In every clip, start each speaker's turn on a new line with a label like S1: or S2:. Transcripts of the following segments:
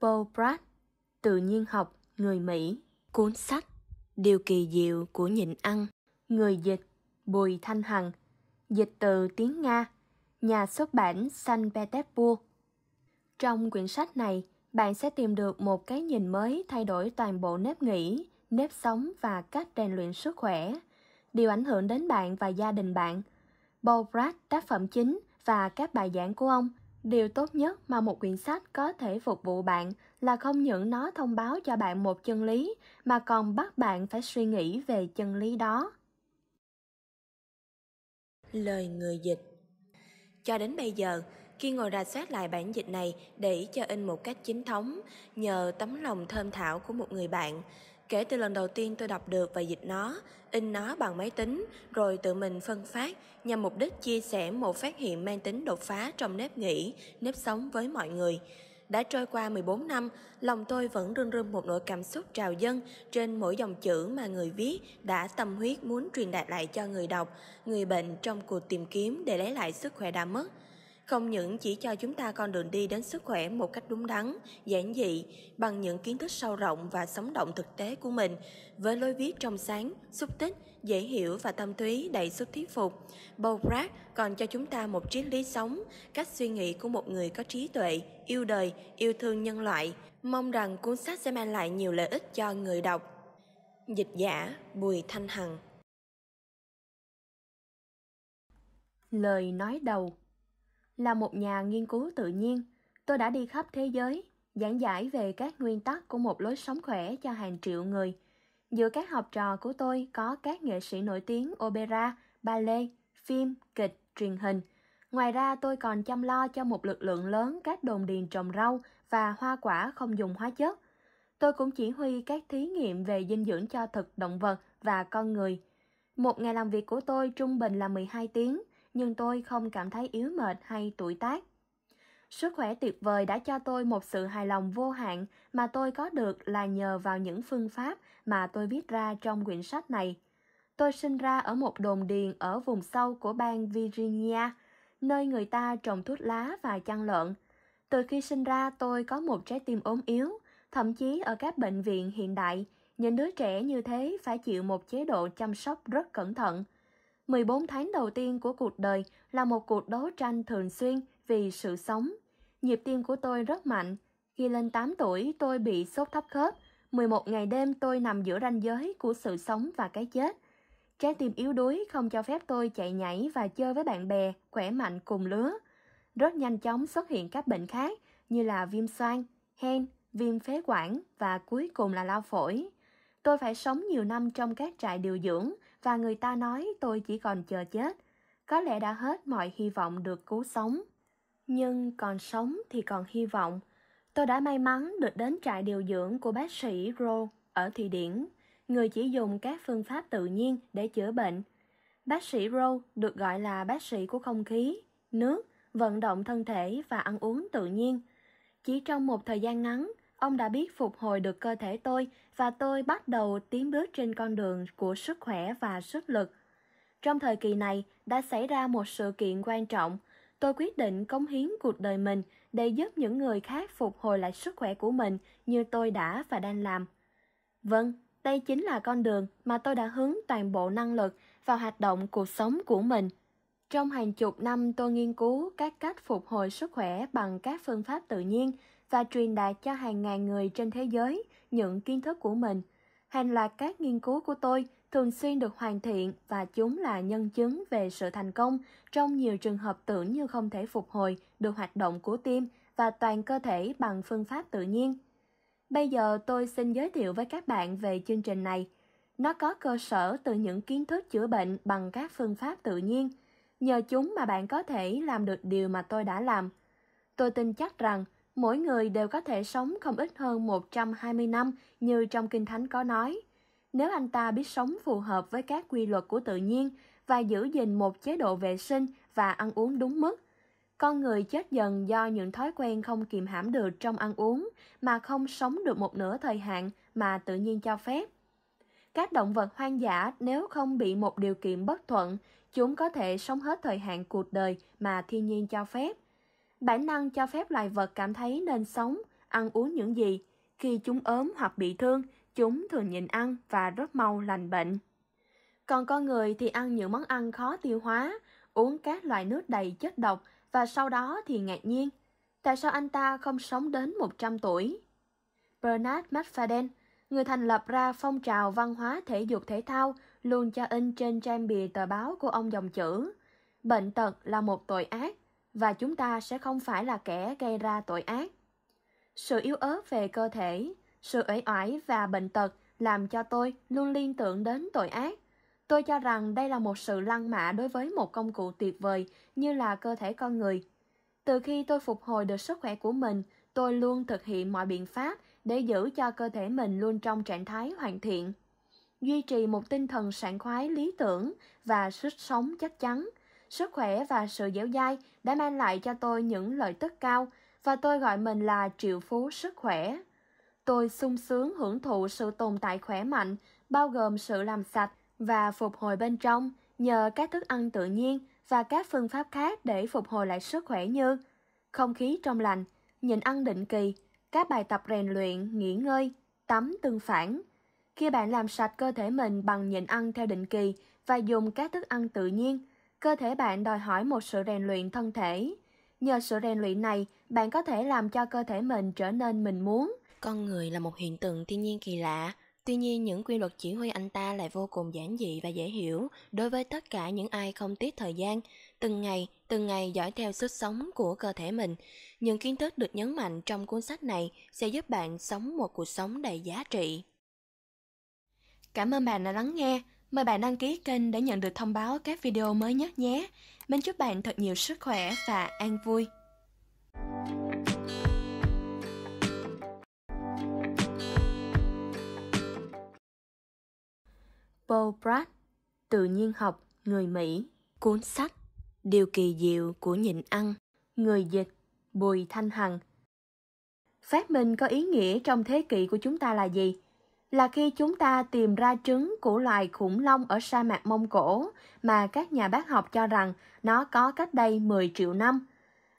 S1: Paul Pratt, Tự nhiên học, người Mỹ, cuốn sách Điều kỳ diệu của nhịn ăn, người dịch Bùi Thanh Hằng, dịch từ tiếng Nga, nhà xuất bản San Petersburg. Trong quyển sách này, bạn sẽ tìm được một cái nhìn mới thay đổi toàn bộ nếp nghĩ, nếp sống và cách rèn luyện sức khỏe, điều ảnh hưởng đến bạn và gia đình bạn. Paul Brad, tác phẩm chính và các bài giảng của ông Điều tốt nhất mà một quyển sách có thể phục vụ bạn là không những nó thông báo cho bạn một chân lý mà còn bắt bạn phải suy nghĩ về chân lý đó. Lời người dịch Cho đến bây giờ, khi ngồi rà soát lại bản dịch này để cho in một cách chính thống nhờ tấm lòng thơm thảo của một người bạn Kể từ lần đầu tiên tôi đọc được và dịch nó, in nó bằng máy tính, rồi tự mình phân phát nhằm mục đích chia sẻ một phát hiện mang tính đột phá trong nếp nghĩ, nếp sống với mọi người. Đã trôi qua 14 năm, lòng tôi vẫn rưng rưng một nỗi cảm xúc trào dâng trên mỗi dòng chữ mà người viết đã tâm huyết muốn truyền đạt lại cho người đọc, người bệnh trong cuộc tìm kiếm để lấy lại sức khỏe đã mất không những chỉ cho chúng ta con đường đi đến sức khỏe một cách đúng đắn, giản dị, bằng những kiến thức sâu rộng và sống động thực tế của mình, với lối viết trong sáng, xúc tích, dễ hiểu và tâm túy đầy sức thuyết phục. Bowrat còn cho chúng ta một triết lý sống, cách suy nghĩ của một người có trí tuệ, yêu đời, yêu thương nhân loại. Mong rằng cuốn sách sẽ mang lại nhiều lợi ích cho người đọc. Dịch giả Bùi Thanh Hằng Lời nói đầu là một nhà nghiên cứu tự nhiên, tôi đã đi khắp thế giới, giảng giải về các nguyên tắc của một lối sống khỏe cho hàng triệu người. Giữa các học trò của tôi có các nghệ sĩ nổi tiếng opera, ballet, phim, kịch, truyền hình. Ngoài ra tôi còn chăm lo cho một lực lượng lớn các đồn điền trồng rau và hoa quả không dùng hóa chất. Tôi cũng chỉ huy các thí nghiệm về dinh dưỡng cho thực động vật và con người. Một ngày làm việc của tôi trung bình là 12 tiếng, nhưng tôi không cảm thấy yếu mệt hay tuổi tác. Sức khỏe tuyệt vời đã cho tôi một sự hài lòng vô hạn mà tôi có được là nhờ vào những phương pháp mà tôi viết ra trong quyển sách này. Tôi sinh ra ở một đồn điền ở vùng sâu của bang Virginia, nơi người ta trồng thuốc lá và chăn lợn. Từ khi sinh ra tôi có một trái tim ốm yếu, thậm chí ở các bệnh viện hiện đại, những đứa trẻ như thế phải chịu một chế độ chăm sóc rất cẩn thận – 14 tháng đầu tiên của cuộc đời là một cuộc đấu tranh thường xuyên vì sự sống. Nhịp tim của tôi rất mạnh. Khi lên 8 tuổi, tôi bị sốt thấp khớp. 11 ngày đêm tôi nằm giữa ranh giới của sự sống và cái chết. Trái tim yếu đuối không cho phép tôi chạy nhảy và chơi với bạn bè, khỏe mạnh cùng lứa. Rất nhanh chóng xuất hiện các bệnh khác như là viêm xoang, hen, viêm phế quản và cuối cùng là lao phổi. Tôi phải sống nhiều năm trong các trại điều dưỡng, và người ta nói tôi chỉ còn chờ chết, có lẽ đã hết mọi hy vọng được cứu sống. Nhưng còn sống thì còn hy vọng. Tôi đã may mắn được đến trại điều dưỡng của bác sĩ Ro ở Thụy Điển, người chỉ dùng các phương pháp tự nhiên để chữa bệnh. Bác sĩ Ro được gọi là bác sĩ của không khí, nước, vận động thân thể và ăn uống tự nhiên. Chỉ trong một thời gian ngắn, ông đã biết phục hồi được cơ thể tôi và tôi bắt đầu tiến bước trên con đường của sức khỏe và sức lực. Trong thời kỳ này đã xảy ra một sự kiện quan trọng. Tôi quyết định cống hiến cuộc đời mình để giúp những người khác phục hồi lại sức khỏe của mình như tôi đã và đang làm. Vâng, đây chính là con đường mà tôi đã hướng toàn bộ năng lực vào hoạt động cuộc sống của mình. Trong hàng chục năm tôi nghiên cứu các cách phục hồi sức khỏe bằng các phương pháp tự nhiên và truyền đạt cho hàng ngàn người trên thế giới những kiến thức của mình. Hàng loạt các nghiên cứu của tôi thường xuyên được hoàn thiện và chúng là nhân chứng về sự thành công trong nhiều trường hợp tưởng như không thể phục hồi được hoạt động của tim và toàn cơ thể bằng phương pháp tự nhiên. Bây giờ tôi xin giới thiệu với các bạn về chương trình này. Nó có cơ sở từ những kiến thức chữa bệnh bằng các phương pháp tự nhiên. Nhờ chúng mà bạn có thể làm được điều mà tôi đã làm. Tôi tin chắc rằng mỗi người đều có thể sống không ít hơn 120 năm như trong Kinh Thánh có nói. Nếu anh ta biết sống phù hợp với các quy luật của tự nhiên và giữ gìn một chế độ vệ sinh và ăn uống đúng mức, con người chết dần do những thói quen không kiềm hãm được trong ăn uống mà không sống được một nửa thời hạn mà tự nhiên cho phép. Các động vật hoang dã nếu không bị một điều kiện bất thuận, chúng có thể sống hết thời hạn cuộc đời mà thiên nhiên cho phép – Bản năng cho phép loài vật cảm thấy nên sống, ăn uống những gì. Khi chúng ốm hoặc bị thương, chúng thường nhịn ăn và rất mau lành bệnh. Còn con người thì ăn những món ăn khó tiêu hóa, uống các loại nước đầy chất độc và sau đó thì ngạc nhiên. Tại sao anh ta không sống đến 100 tuổi? Bernard McFadden, người thành lập ra phong trào văn hóa thể dục thể thao, luôn cho in trên trang bìa tờ báo của ông dòng chữ Bệnh tật là một tội ác, và chúng ta sẽ không phải là kẻ gây ra tội ác. Sự yếu ớt về cơ thể, sự ế oải và bệnh tật làm cho tôi luôn liên tưởng đến tội ác. Tôi cho rằng đây là một sự lăng mạ đối với một công cụ tuyệt vời như là cơ thể con người. Từ khi tôi phục hồi được sức khỏe của mình, tôi luôn thực hiện mọi biện pháp để giữ cho cơ thể mình luôn trong trạng thái hoàn thiện. Duy trì một tinh thần sảng khoái lý tưởng và sức sống chắc chắn, sức khỏe và sự dẻo dai đã mang lại cho tôi những lợi tức cao và tôi gọi mình là triệu phú sức khỏe. Tôi sung sướng hưởng thụ sự tồn tại khỏe mạnh, bao gồm sự làm sạch và phục hồi bên trong nhờ các thức ăn tự nhiên và các phương pháp khác để phục hồi lại sức khỏe như không khí trong lành, nhịn ăn định kỳ, các bài tập rèn luyện, nghỉ ngơi, tắm tương phản. Khi bạn làm sạch cơ thể mình bằng nhịn ăn theo định kỳ và dùng các thức ăn tự nhiên, Cơ thể bạn đòi hỏi một sự rèn luyện thân thể. Nhờ sự rèn luyện này, bạn có thể làm cho cơ thể mình trở nên mình muốn. Con người là một hiện tượng thiên nhiên kỳ lạ, Tuy nhiên, những quy luật chỉ huy anh ta lại vô cùng giản dị và dễ hiểu đối với tất cả những ai không tiết thời gian, từng ngày, từng ngày dõi theo sức sống của cơ thể mình. Những kiến thức được nhấn mạnh trong cuốn sách này sẽ giúp bạn sống một cuộc sống đầy giá trị. Cảm ơn bạn đã lắng nghe. Mời bạn đăng ký kênh để nhận được thông báo các video mới nhất nhé. Mình chúc bạn thật nhiều sức khỏe và an vui. Paul Brad, Tự nhiên học, người Mỹ, cuốn sách Điều kỳ diệu của nhịn ăn, người dịch, Bùi Thanh Hằng. Phát minh có ý nghĩa trong thế kỷ của chúng ta là gì? là khi chúng ta tìm ra trứng của loài khủng long ở sa mạc Mông Cổ mà các nhà bác học cho rằng nó có cách đây 10 triệu năm.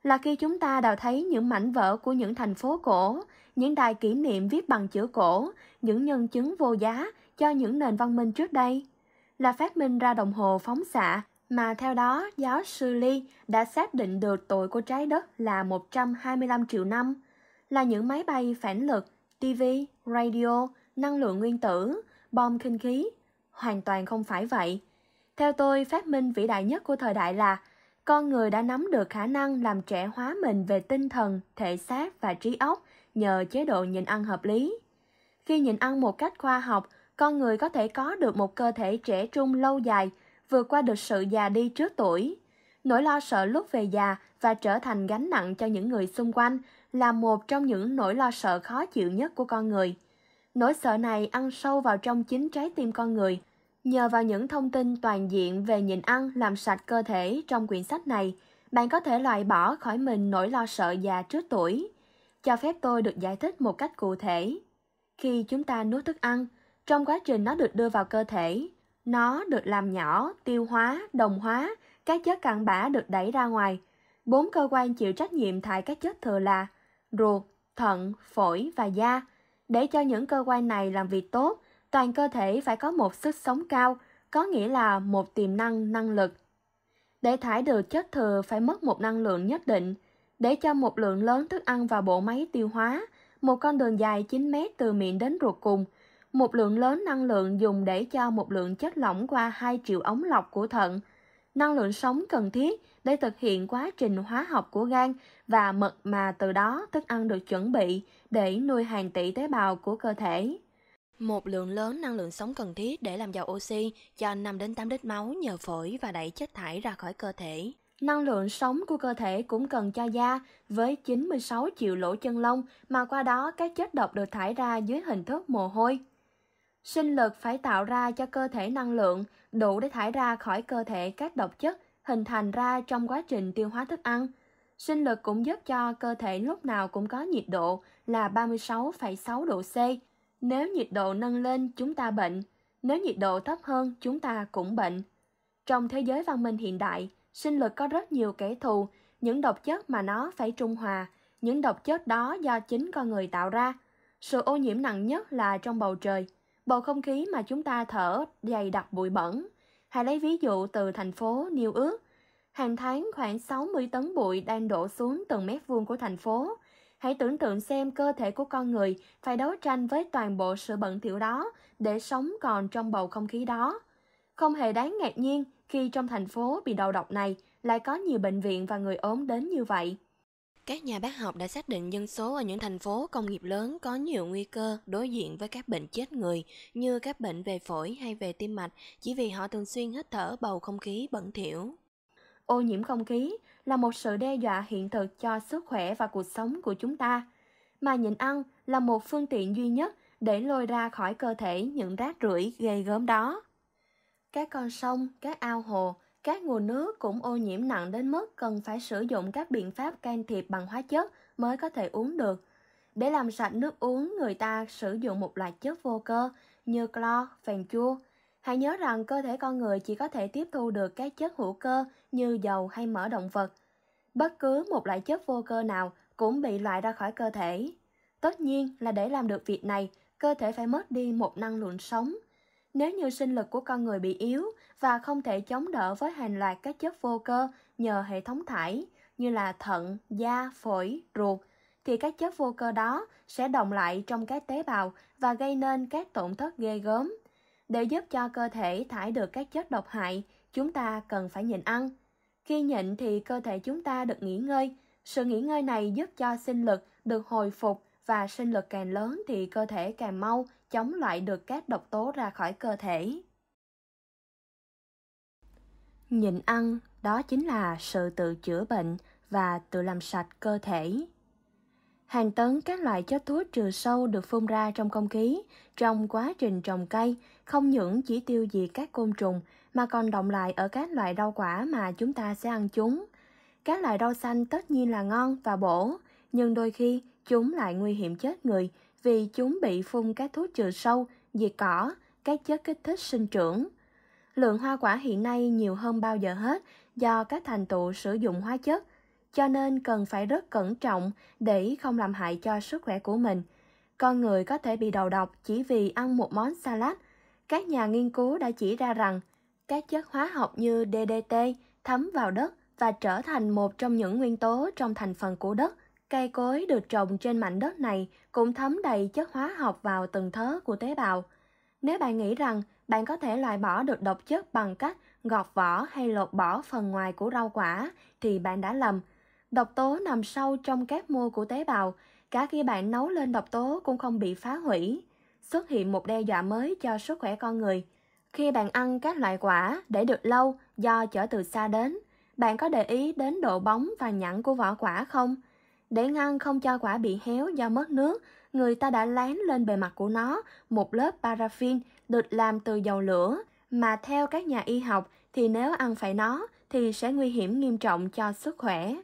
S1: Là khi chúng ta đào thấy những mảnh vỡ của những thành phố cổ, những đài kỷ niệm viết bằng chữ cổ, những nhân chứng vô giá cho những nền văn minh trước đây. Là phát minh ra đồng hồ phóng xạ mà theo đó giáo sư Lee đã xác định được tuổi của trái đất là 125 triệu năm, là những máy bay phản lực, TV, radio, năng lượng nguyên tử, bom kinh khí. Hoàn toàn không phải vậy. Theo tôi, phát minh vĩ đại nhất của thời đại là con người đã nắm được khả năng làm trẻ hóa mình về tinh thần, thể xác và trí óc nhờ chế độ nhịn ăn hợp lý. Khi nhịn ăn một cách khoa học, con người có thể có được một cơ thể trẻ trung lâu dài, vượt qua được sự già đi trước tuổi. Nỗi lo sợ lúc về già và trở thành gánh nặng cho những người xung quanh là một trong những nỗi lo sợ khó chịu nhất của con người. Nỗi sợ này ăn sâu vào trong chính trái tim con người. Nhờ vào những thông tin toàn diện về nhịn ăn làm sạch cơ thể trong quyển sách này, bạn có thể loại bỏ khỏi mình nỗi lo sợ già trước tuổi. Cho phép tôi được giải thích một cách cụ thể. Khi chúng ta nuốt thức ăn, trong quá trình nó được đưa vào cơ thể, nó được làm nhỏ, tiêu hóa, đồng hóa, các chất cặn bã được đẩy ra ngoài. Bốn cơ quan chịu trách nhiệm thải các chất thừa là ruột, thận, phổi và da. Để cho những cơ quan này làm việc tốt, toàn cơ thể phải có một sức sống cao, có nghĩa là một tiềm năng năng lực. Để thải được chất thừa phải mất một năng lượng nhất định. Để cho một lượng lớn thức ăn vào bộ máy tiêu hóa, một con đường dài 9 mét từ miệng đến ruột cùng, một lượng lớn năng lượng dùng để cho một lượng chất lỏng qua 2 triệu ống lọc của thận. Năng lượng sống cần thiết để thực hiện quá trình hóa học của gan và mật mà từ đó thức ăn được chuẩn bị để nuôi hàng tỷ tế bào của cơ thể. Một lượng lớn năng lượng sống cần thiết để làm giàu oxy cho 5 đến 8 lít máu nhờ phổi và đẩy chất thải ra khỏi cơ thể. Năng lượng sống của cơ thể cũng cần cho da với 96 triệu lỗ chân lông mà qua đó các chất độc được thải ra dưới hình thức mồ hôi. Sinh lực phải tạo ra cho cơ thể năng lượng đủ để thải ra khỏi cơ thể các độc chất hình thành ra trong quá trình tiêu hóa thức ăn. Sinh lực cũng giúp cho cơ thể lúc nào cũng có nhiệt độ là 36,6 độ C. Nếu nhiệt độ nâng lên, chúng ta bệnh. Nếu nhiệt độ thấp hơn, chúng ta cũng bệnh. Trong thế giới văn minh hiện đại, sinh lực có rất nhiều kẻ thù, những độc chất mà nó phải trung hòa, những độc chất đó do chính con người tạo ra. Sự ô nhiễm nặng nhất là trong bầu trời, bầu không khí mà chúng ta thở dày đặc bụi bẩn, Hãy lấy ví dụ từ thành phố New York. Hàng tháng khoảng 60 tấn bụi đang đổ xuống từng mét vuông của thành phố. Hãy tưởng tượng xem cơ thể của con người phải đấu tranh với toàn bộ sự bẩn thỉu đó để sống còn trong bầu không khí đó. Không hề đáng ngạc nhiên khi trong thành phố bị đầu độc này lại có nhiều bệnh viện và người ốm đến như vậy. Các nhà bác học đã xác định dân số ở những thành phố công nghiệp lớn có nhiều nguy cơ đối diện với các bệnh chết người như các bệnh về phổi hay về tim mạch chỉ vì họ thường xuyên hít thở bầu không khí bẩn thỉu. Ô nhiễm không khí là một sự đe dọa hiện thực cho sức khỏe và cuộc sống của chúng ta, mà nhịn ăn là một phương tiện duy nhất để lôi ra khỏi cơ thể những rác rưởi ghê gớm đó. Các con sông, các ao hồ các nguồn nước cũng ô nhiễm nặng đến mức cần phải sử dụng các biện pháp can thiệp bằng hóa chất mới có thể uống được. Để làm sạch nước uống, người ta sử dụng một loại chất vô cơ như clo, phèn chua. Hãy nhớ rằng cơ thể con người chỉ có thể tiếp thu được các chất hữu cơ như dầu hay mỡ động vật. Bất cứ một loại chất vô cơ nào cũng bị loại ra khỏi cơ thể. Tất nhiên là để làm được việc này, cơ thể phải mất đi một năng lượng sống. Nếu như sinh lực của con người bị yếu, và không thể chống đỡ với hàng loạt các chất vô cơ nhờ hệ thống thải như là thận, da, phổi, ruột thì các chất vô cơ đó sẽ đồng lại trong các tế bào và gây nên các tổn thất ghê gớm. Để giúp cho cơ thể thải được các chất độc hại, chúng ta cần phải nhịn ăn. Khi nhịn thì cơ thể chúng ta được nghỉ ngơi. Sự nghỉ ngơi này giúp cho sinh lực được hồi phục và sinh lực càng lớn thì cơ thể càng mau chống loại được các độc tố ra khỏi cơ thể nhịn ăn đó chính là sự tự chữa bệnh và tự làm sạch cơ thể hàng tấn các loại chất thuốc trừ sâu được phun ra trong không khí trong quá trình trồng cây không những chỉ tiêu diệt các côn trùng mà còn động lại ở các loại rau quả mà chúng ta sẽ ăn chúng các loại rau xanh tất nhiên là ngon và bổ nhưng đôi khi chúng lại nguy hiểm chết người vì chúng bị phun các thuốc trừ sâu diệt cỏ các chất kích thích sinh trưởng lượng hoa quả hiện nay nhiều hơn bao giờ hết do các thành tựu sử dụng hóa chất, cho nên cần phải rất cẩn trọng để không làm hại cho sức khỏe của mình. Con người có thể bị đầu độc chỉ vì ăn một món salad. Các nhà nghiên cứu đã chỉ ra rằng các chất hóa học như DDT thấm vào đất và trở thành một trong những nguyên tố trong thành phần của đất. Cây cối được trồng trên mảnh đất này cũng thấm đầy chất hóa học vào từng thớ của tế bào. Nếu bạn nghĩ rằng bạn có thể loại bỏ được độc chất bằng cách gọt vỏ hay lột bỏ phần ngoài của rau quả thì bạn đã lầm. Độc tố nằm sâu trong các mô của tế bào, cả khi bạn nấu lên độc tố cũng không bị phá hủy, xuất hiện một đe dọa mới cho sức khỏe con người. Khi bạn ăn các loại quả để được lâu do chở từ xa đến, bạn có để ý đến độ bóng và nhẵn của vỏ quả không? Để ngăn không cho quả bị héo do mất nước, người ta đã lán lên bề mặt của nó một lớp paraffin được làm từ dầu lửa, mà theo các nhà y học thì nếu ăn phải nó thì sẽ nguy hiểm nghiêm trọng cho sức khỏe.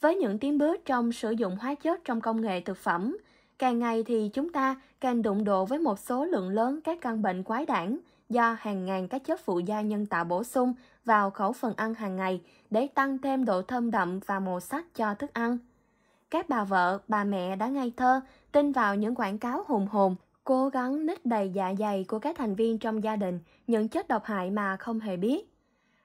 S1: Với những tiến bước trong sử dụng hóa chất trong công nghệ thực phẩm, càng ngày thì chúng ta càng đụng độ với một số lượng lớn các căn bệnh quái đản do hàng ngàn các chất phụ gia nhân tạo bổ sung vào khẩu phần ăn hàng ngày để tăng thêm độ thơm đậm và màu sắc cho thức ăn. Các bà vợ, bà mẹ đã ngây thơ tin vào những quảng cáo hùng hồn cố gắng ních đầy dạ dày của các thành viên trong gia đình những chất độc hại mà không hề biết.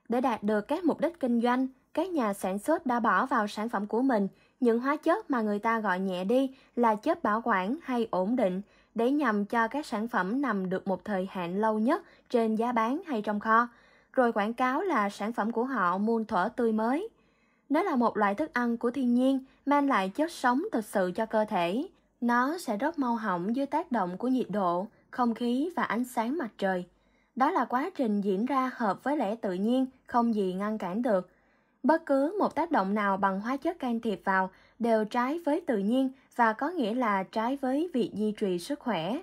S1: Để đạt được các mục đích kinh doanh, các nhà sản xuất đã bỏ vào sản phẩm của mình những hóa chất mà người ta gọi nhẹ đi là chất bảo quản hay ổn định để nhằm cho các sản phẩm nằm được một thời hạn lâu nhất trên giá bán hay trong kho, rồi quảng cáo là sản phẩm của họ muôn thuở tươi mới. Nó là một loại thức ăn của thiên nhiên, mang lại chất sống thực sự cho cơ thể, nó sẽ rất mau hỏng dưới tác động của nhiệt độ, không khí và ánh sáng mặt trời. Đó là quá trình diễn ra hợp với lẽ tự nhiên, không gì ngăn cản được. Bất cứ một tác động nào bằng hóa chất can thiệp vào đều trái với tự nhiên và có nghĩa là trái với việc duy trì sức khỏe.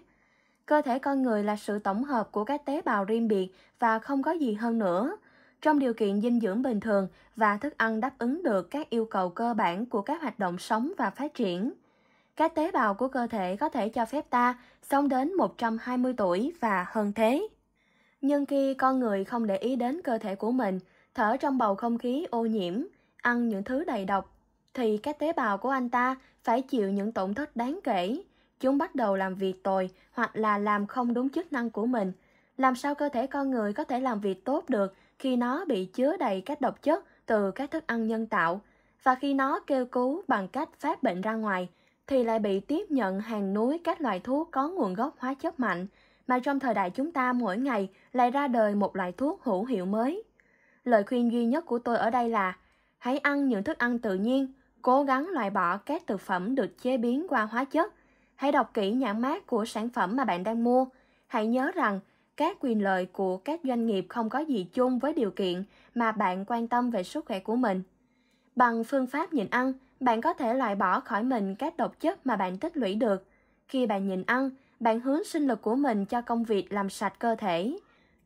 S1: Cơ thể con người là sự tổng hợp của các tế bào riêng biệt và không có gì hơn nữa. Trong điều kiện dinh dưỡng bình thường và thức ăn đáp ứng được các yêu cầu cơ bản của các hoạt động sống và phát triển, các tế bào của cơ thể có thể cho phép ta sống đến 120 tuổi và hơn thế. Nhưng khi con người không để ý đến cơ thể của mình, thở trong bầu không khí ô nhiễm, ăn những thứ đầy độc, thì các tế bào của anh ta phải chịu những tổn thất đáng kể. Chúng bắt đầu làm việc tồi hoặc là làm không đúng chức năng của mình. Làm sao cơ thể con người có thể làm việc tốt được khi nó bị chứa đầy các độc chất từ các thức ăn nhân tạo và khi nó kêu cứu bằng cách phát bệnh ra ngoài – thì lại bị tiếp nhận hàng núi các loại thuốc có nguồn gốc hóa chất mạnh, mà trong thời đại chúng ta mỗi ngày lại ra đời một loại thuốc hữu hiệu mới. Lời khuyên duy nhất của tôi ở đây là hãy ăn những thức ăn tự nhiên, cố gắng loại bỏ các thực phẩm được chế biến qua hóa chất. Hãy đọc kỹ nhãn mát của sản phẩm mà bạn đang mua. Hãy nhớ rằng các quyền lợi của các doanh nghiệp không có gì chung với điều kiện mà bạn quan tâm về sức khỏe của mình. Bằng phương pháp nhịn ăn, bạn có thể loại bỏ khỏi mình các độc chất mà bạn tích lũy được. Khi bạn nhìn ăn, bạn hướng sinh lực của mình cho công việc làm sạch cơ thể.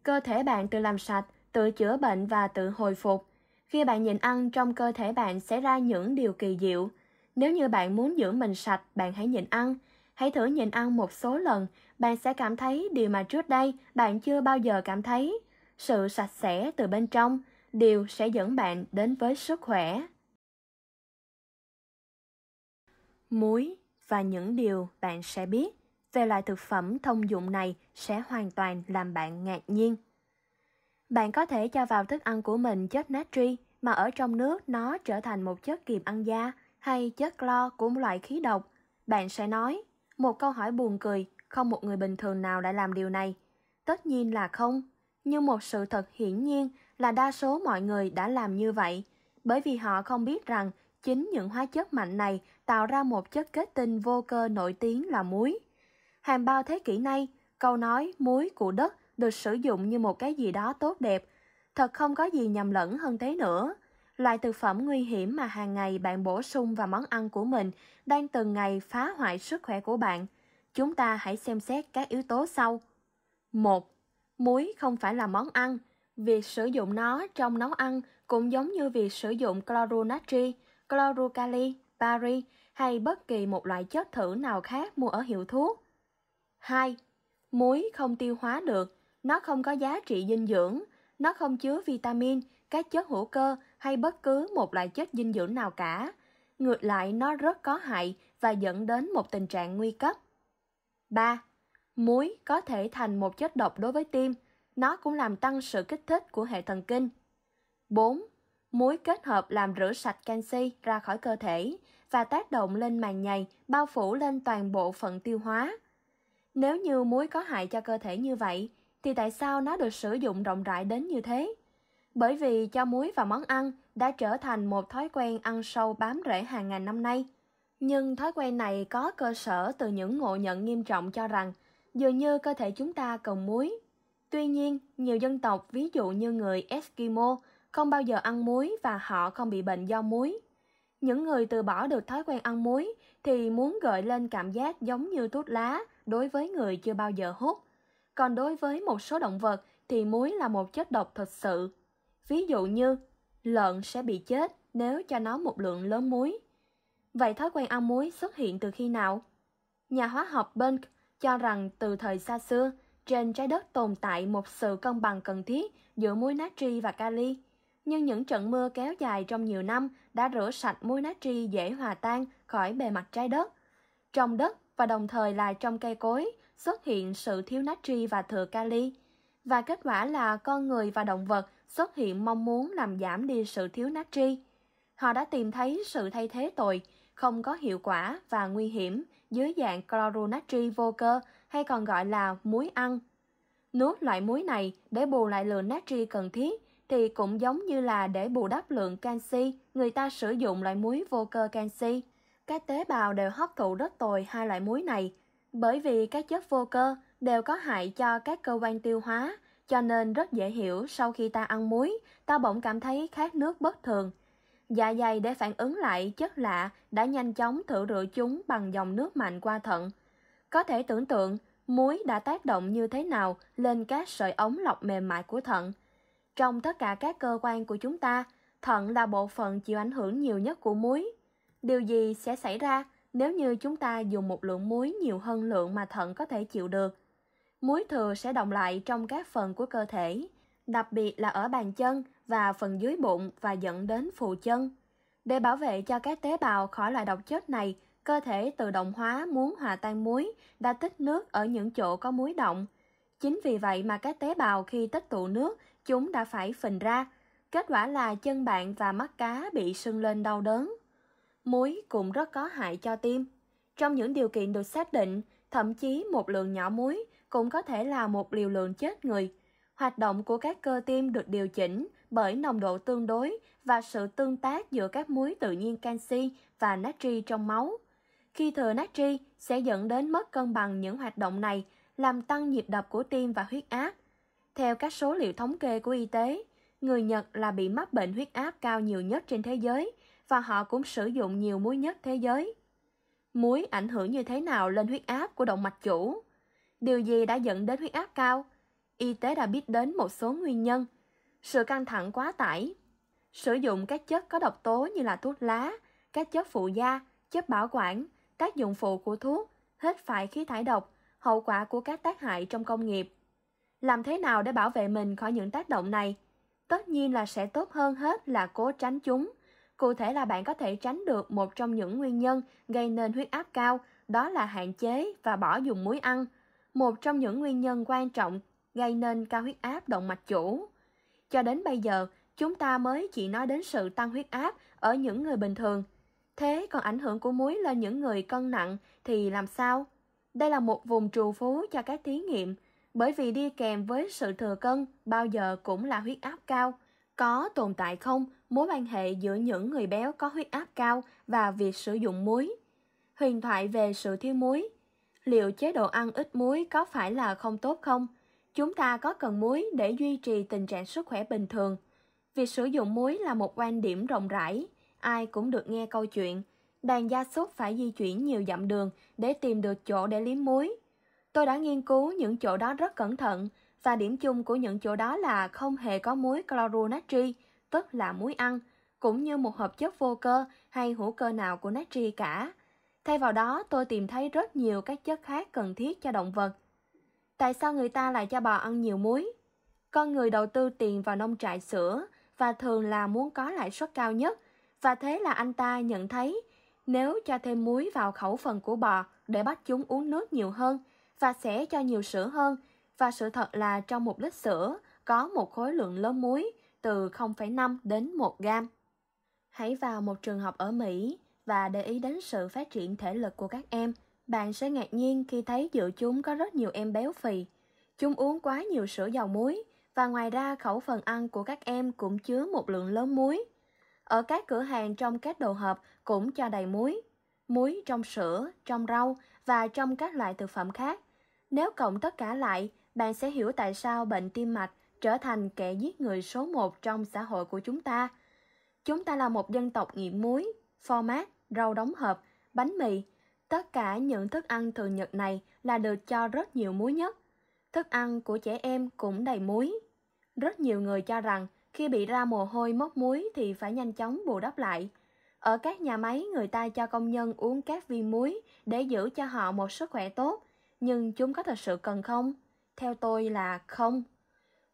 S1: Cơ thể bạn tự làm sạch, tự chữa bệnh và tự hồi phục. Khi bạn nhìn ăn, trong cơ thể bạn sẽ ra những điều kỳ diệu. Nếu như bạn muốn giữ mình sạch, bạn hãy nhìn ăn. Hãy thử nhìn ăn một số lần, bạn sẽ cảm thấy điều mà trước đây bạn chưa bao giờ cảm thấy. Sự sạch sẽ từ bên trong, điều sẽ dẫn bạn đến với sức khỏe. muối và những điều bạn sẽ biết về loại thực phẩm thông dụng này sẽ hoàn toàn làm bạn ngạc nhiên. Bạn có thể cho vào thức ăn của mình chất natri mà ở trong nước nó trở thành một chất kiềm ăn da hay chất clo của một loại khí độc. Bạn sẽ nói, một câu hỏi buồn cười, không một người bình thường nào đã làm điều này. Tất nhiên là không, nhưng một sự thật hiển nhiên là đa số mọi người đã làm như vậy, bởi vì họ không biết rằng Chính những hóa chất mạnh này tạo ra một chất kết tinh vô cơ nổi tiếng là muối. Hàng bao thế kỷ nay, câu nói muối của đất được sử dụng như một cái gì đó tốt đẹp. Thật không có gì nhầm lẫn hơn thế nữa. Loại thực phẩm nguy hiểm mà hàng ngày bạn bổ sung vào món ăn của mình đang từng ngày phá hoại sức khỏe của bạn. Chúng ta hãy xem xét các yếu tố sau. 1. Muối không phải là món ăn. Việc sử dụng nó trong nấu ăn cũng giống như việc sử dụng chlorunatri, chlorocali, bari hay bất kỳ một loại chất thử nào khác mua ở hiệu thuốc. 2. Muối không tiêu hóa được, nó không có giá trị dinh dưỡng, nó không chứa vitamin, các chất hữu cơ hay bất cứ một loại chất dinh dưỡng nào cả. Ngược lại, nó rất có hại và dẫn đến một tình trạng nguy cấp. 3. Muối có thể thành một chất độc đối với tim, nó cũng làm tăng sự kích thích của hệ thần kinh. 4 muối kết hợp làm rửa sạch canxi ra khỏi cơ thể và tác động lên màng nhầy, bao phủ lên toàn bộ phận tiêu hóa. Nếu như muối có hại cho cơ thể như vậy, thì tại sao nó được sử dụng rộng rãi đến như thế? Bởi vì cho muối vào món ăn đã trở thành một thói quen ăn sâu bám rễ hàng ngàn năm nay. Nhưng thói quen này có cơ sở từ những ngộ nhận nghiêm trọng cho rằng dường như cơ thể chúng ta cần muối. Tuy nhiên, nhiều dân tộc ví dụ như người Eskimo không bao giờ ăn muối và họ không bị bệnh do muối. Những người từ bỏ được thói quen ăn muối thì muốn gợi lên cảm giác giống như tút lá đối với người chưa bao giờ hút. Còn đối với một số động vật thì muối là một chất độc thật sự. Ví dụ như lợn sẽ bị chết nếu cho nó một lượng lớn muối. Vậy thói quen ăn muối xuất hiện từ khi nào? Nhà hóa học Bunk cho rằng từ thời xa xưa, trên trái đất tồn tại một sự cân bằng cần thiết giữa muối natri và kali nhưng những trận mưa kéo dài trong nhiều năm đã rửa sạch muối natri dễ hòa tan khỏi bề mặt trái đất. Trong đất và đồng thời là trong cây cối xuất hiện sự thiếu natri và thừa kali. Và kết quả là con người và động vật xuất hiện mong muốn làm giảm đi sự thiếu natri. Họ đã tìm thấy sự thay thế tồi, không có hiệu quả và nguy hiểm dưới dạng chlorunatri vô cơ hay còn gọi là muối ăn. Nuốt loại muối này để bù lại lượng natri cần thiết thì cũng giống như là để bù đắp lượng canxi, người ta sử dụng loại muối vô cơ canxi. Các tế bào đều hấp thụ rất tồi hai loại muối này, bởi vì các chất vô cơ đều có hại cho các cơ quan tiêu hóa, cho nên rất dễ hiểu sau khi ta ăn muối, ta bỗng cảm thấy khát nước bất thường. Dạ dày để phản ứng lại chất lạ đã nhanh chóng thử rửa chúng bằng dòng nước mạnh qua thận. Có thể tưởng tượng muối đã tác động như thế nào lên các sợi ống lọc mềm mại của thận – trong tất cả các cơ quan của chúng ta, thận là bộ phận chịu ảnh hưởng nhiều nhất của muối. Điều gì sẽ xảy ra nếu như chúng ta dùng một lượng muối nhiều hơn lượng mà thận có thể chịu được? Muối thừa sẽ đồng lại trong các phần của cơ thể, đặc biệt là ở bàn chân và phần dưới bụng và dẫn đến phù chân. Để bảo vệ cho các tế bào khỏi loại độc chất này, cơ thể tự động hóa muốn hòa tan muối đã tích nước ở những chỗ có muối động. Chính vì vậy mà các tế bào khi tích tụ nước chúng đã phải phình ra. Kết quả là chân bạn và mắt cá bị sưng lên đau đớn. Muối cũng rất có hại cho tim. Trong những điều kiện được xác định, thậm chí một lượng nhỏ muối cũng có thể là một liều lượng chết người. Hoạt động của các cơ tim được điều chỉnh bởi nồng độ tương đối và sự tương tác giữa các muối tự nhiên canxi và natri trong máu. Khi thừa natri sẽ dẫn đến mất cân bằng những hoạt động này, làm tăng nhịp đập của tim và huyết áp, theo các số liệu thống kê của y tế, người Nhật là bị mắc bệnh huyết áp cao nhiều nhất trên thế giới và họ cũng sử dụng nhiều muối nhất thế giới. Muối ảnh hưởng như thế nào lên huyết áp của động mạch chủ? Điều gì đã dẫn đến huyết áp cao? Y tế đã biết đến một số nguyên nhân. Sự căng thẳng quá tải, sử dụng các chất có độc tố như là thuốc lá, các chất phụ da, chất bảo quản, tác dụng phụ của thuốc, hết phải khí thải độc, hậu quả của các tác hại trong công nghiệp, làm thế nào để bảo vệ mình khỏi những tác động này? Tất nhiên là sẽ tốt hơn hết là cố tránh chúng. Cụ thể là bạn có thể tránh được một trong những nguyên nhân gây nên huyết áp cao, đó là hạn chế và bỏ dùng muối ăn. Một trong những nguyên nhân quan trọng gây nên cao huyết áp động mạch chủ. Cho đến bây giờ, chúng ta mới chỉ nói đến sự tăng huyết áp ở những người bình thường. Thế còn ảnh hưởng của muối lên những người cân nặng thì làm sao? Đây là một vùng trù phú cho các thí nghiệm bởi vì đi kèm với sự thừa cân bao giờ cũng là huyết áp cao. Có tồn tại không mối quan hệ giữa những người béo có huyết áp cao và việc sử dụng muối? Huyền thoại về sự thiếu muối. Liệu chế độ ăn ít muối có phải là không tốt không? Chúng ta có cần muối để duy trì tình trạng sức khỏe bình thường. Việc sử dụng muối là một quan điểm rộng rãi, ai cũng được nghe câu chuyện. Đàn gia súc phải di chuyển nhiều dặm đường để tìm được chỗ để liếm muối Tôi đã nghiên cứu những chỗ đó rất cẩn thận và điểm chung của những chỗ đó là không hề có muối chloro natri, tức là muối ăn, cũng như một hợp chất vô cơ hay hữu cơ nào của natri cả. Thay vào đó, tôi tìm thấy rất nhiều các chất khác cần thiết cho động vật. Tại sao người ta lại cho bò ăn nhiều muối? Con người đầu tư tiền vào nông trại sữa và thường là muốn có lãi suất cao nhất, và thế là anh ta nhận thấy nếu cho thêm muối vào khẩu phần của bò để bắt chúng uống nước nhiều hơn – và sẽ cho nhiều sữa hơn. Và sự thật là trong một lít sữa có một khối lượng lớn muối từ 0,5 đến 1 gram. Hãy vào một trường học ở Mỹ và để ý đến sự phát triển thể lực của các em. Bạn sẽ ngạc nhiên khi thấy giữa chúng có rất nhiều em béo phì. Chúng uống quá nhiều sữa dầu muối và ngoài ra khẩu phần ăn của các em cũng chứa một lượng lớn muối. Ở các cửa hàng trong các đồ hộp cũng cho đầy muối. Muối trong sữa, trong rau và trong các loại thực phẩm khác. Nếu cộng tất cả lại, bạn sẽ hiểu tại sao bệnh tim mạch trở thành kẻ giết người số 1 trong xã hội của chúng ta. Chúng ta là một dân tộc nghiện muối, pho mát, rau đóng hộp, bánh mì. Tất cả những thức ăn thường nhật này là được cho rất nhiều muối nhất. Thức ăn của trẻ em cũng đầy muối. Rất nhiều người cho rằng khi bị ra mồ hôi mốc muối thì phải nhanh chóng bù đắp lại – ở các nhà máy, người ta cho công nhân uống các viên muối để giữ cho họ một sức khỏe tốt, nhưng chúng có thật sự cần không? Theo tôi là không.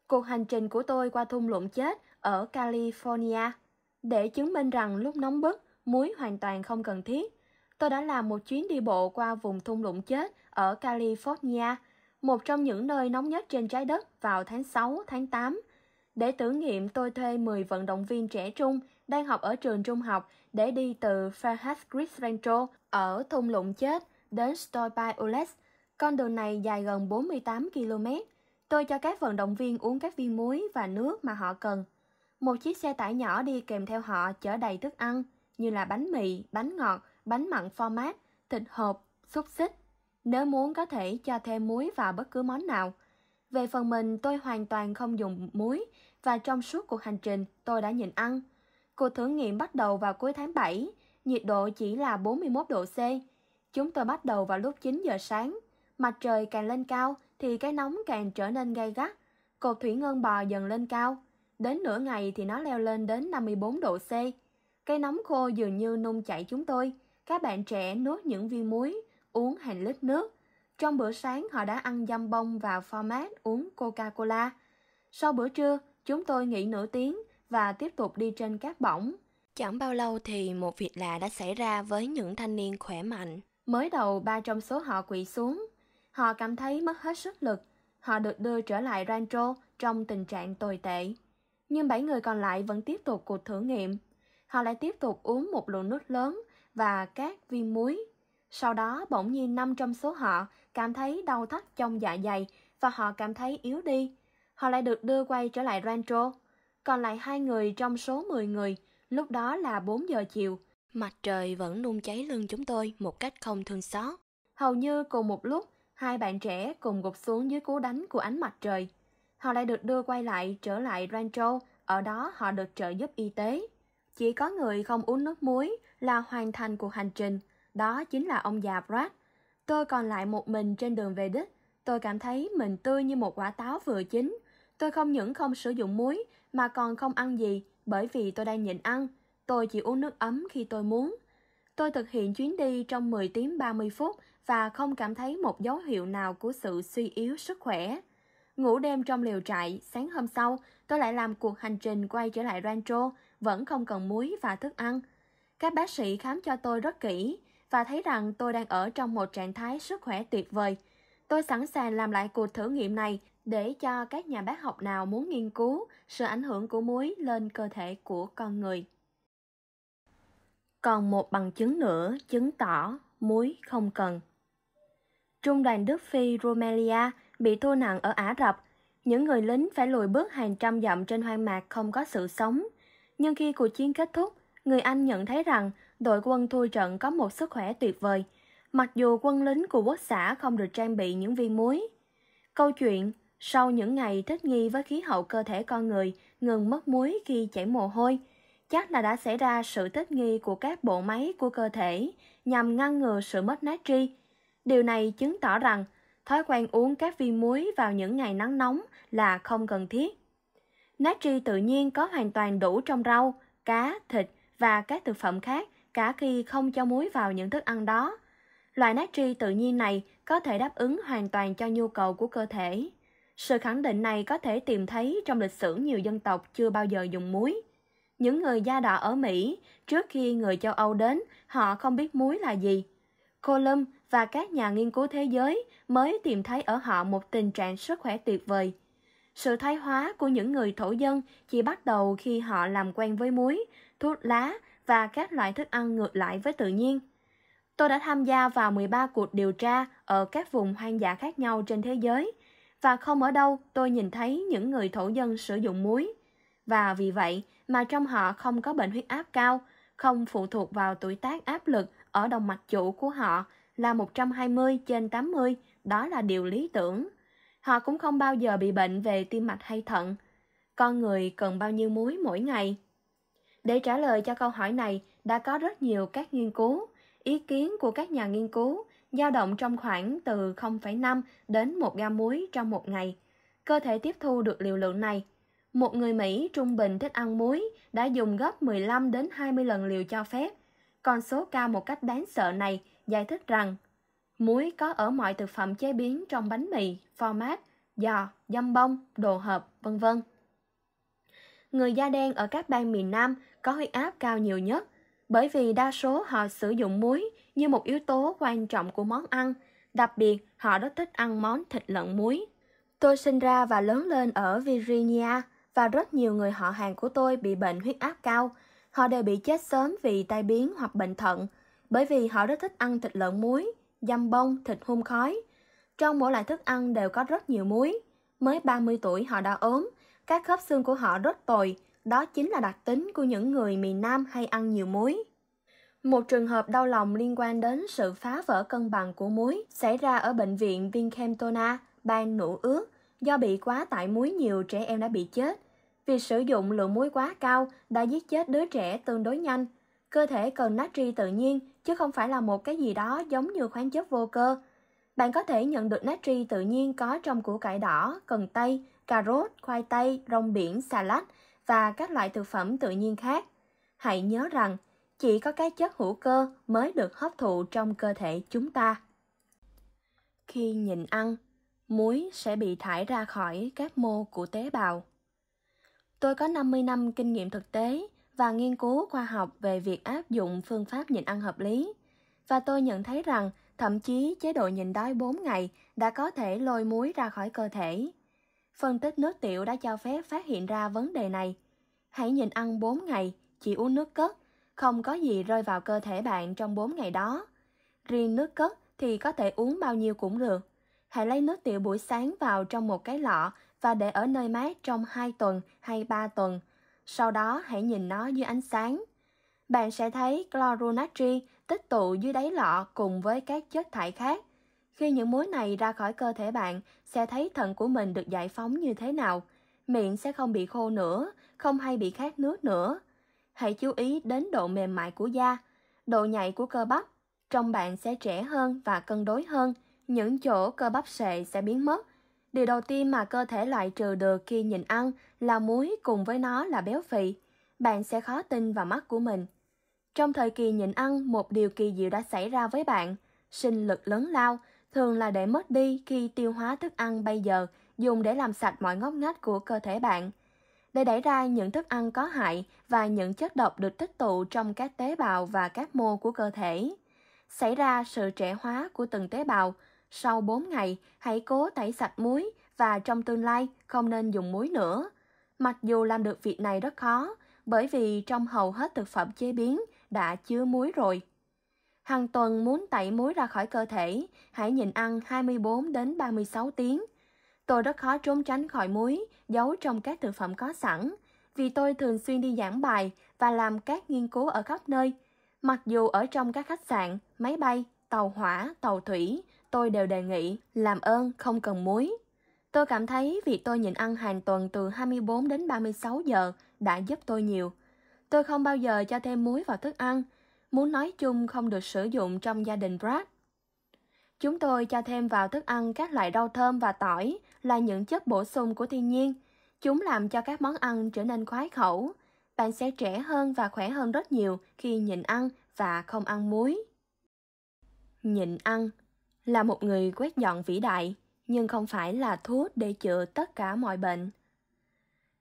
S1: Cuộc hành trình của tôi qua thung lũng chết ở California để chứng minh rằng lúc nóng bức, muối hoàn toàn không cần thiết. Tôi đã làm một chuyến đi bộ qua vùng thung lũng chết ở California, một trong những nơi nóng nhất trên trái đất vào tháng 6, tháng 8. Để thử nghiệm, tôi thuê 10 vận động viên trẻ trung đang học ở trường trung học để đi từ Farhat Grisventro ở thung lũng chết đến Stoipai Oles. Con đường này dài gần 48 km. Tôi cho các vận động viên uống các viên muối và nước mà họ cần. Một chiếc xe tải nhỏ đi kèm theo họ chở đầy thức ăn như là bánh mì, bánh ngọt, bánh mặn format, thịt hộp, xúc xích. Nếu muốn có thể cho thêm muối vào bất cứ món nào. Về phần mình, tôi hoàn toàn không dùng muối và trong suốt cuộc hành trình, tôi đã nhịn ăn. Cuộc thử nghiệm bắt đầu vào cuối tháng 7, nhiệt độ chỉ là 41 độ C. Chúng tôi bắt đầu vào lúc 9 giờ sáng. Mặt trời càng lên cao thì cái nóng càng trở nên gay gắt. Cột thủy ngân bò dần lên cao. Đến nửa ngày thì nó leo lên đến 54 độ C. Cái nóng khô dường như nung chảy chúng tôi. Các bạn trẻ nuốt những viên muối, uống hàng lít nước. Trong bữa sáng họ đã ăn dăm bông và format uống Coca-Cola. Sau bữa trưa, chúng tôi nghỉ nửa tiếng và tiếp tục đi trên cát bỏng. Chẳng bao lâu thì một việc lạ đã xảy ra với những thanh niên khỏe mạnh. Mới đầu ba trong số họ quỵ xuống. Họ cảm thấy mất hết sức lực. Họ được đưa trở lại Rancho trong tình trạng tồi tệ. Nhưng bảy người còn lại vẫn tiếp tục cuộc thử nghiệm. Họ lại tiếp tục uống một lượng nước lớn và các viên muối. Sau đó bỗng nhiên năm trong số họ cảm thấy đau thắt trong dạ dày và họ cảm thấy yếu đi. Họ lại được đưa quay trở lại Rancho còn lại hai người trong số 10 người, lúc đó là 4 giờ chiều. Mặt trời vẫn nung cháy lưng chúng tôi một cách không thương xót. Hầu như cùng một lúc, hai bạn trẻ cùng gục xuống dưới cú đánh của ánh mặt trời. Họ lại được đưa quay lại trở lại Rancho, ở đó họ được trợ giúp y tế. Chỉ có người không uống nước muối là hoàn thành cuộc hành trình, đó chính là ông già Brad. Tôi còn lại một mình trên đường về đích, tôi cảm thấy mình tươi như một quả táo vừa chín. Tôi không những không sử dụng muối mà còn không ăn gì bởi vì tôi đang nhịn ăn. Tôi chỉ uống nước ấm khi tôi muốn. Tôi thực hiện chuyến đi trong 10 tiếng 30 phút và không cảm thấy một dấu hiệu nào của sự suy yếu sức khỏe. Ngủ đêm trong liều trại, sáng hôm sau, tôi lại làm cuộc hành trình quay trở lại Rancho, vẫn không cần muối và thức ăn. Các bác sĩ khám cho tôi rất kỹ và thấy rằng tôi đang ở trong một trạng thái sức khỏe tuyệt vời. Tôi sẵn sàng làm lại cuộc thử nghiệm này để cho các nhà bác học nào muốn nghiên cứu sự ảnh hưởng của muối lên cơ thể của con người. Còn một bằng chứng nữa chứng tỏ muối không cần. Trung đoàn Đức Phi Romelia bị thua nặng ở Ả Rập. Những người lính phải lùi bước hàng trăm dặm trên hoang mạc không có sự sống. Nhưng khi cuộc chiến kết thúc, người Anh nhận thấy rằng đội quân thua trận có một sức khỏe tuyệt vời, mặc dù quân lính của quốc xã không được trang bị những viên muối. Câu chuyện sau những ngày thích nghi với khí hậu cơ thể con người ngừng mất muối khi chảy mồ hôi, chắc là đã xảy ra sự thích nghi của các bộ máy của cơ thể nhằm ngăn ngừa sự mất natri. Điều này chứng tỏ rằng thói quen uống các viên muối vào những ngày nắng nóng là không cần thiết. Natri tự nhiên có hoàn toàn đủ trong rau, cá, thịt và các thực phẩm khác cả khi không cho muối vào những thức ăn đó. Loại natri tự nhiên này có thể đáp ứng hoàn toàn cho nhu cầu của cơ thể. Sự khẳng định này có thể tìm thấy trong lịch sử nhiều dân tộc chưa bao giờ dùng muối. Những người da đỏ ở Mỹ, trước khi người châu Âu đến, họ không biết muối là gì. Colum và các nhà nghiên cứu thế giới mới tìm thấy ở họ một tình trạng sức khỏe tuyệt vời. Sự thoái hóa của những người thổ dân chỉ bắt đầu khi họ làm quen với muối, thuốc lá và các loại thức ăn ngược lại với tự nhiên. Tôi đã tham gia vào 13 cuộc điều tra ở các vùng hoang dã khác nhau trên thế giới và không ở đâu tôi nhìn thấy những người thổ dân sử dụng muối. Và vì vậy mà trong họ không có bệnh huyết áp cao, không phụ thuộc vào tuổi tác áp lực ở đồng mạch chủ của họ là 120 trên 80, đó là điều lý tưởng. Họ cũng không bao giờ bị bệnh về tim mạch hay thận. Con người cần bao nhiêu muối mỗi ngày? Để trả lời cho câu hỏi này, đã có rất nhiều các nghiên cứu, ý kiến của các nhà nghiên cứu dao động trong khoảng từ 0,5 đến 1 gam muối trong một ngày. Cơ thể tiếp thu được liều lượng này. Một người Mỹ trung bình thích ăn muối đã dùng gấp 15 đến 20 lần liều cho phép. Còn số ca một cách đáng sợ này giải thích rằng muối có ở mọi thực phẩm chế biến trong bánh mì, pho mát, giò, dăm bông, đồ hộp, vân vân. Người da đen ở các bang miền Nam có huyết áp cao nhiều nhất, bởi vì đa số họ sử dụng muối như một yếu tố quan trọng của món ăn. Đặc biệt, họ rất thích ăn món thịt lợn muối. Tôi sinh ra và lớn lên ở Virginia và rất nhiều người họ hàng của tôi bị bệnh huyết áp cao. Họ đều bị chết sớm vì tai biến hoặc bệnh thận, bởi vì họ rất thích ăn thịt lợn muối, dăm bông, thịt hun khói. Trong mỗi loại thức ăn đều có rất nhiều muối. Mới 30 tuổi họ đã ốm, các khớp xương của họ rất tồi, đó chính là đặc tính của những người miền Nam hay ăn nhiều muối. Một trường hợp đau lòng liên quan đến sự phá vỡ cân bằng của muối xảy ra ở bệnh viện Vincentona, bang Nụ Ước, do bị quá tải muối nhiều trẻ em đã bị chết. Việc sử dụng lượng muối quá cao đã giết chết đứa trẻ tương đối nhanh. Cơ thể cần natri tự nhiên, chứ không phải là một cái gì đó giống như khoáng chất vô cơ. Bạn có thể nhận được natri tự nhiên có trong củ cải đỏ, cần tây, cà rốt, khoai tây, rong biển, xà lách và các loại thực phẩm tự nhiên khác. Hãy nhớ rằng, chỉ có các chất hữu cơ mới được hấp thụ trong cơ thể chúng ta. Khi nhịn ăn, muối sẽ bị thải ra khỏi các mô của tế bào. Tôi có 50 năm kinh nghiệm thực tế và nghiên cứu khoa học về việc áp dụng phương pháp nhịn ăn hợp lý. Và tôi nhận thấy rằng thậm chí chế độ nhịn đói 4 ngày đã có thể lôi muối ra khỏi cơ thể. Phân tích nước tiểu đã cho phép phát hiện ra vấn đề này. Hãy nhịn ăn 4 ngày, chỉ uống nước cất không có gì rơi vào cơ thể bạn trong 4 ngày đó. Riêng nước cất thì có thể uống bao nhiêu cũng được. Hãy lấy nước tiểu buổi sáng vào trong một cái lọ và để ở nơi mát trong 2 tuần hay 3 tuần. Sau đó hãy nhìn nó dưới ánh sáng. Bạn sẽ thấy chlorunatri tích tụ dưới đáy lọ cùng với các chất thải khác. Khi những muối này ra khỏi cơ thể bạn, sẽ thấy thận của mình được giải phóng như thế nào. Miệng sẽ không bị khô nữa, không hay bị khát nước nữa hãy chú ý đến độ mềm mại của da, độ nhạy của cơ bắp. Trong bạn sẽ trẻ hơn và cân đối hơn, những chỗ cơ bắp sệ sẽ biến mất. Điều đầu tiên mà cơ thể loại trừ được khi nhịn ăn là muối cùng với nó là béo phì. Bạn sẽ khó tin vào mắt của mình. Trong thời kỳ nhịn ăn, một điều kỳ diệu đã xảy ra với bạn. Sinh lực lớn lao thường là để mất đi khi tiêu hóa thức ăn bây giờ dùng để làm sạch mọi ngóc ngách của cơ thể bạn – để đẩy ra những thức ăn có hại và những chất độc được tích tụ trong các tế bào và các mô của cơ thể. Xảy ra sự trẻ hóa của từng tế bào, sau 4 ngày hãy cố tẩy sạch muối và trong tương lai không nên dùng muối nữa. Mặc dù làm được việc này rất khó, bởi vì trong hầu hết thực phẩm chế biến đã chứa muối rồi. Hàng tuần muốn tẩy muối ra khỏi cơ thể, hãy nhịn ăn 24 đến 36 tiếng. Tôi rất khó trốn tránh khỏi muối, giấu trong các thực phẩm có sẵn, vì tôi thường xuyên đi giảng bài và làm các nghiên cứu ở khắp nơi. Mặc dù ở trong các khách sạn, máy bay, tàu hỏa, tàu thủy, tôi đều đề nghị làm ơn không cần muối. Tôi cảm thấy việc tôi nhịn ăn hàng tuần từ 24 đến 36 giờ đã giúp tôi nhiều. Tôi không bao giờ cho thêm muối vào thức ăn, muốn nói chung không được sử dụng trong gia đình Brad. Chúng tôi cho thêm vào thức ăn các loại rau thơm và tỏi là những chất bổ sung của thiên nhiên. Chúng làm cho các món ăn trở nên khoái khẩu. Bạn sẽ trẻ hơn và khỏe hơn rất nhiều khi nhịn ăn và không ăn muối. Nhịn ăn là một người quét dọn vĩ đại, nhưng không phải là thuốc để chữa tất cả mọi bệnh.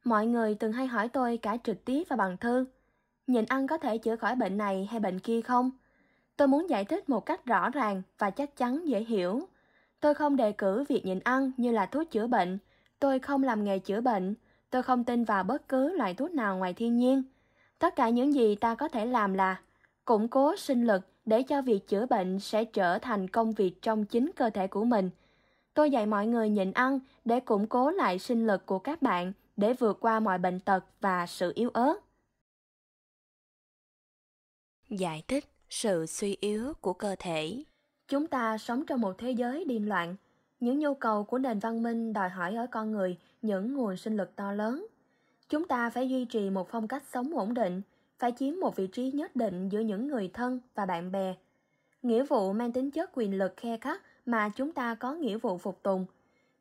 S1: Mọi người từng hay hỏi tôi cả trực tiếp và bằng thư, nhịn ăn có thể chữa khỏi bệnh này hay bệnh kia không? Tôi muốn giải thích một cách rõ ràng và chắc chắn dễ hiểu. Tôi không đề cử việc nhịn ăn như là thuốc chữa bệnh. Tôi không làm nghề chữa bệnh. Tôi không tin vào bất cứ loại thuốc nào ngoài thiên nhiên. Tất cả những gì ta có thể làm là củng cố sinh lực để cho việc chữa bệnh sẽ trở thành công việc trong chính cơ thể của mình. Tôi dạy mọi người nhịn ăn để củng cố lại sinh lực của các bạn để vượt qua mọi bệnh tật và sự yếu ớt. Giải thích sự suy yếu của cơ thể Chúng ta sống trong một thế giới điên loạn. Những nhu cầu của nền văn minh đòi hỏi ở con người những nguồn sinh lực to lớn. Chúng ta phải duy trì một phong cách sống ổn định, phải chiếm một vị trí nhất định giữa những người thân và bạn bè. Nghĩa vụ mang tính chất quyền lực khe khắc mà chúng ta có nghĩa vụ phục tùng.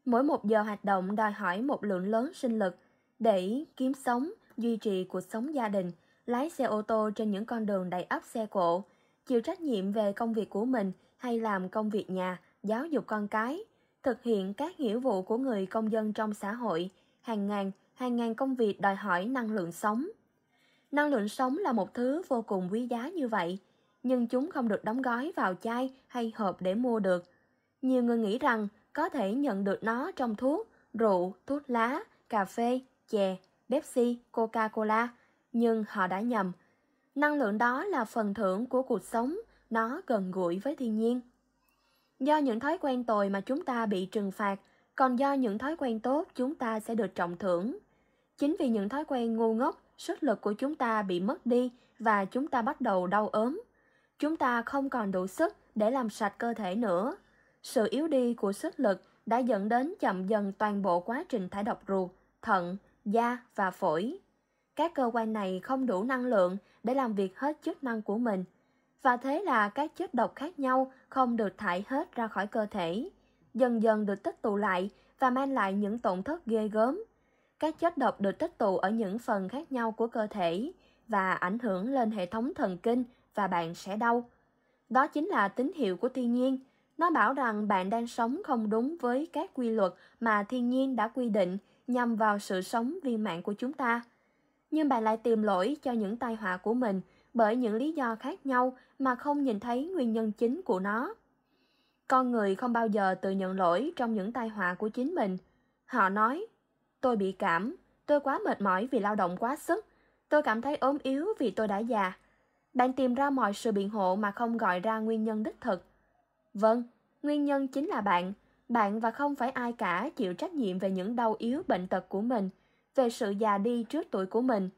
S1: Mỗi một giờ hoạt động đòi hỏi một lượng lớn sinh lực để kiếm sống, duy trì cuộc sống gia đình, lái xe ô tô trên những con đường đầy ấp xe cộ, chịu trách nhiệm về công việc của mình – hay làm công việc nhà, giáo dục con cái, thực hiện các nghĩa vụ của người công dân trong xã hội, hàng ngàn, hàng ngàn công việc đòi hỏi năng lượng sống. Năng lượng sống là một thứ vô cùng quý giá như vậy, nhưng chúng không được đóng gói vào chai hay hộp để mua được. Nhiều người nghĩ rằng có thể nhận được nó trong thuốc, rượu, thuốc lá, cà phê, chè, Pepsi, Coca-Cola, nhưng họ đã nhầm. Năng lượng đó là phần thưởng của cuộc sống, nó gần gũi với thiên nhiên do những thói quen tồi mà chúng ta bị trừng phạt còn do những thói quen tốt chúng ta sẽ được trọng thưởng chính vì những thói quen ngu ngốc sức lực của chúng ta bị mất đi và chúng ta bắt đầu đau ốm chúng ta không còn đủ sức để làm sạch cơ thể nữa sự yếu đi của sức lực đã dẫn đến chậm dần toàn bộ quá trình thải độc ruột thận da và phổi các cơ quan này không đủ năng lượng để làm việc hết chức năng của mình và thế là các chất độc khác nhau không được thải hết ra khỏi cơ thể, dần dần được tích tụ lại và mang lại những tổn thất ghê gớm. Các chất độc được tích tụ ở những phần khác nhau của cơ thể và ảnh hưởng lên hệ thống thần kinh và bạn sẽ đau. Đó chính là tín hiệu của thiên nhiên. Nó bảo rằng bạn đang sống không đúng với các quy luật mà thiên nhiên đã quy định nhằm vào sự sống viên mãn của chúng ta. Nhưng bạn lại tìm lỗi cho những tai họa của mình – bởi những lý do khác nhau mà không nhìn thấy nguyên nhân chính của nó con người không bao giờ tự nhận lỗi trong những tai họa của chính mình họ nói tôi bị cảm tôi quá mệt mỏi vì lao động quá sức tôi cảm thấy ốm yếu vì tôi đã già bạn tìm ra mọi sự biện hộ mà không gọi ra nguyên nhân đích thực vâng nguyên nhân chính là bạn bạn và không phải ai cả chịu trách nhiệm về những đau yếu bệnh tật của mình về sự già đi trước tuổi của mình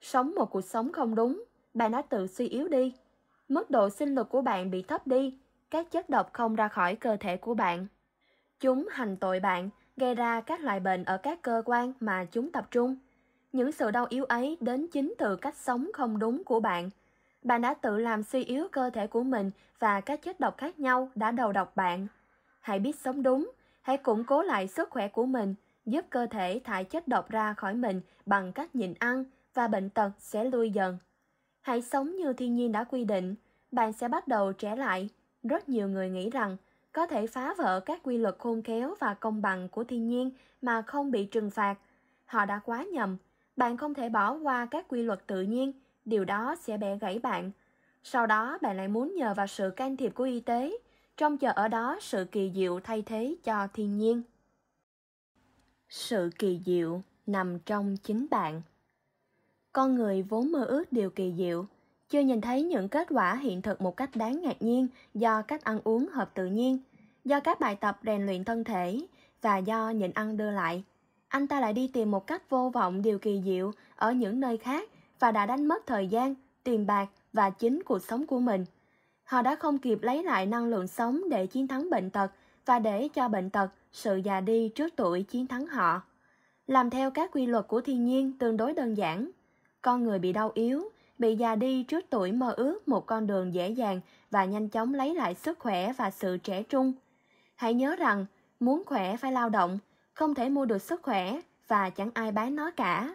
S1: sống một cuộc sống không đúng bạn đã tự suy yếu đi. Mức độ sinh lực của bạn bị thấp đi, các chất độc không ra khỏi cơ thể của bạn. Chúng hành tội bạn, gây ra các loại bệnh ở các cơ quan mà chúng tập trung. Những sự đau yếu ấy đến chính từ cách sống không đúng của bạn. Bạn đã tự làm suy yếu cơ thể của mình và các chất độc khác nhau đã đầu độc bạn. Hãy biết sống đúng, hãy củng cố lại sức khỏe của mình, giúp cơ thể thải chất độc ra khỏi mình bằng cách nhịn ăn và bệnh tật sẽ lui dần. Hãy sống như thiên nhiên đã quy định, bạn sẽ bắt đầu trẻ lại. Rất nhiều người nghĩ rằng có thể phá vỡ các quy luật khôn khéo và công bằng của thiên nhiên mà không bị trừng phạt. Họ đã quá nhầm, bạn không thể bỏ qua các quy luật tự nhiên, điều đó sẽ bẻ gãy bạn. Sau đó bạn lại muốn nhờ vào sự can thiệp của y tế, trong chờ ở đó sự kỳ diệu thay thế cho thiên nhiên. Sự kỳ diệu nằm trong chính bạn con người vốn mơ ước điều kỳ diệu chưa nhìn thấy những kết quả hiện thực một cách đáng ngạc nhiên do cách ăn uống hợp tự nhiên do các bài tập rèn luyện thân thể và do nhịn ăn đưa lại anh ta lại đi tìm một cách vô vọng điều kỳ diệu ở những nơi khác và đã đánh mất thời gian tiền bạc và chính cuộc sống của mình họ đã không kịp lấy lại năng lượng sống để chiến thắng bệnh tật và để cho bệnh tật sự già đi trước tuổi chiến thắng họ làm theo các quy luật của thiên nhiên tương đối đơn giản con người bị đau yếu bị già đi trước tuổi mơ ước một con đường dễ dàng và nhanh chóng lấy lại sức khỏe và sự trẻ trung hãy nhớ rằng muốn khỏe phải lao động không thể mua được sức khỏe và chẳng ai bán nó cả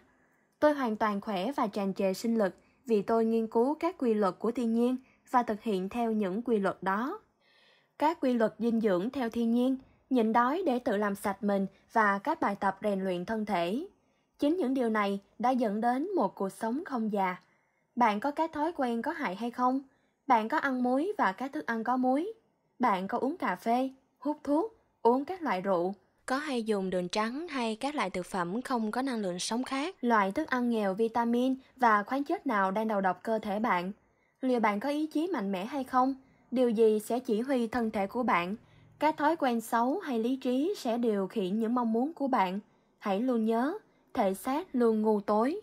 S1: tôi hoàn toàn khỏe và tràn trề sinh lực vì tôi nghiên cứu các quy luật của thiên nhiên và thực hiện theo những quy luật đó các quy luật dinh dưỡng theo thiên nhiên nhịn đói để tự làm sạch mình và các bài tập rèn luyện thân thể Chính những điều này đã dẫn đến một cuộc sống không già. Bạn có cái thói quen có hại hay không? Bạn có ăn muối và các thức ăn có muối? Bạn có uống cà phê, hút thuốc, uống các loại rượu? Có hay dùng đường trắng hay các loại thực phẩm không có năng lượng sống khác? Loại thức ăn nghèo vitamin và khoáng chất nào đang đầu độc cơ thể bạn? Liệu bạn có ý chí mạnh mẽ hay không? Điều gì sẽ chỉ huy thân thể của bạn? Các thói quen xấu hay lý trí sẽ điều khiển những mong muốn của bạn. Hãy luôn nhớ, thể xác luôn ngu tối.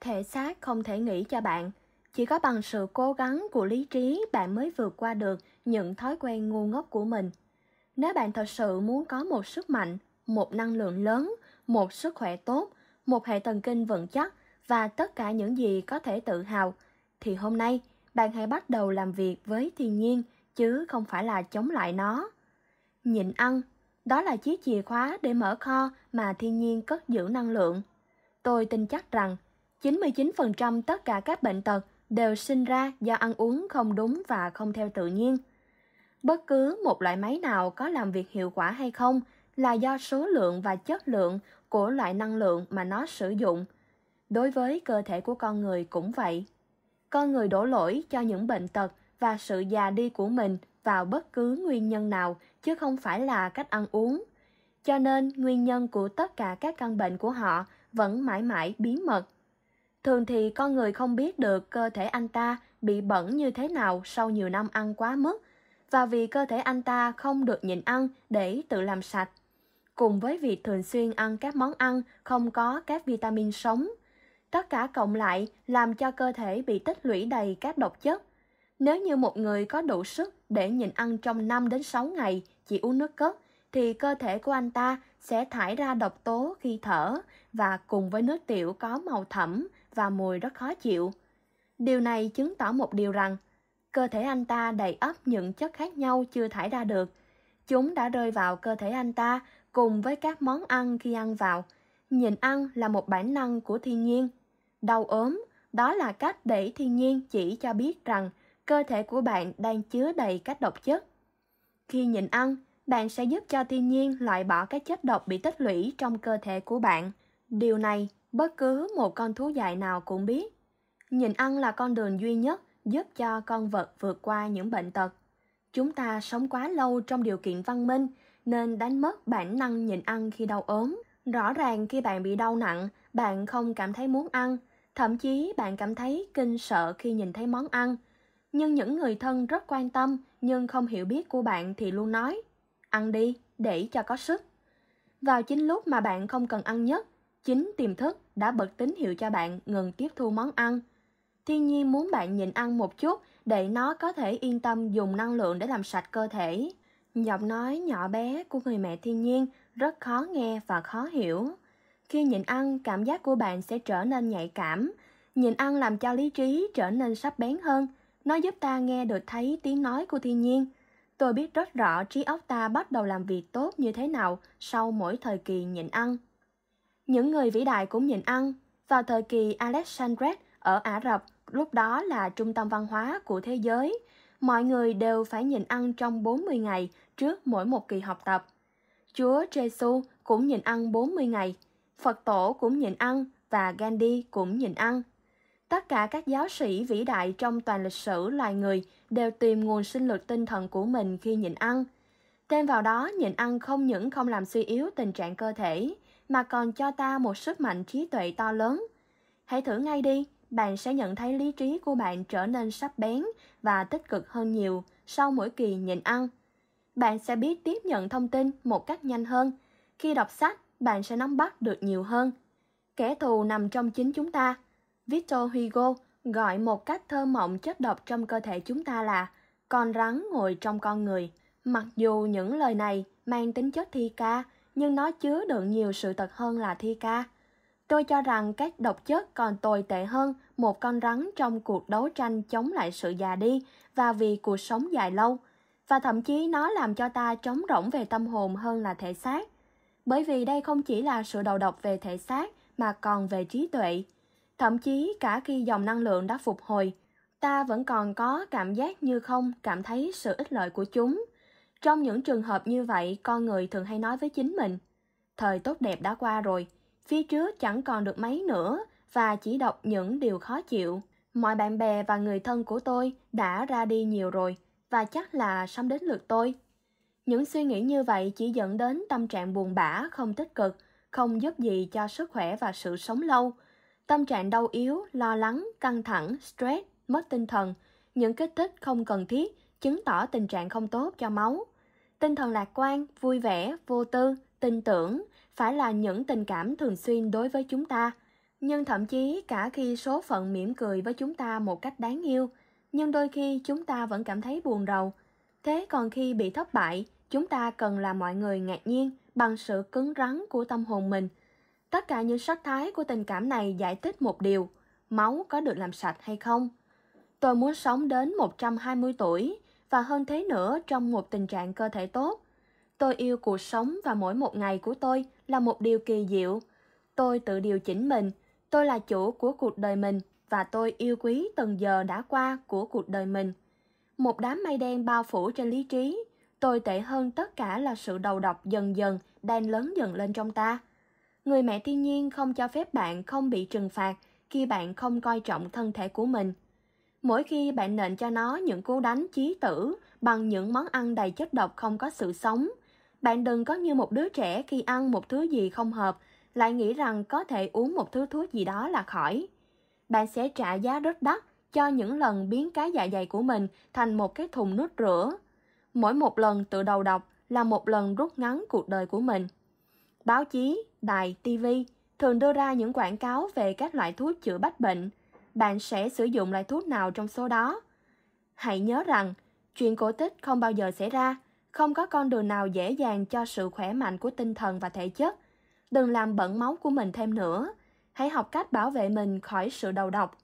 S1: Thể xác không thể nghĩ cho bạn, chỉ có bằng sự cố gắng của lý trí bạn mới vượt qua được những thói quen ngu ngốc của mình. Nếu bạn thật sự muốn có một sức mạnh, một năng lượng lớn, một sức khỏe tốt, một hệ thần kinh vững chắc và tất cả những gì có thể tự hào, thì hôm nay bạn hãy bắt đầu làm việc với thiên nhiên chứ không phải là chống lại nó. Nhịn ăn đó là chiếc chìa khóa để mở kho mà thiên nhiên cất giữ năng lượng. Tôi tin chắc rằng 99% tất cả các bệnh tật đều sinh ra do ăn uống không đúng và không theo tự nhiên. Bất cứ một loại máy nào có làm việc hiệu quả hay không là do số lượng và chất lượng của loại năng lượng mà nó sử dụng. Đối với cơ thể của con người cũng vậy. Con người đổ lỗi cho những bệnh tật và sự già đi của mình vào bất cứ nguyên nhân nào chứ không phải là cách ăn uống cho nên nguyên nhân của tất cả các căn bệnh của họ vẫn mãi mãi bí mật thường thì con người không biết được cơ thể anh ta bị bẩn như thế nào sau nhiều năm ăn quá mức và vì cơ thể anh ta không được nhịn ăn để tự làm sạch cùng với việc thường xuyên ăn các món ăn không có các vitamin sống tất cả cộng lại làm cho cơ thể bị tích lũy đầy các độc chất nếu như một người có đủ sức để nhịn ăn trong 5 đến 6 ngày chỉ uống nước cất thì cơ thể của anh ta sẽ thải ra độc tố khi thở và cùng với nước tiểu có màu thẫm và mùi rất khó chịu. Điều này chứng tỏ một điều rằng cơ thể anh ta đầy ấp những chất khác nhau chưa thải ra được. Chúng đã rơi vào cơ thể anh ta cùng với các món ăn khi ăn vào. Nhìn ăn là một bản năng của thiên nhiên. Đau ốm, đó là cách để thiên nhiên chỉ cho biết rằng cơ thể của bạn đang chứa đầy các độc chất khi nhịn ăn, bạn sẽ giúp cho thiên nhiên loại bỏ các chất độc bị tích lũy trong cơ thể của bạn. Điều này, bất cứ một con thú dại nào cũng biết. Nhịn ăn là con đường duy nhất giúp cho con vật vượt qua những bệnh tật. Chúng ta sống quá lâu trong điều kiện văn minh nên đánh mất bản năng nhịn ăn khi đau ốm. Rõ ràng khi bạn bị đau nặng, bạn không cảm thấy muốn ăn, thậm chí bạn cảm thấy kinh sợ khi nhìn thấy món ăn, nhưng những người thân rất quan tâm nhưng không hiểu biết của bạn thì luôn nói ăn đi để cho có sức vào chính lúc mà bạn không cần ăn nhất chính tiềm thức đã bật tín hiệu cho bạn ngừng tiếp thu món ăn thiên nhiên muốn bạn nhịn ăn một chút để nó có thể yên tâm dùng năng lượng để làm sạch cơ thể giọng nói nhỏ bé của người mẹ thiên nhiên rất khó nghe và khó hiểu khi nhịn ăn cảm giác của bạn sẽ trở nên nhạy cảm nhịn ăn làm cho lý trí trở nên sắp bén hơn nó giúp ta nghe được thấy tiếng nói của thiên nhiên. Tôi biết rất rõ trí óc ta bắt đầu làm việc tốt như thế nào sau mỗi thời kỳ nhịn ăn. Những người vĩ đại cũng nhịn ăn. Vào thời kỳ Alexandret ở Ả Rập, lúc đó là trung tâm văn hóa của thế giới, mọi người đều phải nhịn ăn trong 40 ngày trước mỗi một kỳ học tập. Chúa Giêsu cũng nhịn ăn 40 ngày, Phật tổ cũng nhịn ăn và Gandhi cũng nhịn ăn. Tất cả các giáo sĩ vĩ đại trong toàn lịch sử loài người đều tìm nguồn sinh lực tinh thần của mình khi nhịn ăn. Thêm vào đó, nhịn ăn không những không làm suy yếu tình trạng cơ thể, mà còn cho ta một sức mạnh trí tuệ to lớn. Hãy thử ngay đi, bạn sẽ nhận thấy lý trí của bạn trở nên sắc bén và tích cực hơn nhiều sau mỗi kỳ nhịn ăn. Bạn sẽ biết tiếp nhận thông tin một cách nhanh hơn. Khi đọc sách, bạn sẽ nắm bắt được nhiều hơn. Kẻ thù nằm trong chính chúng ta – Victor Hugo gọi một cách thơ mộng chất độc trong cơ thể chúng ta là con rắn ngồi trong con người. Mặc dù những lời này mang tính chất thi ca, nhưng nó chứa đựng nhiều sự thật hơn là thi ca. Tôi cho rằng các độc chất còn tồi tệ hơn một con rắn trong cuộc đấu tranh chống lại sự già đi và vì cuộc sống dài lâu. Và thậm chí nó làm cho ta trống rỗng về tâm hồn hơn là thể xác. Bởi vì đây không chỉ là sự đầu độc về thể xác mà còn về trí tuệ. Thậm chí cả khi dòng năng lượng đã phục hồi, ta vẫn còn có cảm giác như không cảm thấy sự ích lợi của chúng. Trong những trường hợp như vậy, con người thường hay nói với chính mình, thời tốt đẹp đã qua rồi, phía trước chẳng còn được mấy nữa và chỉ đọc những điều khó chịu. Mọi bạn bè và người thân của tôi đã ra đi nhiều rồi và chắc là sắp đến lượt tôi. Những suy nghĩ như vậy chỉ dẫn đến tâm trạng buồn bã, không tích cực, không giúp gì cho sức khỏe và sự sống lâu – Tâm trạng đau yếu, lo lắng, căng thẳng, stress, mất tinh thần, những kích thích không cần thiết chứng tỏ tình trạng không tốt cho máu. Tinh thần lạc quan, vui vẻ, vô tư, tin tưởng phải là những tình cảm thường xuyên đối với chúng ta. Nhưng thậm chí cả khi số phận mỉm cười với chúng ta một cách đáng yêu, nhưng đôi khi chúng ta vẫn cảm thấy buồn rầu. Thế còn khi bị thất bại, chúng ta cần là mọi người ngạc nhiên bằng sự cứng rắn của tâm hồn mình – Tất cả những sắc thái của tình cảm này giải thích một điều, máu có được làm sạch hay không? Tôi muốn sống đến 120 tuổi và hơn thế nữa trong một tình trạng cơ thể tốt. Tôi yêu cuộc sống và mỗi một ngày của tôi là một điều kỳ diệu. Tôi tự điều chỉnh mình, tôi là chủ của cuộc đời mình và tôi yêu quý từng giờ đã qua của cuộc đời mình. Một đám mây đen bao phủ trên lý trí, tôi tệ hơn tất cả là sự đầu độc dần dần đang lớn dần lên trong ta người mẹ thiên nhiên không cho phép bạn không bị trừng phạt khi bạn không coi trọng thân thể của mình mỗi khi bạn nện cho nó những cú đánh chí tử bằng những món ăn đầy chất độc không có sự sống bạn đừng có như một đứa trẻ khi ăn một thứ gì không hợp lại nghĩ rằng có thể uống một thứ thuốc gì đó là khỏi bạn sẽ trả giá rất đắt cho những lần biến cái dạ dày của mình thành một cái thùng nước rửa mỗi một lần tự đầu độc là một lần rút ngắn cuộc đời của mình báo chí đài, TV thường đưa ra những quảng cáo về các loại thuốc chữa bách bệnh. Bạn sẽ sử dụng loại thuốc nào trong số đó? Hãy nhớ rằng, chuyện cổ tích không bao giờ xảy ra, không có con đường nào dễ dàng cho sự khỏe mạnh của tinh thần và thể chất. Đừng làm bẩn máu của mình thêm nữa. Hãy học cách bảo vệ mình khỏi sự đầu độc.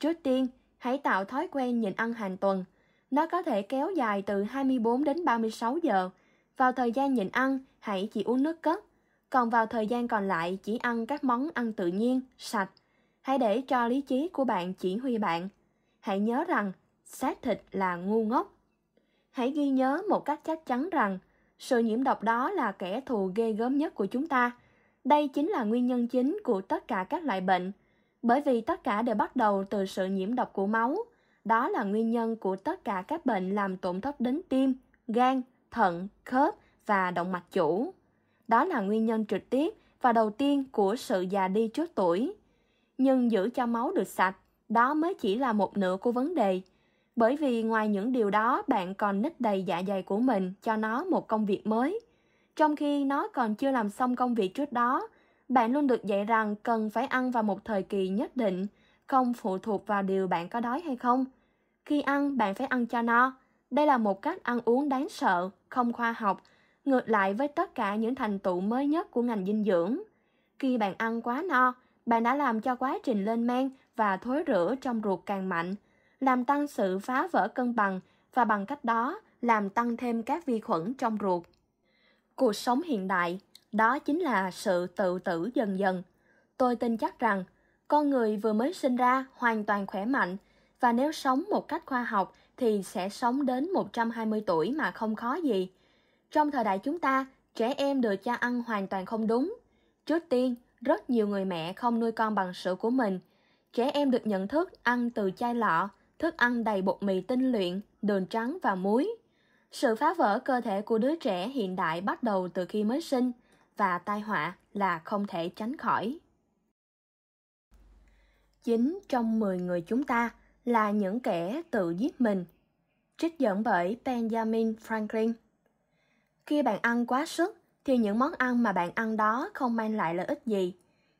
S1: Trước tiên, hãy tạo thói quen nhịn ăn hàng tuần. Nó có thể kéo dài từ 24 đến 36 giờ. Vào thời gian nhịn ăn, hãy chỉ uống nước cất còn vào thời gian còn lại chỉ ăn các món ăn tự nhiên, sạch. Hãy để cho lý trí của bạn chỉ huy bạn. Hãy nhớ rằng, xác thịt là ngu ngốc. Hãy ghi nhớ một cách chắc chắn rằng, sự nhiễm độc đó là kẻ thù ghê gớm nhất của chúng ta. Đây chính là nguyên nhân chính của tất cả các loại bệnh, bởi vì tất cả đều bắt đầu từ sự nhiễm độc của máu. Đó là nguyên nhân của tất cả các bệnh làm tổn thất đến tim, gan, thận, khớp và động mạch chủ. Đó là nguyên nhân trực tiếp và đầu tiên của sự già đi trước tuổi. Nhưng giữ cho máu được sạch, đó mới chỉ là một nửa của vấn đề. Bởi vì ngoài những điều đó, bạn còn nít đầy dạ dày của mình cho nó một công việc mới. Trong khi nó còn chưa làm xong công việc trước đó, bạn luôn được dạy rằng cần phải ăn vào một thời kỳ nhất định, không phụ thuộc vào điều bạn có đói hay không. Khi ăn, bạn phải ăn cho no. Đây là một cách ăn uống đáng sợ, không khoa học – ngược lại với tất cả những thành tựu mới nhất của ngành dinh dưỡng. Khi bạn ăn quá no, bạn đã làm cho quá trình lên men và thối rữa trong ruột càng mạnh, làm tăng sự phá vỡ cân bằng và bằng cách đó làm tăng thêm các vi khuẩn trong ruột. Cuộc sống hiện đại, đó chính là sự tự tử dần dần. Tôi tin chắc rằng con người vừa mới sinh ra hoàn toàn khỏe mạnh và nếu sống một cách khoa học thì sẽ sống đến 120 tuổi mà không khó gì trong thời đại chúng ta, trẻ em được cho ăn hoàn toàn không đúng. Trước tiên, rất nhiều người mẹ không nuôi con bằng sữa của mình. Trẻ em được nhận thức ăn từ chai lọ, thức ăn đầy bột mì tinh luyện, đường trắng và muối. Sự phá vỡ cơ thể của đứa trẻ hiện đại bắt đầu từ khi mới sinh và tai họa là không thể tránh khỏi. chính trong 10 người chúng ta là những kẻ tự giết mình. Trích dẫn bởi Benjamin Franklin khi bạn ăn quá sức thì những món ăn mà bạn ăn đó không mang lại lợi ích gì.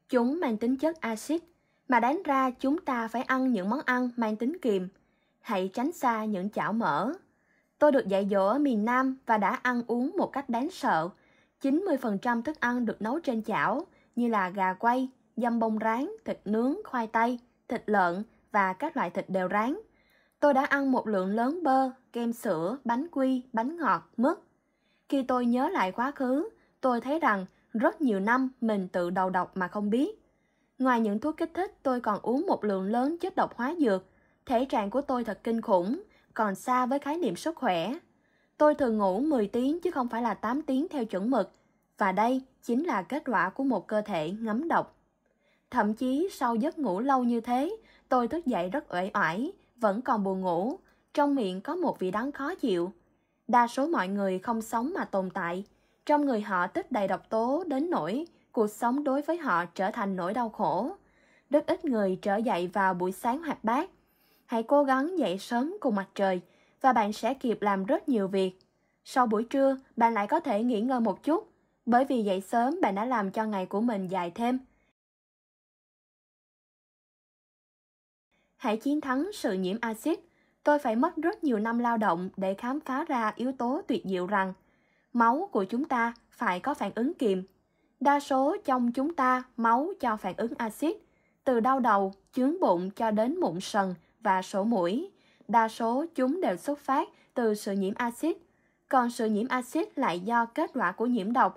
S1: Chúng mang tính chất axit, mà đáng ra chúng ta phải ăn những món ăn mang tính kiềm. Hãy tránh xa những chảo mỡ. Tôi được dạy dỗ ở miền Nam và đã ăn uống một cách đáng sợ. 90% thức ăn được nấu trên chảo như là gà quay, dăm bông rán, thịt nướng, khoai tây, thịt lợn và các loại thịt đều rán. Tôi đã ăn một lượng lớn bơ, kem sữa, bánh quy, bánh ngọt, mứt khi tôi nhớ lại quá khứ, tôi thấy rằng rất nhiều năm mình tự đầu độc mà không biết. Ngoài những thuốc kích thích, tôi còn uống một lượng lớn chất độc hóa dược. Thể trạng của tôi thật kinh khủng, còn xa với khái niệm sức khỏe. Tôi thường ngủ 10 tiếng chứ không phải là 8 tiếng theo chuẩn mực. Và đây chính là kết quả của một cơ thể ngấm độc. Thậm chí sau giấc ngủ lâu như thế, tôi thức dậy rất uể oải, vẫn còn buồn ngủ, trong miệng có một vị đắng khó chịu đa số mọi người không sống mà tồn tại trong người họ tích đầy độc tố đến nỗi cuộc sống đối với họ trở thành nỗi đau khổ rất ít người trở dậy vào buổi sáng hoạt bát hãy cố gắng dậy sớm cùng mặt trời và bạn sẽ kịp làm rất nhiều việc sau buổi trưa bạn lại có thể nghỉ ngơi một chút bởi vì dậy sớm bạn đã làm cho ngày của mình dài thêm hãy chiến thắng sự nhiễm axit tôi phải mất rất nhiều năm lao động để khám phá ra yếu tố tuyệt diệu rằng máu của chúng ta phải có phản ứng kiềm. Đa số trong chúng ta máu cho phản ứng axit, từ đau đầu, chướng bụng cho đến mụn sần và sổ mũi. Đa số chúng đều xuất phát từ sự nhiễm axit, còn sự nhiễm axit lại do kết quả của nhiễm độc.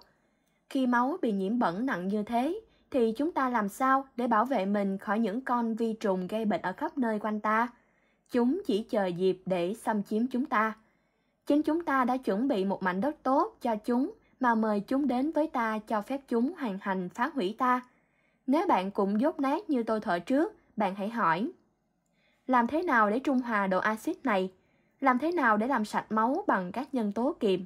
S1: Khi máu bị nhiễm bẩn nặng như thế, thì chúng ta làm sao để bảo vệ mình khỏi những con vi trùng gây bệnh ở khắp nơi quanh ta? Chúng chỉ chờ dịp để xâm chiếm chúng ta. Chính chúng ta đã chuẩn bị một mảnh đất tốt cho chúng mà mời chúng đến với ta cho phép chúng hoàn hành phá hủy ta. Nếu bạn cũng dốt nát như tôi thở trước, bạn hãy hỏi. Làm thế nào để trung hòa độ axit này? Làm thế nào để làm sạch máu bằng các nhân tố kiềm?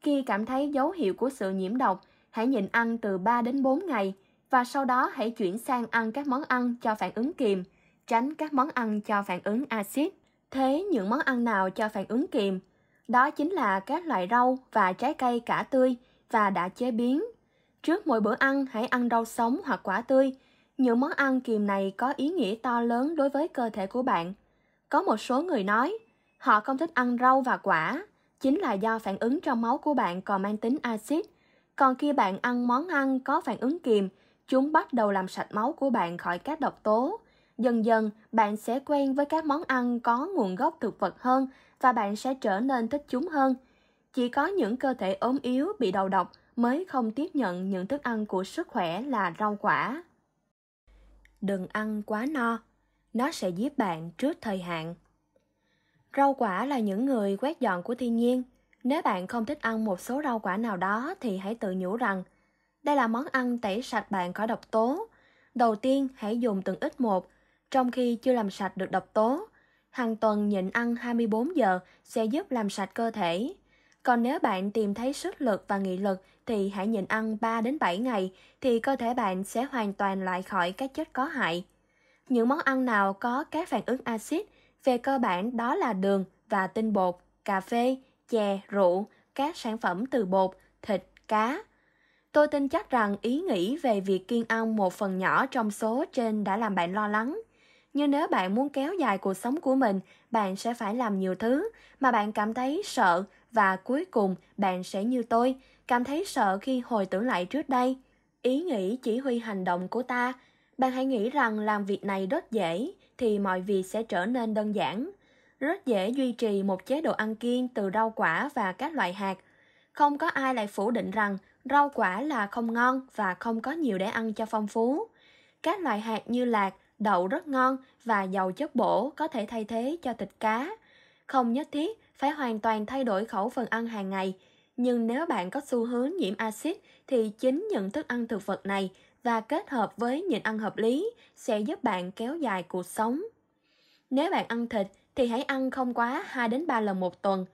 S1: Khi cảm thấy dấu hiệu của sự nhiễm độc, hãy nhịn ăn từ 3 đến 4 ngày và sau đó hãy chuyển sang ăn các món ăn cho phản ứng kiềm tránh các món ăn cho phản ứng axit. Thế những món ăn nào cho phản ứng kiềm? Đó chính là các loại rau và trái cây cả tươi và đã chế biến. Trước mỗi bữa ăn hãy ăn rau sống hoặc quả tươi. Những món ăn kiềm này có ý nghĩa to lớn đối với cơ thể của bạn. Có một số người nói, họ không thích ăn rau và quả, chính là do phản ứng trong máu của bạn còn mang tính axit. Còn khi bạn ăn món ăn có phản ứng kiềm, chúng bắt đầu làm sạch máu của bạn khỏi các độc tố. Dần dần, bạn sẽ quen với các món ăn có nguồn gốc thực vật hơn và bạn sẽ trở nên thích chúng hơn. Chỉ có những cơ thể ốm yếu bị đầu độc mới không tiếp nhận những thức ăn của sức khỏe là rau quả. Đừng ăn quá no, nó sẽ giết bạn trước thời hạn. Rau quả là những người quét dọn của thiên nhiên. Nếu bạn không thích ăn một số rau quả nào đó thì hãy tự nhủ rằng đây là món ăn tẩy sạch bạn khỏi độc tố. Đầu tiên, hãy dùng từng ít một trong khi chưa làm sạch được độc tố, hàng tuần nhịn ăn 24 giờ sẽ giúp làm sạch cơ thể. Còn nếu bạn tìm thấy sức lực và nghị lực thì hãy nhịn ăn 3 đến 7 ngày thì cơ thể bạn sẽ hoàn toàn loại khỏi các chất có hại. Những món ăn nào có các phản ứng axit về cơ bản đó là đường và tinh bột, cà phê, chè, rượu, các sản phẩm từ bột, thịt, cá. Tôi tin chắc rằng ý nghĩ về việc kiêng ăn một phần nhỏ trong số trên đã làm bạn lo lắng nhưng nếu bạn muốn kéo dài cuộc sống của mình bạn sẽ phải làm nhiều thứ mà bạn cảm thấy sợ và cuối cùng bạn sẽ như tôi cảm thấy sợ khi hồi tưởng lại trước đây ý nghĩ chỉ huy hành động của ta bạn hãy nghĩ rằng làm việc này rất dễ thì mọi việc sẽ trở nên đơn giản rất dễ duy trì một chế độ ăn kiêng từ rau quả và các loại hạt không có ai lại phủ định rằng rau quả là không ngon và không có nhiều để ăn cho phong phú các loại hạt như lạc đậu rất ngon và giàu chất bổ có thể thay thế cho thịt cá. Không nhất thiết phải hoàn toàn thay đổi khẩu phần ăn hàng ngày, nhưng nếu bạn có xu hướng nhiễm axit thì chính những thức ăn thực vật này và kết hợp với nhịn ăn hợp lý sẽ giúp bạn kéo dài cuộc sống. Nếu bạn ăn thịt thì hãy ăn không quá 2 đến 3 lần một tuần.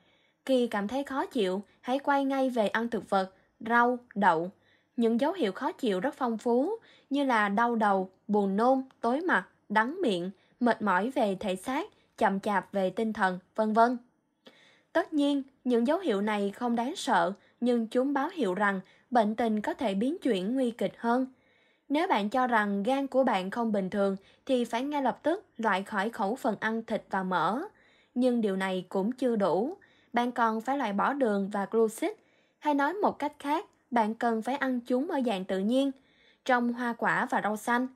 S1: Khi cảm thấy khó chịu, hãy quay ngay về ăn thực vật, rau, đậu, những dấu hiệu khó chịu rất phong phú như là đau đầu, buồn nôn, tối mặt, đắng miệng, mệt mỏi về thể xác, chậm chạp về tinh thần, vân vân. Tất nhiên, những dấu hiệu này không đáng sợ, nhưng chúng báo hiệu rằng bệnh tình có thể biến chuyển nguy kịch hơn. Nếu bạn cho rằng gan của bạn không bình thường thì phải ngay lập tức loại khỏi khẩu phần ăn thịt và mỡ. Nhưng điều này cũng chưa đủ. Bạn còn phải loại bỏ đường và glucid. Hay nói một cách khác bạn cần phải ăn chúng ở dạng tự nhiên, trong hoa quả và rau xanh.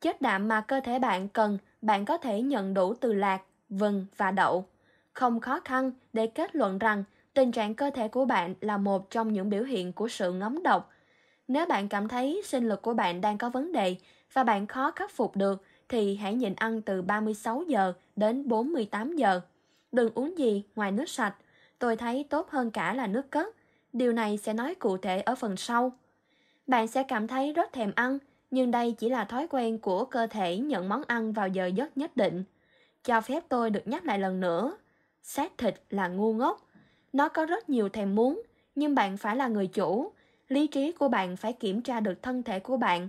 S1: Chất đạm mà cơ thể bạn cần, bạn có thể nhận đủ từ lạc, vừng và đậu. Không khó khăn để kết luận rằng tình trạng cơ thể của bạn là một trong những biểu hiện của sự ngấm độc. Nếu bạn cảm thấy sinh lực của bạn đang có vấn đề và bạn khó khắc phục được thì hãy nhịn ăn từ 36 giờ đến 48 giờ. Đừng uống gì ngoài nước sạch, tôi thấy tốt hơn cả là nước cất. Điều này sẽ nói cụ thể ở phần sau. Bạn sẽ cảm thấy rất thèm ăn, nhưng đây chỉ là thói quen của cơ thể nhận món ăn vào giờ giấc nhất định. Cho phép tôi được nhắc lại lần nữa, xác thịt là ngu ngốc. Nó có rất nhiều thèm muốn, nhưng bạn phải là người chủ. Lý trí của bạn phải kiểm tra được thân thể của bạn.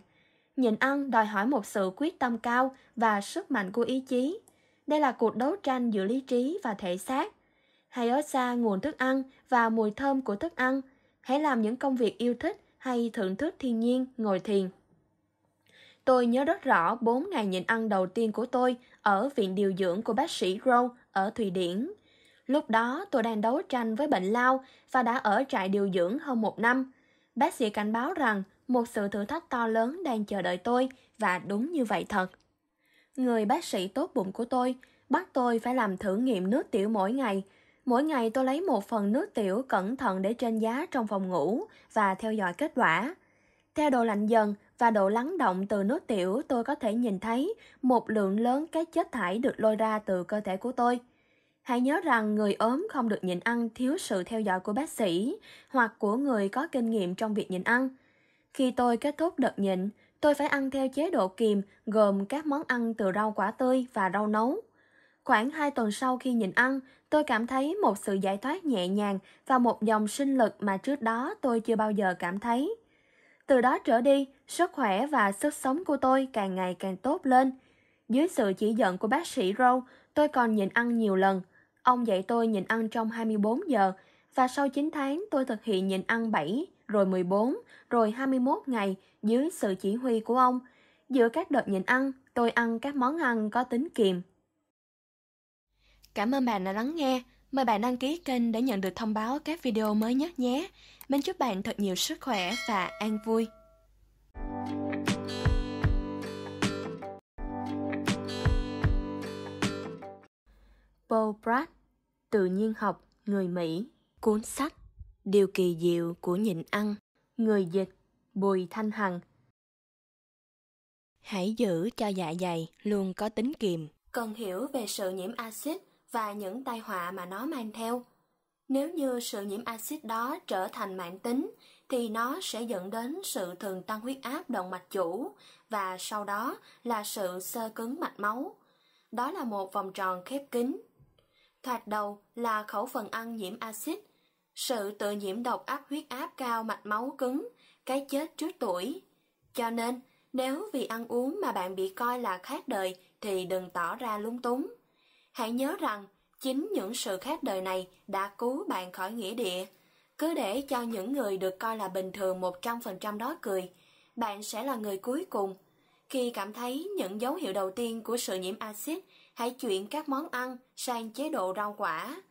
S1: Nhịn ăn đòi hỏi một sự quyết tâm cao và sức mạnh của ý chí. Đây là cuộc đấu tranh giữa lý trí và thể xác hay ở xa nguồn thức ăn và mùi thơm của thức ăn. Hãy làm những công việc yêu thích hay thưởng thức thiên nhiên, ngồi thiền. Tôi nhớ rất rõ 4 ngày nhịn ăn đầu tiên của tôi ở viện điều dưỡng của bác sĩ Rowe ở Thụy Điển. Lúc đó tôi đang đấu tranh với bệnh lao và đã ở trại điều dưỡng hơn một năm. Bác sĩ cảnh báo rằng một sự thử thách to lớn đang chờ đợi tôi và đúng như vậy thật. Người bác sĩ tốt bụng của tôi bắt tôi phải làm thử nghiệm nước tiểu mỗi ngày Mỗi ngày tôi lấy một phần nước tiểu cẩn thận để trên giá trong phòng ngủ và theo dõi kết quả. Theo độ lạnh dần và độ lắng động từ nước tiểu, tôi có thể nhìn thấy một lượng lớn các chất thải được lôi ra từ cơ thể của tôi. Hãy nhớ rằng người ốm không được nhịn ăn thiếu sự theo dõi của bác sĩ hoặc của người có kinh nghiệm trong việc nhịn ăn. Khi tôi kết thúc đợt nhịn, tôi phải ăn theo chế độ kiềm gồm các món ăn từ rau quả tươi và rau nấu. Khoảng 2 tuần sau khi nhịn ăn, tôi cảm thấy một sự giải thoát nhẹ nhàng và một dòng sinh lực mà trước đó tôi chưa bao giờ cảm thấy. Từ đó trở đi, sức khỏe và sức sống của tôi càng ngày càng tốt lên. Dưới sự chỉ dẫn của bác sĩ Rowe, tôi còn nhịn ăn nhiều lần. Ông dạy tôi nhịn ăn trong 24 giờ và sau 9 tháng tôi thực hiện nhịn ăn 7, rồi 14, rồi 21 ngày dưới sự chỉ huy của ông. Giữa các đợt nhịn ăn, tôi ăn các món ăn có tính kiềm, Cảm ơn bạn đã lắng nghe. Mời bạn đăng ký kênh để nhận được thông báo các video mới nhất nhé. Mình chúc bạn thật nhiều sức khỏe và an vui. Paul Pratt, Tự nhiên học, người Mỹ, cuốn sách Điều kỳ diệu của nhịn ăn, người dịch, Bùi Thanh Hằng. Hãy giữ cho dạ dày luôn có tính kiềm. Cần hiểu về sự nhiễm axit và những tai họa mà nó mang theo. Nếu như sự nhiễm axit đó trở thành mãn tính thì nó sẽ dẫn đến sự thường tăng huyết áp động mạch chủ và sau đó là sự sơ cứng mạch máu. Đó là một vòng tròn khép kín. Thoạt đầu là khẩu phần ăn nhiễm axit, sự tự nhiễm độc áp huyết áp cao mạch máu cứng, cái chết trước tuổi. Cho nên, nếu vì ăn uống mà bạn bị coi là khác đời thì đừng tỏ ra lúng túng. Hãy nhớ rằng, chính những sự khác đời này đã cứu bạn khỏi nghĩa địa. Cứ để cho những người được coi là bình thường 100% đó cười, bạn sẽ là người cuối cùng. Khi cảm thấy những dấu hiệu đầu tiên của sự nhiễm axit, hãy chuyển các món ăn sang chế độ rau quả.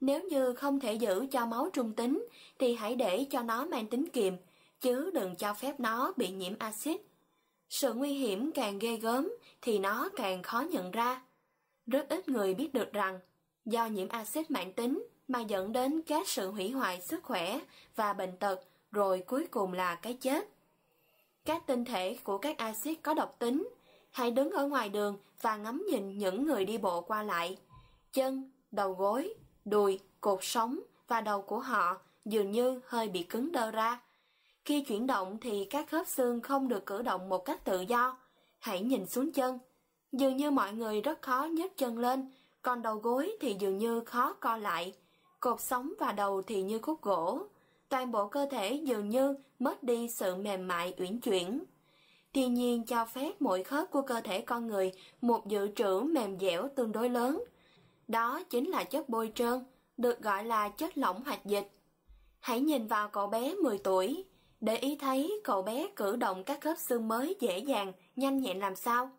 S1: Nếu như không thể giữ cho máu trung tính thì hãy để cho nó mang tính kiềm, chứ đừng cho phép nó bị nhiễm axit. Sự nguy hiểm càng ghê gớm thì nó càng khó nhận ra. Rất ít người biết được rằng do nhiễm axit mạng tính mà dẫn đến các sự hủy hoại sức khỏe và bệnh tật rồi cuối cùng là cái chết. Các tinh thể của các axit có độc tính. Hãy đứng ở ngoài đường và ngắm nhìn những người đi bộ qua lại. Chân, đầu gối, đùi, cột sống và đầu của họ dường như hơi bị cứng đơ ra. Khi chuyển động thì các khớp xương không được cử động một cách tự do. Hãy nhìn xuống chân Dường như mọi người rất khó nhấc chân lên, còn đầu gối thì dường như khó co lại. Cột sống và đầu thì như khúc gỗ. Toàn bộ cơ thể dường như mất đi sự mềm mại uyển chuyển. Thiên nhiên cho phép mỗi khớp của cơ thể con người một dự trữ mềm dẻo tương đối lớn. Đó chính là chất bôi trơn, được gọi là chất lỏng hoạt dịch. Hãy nhìn vào cậu bé 10 tuổi, để ý thấy cậu bé cử động các khớp xương mới dễ dàng, nhanh nhẹn làm sao.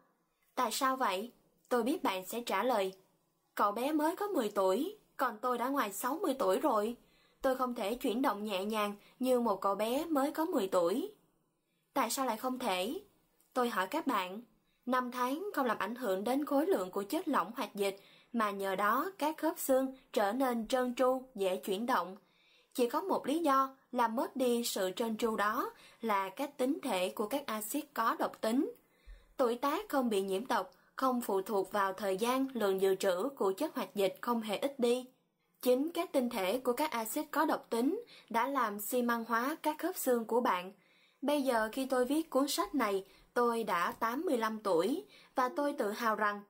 S1: Tại sao vậy? Tôi biết bạn sẽ trả lời. Cậu bé mới có 10 tuổi, còn tôi đã ngoài 60 tuổi rồi. Tôi không thể chuyển động nhẹ nhàng như một cậu bé mới có 10 tuổi. Tại sao lại không thể? Tôi hỏi các bạn, năm tháng không làm ảnh hưởng đến khối lượng của chất lỏng hoạt dịch mà nhờ đó các khớp xương trở nên trơn tru, dễ chuyển động. Chỉ có một lý do là mất đi sự trơn tru đó là các tính thể của các axit có độc tính. Tuổi tác không bị nhiễm độc, không phụ thuộc vào thời gian lượng dự trữ của chất hoạt dịch không hề ít đi. Chính các tinh thể của các axit có độc tính đã làm xi măng hóa các khớp xương của bạn. Bây giờ khi tôi viết cuốn sách này, tôi đã 85 tuổi và tôi tự hào rằng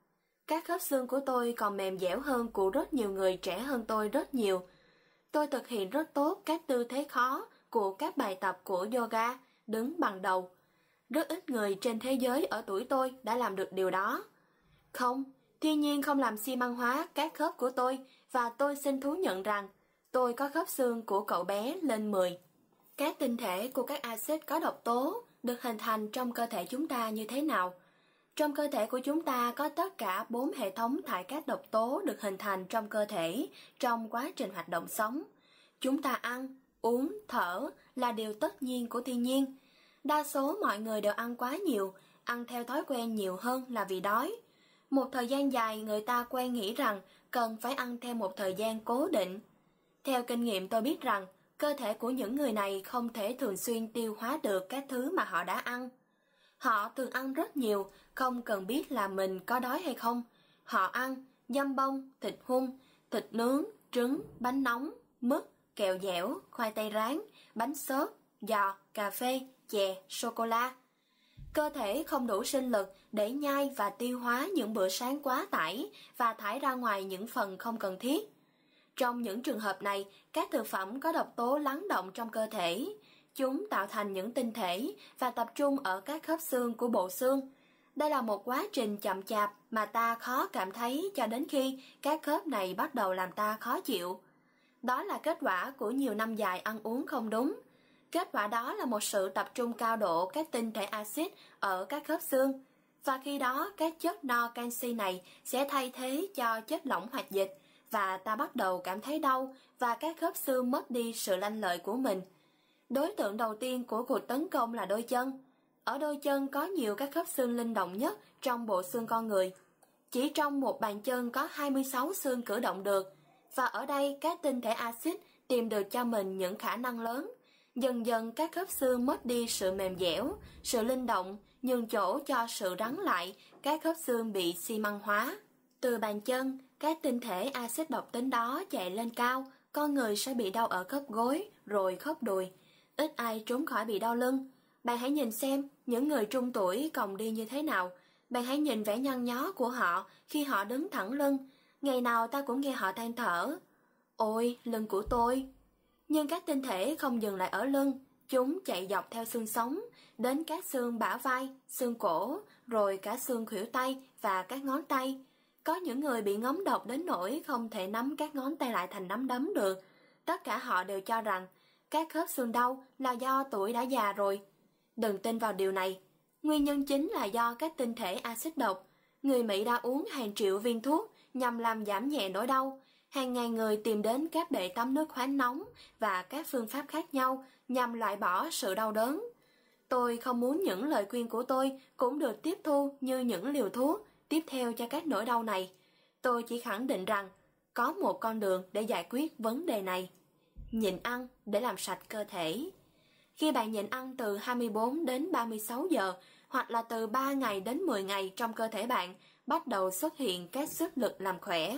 S1: các khớp xương của tôi còn mềm dẻo hơn của rất nhiều người trẻ hơn tôi rất nhiều. Tôi thực hiện rất tốt các tư thế khó của các bài tập của yoga, đứng bằng đầu, rất ít người trên thế giới ở tuổi tôi đã làm được điều đó. Không, thiên nhiên không làm xi măng hóa các khớp của tôi và tôi xin thú nhận rằng tôi có khớp xương của cậu bé lên 10. Các tinh thể của các axit có độc tố được hình thành trong cơ thể chúng ta như thế nào? Trong cơ thể của chúng ta có tất cả bốn hệ thống thải các độc tố được hình thành trong cơ thể trong quá trình hoạt động sống. Chúng ta ăn, uống, thở là điều tất nhiên của thiên nhiên Đa số mọi người đều ăn quá nhiều, ăn theo thói quen nhiều hơn là vì đói. Một thời gian dài người ta quen nghĩ rằng cần phải ăn theo một thời gian cố định. Theo kinh nghiệm tôi biết rằng, cơ thể của những người này không thể thường xuyên tiêu hóa được các thứ mà họ đã ăn. Họ thường ăn rất nhiều, không cần biết là mình có đói hay không. Họ ăn dăm bông, thịt hun, thịt nướng, trứng, bánh nóng, mứt, kẹo dẻo, khoai tây rán, bánh xốp, giò, cà phê, chè, sô-cô-la. Cơ thể không đủ sinh lực để nhai và tiêu hóa những bữa sáng quá tải và thải ra ngoài những phần không cần thiết. Trong những trường hợp này, các thực phẩm có độc tố lắng động trong cơ thể. Chúng tạo thành những tinh thể và tập trung ở các khớp xương của bộ xương. Đây là một quá trình chậm chạp mà ta khó cảm thấy cho đến khi các khớp này bắt đầu làm ta khó chịu. Đó là kết quả của nhiều năm dài ăn uống không đúng, Kết quả đó là một sự tập trung cao độ các tinh thể axit ở các khớp xương và khi đó các chất no canxi này sẽ thay thế cho chất lỏng hoạt dịch và ta bắt đầu cảm thấy đau và các khớp xương mất đi sự lanh lợi của mình. Đối tượng đầu tiên của cuộc tấn công là đôi chân. Ở đôi chân có nhiều các khớp xương linh động nhất trong bộ xương con người. Chỉ trong một bàn chân có 26 xương cử động được, và ở đây các tinh thể axit tìm được cho mình những khả năng lớn Dần dần các khớp xương mất đi sự mềm dẻo, sự linh động, nhường chỗ cho sự rắn lại, các khớp xương bị xi măng hóa. Từ bàn chân, các tinh thể axit độc tính đó chạy lên cao, con người sẽ bị đau ở khớp gối, rồi khớp đùi. Ít ai trốn khỏi bị đau lưng. Bạn hãy nhìn xem những người trung tuổi còng đi như thế nào. Bạn hãy nhìn vẻ nhăn nhó của họ khi họ đứng thẳng lưng. Ngày nào ta cũng nghe họ than thở. Ôi, lưng của tôi, nhưng các tinh thể không dừng lại ở lưng, chúng chạy dọc theo xương sống, đến các xương bả vai, xương cổ, rồi cả xương khuỷu tay và các ngón tay. Có những người bị ngấm độc đến nỗi không thể nắm các ngón tay lại thành nắm đấm được. Tất cả họ đều cho rằng các khớp xương đau là do tuổi đã già rồi. Đừng tin vào điều này. Nguyên nhân chính là do các tinh thể axit độc. Người Mỹ đã uống hàng triệu viên thuốc nhằm làm giảm nhẹ nỗi đau, hàng ngàn người tìm đến các bệ tắm nước khoáng nóng và các phương pháp khác nhau nhằm loại bỏ sự đau đớn. Tôi không muốn những lời khuyên của tôi cũng được tiếp thu như những liều thuốc tiếp theo cho các nỗi đau này. Tôi chỉ khẳng định rằng có một con đường để giải quyết vấn đề này. Nhịn ăn để làm sạch cơ thể. Khi bạn nhịn ăn từ 24 đến 36 giờ hoặc là từ 3 ngày đến 10 ngày trong cơ thể bạn bắt đầu xuất hiện các sức lực làm khỏe.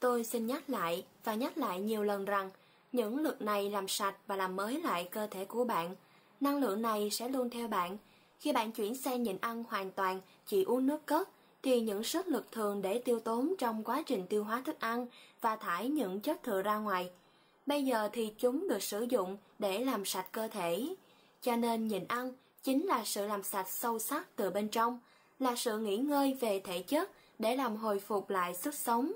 S1: Tôi xin nhắc lại và nhắc lại nhiều lần rằng những lực này làm sạch và làm mới lại cơ thể của bạn. Năng lượng này sẽ luôn theo bạn. Khi bạn chuyển sang nhịn ăn hoàn toàn, chỉ uống nước cất, thì những sức lực thường để tiêu tốn trong quá trình tiêu hóa thức ăn và thải những chất thừa ra ngoài. Bây giờ thì chúng được sử dụng để làm sạch cơ thể. Cho nên nhịn ăn chính là sự làm sạch sâu sắc từ bên trong, là sự nghỉ ngơi về thể chất để làm hồi phục lại sức sống.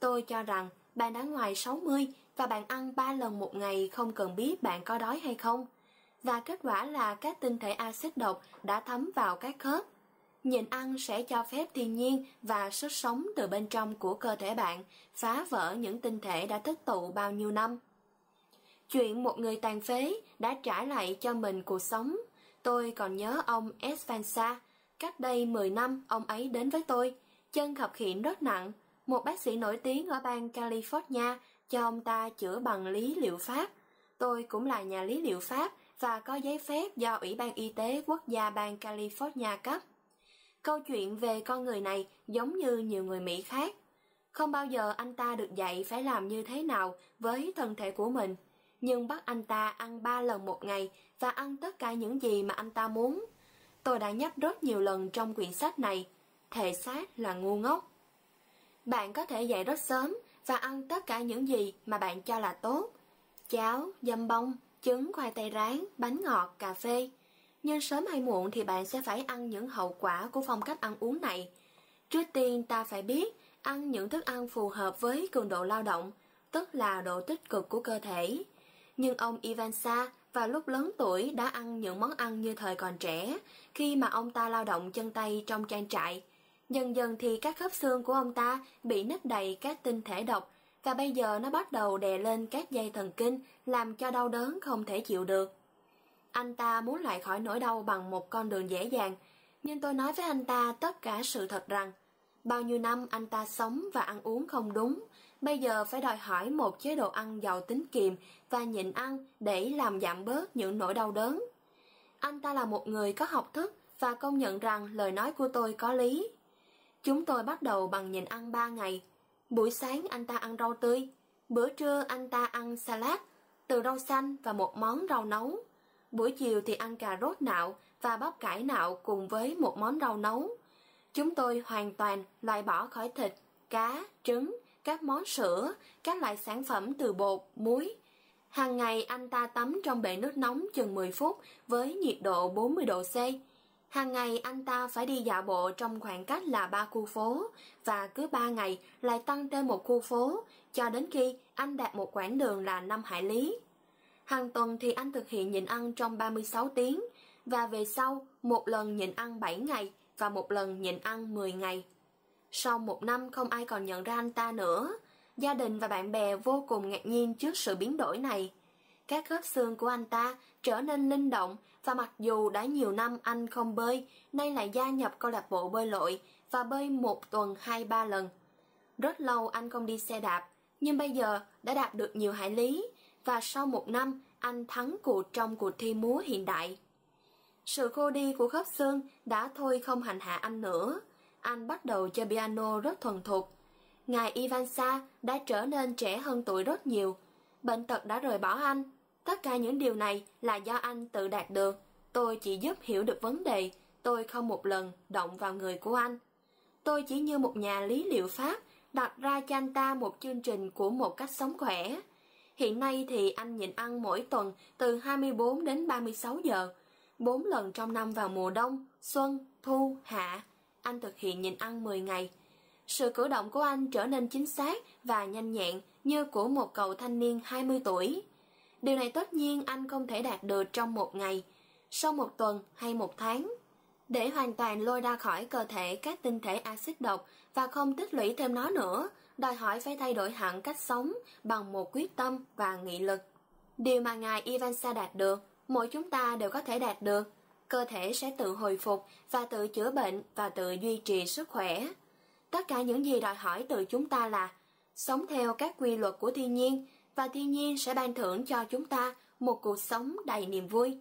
S1: Tôi cho rằng bạn đã ngoài 60 và bạn ăn 3 lần một ngày không cần biết bạn có đói hay không. Và kết quả là các tinh thể axit độc đã thấm vào các khớp. Nhịn ăn sẽ cho phép thiên nhiên và sức sống từ bên trong của cơ thể bạn phá vỡ những tinh thể đã tích tụ bao nhiêu năm. Chuyện một người tàn phế đã trả lại cho mình cuộc sống. Tôi còn nhớ ông Esfansa, cách đây 10 năm ông ấy đến với tôi, chân khập khiễng rất nặng, một bác sĩ nổi tiếng ở bang California cho ông ta chữa bằng lý liệu pháp. Tôi cũng là nhà lý liệu pháp và có giấy phép do Ủy ban Y tế Quốc gia bang California cấp. Câu chuyện về con người này giống như nhiều người Mỹ khác. Không bao giờ anh ta được dạy phải làm như thế nào với thân thể của mình, nhưng bắt anh ta ăn 3 lần một ngày và ăn tất cả những gì mà anh ta muốn. Tôi đã nhắc rất nhiều lần trong quyển sách này, thể xác là ngu ngốc. Bạn có thể dậy rất sớm và ăn tất cả những gì mà bạn cho là tốt. Cháo, dâm bông, trứng, khoai tây rán, bánh ngọt, cà phê. Nhưng sớm hay muộn thì bạn sẽ phải ăn những hậu quả của phong cách ăn uống này. Trước tiên ta phải biết ăn những thức ăn phù hợp với cường độ lao động, tức là độ tích cực của cơ thể. Nhưng ông Ivan Sa vào lúc lớn tuổi đã ăn những món ăn như thời còn trẻ, khi mà ông ta lao động chân tay trong trang trại – Dần dần thì các khớp xương của ông ta bị nứt đầy các tinh thể độc và bây giờ nó bắt đầu đè lên các dây thần kinh làm cho đau đớn không thể chịu được. Anh ta muốn lại khỏi nỗi đau bằng một con đường dễ dàng, nhưng tôi nói với anh ta tất cả sự thật rằng bao nhiêu năm anh ta sống và ăn uống không đúng, bây giờ phải đòi hỏi một chế độ ăn giàu tính kiềm và nhịn ăn để làm giảm bớt những nỗi đau đớn. Anh ta là một người có học thức và công nhận rằng lời nói của tôi có lý. Chúng tôi bắt đầu bằng nhìn ăn 3 ngày. Buổi sáng anh ta ăn rau tươi, bữa trưa anh ta ăn salad, từ rau xanh và một món rau nấu. Buổi chiều thì ăn cà rốt nạo và bắp cải nạo cùng với một món rau nấu. Chúng tôi hoàn toàn loại bỏ khỏi thịt, cá, trứng, các món sữa, các loại sản phẩm từ bột, muối. Hàng ngày anh ta tắm trong bể nước nóng chừng 10 phút với nhiệt độ 40 độ C. Hàng ngày anh ta phải đi dạo bộ trong khoảng cách là ba khu phố và cứ ba ngày lại tăng thêm một khu phố cho đến khi anh đạt một quãng đường là 5 hải lý. Hàng tuần thì anh thực hiện nhịn ăn trong 36 tiếng và về sau một lần nhịn ăn 7 ngày và một lần nhịn ăn 10 ngày. Sau một năm không ai còn nhận ra anh ta nữa, gia đình và bạn bè vô cùng ngạc nhiên trước sự biến đổi này. Các khớp xương của anh ta trở nên linh động và mặc dù đã nhiều năm anh không bơi, nay lại gia nhập câu lạc bộ bơi lội và bơi một tuần hai ba lần. Rất lâu anh không đi xe đạp, nhưng bây giờ đã đạp được nhiều hải lý và sau một năm anh thắng cuộc trong cuộc thi múa hiện đại. Sự khô đi của khớp xương đã thôi không hành hạ anh nữa. Anh bắt đầu chơi piano rất thuần thục. Ngài Ivan Sa đã trở nên trẻ hơn tuổi rất nhiều. Bệnh tật đã rời bỏ anh Tất cả những điều này là do anh tự đạt được. Tôi chỉ giúp hiểu được vấn đề, tôi không một lần động vào người của anh. Tôi chỉ như một nhà lý liệu pháp đặt ra cho anh ta một chương trình của một cách sống khỏe. Hiện nay thì anh nhịn ăn mỗi tuần từ 24 đến 36 giờ, 4 lần trong năm vào mùa đông, xuân, thu, hạ. Anh thực hiện nhịn ăn 10 ngày. Sự cử động của anh trở nên chính xác và nhanh nhẹn như của một cậu thanh niên 20 tuổi. Điều này tất nhiên anh không thể đạt được trong một ngày, sau một tuần hay một tháng. Để hoàn toàn lôi ra khỏi cơ thể các tinh thể axit độc và không tích lũy thêm nó nữa, đòi hỏi phải thay đổi hẳn cách sống bằng một quyết tâm và nghị lực. Điều mà ngài Ivansa đạt được, mỗi chúng ta đều có thể đạt được. Cơ thể sẽ tự hồi phục và tự chữa bệnh và tự duy trì sức khỏe. Tất cả những gì đòi hỏi từ chúng ta là sống theo các quy luật của thiên nhiên và thiên nhiên sẽ ban thưởng cho chúng ta một cuộc sống đầy niềm vui.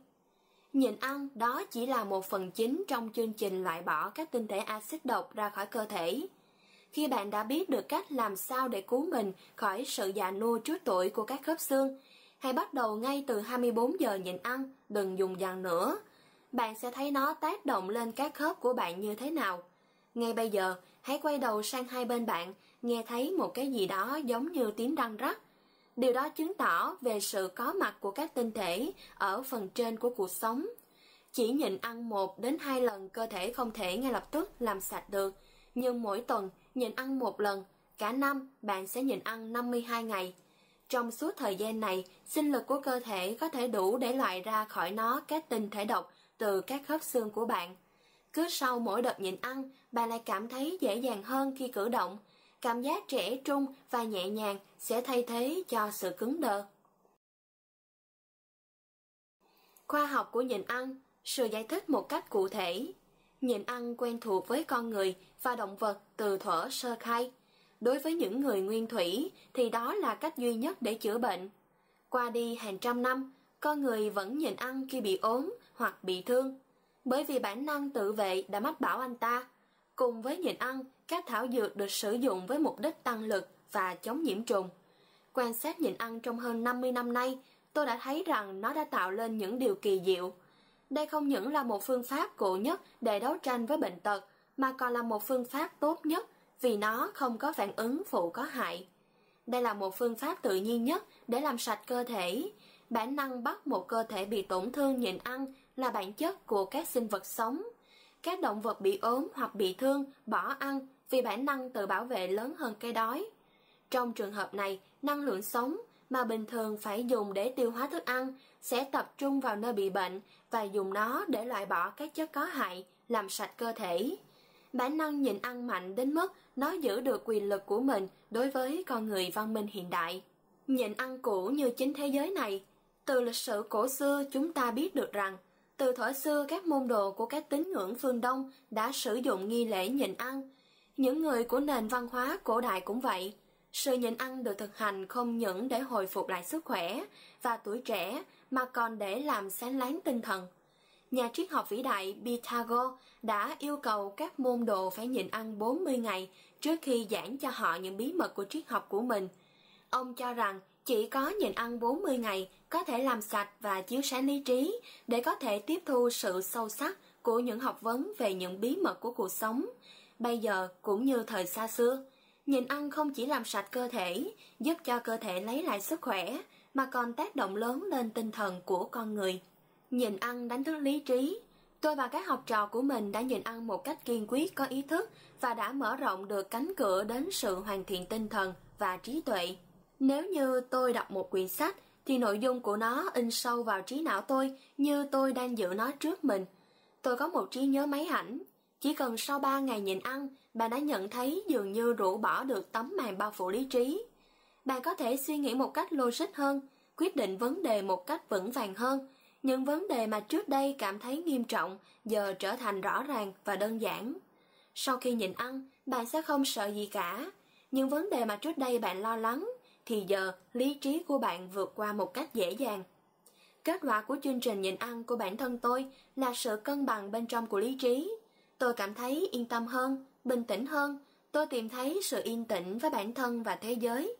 S1: Nhịn ăn đó chỉ là một phần chính trong chương trình loại bỏ các tinh thể axit độc ra khỏi cơ thể. Khi bạn đã biết được cách làm sao để cứu mình khỏi sự già nua trước tuổi của các khớp xương, hãy bắt đầu ngay từ 24 giờ nhịn ăn, đừng dùng dằn nữa. Bạn sẽ thấy nó tác động lên các khớp của bạn như thế nào. Ngay bây giờ, hãy quay đầu sang hai bên bạn, nghe thấy một cái gì đó giống như tiếng răng rắc điều đó chứng tỏ về sự có mặt của các tinh thể ở phần trên của cuộc sống chỉ nhịn ăn một đến hai lần cơ thể không thể ngay lập tức làm sạch được nhưng mỗi tuần nhịn ăn một lần cả năm bạn sẽ nhịn ăn 52 ngày trong suốt thời gian này sinh lực của cơ thể có thể đủ để loại ra khỏi nó các tinh thể độc từ các khớp xương của bạn cứ sau mỗi đợt nhịn ăn bạn lại cảm thấy dễ dàng hơn khi cử động cảm giác trẻ trung và nhẹ nhàng sẽ thay thế cho sự cứng đờ. Khoa học của nhịn ăn, sự giải thích một cách cụ thể. Nhịn ăn quen thuộc với con người và động vật từ thuở sơ khai. Đối với những người nguyên thủy thì đó là cách duy nhất để chữa bệnh. Qua đi hàng trăm năm, con người vẫn nhịn ăn khi bị ốm hoặc bị thương. Bởi vì bản năng tự vệ đã mách bảo anh ta, cùng với nhịn ăn các thảo dược được sử dụng với mục đích tăng lực và chống nhiễm trùng. Quan sát nhịn ăn trong hơn 50 năm nay, tôi đã thấy rằng nó đã tạo lên những điều kỳ diệu. Đây không những là một phương pháp cụ nhất để đấu tranh với bệnh tật, mà còn là một phương pháp tốt nhất vì nó không có phản ứng phụ có hại. Đây là một phương pháp tự nhiên nhất để làm sạch cơ thể. Bản năng bắt một cơ thể bị tổn thương nhịn ăn là bản chất của các sinh vật sống. Các động vật bị ốm hoặc bị thương, bỏ ăn vì bản năng tự bảo vệ lớn hơn cái đói. Trong trường hợp này, năng lượng sống mà bình thường phải dùng để tiêu hóa thức ăn sẽ tập trung vào nơi bị bệnh và dùng nó để loại bỏ các chất có hại, làm sạch cơ thể. Bản năng nhịn ăn mạnh đến mức nó giữ được quyền lực của mình đối với con người văn minh hiện đại. Nhịn ăn cũ như chính thế giới này. Từ lịch sử cổ xưa chúng ta biết được rằng từ thời xưa các môn đồ của các tín ngưỡng phương Đông đã sử dụng nghi lễ nhịn ăn những người của nền văn hóa cổ đại cũng vậy. Sự nhịn ăn được thực hành không những để hồi phục lại sức khỏe và tuổi trẻ mà còn để làm sáng láng tinh thần. Nhà triết học vĩ đại Pythagore đã yêu cầu các môn đồ phải nhịn ăn 40 ngày trước khi giảng cho họ những bí mật của triết học của mình. Ông cho rằng chỉ có nhịn ăn 40 ngày có thể làm sạch và chiếu sáng lý trí để có thể tiếp thu sự sâu sắc của những học vấn về những bí mật của cuộc sống bây giờ cũng như thời xa xưa. Nhịn ăn không chỉ làm sạch cơ thể, giúp cho cơ thể lấy lại sức khỏe, mà còn tác động lớn lên tinh thần của con người. Nhìn ăn đánh thức lý trí. Tôi và các học trò của mình đã nhịn ăn một cách kiên quyết có ý thức và đã mở rộng được cánh cửa đến sự hoàn thiện tinh thần và trí tuệ. Nếu như tôi đọc một quyển sách thì nội dung của nó in sâu vào trí não tôi như tôi đang giữ nó trước mình. Tôi có một trí nhớ máy ảnh, chỉ cần sau 3 ngày nhịn ăn, bạn đã nhận thấy dường như rũ bỏ được tấm màn bao phủ lý trí. Bạn có thể suy nghĩ một cách logic hơn, quyết định vấn đề một cách vững vàng hơn. Những vấn đề mà trước đây cảm thấy nghiêm trọng giờ trở thành rõ ràng và đơn giản. Sau khi nhịn ăn, bạn sẽ không sợ gì cả. Những vấn đề mà trước đây bạn lo lắng thì giờ lý trí của bạn vượt qua một cách dễ dàng. Kết quả của chương trình nhịn ăn của bản thân tôi là sự cân bằng bên trong của lý trí. Tôi cảm thấy yên tâm hơn, bình tĩnh hơn, tôi tìm thấy sự yên tĩnh với bản thân và thế giới.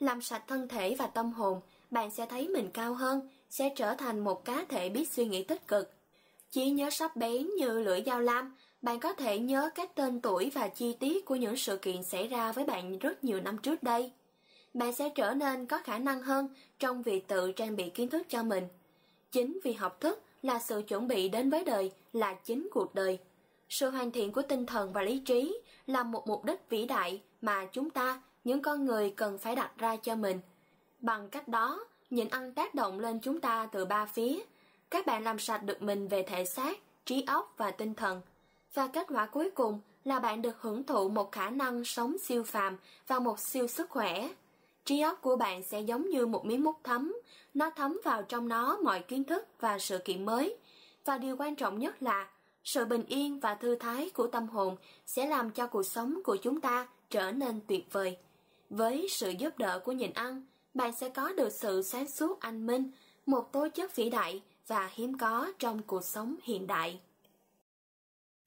S1: Làm sạch thân thể và tâm hồn, bạn sẽ thấy mình cao hơn, sẽ trở thành một cá thể biết suy nghĩ tích cực. Chỉ nhớ sắp bén như lưỡi dao lam, bạn có thể nhớ các tên tuổi và chi tiết của những sự kiện xảy ra với bạn rất nhiều năm trước đây. Bạn sẽ trở nên có khả năng hơn trong việc tự trang bị kiến thức cho mình. Chính vì học thức là sự chuẩn bị đến với đời, là chính cuộc đời sự hoàn thiện của tinh thần và lý trí là một mục đích vĩ đại mà chúng ta những con người cần phải đặt ra cho mình bằng cách đó nhịn ăn tác động lên chúng ta từ ba phía các bạn làm sạch được mình về thể xác trí óc và tinh thần và kết quả cuối cùng là bạn được hưởng thụ một khả năng sống siêu phàm và một siêu sức khỏe trí óc của bạn sẽ giống như một miếng mút thấm nó thấm vào trong nó mọi kiến thức và sự kiện mới và điều quan trọng nhất là sự bình yên và thư thái của tâm hồn sẽ làm cho cuộc sống của chúng ta trở nên tuyệt vời. Với sự giúp đỡ của nhịn ăn, bạn sẽ có được sự sáng suốt anh minh, một tố chất vĩ đại và hiếm có trong cuộc sống hiện đại.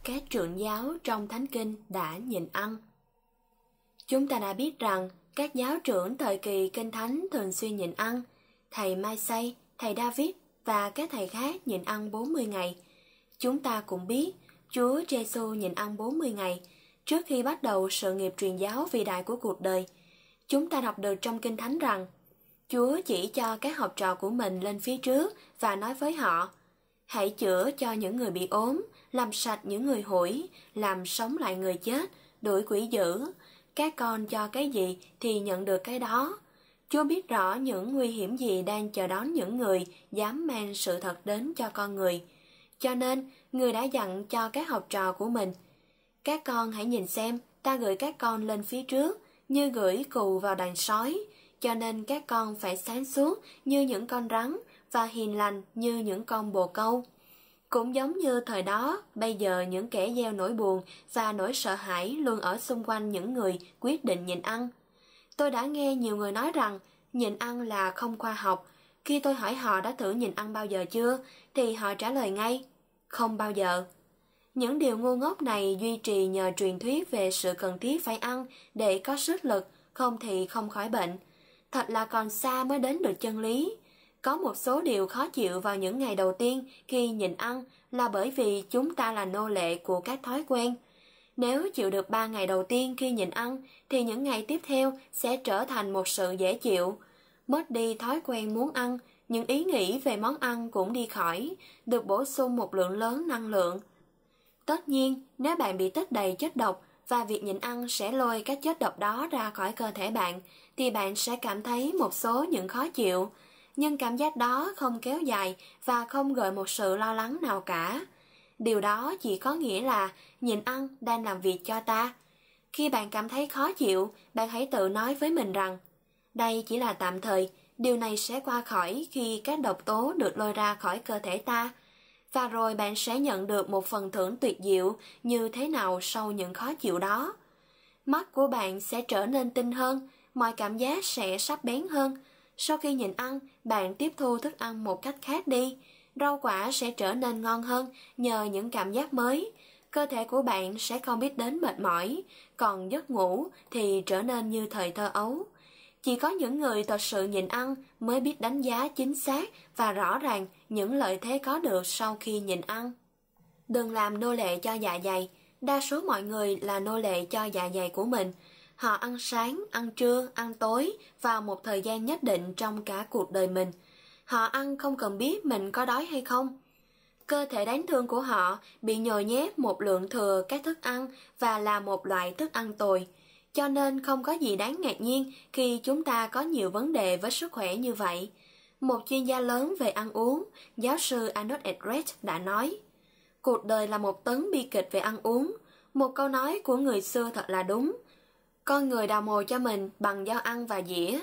S1: Các trưởng giáo trong Thánh Kinh đã nhịn ăn. Chúng ta đã biết rằng các giáo trưởng thời kỳ Kinh Thánh thường xuyên nhịn ăn. Thầy Mai Say, thầy David và các thầy khác nhịn ăn 40 ngày – Chúng ta cũng biết, Chúa Giêsu nhịn ăn 40 ngày trước khi bắt đầu sự nghiệp truyền giáo vĩ đại của cuộc đời. Chúng ta đọc được trong Kinh Thánh rằng Chúa chỉ cho các học trò của mình lên phía trước và nói với họ Hãy chữa cho những người bị ốm, làm sạch những người hủi, làm sống lại người chết, đuổi quỷ dữ. Các con cho cái gì thì nhận được cái đó. Chúa biết rõ những nguy hiểm gì đang chờ đón những người dám mang sự thật đến cho con người. Cho nên, người đã dặn cho các học trò của mình, các con hãy nhìn xem, ta gửi các con lên phía trước, như gửi cù vào đàn sói, cho nên các con phải sáng suốt như những con rắn và hiền lành như những con bồ câu. Cũng giống như thời đó, bây giờ những kẻ gieo nỗi buồn và nỗi sợ hãi luôn ở xung quanh những người quyết định nhịn ăn. Tôi đã nghe nhiều người nói rằng nhịn ăn là không khoa học. Khi tôi hỏi họ đã thử nhịn ăn bao giờ chưa, thì họ trả lời ngay, không bao giờ. Những điều ngu ngốc này duy trì nhờ truyền thuyết về sự cần thiết phải ăn để có sức lực, không thì không khỏi bệnh. Thật là còn xa mới đến được chân lý. Có một số điều khó chịu vào những ngày đầu tiên khi nhịn ăn là bởi vì chúng ta là nô lệ của các thói quen. Nếu chịu được ba ngày đầu tiên khi nhịn ăn thì những ngày tiếp theo sẽ trở thành một sự dễ chịu. Mất đi thói quen muốn ăn những ý nghĩ về món ăn cũng đi khỏi, được bổ sung một lượng lớn năng lượng. Tất nhiên, nếu bạn bị tích đầy chất độc và việc nhịn ăn sẽ lôi các chất độc đó ra khỏi cơ thể bạn, thì bạn sẽ cảm thấy một số những khó chịu. Nhưng cảm giác đó không kéo dài và không gợi một sự lo lắng nào cả. Điều đó chỉ có nghĩa là nhịn ăn đang làm việc cho ta. Khi bạn cảm thấy khó chịu, bạn hãy tự nói với mình rằng đây chỉ là tạm thời, Điều này sẽ qua khỏi khi các độc tố được lôi ra khỏi cơ thể ta, và rồi bạn sẽ nhận được một phần thưởng tuyệt diệu như thế nào sau những khó chịu đó. Mắt của bạn sẽ trở nên tinh hơn, mọi cảm giác sẽ sắp bén hơn. Sau khi nhịn ăn, bạn tiếp thu thức ăn một cách khác đi. Rau quả sẽ trở nên ngon hơn nhờ những cảm giác mới. Cơ thể của bạn sẽ không biết đến mệt mỏi, còn giấc ngủ thì trở nên như thời thơ ấu. Chỉ có những người thật sự nhịn ăn mới biết đánh giá chính xác và rõ ràng những lợi thế có được sau khi nhịn ăn. Đừng làm nô lệ cho dạ dày, đa số mọi người là nô lệ cho dạ dày của mình. Họ ăn sáng, ăn trưa, ăn tối vào một thời gian nhất định trong cả cuộc đời mình. Họ ăn không cần biết mình có đói hay không. Cơ thể đáng thương của họ bị nhồi nhét một lượng thừa các thức ăn và là một loại thức ăn tồi cho nên không có gì đáng ngạc nhiên khi chúng ta có nhiều vấn đề với sức khỏe như vậy. Một chuyên gia lớn về ăn uống, giáo sư Arnold Edred đã nói, Cuộc đời là một tấn bi kịch về ăn uống. Một câu nói của người xưa thật là đúng. Con người đào mồi cho mình bằng dao ăn và dĩa.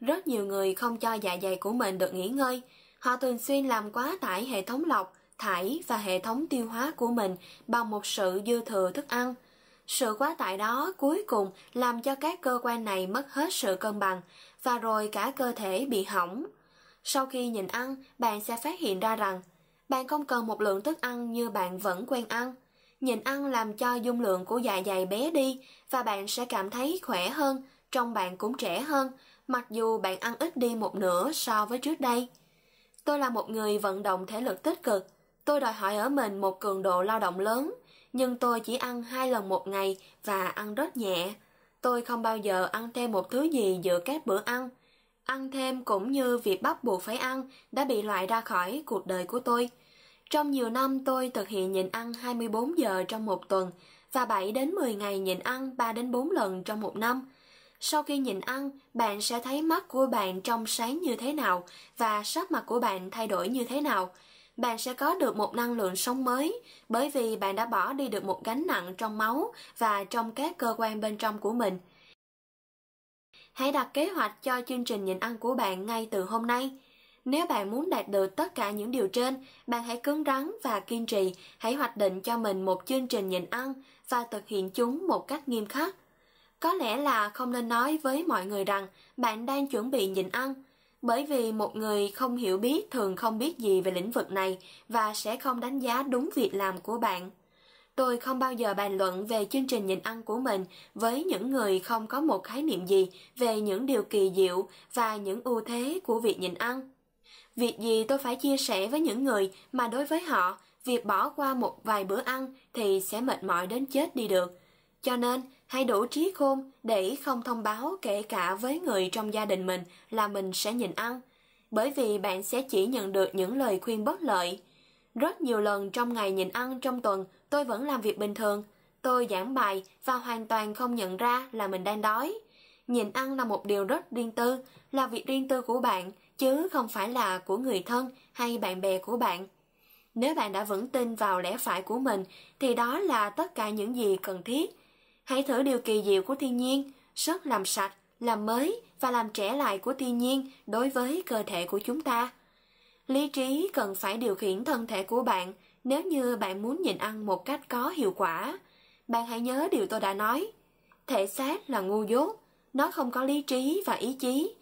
S1: Rất nhiều người không cho dạ dày của mình được nghỉ ngơi. Họ thường xuyên làm quá tải hệ thống lọc, thải và hệ thống tiêu hóa của mình bằng một sự dư thừa thức ăn – sự quá tải đó cuối cùng làm cho các cơ quan này mất hết sự cân bằng và rồi cả cơ thể bị hỏng. Sau khi nhịn ăn, bạn sẽ phát hiện ra rằng bạn không cần một lượng thức ăn như bạn vẫn quen ăn. Nhìn ăn làm cho dung lượng của dạ dày bé đi và bạn sẽ cảm thấy khỏe hơn, trong bạn cũng trẻ hơn, mặc dù bạn ăn ít đi một nửa so với trước đây. Tôi là một người vận động thể lực tích cực. Tôi đòi hỏi ở mình một cường độ lao động lớn – nhưng tôi chỉ ăn hai lần một ngày và ăn rất nhẹ. Tôi không bao giờ ăn thêm một thứ gì giữa các bữa ăn. Ăn thêm cũng như việc bắt buộc phải ăn đã bị loại ra khỏi cuộc đời của tôi. Trong nhiều năm tôi thực hiện nhịn ăn 24 giờ trong một tuần và 7 đến 10 ngày nhịn ăn 3 đến 4 lần trong một năm. Sau khi nhịn ăn, bạn sẽ thấy mắt của bạn trong sáng như thế nào và sắc mặt của bạn thay đổi như thế nào – bạn sẽ có được một năng lượng sống mới bởi vì bạn đã bỏ đi được một gánh nặng trong máu và trong các cơ quan bên trong của mình hãy đặt kế hoạch cho chương trình nhịn ăn của bạn ngay từ hôm nay nếu bạn muốn đạt được tất cả những điều trên bạn hãy cứng rắn và kiên trì hãy hoạch định cho mình một chương trình nhịn ăn và thực hiện chúng một cách nghiêm khắc có lẽ là không nên nói với mọi người rằng bạn đang chuẩn bị nhịn ăn bởi vì một người không hiểu biết thường không biết gì về lĩnh vực này và sẽ không đánh giá đúng việc làm của bạn tôi không bao giờ bàn luận về chương trình nhịn ăn của mình với những người không có một khái niệm gì về những điều kỳ diệu và những ưu thế của việc nhịn ăn việc gì tôi phải chia sẻ với những người mà đối với họ việc bỏ qua một vài bữa ăn thì sẽ mệt mỏi đến chết đi được cho nên Hãy đủ trí khôn để không thông báo kể cả với người trong gia đình mình là mình sẽ nhịn ăn, bởi vì bạn sẽ chỉ nhận được những lời khuyên bất lợi. Rất nhiều lần trong ngày nhịn ăn trong tuần, tôi vẫn làm việc bình thường. Tôi giảng bài và hoàn toàn không nhận ra là mình đang đói. Nhịn ăn là một điều rất riêng tư, là việc riêng tư của bạn, chứ không phải là của người thân hay bạn bè của bạn. Nếu bạn đã vững tin vào lẽ phải của mình, thì đó là tất cả những gì cần thiết Hãy thử điều kỳ diệu của thiên nhiên, sức làm sạch, làm mới và làm trẻ lại của thiên nhiên đối với cơ thể của chúng ta. Lý trí cần phải điều khiển thân thể của bạn nếu như bạn muốn nhịn ăn một cách có hiệu quả. Bạn hãy nhớ điều tôi đã nói. Thể xác là ngu dốt, nó không có lý trí và ý chí.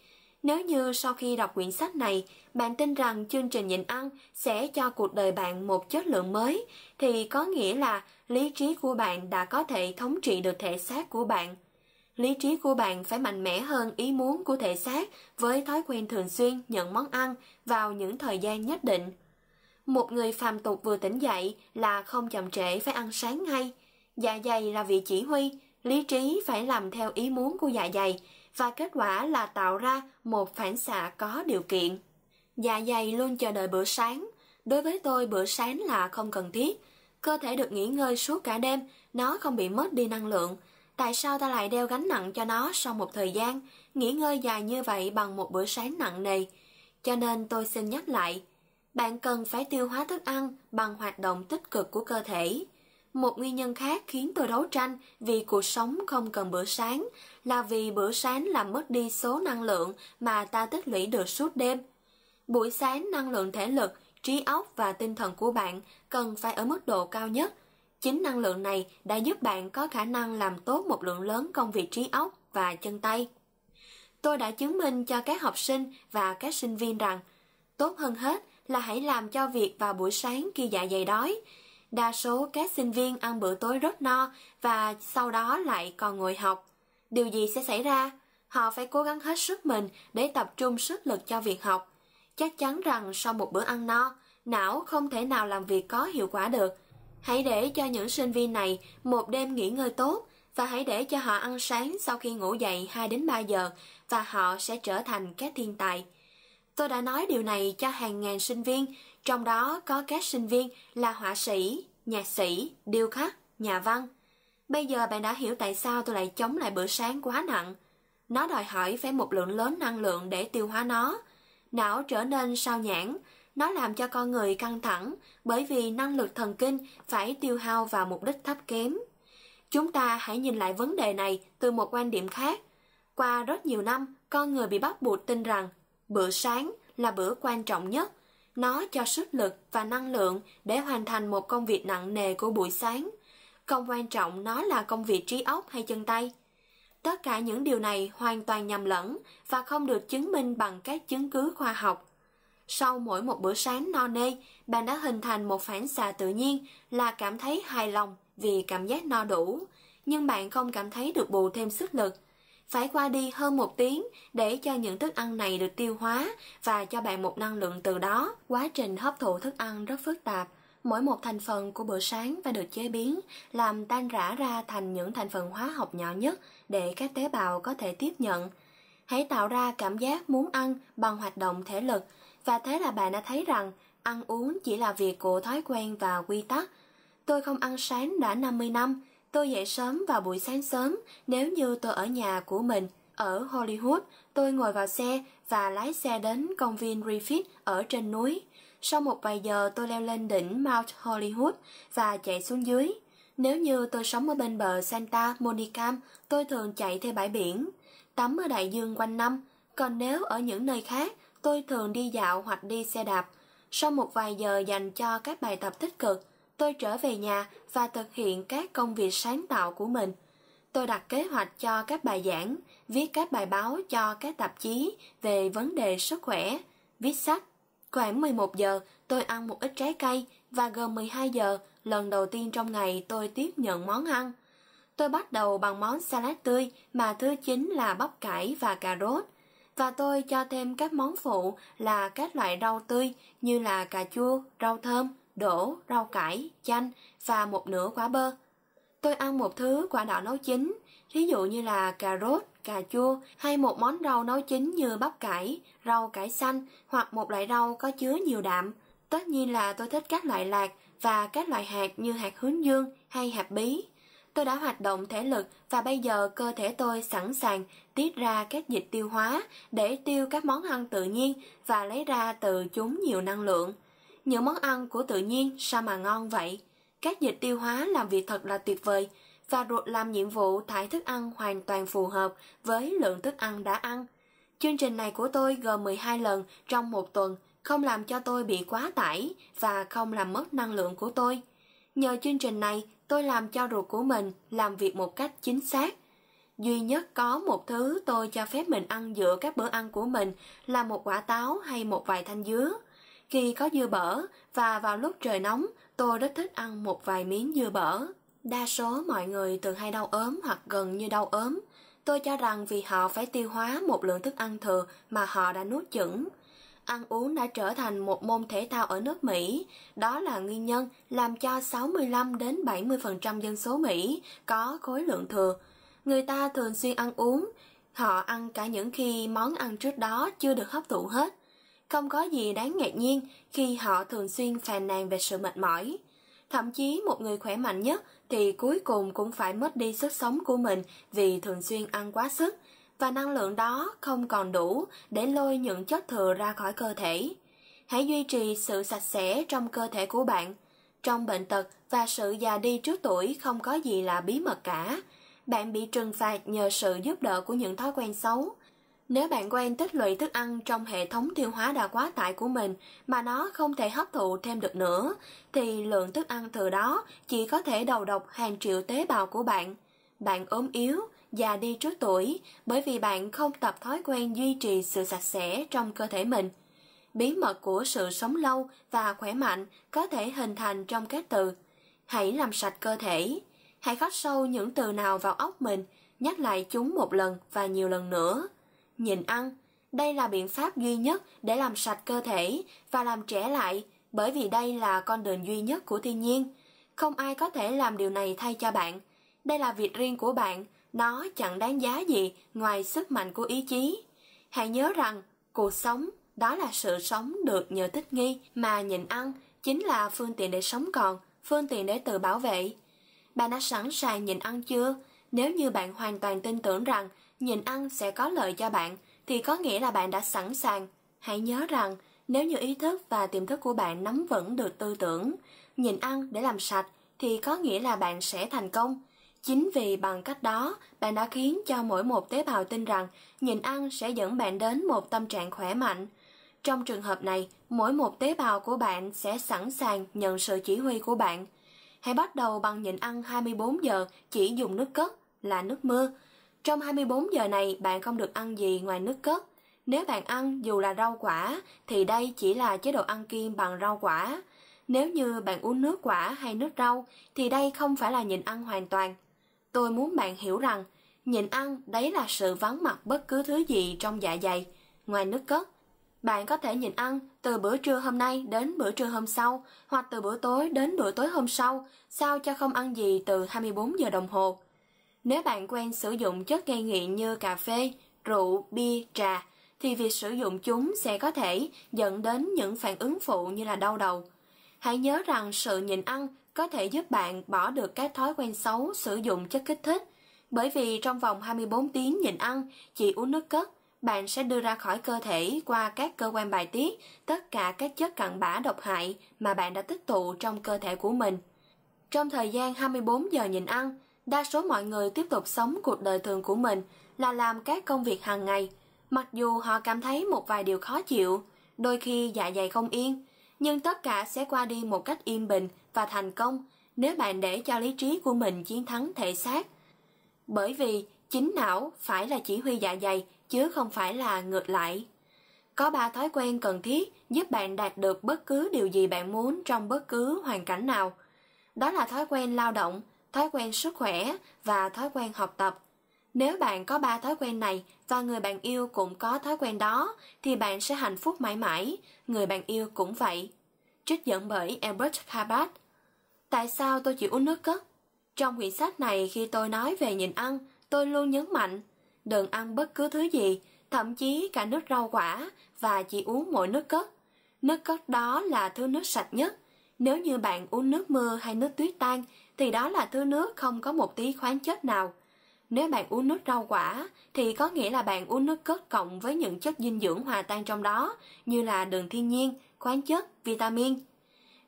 S1: Nếu như sau khi đọc quyển sách này, bạn tin rằng chương trình nhịn ăn sẽ cho cuộc đời bạn một chất lượng mới, thì có nghĩa là lý trí của bạn đã có thể thống trị được thể xác của bạn lý trí của bạn phải mạnh mẽ hơn ý muốn của thể xác với thói quen thường xuyên nhận món ăn vào những thời gian nhất định một người phàm tục vừa tỉnh dậy là không chậm trễ phải ăn sáng ngay dạ dày là vị chỉ huy lý trí phải làm theo ý muốn của dạ dày và kết quả là tạo ra một phản xạ có điều kiện dạ dày luôn chờ đợi bữa sáng đối với tôi bữa sáng là không cần thiết Cơ thể được nghỉ ngơi suốt cả đêm, nó không bị mất đi năng lượng. Tại sao ta lại đeo gánh nặng cho nó sau một thời gian, nghỉ ngơi dài như vậy bằng một bữa sáng nặng nề? Cho nên tôi xin nhắc lại, bạn cần phải tiêu hóa thức ăn bằng hoạt động tích cực của cơ thể. Một nguyên nhân khác khiến tôi đấu tranh vì cuộc sống không cần bữa sáng là vì bữa sáng làm mất đi số năng lượng mà ta tích lũy được suốt đêm. Buổi sáng năng lượng thể lực trí óc và tinh thần của bạn cần phải ở mức độ cao nhất. Chính năng lượng này đã giúp bạn có khả năng làm tốt một lượng lớn công việc trí óc và chân tay. Tôi đã chứng minh cho các học sinh và các sinh viên rằng tốt hơn hết là hãy làm cho việc vào buổi sáng khi dạ dày đói. Đa số các sinh viên ăn bữa tối rất no và sau đó lại còn ngồi học. Điều gì sẽ xảy ra? Họ phải cố gắng hết sức mình để tập trung sức lực cho việc học chắc chắn rằng sau một bữa ăn no, não không thể nào làm việc có hiệu quả được. Hãy để cho những sinh viên này một đêm nghỉ ngơi tốt và hãy để cho họ ăn sáng sau khi ngủ dậy 2 đến 3 giờ và họ sẽ trở thành các thiên tài. Tôi đã nói điều này cho hàng ngàn sinh viên, trong đó có các sinh viên là họa sĩ, nhạc sĩ, điêu khắc, nhà văn. Bây giờ bạn đã hiểu tại sao tôi lại chống lại bữa sáng quá nặng. Nó đòi hỏi phải một lượng lớn năng lượng để tiêu hóa nó não trở nên sao nhãn. Nó làm cho con người căng thẳng bởi vì năng lực thần kinh phải tiêu hao vào mục đích thấp kém. Chúng ta hãy nhìn lại vấn đề này từ một quan điểm khác. Qua rất nhiều năm, con người bị bắt buộc tin rằng bữa sáng là bữa quan trọng nhất. Nó cho sức lực và năng lượng để hoàn thành một công việc nặng nề của buổi sáng. Không quan trọng nó là công việc trí óc hay chân tay – Tất cả những điều này hoàn toàn nhầm lẫn và không được chứng minh bằng các chứng cứ khoa học. Sau mỗi một bữa sáng no nê, bạn đã hình thành một phản xạ tự nhiên là cảm thấy hài lòng vì cảm giác no đủ, nhưng bạn không cảm thấy được bù thêm sức lực. Phải qua đi hơn một tiếng để cho những thức ăn này được tiêu hóa và cho bạn một năng lượng từ đó. Quá trình hấp thụ thức ăn rất phức tạp Mỗi một thành phần của bữa sáng phải được chế biến, làm tan rã ra thành những thành phần hóa học nhỏ nhất để các tế bào có thể tiếp nhận. Hãy tạo ra cảm giác muốn ăn bằng hoạt động thể lực, và thế là bạn đã thấy rằng ăn uống chỉ là việc của thói quen và quy tắc. Tôi không ăn sáng đã 50 năm, tôi dậy sớm vào buổi sáng sớm nếu như tôi ở nhà của mình. Ở Hollywood, tôi ngồi vào xe và lái xe đến công viên Griffith ở trên núi. Sau một vài giờ tôi leo lên đỉnh Mount Hollywood và chạy xuống dưới. Nếu như tôi sống ở bên bờ Santa Monica, tôi thường chạy theo bãi biển, tắm ở đại dương quanh năm. Còn nếu ở những nơi khác, tôi thường đi dạo hoặc đi xe đạp. Sau một vài giờ dành cho các bài tập tích cực, tôi trở về nhà và thực hiện các công việc sáng tạo của mình. Tôi đặt kế hoạch cho các bài giảng, viết các bài báo cho các tạp chí về vấn đề sức khỏe, viết sách, Khoảng 11 giờ, tôi ăn một ít trái cây và gần 12 giờ, lần đầu tiên trong ngày tôi tiếp nhận món ăn. Tôi bắt đầu bằng món salad tươi mà thứ chính là bắp cải và cà rốt. Và tôi cho thêm các món phụ là các loại rau tươi như là cà chua, rau thơm, đổ, rau cải, chanh và một nửa quả bơ. Tôi ăn một thứ quả đỏ nấu chín, ví dụ như là cà rốt, cà chua hay một món rau nấu chín như bắp cải, rau cải xanh hoặc một loại rau có chứa nhiều đạm. Tất nhiên là tôi thích các loại lạc và các loại hạt như hạt hướng dương hay hạt bí. Tôi đã hoạt động thể lực và bây giờ cơ thể tôi sẵn sàng tiết ra các dịch tiêu hóa để tiêu các món ăn tự nhiên và lấy ra từ chúng nhiều năng lượng. Những món ăn của tự nhiên sao mà ngon vậy? Các dịch tiêu hóa làm việc thật là tuyệt vời và ruột làm nhiệm vụ thải thức ăn hoàn toàn phù hợp với lượng thức ăn đã ăn. Chương trình này của tôi gồm 12 lần trong một tuần, không làm cho tôi bị quá tải và không làm mất năng lượng của tôi. Nhờ chương trình này, tôi làm cho ruột của mình làm việc một cách chính xác. Duy nhất có một thứ tôi cho phép mình ăn giữa các bữa ăn của mình là một quả táo hay một vài thanh dứa. Khi có dưa bở và vào lúc trời nóng, tôi rất thích ăn một vài miếng dưa bở. Đa số mọi người thường hay đau ốm hoặc gần như đau ốm. Tôi cho rằng vì họ phải tiêu hóa một lượng thức ăn thừa mà họ đã nuốt chửng. Ăn uống đã trở thành một môn thể thao ở nước Mỹ, đó là nguyên nhân làm cho 65 đến 70% dân số Mỹ có khối lượng thừa. Người ta thường xuyên ăn uống, họ ăn cả những khi món ăn trước đó chưa được hấp thụ hết. Không có gì đáng ngạc nhiên khi họ thường xuyên phàn nàn về sự mệt mỏi. Thậm chí một người khỏe mạnh nhất thì cuối cùng cũng phải mất đi sức sống của mình vì thường xuyên ăn quá sức và năng lượng đó không còn đủ để lôi những chất thừa ra khỏi cơ thể. Hãy duy trì sự sạch sẽ trong cơ thể của bạn. Trong bệnh tật và sự già đi trước tuổi không có gì là bí mật cả. Bạn bị trừng phạt nhờ sự giúp đỡ của những thói quen xấu, nếu bạn quen tích lũy thức ăn trong hệ thống tiêu hóa đã quá tải của mình mà nó không thể hấp thụ thêm được nữa, thì lượng thức ăn từ đó chỉ có thể đầu độc hàng triệu tế bào của bạn. Bạn ốm yếu, già đi trước tuổi bởi vì bạn không tập thói quen duy trì sự sạch sẽ trong cơ thể mình. Bí mật của sự sống lâu và khỏe mạnh có thể hình thành trong các từ Hãy làm sạch cơ thể. Hãy khắc sâu những từ nào vào óc mình, nhắc lại chúng một lần và nhiều lần nữa nhịn ăn. Đây là biện pháp duy nhất để làm sạch cơ thể và làm trẻ lại, bởi vì đây là con đường duy nhất của thiên nhiên. Không ai có thể làm điều này thay cho bạn. Đây là việc riêng của bạn, nó chẳng đáng giá gì ngoài sức mạnh của ý chí. Hãy nhớ rằng, cuộc sống đó là sự sống được nhờ thích nghi mà nhịn ăn chính là phương tiện để sống còn, phương tiện để tự bảo vệ. Bạn đã sẵn sàng nhịn ăn chưa? Nếu như bạn hoàn toàn tin tưởng rằng nhịn ăn sẽ có lợi cho bạn thì có nghĩa là bạn đã sẵn sàng. Hãy nhớ rằng, nếu như ý thức và tiềm thức của bạn nắm vững được tư tưởng, nhịn ăn để làm sạch thì có nghĩa là bạn sẽ thành công. Chính vì bằng cách đó, bạn đã khiến cho mỗi một tế bào tin rằng nhịn ăn sẽ dẫn bạn đến một tâm trạng khỏe mạnh. Trong trường hợp này, mỗi một tế bào của bạn sẽ sẵn sàng nhận sự chỉ huy của bạn. Hãy bắt đầu bằng nhịn ăn 24 giờ chỉ dùng nước cất là nước mưa trong 24 giờ này bạn không được ăn gì ngoài nước cất. Nếu bạn ăn dù là rau quả thì đây chỉ là chế độ ăn kiêng bằng rau quả. Nếu như bạn uống nước quả hay nước rau thì đây không phải là nhịn ăn hoàn toàn. Tôi muốn bạn hiểu rằng nhịn ăn đấy là sự vắng mặt bất cứ thứ gì trong dạ dày ngoài nước cất. Bạn có thể nhịn ăn từ bữa trưa hôm nay đến bữa trưa hôm sau hoặc từ bữa tối đến bữa tối hôm sau, sao cho không ăn gì từ 24 giờ đồng hồ. Nếu bạn quen sử dụng chất gây nghiện như cà phê, rượu, bia, trà, thì việc sử dụng chúng sẽ có thể dẫn đến những phản ứng phụ như là đau đầu. Hãy nhớ rằng sự nhịn ăn có thể giúp bạn bỏ được các thói quen xấu sử dụng chất kích thích, bởi vì trong vòng 24 tiếng nhịn ăn, chỉ uống nước cất, bạn sẽ đưa ra khỏi cơ thể qua các cơ quan bài tiết tất cả các chất cặn bã độc hại mà bạn đã tích tụ trong cơ thể của mình. Trong thời gian 24 giờ nhịn ăn, đa số mọi người tiếp tục sống cuộc đời thường của mình là làm các công việc hàng ngày. Mặc dù họ cảm thấy một vài điều khó chịu, đôi khi dạ dày không yên, nhưng tất cả sẽ qua đi một cách yên bình và thành công nếu bạn để cho lý trí của mình chiến thắng thể xác. Bởi vì chính não phải là chỉ huy dạ dày chứ không phải là ngược lại. Có ba thói quen cần thiết giúp bạn đạt được bất cứ điều gì bạn muốn trong bất cứ hoàn cảnh nào. Đó là thói quen lao động, thói quen sức khỏe và thói quen học tập nếu bạn có ba thói quen này và người bạn yêu cũng có thói quen đó thì bạn sẽ hạnh phúc mãi mãi người bạn yêu cũng vậy trích dẫn bởi albert habat tại sao tôi chỉ uống nước cất trong quyển sách này khi tôi nói về nhịn ăn tôi luôn nhấn mạnh đừng ăn bất cứ thứ gì thậm chí cả nước rau quả và chỉ uống mỗi nước cất nước cất đó là thứ nước sạch nhất nếu như bạn uống nước mưa hay nước tuyết tan thì đó là thứ nước không có một tí khoáng chất nào. Nếu bạn uống nước rau quả thì có nghĩa là bạn uống nước cất cộng với những chất dinh dưỡng hòa tan trong đó như là đường thiên nhiên, khoáng chất, vitamin.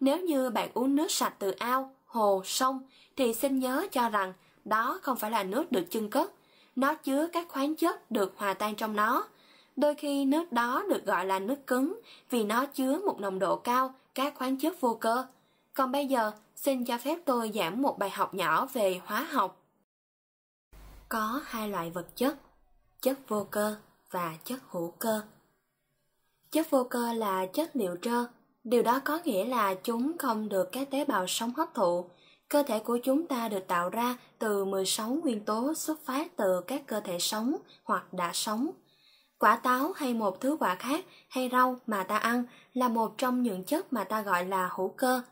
S1: Nếu như bạn uống nước sạch từ ao, hồ, sông thì xin nhớ cho rằng đó không phải là nước được chưng cất. Nó chứa các khoáng chất được hòa tan trong nó. Đôi khi nước đó được gọi là nước cứng vì nó chứa một nồng độ cao các khoáng chất vô cơ. Còn bây giờ, xin cho phép tôi giảng một bài học nhỏ về hóa học. Có hai loại vật chất, chất vô cơ và chất hữu cơ. Chất vô cơ là chất liệu trơ, điều đó có nghĩa là chúng không được các tế bào sống hấp thụ. Cơ thể của chúng ta được tạo ra từ 16 nguyên tố xuất phát từ các cơ thể sống hoặc đã sống. Quả táo hay một thứ quả khác hay rau mà ta ăn là một trong những chất mà ta gọi là hữu cơ –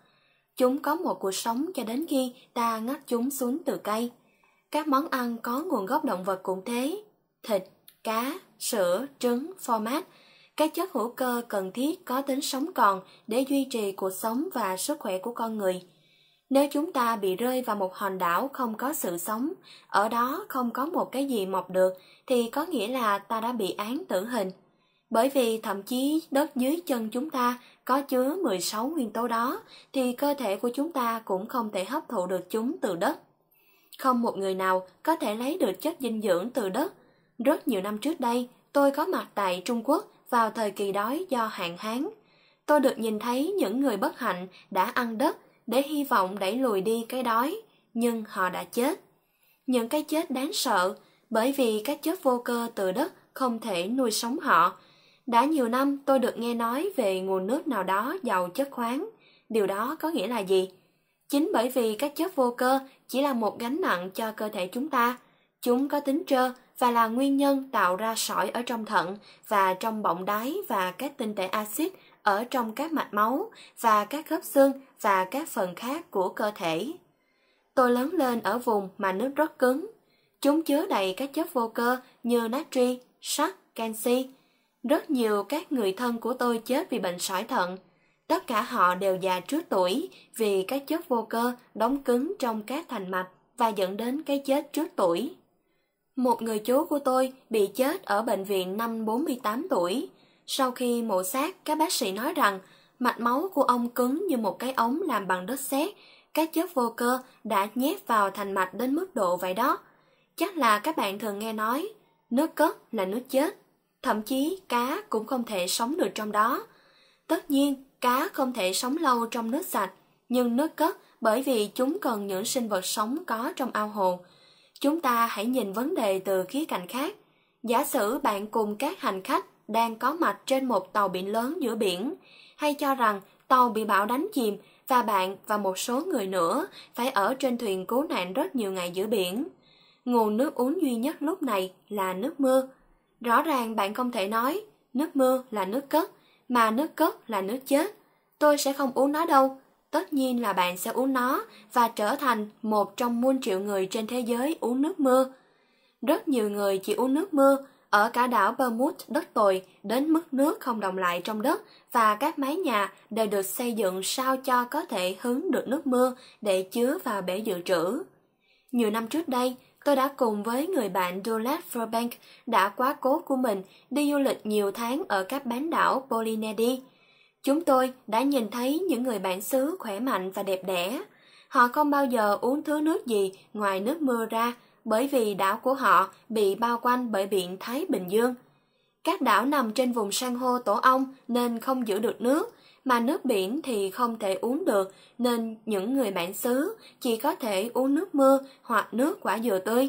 S1: Chúng có một cuộc sống cho đến khi ta ngắt chúng xuống từ cây. Các món ăn có nguồn gốc động vật cũng thế. Thịt, cá, sữa, trứng, format. Các chất hữu cơ cần thiết có tính sống còn để duy trì cuộc sống và sức khỏe của con người. Nếu chúng ta bị rơi vào một hòn đảo không có sự sống, ở đó không có một cái gì mọc được, thì có nghĩa là ta đã bị án tử hình. Bởi vì thậm chí đất dưới chân chúng ta có chứa 16 nguyên tố đó thì cơ thể của chúng ta cũng không thể hấp thụ được chúng từ đất. Không một người nào có thể lấy được chất dinh dưỡng từ đất. Rất nhiều năm trước đây, tôi có mặt tại Trung Quốc vào thời kỳ đói do hạn hán. Tôi được nhìn thấy những người bất hạnh đã ăn đất để hy vọng đẩy lùi đi cái đói, nhưng họ đã chết. Những cái chết đáng sợ bởi vì các chất vô cơ từ đất không thể nuôi sống họ đã nhiều năm tôi được nghe nói về nguồn nước nào đó giàu chất khoáng điều đó có nghĩa là gì chính bởi vì các chất vô cơ chỉ là một gánh nặng cho cơ thể chúng ta chúng có tính trơ và là nguyên nhân tạo ra sỏi ở trong thận và trong bọng đáy và các tinh thể axit ở trong các mạch máu và các khớp xương và các phần khác của cơ thể. Tôi lớn lên ở vùng mà nước rất cứng. Chúng chứa đầy các chất vô cơ như natri, sắt, canxi, rất nhiều các người thân của tôi chết vì bệnh sỏi thận. Tất cả họ đều già trước tuổi vì các chất vô cơ đóng cứng trong các thành mạch và dẫn đến cái chết trước tuổi. Một người chú của tôi bị chết ở bệnh viện năm 48 tuổi. Sau khi mổ xác, các bác sĩ nói rằng mạch máu của ông cứng như một cái ống làm bằng đất sét. Các chất vô cơ đã nhét vào thành mạch đến mức độ vậy đó. Chắc là các bạn thường nghe nói, nước cất là nước chết thậm chí cá cũng không thể sống được trong đó. Tất nhiên, cá không thể sống lâu trong nước sạch, nhưng nước cất bởi vì chúng cần những sinh vật sống có trong ao hồ. Chúng ta hãy nhìn vấn đề từ khía cạnh khác. Giả sử bạn cùng các hành khách đang có mặt trên một tàu biển lớn giữa biển, hay cho rằng tàu bị bão đánh chìm và bạn và một số người nữa phải ở trên thuyền cứu nạn rất nhiều ngày giữa biển. Nguồn nước uống duy nhất lúc này là nước mưa. Rõ ràng bạn không thể nói nước mưa là nước cất, mà nước cất là nước chết. Tôi sẽ không uống nó đâu. Tất nhiên là bạn sẽ uống nó và trở thành một trong muôn triệu người trên thế giới uống nước mưa. Rất nhiều người chỉ uống nước mưa ở cả đảo Bermuda đất tồi đến mức nước không đồng lại trong đất và các mái nhà đều được xây dựng sao cho có thể hứng được nước mưa để chứa vào bể dự trữ. Nhiều năm trước đây, tôi đã cùng với người bạn Roland Furbank đã quá cố của mình đi du lịch nhiều tháng ở các bán đảo Polynesia. Chúng tôi đã nhìn thấy những người bản xứ khỏe mạnh và đẹp đẽ. Họ không bao giờ uống thứ nước gì ngoài nước mưa ra bởi vì đảo của họ bị bao quanh bởi biển Thái Bình Dương. Các đảo nằm trên vùng san hô tổ ong nên không giữ được nước, mà nước biển thì không thể uống được, nên những người bản xứ chỉ có thể uống nước mưa hoặc nước quả dừa tươi.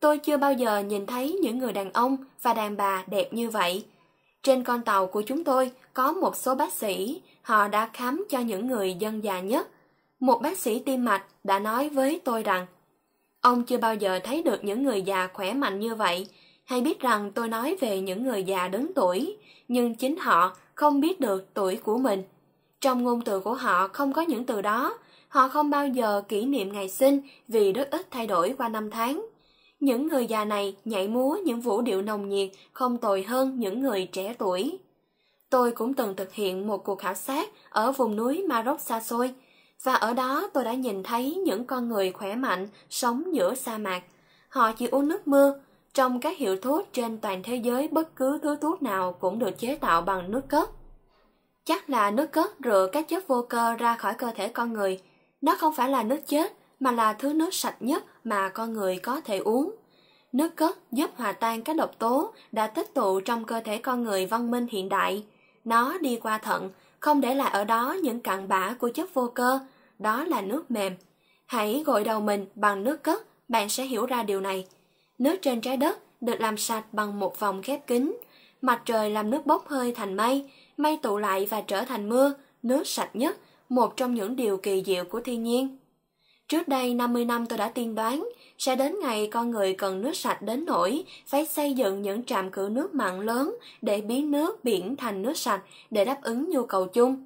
S1: Tôi chưa bao giờ nhìn thấy những người đàn ông và đàn bà đẹp như vậy. Trên con tàu của chúng tôi có một số bác sĩ, họ đã khám cho những người dân già nhất. Một bác sĩ tim mạch đã nói với tôi rằng, ông chưa bao giờ thấy được những người già khỏe mạnh như vậy, hay biết rằng tôi nói về những người già đứng tuổi, nhưng chính họ không biết được tuổi của mình. Trong ngôn từ của họ không có những từ đó, họ không bao giờ kỷ niệm ngày sinh vì rất ít thay đổi qua năm tháng. Những người già này nhảy múa những vũ điệu nồng nhiệt không tồi hơn những người trẻ tuổi. Tôi cũng từng thực hiện một cuộc khảo sát ở vùng núi Maroc xa xôi, và ở đó tôi đã nhìn thấy những con người khỏe mạnh sống giữa sa mạc. Họ chỉ uống nước mưa, trong các hiệu thuốc trên toàn thế giới, bất cứ thứ thuốc nào cũng được chế tạo bằng nước cất. Chắc là nước cất rửa các chất vô cơ ra khỏi cơ thể con người. Nó không phải là nước chết, mà là thứ nước sạch nhất mà con người có thể uống. Nước cất giúp hòa tan các độc tố đã tích tụ trong cơ thể con người văn minh hiện đại. Nó đi qua thận, không để lại ở đó những cặn bã của chất vô cơ, đó là nước mềm. Hãy gội đầu mình bằng nước cất, bạn sẽ hiểu ra điều này. Nước trên trái đất được làm sạch bằng một vòng khép kín. Mặt trời làm nước bốc hơi thành mây, mây tụ lại và trở thành mưa, nước sạch nhất, một trong những điều kỳ diệu của thiên nhiên. Trước đây 50 năm tôi đã tiên đoán sẽ đến ngày con người cần nước sạch đến nỗi phải xây dựng những trạm cử nước mặn lớn để biến nước biển thành nước sạch để đáp ứng nhu cầu chung.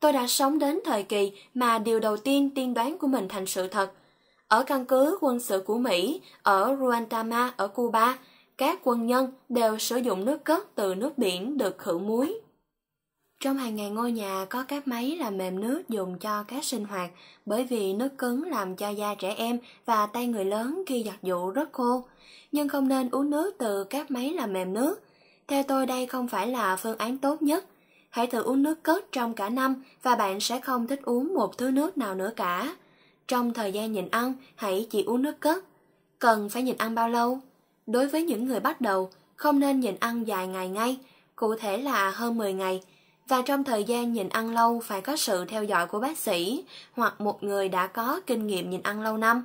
S1: Tôi đã sống đến thời kỳ mà điều đầu tiên tiên đoán của mình thành sự thật – ở căn cứ quân sự của Mỹ, ở Ruantama ở Cuba, các quân nhân đều sử dụng nước cất từ nước biển được khử muối. Trong hàng ngàn ngôi nhà có các máy làm mềm nước dùng cho các sinh hoạt, bởi vì nước cứng làm cho da trẻ em và tay người lớn khi giặt dụ rất khô. Nhưng không nên uống nước từ các máy làm mềm nước. Theo tôi đây không phải là phương án tốt nhất. Hãy thử uống nước cất trong cả năm và bạn sẽ không thích uống một thứ nước nào nữa cả. Trong thời gian nhịn ăn, hãy chỉ uống nước cất. Cần phải nhịn ăn bao lâu? Đối với những người bắt đầu, không nên nhịn ăn dài ngày ngay, cụ thể là hơn 10 ngày. Và trong thời gian nhịn ăn lâu phải có sự theo dõi của bác sĩ hoặc một người đã có kinh nghiệm nhịn ăn lâu năm.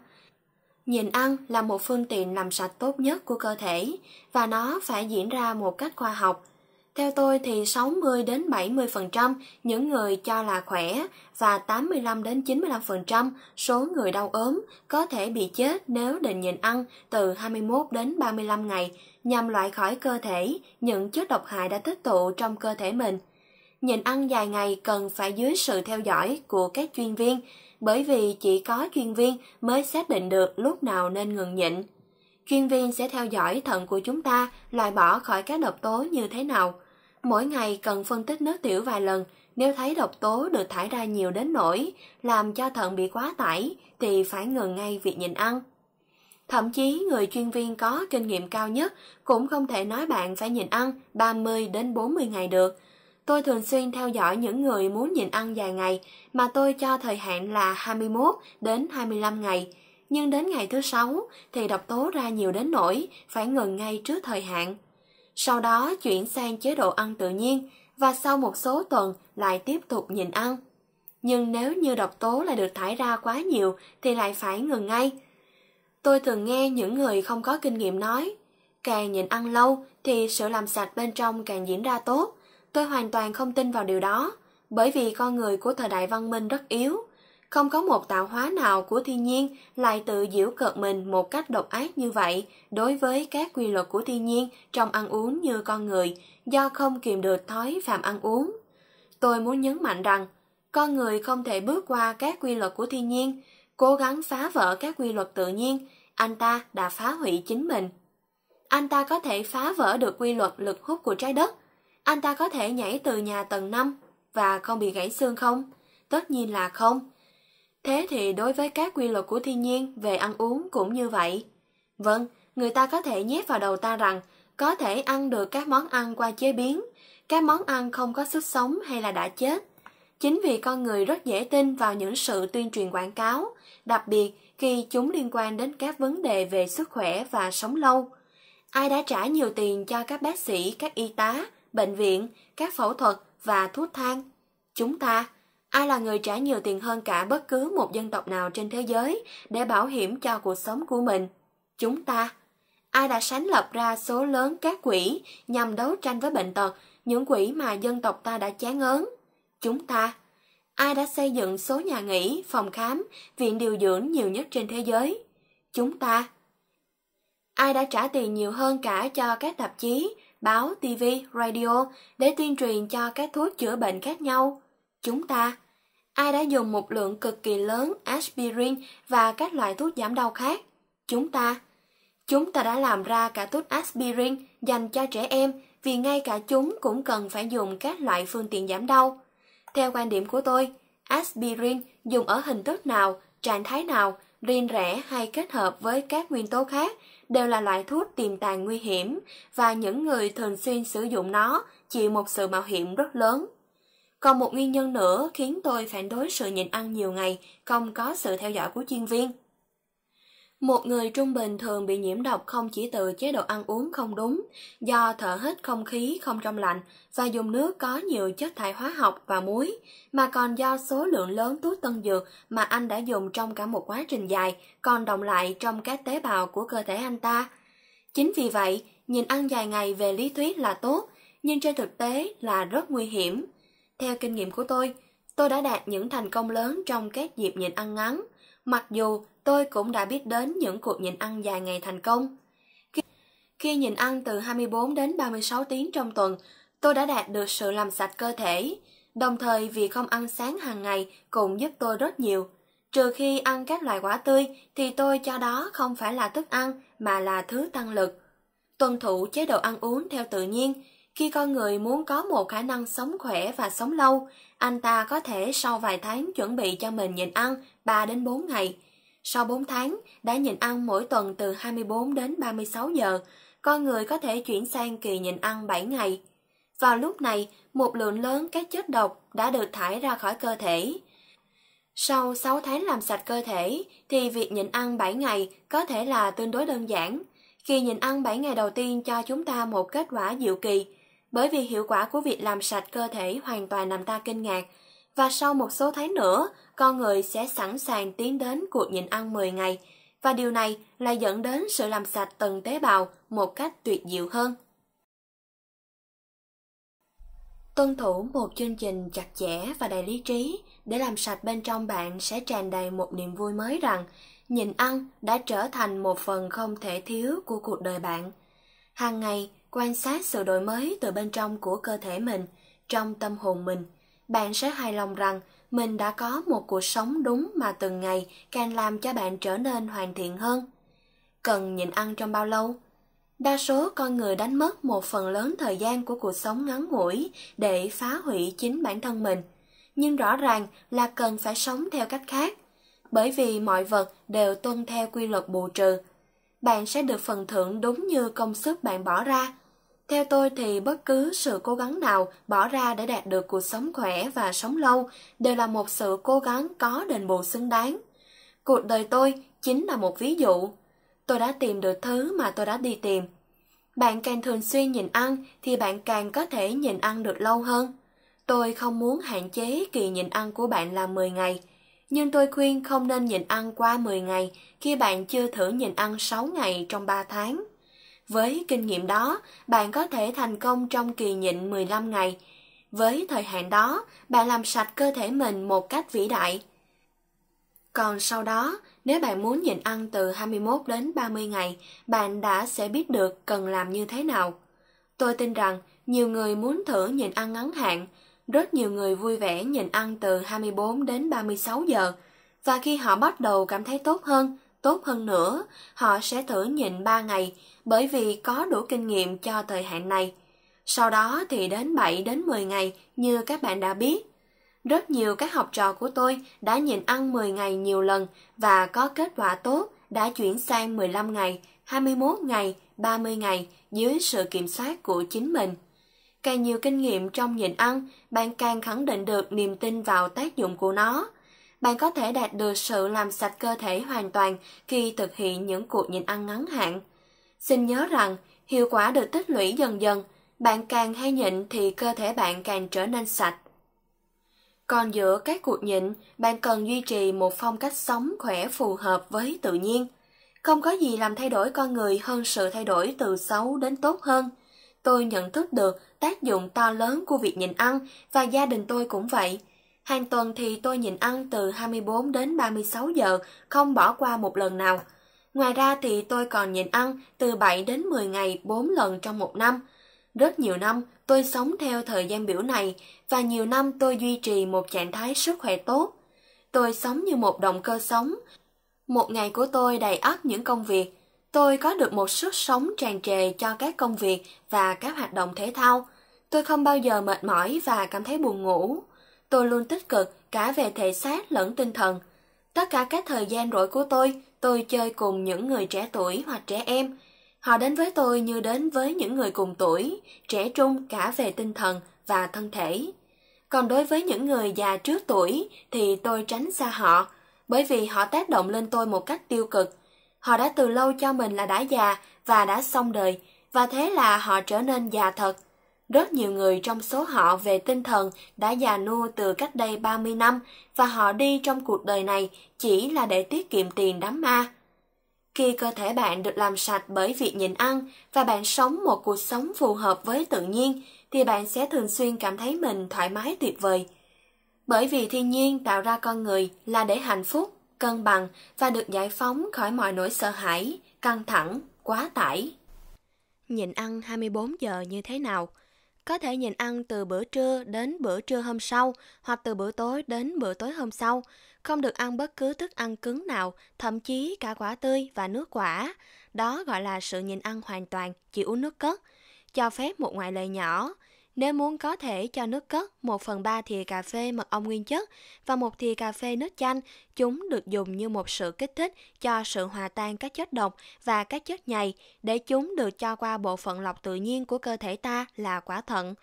S1: Nhịn ăn là một phương tiện làm sạch tốt nhất của cơ thể và nó phải diễn ra một cách khoa học, theo tôi thì 60 đến 70% những người cho là khỏe và 85 đến 95% số người đau ốm có thể bị chết nếu định nhịn ăn từ 21 đến 35 ngày nhằm loại khỏi cơ thể những chất độc hại đã tích tụ trong cơ thể mình. Nhịn ăn dài ngày cần phải dưới sự theo dõi của các chuyên viên bởi vì chỉ có chuyên viên mới xác định được lúc nào nên ngừng nhịn chuyên viên sẽ theo dõi thận của chúng ta loại bỏ khỏi các độc tố như thế nào. Mỗi ngày cần phân tích nước tiểu vài lần, nếu thấy độc tố được thải ra nhiều đến nỗi làm cho thận bị quá tải thì phải ngừng ngay việc nhịn ăn. Thậm chí người chuyên viên có kinh nghiệm cao nhất cũng không thể nói bạn phải nhịn ăn 30 đến 40 ngày được. Tôi thường xuyên theo dõi những người muốn nhịn ăn dài ngày mà tôi cho thời hạn là 21 đến 25 ngày nhưng đến ngày thứ sáu thì độc tố ra nhiều đến nỗi phải ngừng ngay trước thời hạn. Sau đó chuyển sang chế độ ăn tự nhiên và sau một số tuần lại tiếp tục nhịn ăn. Nhưng nếu như độc tố lại được thải ra quá nhiều thì lại phải ngừng ngay. Tôi thường nghe những người không có kinh nghiệm nói, càng nhịn ăn lâu thì sự làm sạch bên trong càng diễn ra tốt. Tôi hoàn toàn không tin vào điều đó, bởi vì con người của thời đại văn minh rất yếu không có một tạo hóa nào của thiên nhiên lại tự diễu cợt mình một cách độc ác như vậy đối với các quy luật của thiên nhiên trong ăn uống như con người do không kiềm được thói phạm ăn uống. Tôi muốn nhấn mạnh rằng con người không thể bước qua các quy luật của thiên nhiên, cố gắng phá vỡ các quy luật tự nhiên, anh ta đã phá hủy chính mình. Anh ta có thể phá vỡ được quy luật lực hút của trái đất, anh ta có thể nhảy từ nhà tầng 5 và không bị gãy xương không? Tất nhiên là không Thế thì đối với các quy luật của thiên nhiên về ăn uống cũng như vậy. Vâng, người ta có thể nhét vào đầu ta rằng có thể ăn được các món ăn qua chế biến, các món ăn không có sức sống hay là đã chết. Chính vì con người rất dễ tin vào những sự tuyên truyền quảng cáo, đặc biệt khi chúng liên quan đến các vấn đề về sức khỏe và sống lâu. Ai đã trả nhiều tiền cho các bác sĩ, các y tá, bệnh viện, các phẫu thuật và thuốc thang? Chúng ta ai là người trả nhiều tiền hơn cả bất cứ một dân tộc nào trên thế giới để bảo hiểm cho cuộc sống của mình chúng ta ai đã sáng lập ra số lớn các quỹ nhằm đấu tranh với bệnh tật những quỹ mà dân tộc ta đã chán ngớn chúng ta ai đã xây dựng số nhà nghỉ phòng khám viện điều dưỡng nhiều nhất trên thế giới chúng ta ai đã trả tiền nhiều hơn cả cho các tạp chí báo tv radio để tuyên truyền cho các thuốc chữa bệnh khác nhau chúng ta. Ai đã dùng một lượng cực kỳ lớn aspirin và các loại thuốc giảm đau khác? Chúng ta. Chúng ta đã làm ra cả thuốc aspirin dành cho trẻ em vì ngay cả chúng cũng cần phải dùng các loại phương tiện giảm đau. Theo quan điểm của tôi, aspirin dùng ở hình thức nào, trạng thái nào, riêng rẽ hay kết hợp với các nguyên tố khác đều là loại thuốc tiềm tàng nguy hiểm và những người thường xuyên sử dụng nó chịu một sự mạo hiểm rất lớn. Còn một nguyên nhân nữa khiến tôi phản đối sự nhịn ăn nhiều ngày, không có sự theo dõi của chuyên viên. Một người trung bình thường bị nhiễm độc không chỉ từ chế độ ăn uống không đúng, do thở hết không khí không trong lạnh và dùng nước có nhiều chất thải hóa học và muối, mà còn do số lượng lớn túi tân dược mà anh đã dùng trong cả một quá trình dài còn động lại trong các tế bào của cơ thể anh ta. Chính vì vậy, nhìn ăn dài ngày về lý thuyết là tốt, nhưng trên thực tế là rất nguy hiểm theo kinh nghiệm của tôi, tôi đã đạt những thành công lớn trong các dịp nhịn ăn ngắn, mặc dù tôi cũng đã biết đến những cuộc nhịn ăn dài ngày thành công. Khi, khi nhịn ăn từ 24 đến 36 tiếng trong tuần, tôi đã đạt được sự làm sạch cơ thể, đồng thời vì không ăn sáng hàng ngày cũng giúp tôi rất nhiều. Trừ khi ăn các loại quả tươi thì tôi cho đó không phải là thức ăn mà là thứ tăng lực. Tuân thủ chế độ ăn uống theo tự nhiên khi con người muốn có một khả năng sống khỏe và sống lâu, anh ta có thể sau vài tháng chuẩn bị cho mình nhịn ăn 3 đến 4 ngày. Sau 4 tháng, đã nhịn ăn mỗi tuần từ 24 đến 36 giờ, con người có thể chuyển sang kỳ nhịn ăn 7 ngày. Vào lúc này, một lượng lớn các chất độc đã được thải ra khỏi cơ thể. Sau 6 tháng làm sạch cơ thể thì việc nhịn ăn 7 ngày có thể là tương đối đơn giản. Khi nhịn ăn 7 ngày đầu tiên cho chúng ta một kết quả diệu kỳ, bởi vì hiệu quả của việc làm sạch cơ thể hoàn toàn làm ta kinh ngạc. Và sau một số tháng nữa, con người sẽ sẵn sàng tiến đến cuộc nhịn ăn 10 ngày, và điều này lại dẫn đến sự làm sạch từng tế bào một cách tuyệt diệu hơn. Tuân thủ một chương trình chặt chẽ và đầy lý trí để làm sạch bên trong bạn sẽ tràn đầy một niềm vui mới rằng nhịn ăn đã trở thành một phần không thể thiếu của cuộc đời bạn. Hàng ngày, quan sát sự đổi mới từ bên trong của cơ thể mình trong tâm hồn mình bạn sẽ hài lòng rằng mình đã có một cuộc sống đúng mà từng ngày càng làm cho bạn trở nên hoàn thiện hơn cần nhịn ăn trong bao lâu đa số con người đánh mất một phần lớn thời gian của cuộc sống ngắn ngủi để phá hủy chính bản thân mình nhưng rõ ràng là cần phải sống theo cách khác bởi vì mọi vật đều tuân theo quy luật bù trừ bạn sẽ được phần thưởng đúng như công sức bạn bỏ ra theo tôi thì bất cứ sự cố gắng nào bỏ ra để đạt được cuộc sống khỏe và sống lâu đều là một sự cố gắng có đền bù xứng đáng. Cuộc đời tôi chính là một ví dụ. Tôi đã tìm được thứ mà tôi đã đi tìm. Bạn càng thường xuyên nhìn ăn thì bạn càng có thể nhìn ăn được lâu hơn. Tôi không muốn hạn chế kỳ nhịn ăn của bạn là 10 ngày, nhưng tôi khuyên không nên nhịn ăn qua 10 ngày khi bạn chưa thử nhịn ăn 6 ngày trong 3 tháng. Với kinh nghiệm đó, bạn có thể thành công trong kỳ nhịn 15 ngày. Với thời hạn đó, bạn làm sạch cơ thể mình một cách vĩ đại. Còn sau đó, nếu bạn muốn nhịn ăn từ 21 đến 30 ngày, bạn đã sẽ biết được cần làm như thế nào. Tôi tin rằng nhiều người muốn thử nhịn ăn ngắn hạn, rất nhiều người vui vẻ nhịn ăn từ 24 đến 36 giờ và khi họ bắt đầu cảm thấy tốt hơn Tốt hơn nữa, họ sẽ thử nhịn 3 ngày bởi vì có đủ kinh nghiệm cho thời hạn này. Sau đó thì đến 7 đến 10 ngày như các bạn đã biết. Rất nhiều các học trò của tôi đã nhịn ăn 10 ngày nhiều lần và có kết quả tốt đã chuyển sang 15 ngày, 21 ngày, 30 ngày dưới sự kiểm soát của chính mình. Càng nhiều kinh nghiệm trong nhịn ăn, bạn càng khẳng định được niềm tin vào tác dụng của nó bạn có thể đạt được sự làm sạch cơ thể hoàn toàn khi thực hiện những cuộc nhịn ăn ngắn hạn. Xin nhớ rằng, hiệu quả được tích lũy dần dần, bạn càng hay nhịn thì cơ thể bạn càng trở nên sạch. Còn giữa các cuộc nhịn, bạn cần duy trì một phong cách sống khỏe phù hợp với tự nhiên. Không có gì làm thay đổi con người hơn sự thay đổi từ xấu đến tốt hơn. Tôi nhận thức được tác dụng to lớn của việc nhịn ăn và gia đình tôi cũng vậy. Hàng tuần thì tôi nhịn ăn từ 24 đến 36 giờ, không bỏ qua một lần nào. Ngoài ra thì tôi còn nhịn ăn từ 7 đến 10 ngày 4 lần trong một năm. Rất nhiều năm tôi sống theo thời gian biểu này và nhiều năm tôi duy trì một trạng thái sức khỏe tốt. Tôi sống như một động cơ sống. Một ngày của tôi đầy ắp những công việc. Tôi có được một sức sống tràn trề cho các công việc và các hoạt động thể thao. Tôi không bao giờ mệt mỏi và cảm thấy buồn ngủ. Tôi luôn tích cực cả về thể xác lẫn tinh thần. Tất cả các thời gian rỗi của tôi, tôi chơi cùng những người trẻ tuổi hoặc trẻ em. Họ đến với tôi như đến với những người cùng tuổi, trẻ trung cả về tinh thần và thân thể. Còn đối với những người già trước tuổi thì tôi tránh xa họ, bởi vì họ tác động lên tôi một cách tiêu cực. Họ đã từ lâu cho mình là đã già và đã xong đời, và thế là họ trở nên già thật – rất nhiều người trong số họ về tinh thần đã già nua từ cách đây 30 năm và họ đi trong cuộc đời này chỉ là để tiết kiệm tiền đám ma. Khi cơ thể bạn được làm sạch bởi việc nhịn ăn và bạn sống một cuộc sống phù hợp với tự nhiên thì bạn sẽ thường xuyên cảm thấy mình thoải mái tuyệt vời. Bởi vì thiên nhiên tạo ra con người là để hạnh phúc, cân bằng và được giải phóng khỏi mọi nỗi sợ hãi, căng thẳng, quá tải. Nhịn ăn 24 giờ như thế nào? có thể nhịn ăn từ bữa trưa đến bữa trưa hôm sau hoặc từ bữa tối đến bữa tối hôm sau, không được ăn bất cứ thức ăn cứng nào, thậm chí cả quả tươi và nước quả. Đó gọi là sự nhịn ăn hoàn toàn, chỉ uống nước cất. Cho phép một ngoại lệ nhỏ, nếu muốn có thể cho nước cất 1 phần 3 thìa cà phê mật ong nguyên chất và một thìa cà phê nước chanh, chúng được dùng như một sự kích thích cho sự hòa tan các chất độc và các chất nhầy để chúng được cho qua bộ phận lọc tự nhiên của cơ thể ta là quả thận.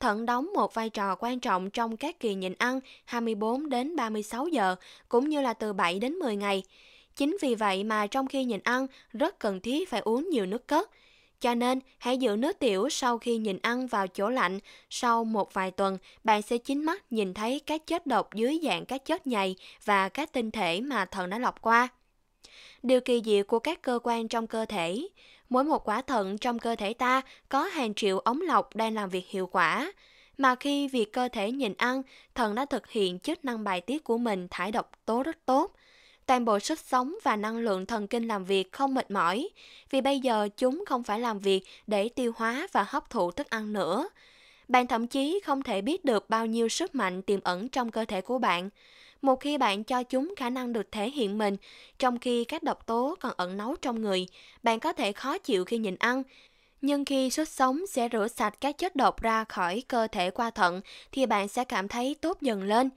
S1: Thận đóng một vai trò quan trọng trong các kỳ nhịn ăn 24 đến 36 giờ cũng như là từ 7 đến 10 ngày. Chính vì vậy mà trong khi nhịn ăn, rất cần thiết phải uống nhiều nước cất. Cho nên, hãy giữ nước tiểu sau khi nhìn ăn vào chỗ lạnh. Sau một vài tuần, bạn sẽ chính mắt nhìn thấy các chất độc dưới dạng các chất nhầy và các tinh thể mà thận đã lọc qua. Điều kỳ diệu của các cơ quan trong cơ thể Mỗi một quả thận trong cơ thể ta có hàng triệu ống lọc đang làm việc hiệu quả. Mà khi việc cơ thể nhìn ăn, thận đã thực hiện chức năng bài tiết của mình thải độc tố rất tốt – toàn bộ sức sống và năng lượng thần kinh làm việc không mệt mỏi, vì bây giờ chúng không phải làm việc để tiêu hóa và hấp thụ thức ăn nữa. Bạn thậm chí không thể biết được bao nhiêu sức mạnh tiềm ẩn trong cơ thể của bạn. Một khi bạn cho chúng khả năng được thể hiện mình, trong khi các độc tố còn ẩn nấu trong người, bạn có thể khó chịu khi nhìn ăn, nhưng khi sức sống sẽ rửa sạch các chất độc ra khỏi cơ thể qua thận thì bạn sẽ cảm thấy tốt dần lên.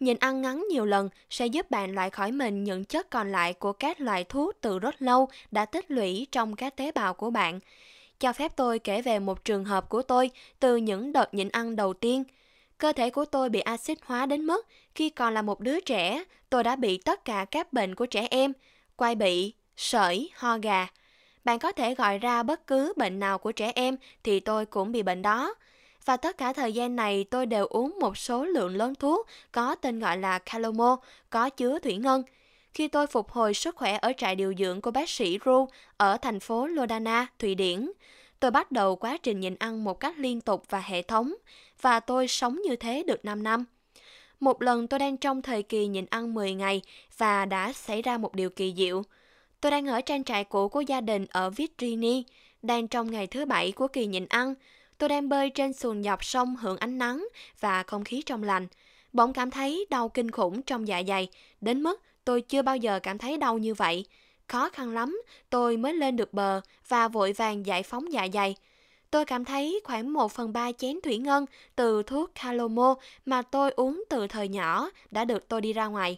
S1: Nhìn ăn ngắn nhiều lần sẽ giúp bạn loại khỏi mình những chất còn lại của các loại thuốc từ rất lâu đã tích lũy trong các tế bào của bạn. Cho phép tôi kể về một trường hợp của tôi từ những đợt nhịn ăn đầu tiên. Cơ thể của tôi bị axit hóa đến mức khi còn là một đứa trẻ, tôi đã bị tất cả các bệnh của trẻ em, quai bị, sởi, ho gà. Bạn có thể gọi ra bất cứ bệnh nào của trẻ em thì tôi cũng bị bệnh đó và tất cả thời gian này tôi đều uống một số lượng lớn thuốc có tên gọi là Calomo, có chứa thủy ngân. Khi tôi phục hồi sức khỏe ở trại điều dưỡng của bác sĩ Ru ở thành phố Lodana, Thụy Điển, tôi bắt đầu quá trình nhịn ăn một cách liên tục và hệ thống, và tôi sống như thế được 5 năm. Một lần tôi đang trong thời kỳ nhịn ăn 10 ngày và đã xảy ra một điều kỳ diệu. Tôi đang ở trang trại cũ của gia đình ở Virginia, đang trong ngày thứ bảy của kỳ nhịn ăn, Tôi đang bơi trên xuồng dọc sông hưởng ánh nắng và không khí trong lành. Bỗng cảm thấy đau kinh khủng trong dạ dày, đến mức tôi chưa bao giờ cảm thấy đau như vậy. Khó khăn lắm, tôi mới lên được bờ và vội vàng giải phóng dạ dày. Tôi cảm thấy khoảng 1 phần 3 chén thủy ngân từ thuốc Calomo mà tôi uống từ thời nhỏ đã được tôi đi ra ngoài.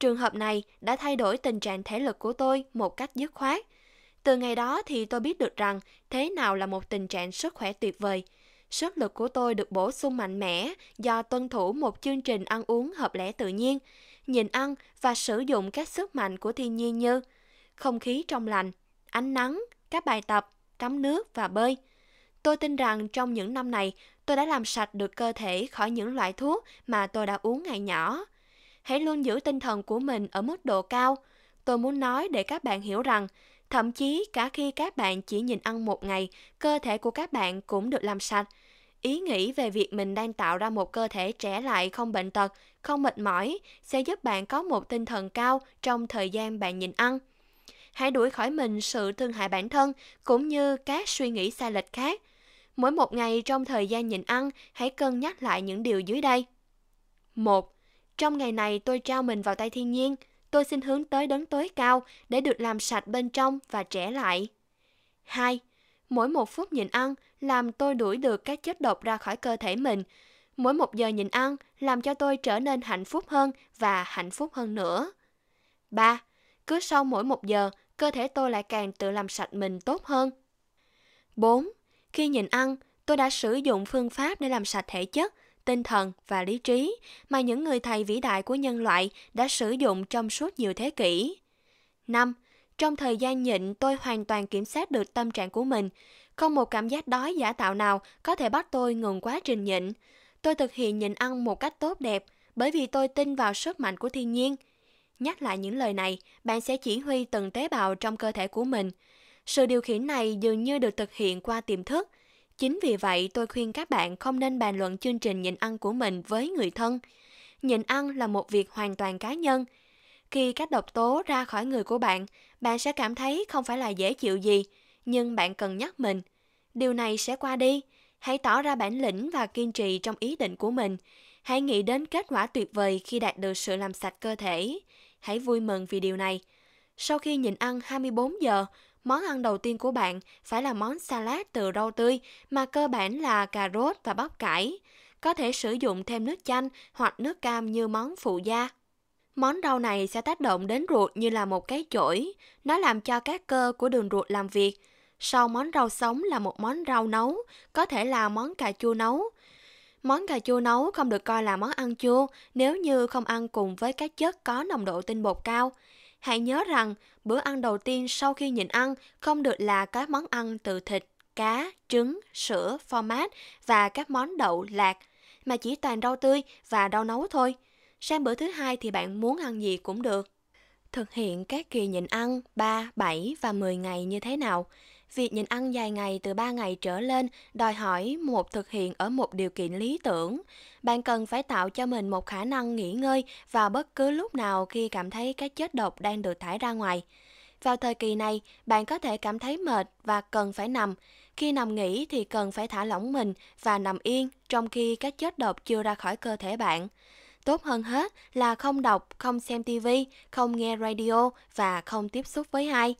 S1: Trường hợp này đã thay đổi tình trạng thể lực của tôi một cách dứt khoát. Từ ngày đó thì tôi biết được rằng thế nào là một tình trạng sức khỏe tuyệt vời. Sức lực của tôi được bổ sung mạnh mẽ do tuân thủ một chương trình ăn uống hợp lẽ tự nhiên, nhìn ăn và sử dụng các sức mạnh của thiên nhiên như không khí trong lành, ánh nắng, các bài tập, tắm nước và bơi. Tôi tin rằng trong những năm này, tôi đã làm sạch được cơ thể khỏi những loại thuốc mà tôi đã uống ngày nhỏ. Hãy luôn giữ tinh thần của mình ở mức độ cao. Tôi muốn nói để các bạn hiểu rằng, Thậm chí cả khi các bạn chỉ nhìn ăn một ngày, cơ thể của các bạn cũng được làm sạch. Ý nghĩ về việc mình đang tạo ra một cơ thể trẻ lại không bệnh tật, không mệt mỏi sẽ giúp bạn có một tinh thần cao trong thời gian bạn nhìn ăn. Hãy đuổi khỏi mình sự thương hại bản thân cũng như các suy nghĩ sai lệch khác. Mỗi một ngày trong thời gian nhịn ăn, hãy cân nhắc lại những điều dưới đây. 1. Trong ngày này tôi trao mình vào tay thiên nhiên – tôi xin hướng tới đấng tối cao để được làm sạch bên trong và trẻ lại. 2. Mỗi một phút nhịn ăn làm tôi đuổi được các chất độc ra khỏi cơ thể mình. Mỗi một giờ nhịn ăn làm cho tôi trở nên hạnh phúc hơn và hạnh phúc hơn nữa. 3. Cứ sau mỗi một giờ, cơ thể tôi lại càng tự làm sạch mình tốt hơn. 4. Khi nhịn ăn, tôi đã sử dụng phương pháp để làm sạch thể chất – tinh thần và lý trí mà những người thầy vĩ đại của nhân loại đã sử dụng trong suốt nhiều thế kỷ. 5. Trong thời gian nhịn, tôi hoàn toàn kiểm soát được tâm trạng của mình. Không một cảm giác đói giả tạo nào có thể bắt tôi ngừng quá trình nhịn. Tôi thực hiện nhịn ăn một cách tốt đẹp bởi vì tôi tin vào sức mạnh của thiên nhiên. Nhắc lại những lời này, bạn sẽ chỉ huy từng tế bào trong cơ thể của mình. Sự điều khiển này dường như được thực hiện qua tiềm thức – Chính vì vậy, tôi khuyên các bạn không nên bàn luận chương trình nhịn ăn của mình với người thân. Nhịn ăn là một việc hoàn toàn cá nhân. Khi các độc tố ra khỏi người của bạn, bạn sẽ cảm thấy không phải là dễ chịu gì, nhưng bạn cần nhắc mình. Điều này sẽ qua đi. Hãy tỏ ra bản lĩnh và kiên trì trong ý định của mình. Hãy nghĩ đến kết quả tuyệt vời khi đạt được sự làm sạch cơ thể. Hãy vui mừng vì điều này. Sau khi nhịn ăn 24 giờ, món ăn đầu tiên của bạn phải là món salad từ rau tươi mà cơ bản là cà rốt và bắp cải. Có thể sử dụng thêm nước chanh hoặc nước cam như món phụ gia. Món rau này sẽ tác động đến ruột như là một cái chổi, nó làm cho các cơ của đường ruột làm việc. Sau món rau sống là một món rau nấu, có thể là món cà chua nấu. Món cà chua nấu không được coi là món ăn chua nếu như không ăn cùng với các chất có nồng độ tinh bột cao – Hãy nhớ rằng, bữa ăn đầu tiên sau khi nhịn ăn không được là các món ăn từ thịt, cá, trứng, sữa, pho mát và các món đậu, lạc, mà chỉ toàn rau tươi và rau nấu thôi. Sang bữa thứ hai thì bạn muốn ăn gì cũng được. Thực hiện các kỳ nhịn ăn 3, 7 và 10 ngày như thế nào? Việc nhịn ăn dài ngày từ 3 ngày trở lên đòi hỏi một thực hiện ở một điều kiện lý tưởng. Bạn cần phải tạo cho mình một khả năng nghỉ ngơi vào bất cứ lúc nào khi cảm thấy các chất độc đang được thải ra ngoài. Vào thời kỳ này, bạn có thể cảm thấy mệt và cần phải nằm. Khi nằm nghỉ thì cần phải thả lỏng mình và nằm yên trong khi các chất độc chưa ra khỏi cơ thể bạn. Tốt hơn hết là không đọc, không xem TV, không nghe radio và không tiếp xúc với ai.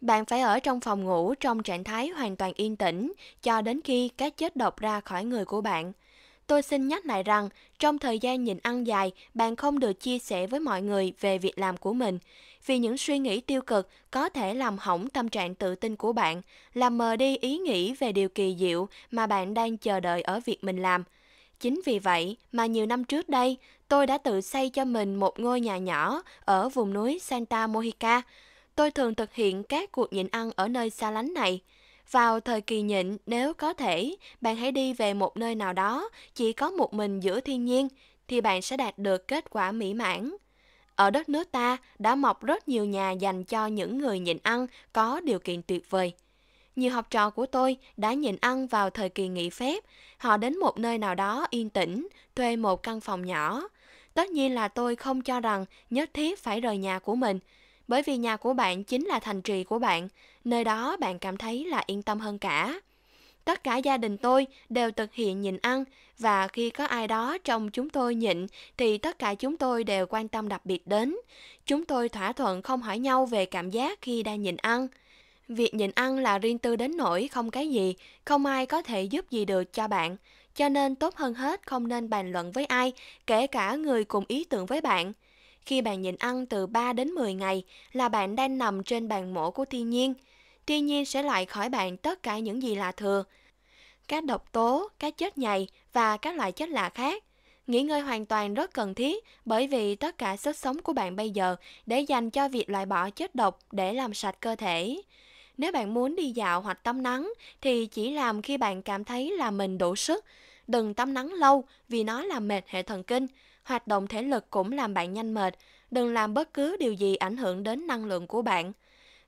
S1: Bạn phải ở trong phòng ngủ trong trạng thái hoàn toàn yên tĩnh cho đến khi các chất độc ra khỏi người của bạn. Tôi xin nhắc lại rằng, trong thời gian nhịn ăn dài, bạn không được chia sẻ với mọi người về việc làm của mình, vì những suy nghĩ tiêu cực có thể làm hỏng tâm trạng tự tin của bạn, làm mờ đi ý nghĩ về điều kỳ diệu mà bạn đang chờ đợi ở việc mình làm. Chính vì vậy mà nhiều năm trước đây, tôi đã tự xây cho mình một ngôi nhà nhỏ ở vùng núi Santa Monica, tôi thường thực hiện các cuộc nhịn ăn ở nơi xa lánh này. Vào thời kỳ nhịn, nếu có thể, bạn hãy đi về một nơi nào đó, chỉ có một mình giữa thiên nhiên, thì bạn sẽ đạt được kết quả mỹ mãn. Ở đất nước ta đã mọc rất nhiều nhà dành cho những người nhịn ăn có điều kiện tuyệt vời. Nhiều học trò của tôi đã nhịn ăn vào thời kỳ nghỉ phép. Họ đến một nơi nào đó yên tĩnh, thuê một căn phòng nhỏ. Tất nhiên là tôi không cho rằng nhất thiết phải rời nhà của mình – bởi vì nhà của bạn chính là thành trì của bạn, nơi đó bạn cảm thấy là yên tâm hơn cả. Tất cả gia đình tôi đều thực hiện nhịn ăn và khi có ai đó trong chúng tôi nhịn thì tất cả chúng tôi đều quan tâm đặc biệt đến. Chúng tôi thỏa thuận không hỏi nhau về cảm giác khi đang nhịn ăn. Việc nhịn ăn là riêng tư đến nỗi không cái gì, không ai có thể giúp gì được cho bạn. Cho nên tốt hơn hết không nên bàn luận với ai, kể cả người cùng ý tưởng với bạn. Khi bạn nhịn ăn từ 3 đến 10 ngày là bạn đang nằm trên bàn mổ của thiên nhiên. Thiên nhiên sẽ loại khỏi bạn tất cả những gì là thừa. Các độc tố, các chất nhầy và các loại chất lạ khác. Nghỉ ngơi hoàn toàn rất cần thiết bởi vì tất cả sức sống của bạn bây giờ để dành cho việc loại bỏ chất độc để làm sạch cơ thể. Nếu bạn muốn đi dạo hoặc tắm nắng thì chỉ làm khi bạn cảm thấy là mình đủ sức. Đừng tắm nắng lâu vì nó làm mệt hệ thần kinh. Hoạt động thể lực cũng làm bạn nhanh mệt, đừng làm bất cứ điều gì ảnh hưởng đến năng lượng của bạn.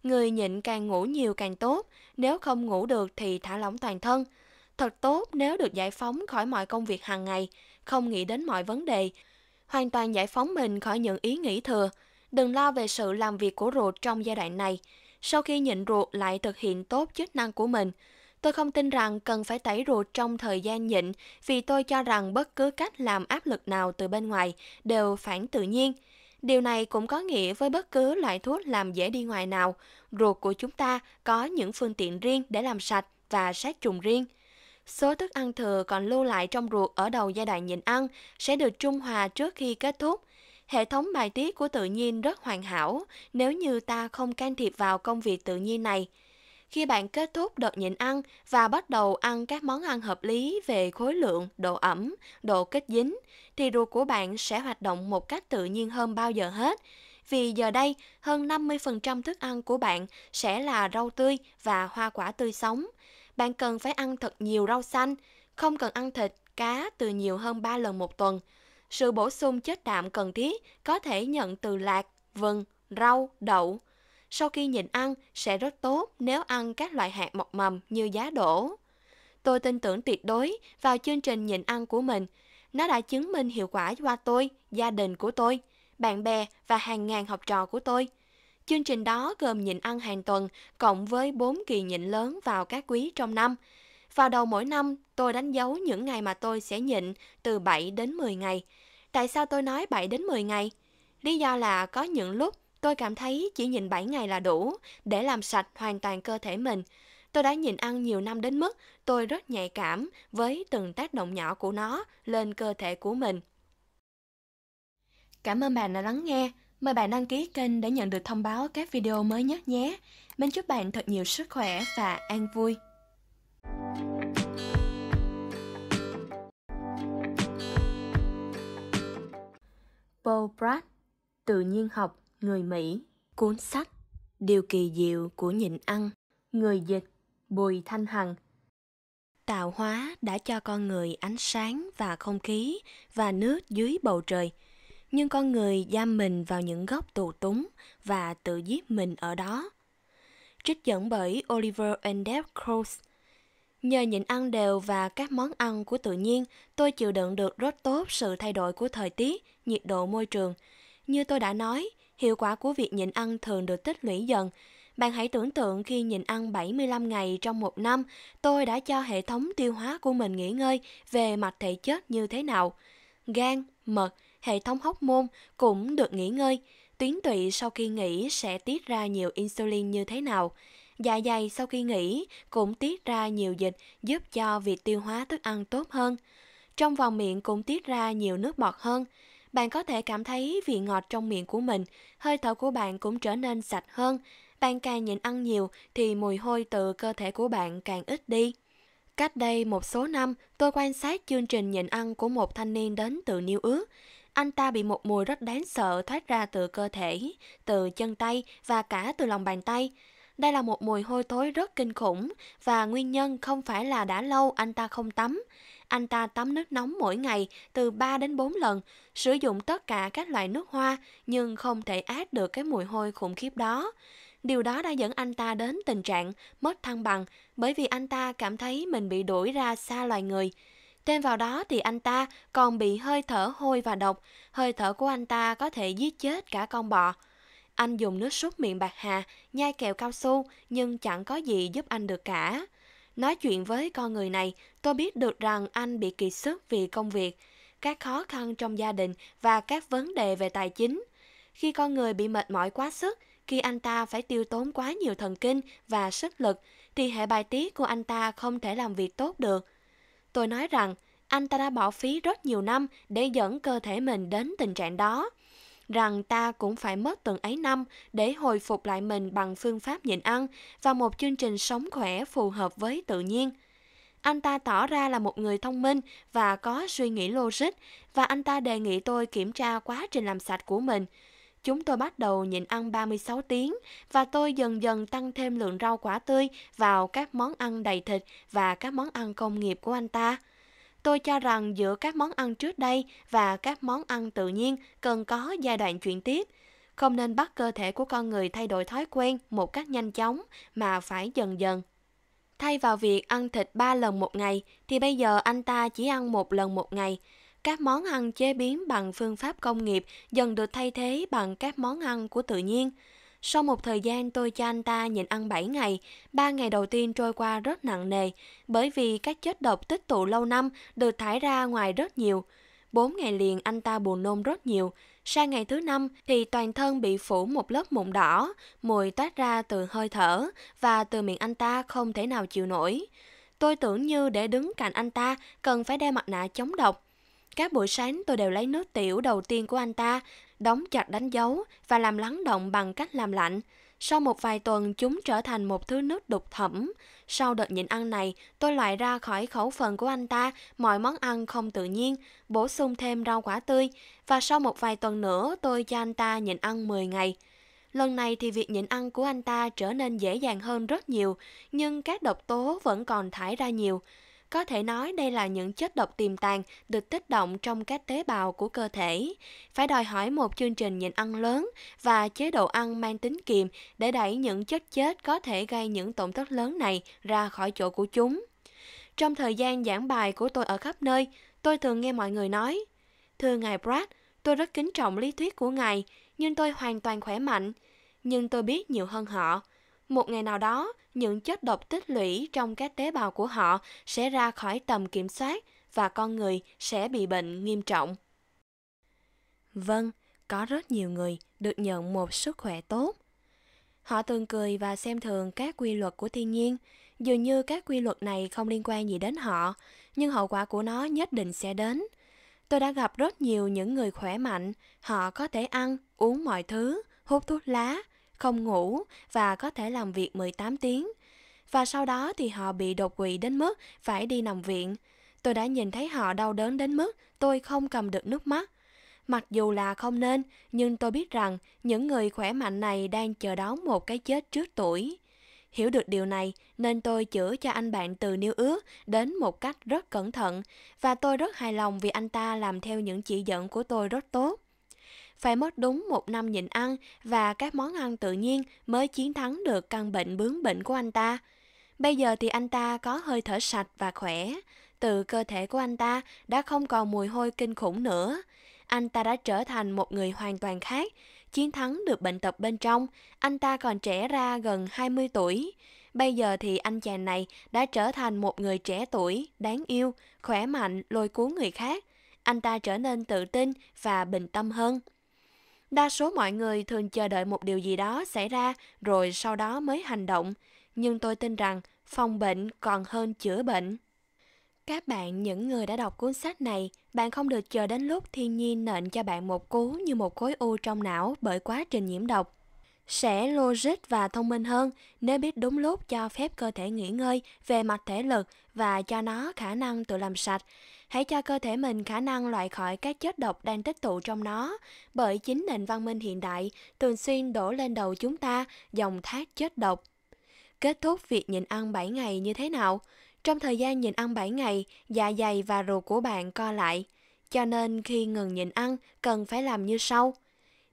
S1: Người nhịn càng ngủ nhiều càng tốt, nếu không ngủ được thì thả lỏng toàn thân. Thật tốt nếu được giải phóng khỏi mọi công việc hàng ngày, không nghĩ đến mọi vấn đề, hoàn toàn giải phóng mình khỏi những ý nghĩ thừa. Đừng lo về sự làm việc của ruột trong giai đoạn này. Sau khi nhịn ruột lại thực hiện tốt chức năng của mình, Tôi không tin rằng cần phải tẩy ruột trong thời gian nhịn vì tôi cho rằng bất cứ cách làm áp lực nào từ bên ngoài đều phản tự nhiên. Điều này cũng có nghĩa với bất cứ loại thuốc làm dễ đi ngoài nào, ruột của chúng ta có những phương tiện riêng để làm sạch và sát trùng riêng. Số thức ăn thừa còn lưu lại trong ruột ở đầu giai đoạn nhịn ăn sẽ được trung hòa trước khi kết thúc. Hệ thống bài tiết của tự nhiên rất hoàn hảo nếu như ta không can thiệp vào công việc tự nhiên này khi bạn kết thúc đợt nhịn ăn và bắt đầu ăn các món ăn hợp lý về khối lượng, độ ẩm, độ kết dính, thì ruột của bạn sẽ hoạt động một cách tự nhiên hơn bao giờ hết. Vì giờ đây, hơn 50% thức ăn của bạn sẽ là rau tươi và hoa quả tươi sống. Bạn cần phải ăn thật nhiều rau xanh, không cần ăn thịt, cá từ nhiều hơn 3 lần một tuần. Sự bổ sung chất đạm cần thiết có thể nhận từ lạc, vừng, rau, đậu, sau khi nhịn ăn sẽ rất tốt nếu ăn các loại hạt mọc mầm như giá đỗ. Tôi tin tưởng tuyệt đối vào chương trình nhịn ăn của mình. Nó đã chứng minh hiệu quả qua tôi, gia đình của tôi, bạn bè và hàng ngàn học trò của tôi. Chương trình đó gồm nhịn ăn hàng tuần cộng với 4 kỳ nhịn lớn vào các quý trong năm. Vào đầu mỗi năm, tôi đánh dấu những ngày mà tôi sẽ nhịn từ 7 đến 10 ngày. Tại sao tôi nói 7 đến 10 ngày? Lý do là có những lúc Tôi cảm thấy chỉ nhìn 7 ngày là đủ để làm sạch hoàn toàn cơ thể mình. Tôi đã nhìn ăn nhiều năm đến mức tôi rất nhạy cảm với từng tác động nhỏ của nó lên cơ thể của mình. Cảm ơn bạn đã lắng nghe. Mời bạn đăng ký kênh để nhận được thông báo các video mới nhất nhé. Mình chúc bạn thật nhiều sức khỏe và an vui. Paul Pratt, Tự nhiên học người Mỹ, cuốn sách Điều kỳ diệu của nhịn ăn, người dịch Bùi Thanh Hằng. Tạo hóa đã cho con người ánh sáng và không khí và nước dưới bầu trời, nhưng con người giam mình vào những góc tù túng và tự giết mình ở đó. Trích dẫn bởi Oliver Endell Croce. Nhờ nhịn ăn đều và các món ăn của tự nhiên, tôi chịu đựng được rất tốt sự thay đổi của thời tiết, nhiệt độ môi trường. Như tôi đã nói, hiệu quả của việc nhịn ăn thường được tích lũy dần. Bạn hãy tưởng tượng khi nhịn ăn 75 ngày trong một năm, tôi đã cho hệ thống tiêu hóa của mình nghỉ ngơi về mặt thể chất như thế nào. Gan, mật, hệ thống hóc môn cũng được nghỉ ngơi. Tuyến tụy sau khi nghỉ sẽ tiết ra nhiều insulin như thế nào. Dạ dày sau khi nghỉ cũng tiết ra nhiều dịch giúp cho việc tiêu hóa thức ăn tốt hơn. Trong vòng miệng cũng tiết ra nhiều nước bọt hơn. Bạn có thể cảm thấy vị ngọt trong miệng của mình, hơi thở của bạn cũng trở nên sạch hơn. Bạn càng nhịn ăn nhiều thì mùi hôi từ cơ thể của bạn càng ít đi. Cách đây một số năm, tôi quan sát chương trình nhịn ăn của một thanh niên đến từ New York Anh ta bị một mùi rất đáng sợ thoát ra từ cơ thể, từ chân tay và cả từ lòng bàn tay. Đây là một mùi hôi thối rất kinh khủng và nguyên nhân không phải là đã lâu anh ta không tắm. Anh ta tắm nước nóng mỗi ngày từ 3 đến 4 lần, sử dụng tất cả các loại nước hoa nhưng không thể át được cái mùi hôi khủng khiếp đó. Điều đó đã dẫn anh ta đến tình trạng mất thăng bằng bởi vì anh ta cảm thấy mình bị đuổi ra xa loài người. Thêm vào đó thì anh ta còn bị hơi thở hôi và độc, hơi thở của anh ta có thể giết chết cả con bọ. Anh dùng nước súc miệng bạc hà, nhai kẹo cao su nhưng chẳng có gì giúp anh được cả. Nói chuyện với con người này, tôi biết được rằng anh bị kiệt sức vì công việc, các khó khăn trong gia đình và các vấn đề về tài chính. Khi con người bị mệt mỏi quá sức, khi anh ta phải tiêu tốn quá nhiều thần kinh và sức lực, thì hệ bài tiết của anh ta không thể làm việc tốt được. Tôi nói rằng, anh ta đã bỏ phí rất nhiều năm để dẫn cơ thể mình đến tình trạng đó rằng ta cũng phải mất tuần ấy năm để hồi phục lại mình bằng phương pháp nhịn ăn và một chương trình sống khỏe phù hợp với tự nhiên. Anh ta tỏ ra là một người thông minh và có suy nghĩ logic và anh ta đề nghị tôi kiểm tra quá trình làm sạch của mình. Chúng tôi bắt đầu nhịn ăn 36 tiếng và tôi dần dần tăng thêm lượng rau quả tươi vào các món ăn đầy thịt và các món ăn công nghiệp của anh ta tôi cho rằng giữa các món ăn trước đây và các món ăn tự nhiên cần có giai đoạn chuyển tiếp không nên bắt cơ thể của con người thay đổi thói quen một cách nhanh chóng mà phải dần dần thay vào việc ăn thịt 3 lần một ngày thì bây giờ anh ta chỉ ăn một lần một ngày các món ăn chế biến bằng phương pháp công nghiệp dần được thay thế bằng các món ăn của tự nhiên sau một thời gian tôi cho anh ta nhịn ăn 7 ngày, 3 ngày đầu tiên trôi qua rất nặng nề, bởi vì các chất độc tích tụ lâu năm được thải ra ngoài rất nhiều. 4 ngày liền anh ta buồn nôn rất nhiều, sang ngày thứ năm thì toàn thân bị phủ một lớp mụn đỏ, mùi toát ra từ hơi thở và từ miệng anh ta không thể nào chịu nổi. Tôi tưởng như để đứng cạnh anh ta cần phải đeo mặt nạ chống độc, các buổi sáng tôi đều lấy nước tiểu đầu tiên của anh ta, đóng chặt đánh dấu và làm lắng động bằng cách làm lạnh. Sau một vài tuần, chúng trở thành một thứ nước đục thẩm. Sau đợt nhịn ăn này, tôi loại ra khỏi khẩu phần của anh ta mọi món ăn không tự nhiên, bổ sung thêm rau quả tươi. Và sau một vài tuần nữa, tôi cho anh ta nhịn ăn 10 ngày. Lần này thì việc nhịn ăn của anh ta trở nên dễ dàng hơn rất nhiều, nhưng các độc tố vẫn còn thải ra nhiều. Có thể nói đây là những chất độc tiềm tàng được tích động trong các tế bào của cơ thể. Phải đòi hỏi một chương trình nhịn ăn lớn và chế độ ăn mang tính kiềm để đẩy những chất chết có thể gây những tổn thất lớn này ra khỏi chỗ của chúng. Trong thời gian giảng bài của tôi ở khắp nơi, tôi thường nghe mọi người nói Thưa ngài Brad, tôi rất kính trọng lý thuyết của ngài, nhưng tôi hoàn toàn khỏe mạnh. Nhưng tôi biết nhiều hơn họ. Một ngày nào đó, những chất độc tích lũy trong các tế bào của họ sẽ ra khỏi tầm kiểm soát và con người sẽ bị bệnh nghiêm trọng. Vâng, có rất nhiều người được nhận một sức khỏe tốt. Họ thường cười và xem thường các quy luật của thiên nhiên, dường như các quy luật này không liên quan gì đến họ, nhưng hậu quả của nó nhất định sẽ đến. Tôi đã gặp rất nhiều những người khỏe mạnh, họ có thể ăn, uống mọi thứ, hút thuốc lá, không ngủ và có thể làm việc 18 tiếng. Và sau đó thì họ bị đột quỵ đến mức phải đi nằm viện. Tôi đã nhìn thấy họ đau đớn đến mức tôi không cầm được nước mắt. Mặc dù là không nên, nhưng tôi biết rằng những người khỏe mạnh này đang chờ đón một cái chết trước tuổi. Hiểu được điều này nên tôi chữa cho anh bạn từ niêu ước đến một cách rất cẩn thận và tôi rất hài lòng vì anh ta làm theo những chỉ dẫn của tôi rất tốt phải mất đúng một năm nhịn ăn và các món ăn tự nhiên mới chiến thắng được căn bệnh bướng bệnh của anh ta. Bây giờ thì anh ta có hơi thở sạch và khỏe, từ cơ thể của anh ta đã không còn mùi hôi kinh khủng nữa. Anh ta đã trở thành một người hoàn toàn khác, chiến thắng được bệnh tật bên trong, anh ta còn trẻ ra gần 20 tuổi. Bây giờ thì anh chàng này đã trở thành một người trẻ tuổi, đáng yêu, khỏe mạnh, lôi cuốn người khác. Anh ta trở nên tự tin và bình tâm hơn. Đa số mọi người thường chờ đợi một điều gì đó xảy ra rồi sau đó mới hành động, nhưng tôi tin rằng phòng bệnh còn hơn chữa bệnh. Các bạn, những người đã đọc cuốn sách này, bạn không được chờ đến lúc thiên nhiên nện cho bạn một cú như một khối u trong não bởi quá trình nhiễm độc sẽ logic và thông minh hơn nếu biết đúng lúc cho phép cơ thể nghỉ ngơi về mặt thể lực và cho nó khả năng tự làm sạch. Hãy cho cơ thể mình khả năng loại khỏi các chất độc đang tích tụ trong nó, bởi chính nền văn minh hiện đại thường xuyên đổ lên đầu chúng ta dòng thác chất độc. Kết thúc việc nhịn ăn 7 ngày như thế nào? Trong thời gian nhịn ăn 7 ngày, dạ dày và ruột của bạn co lại. Cho nên khi ngừng nhịn ăn, cần phải làm như sau –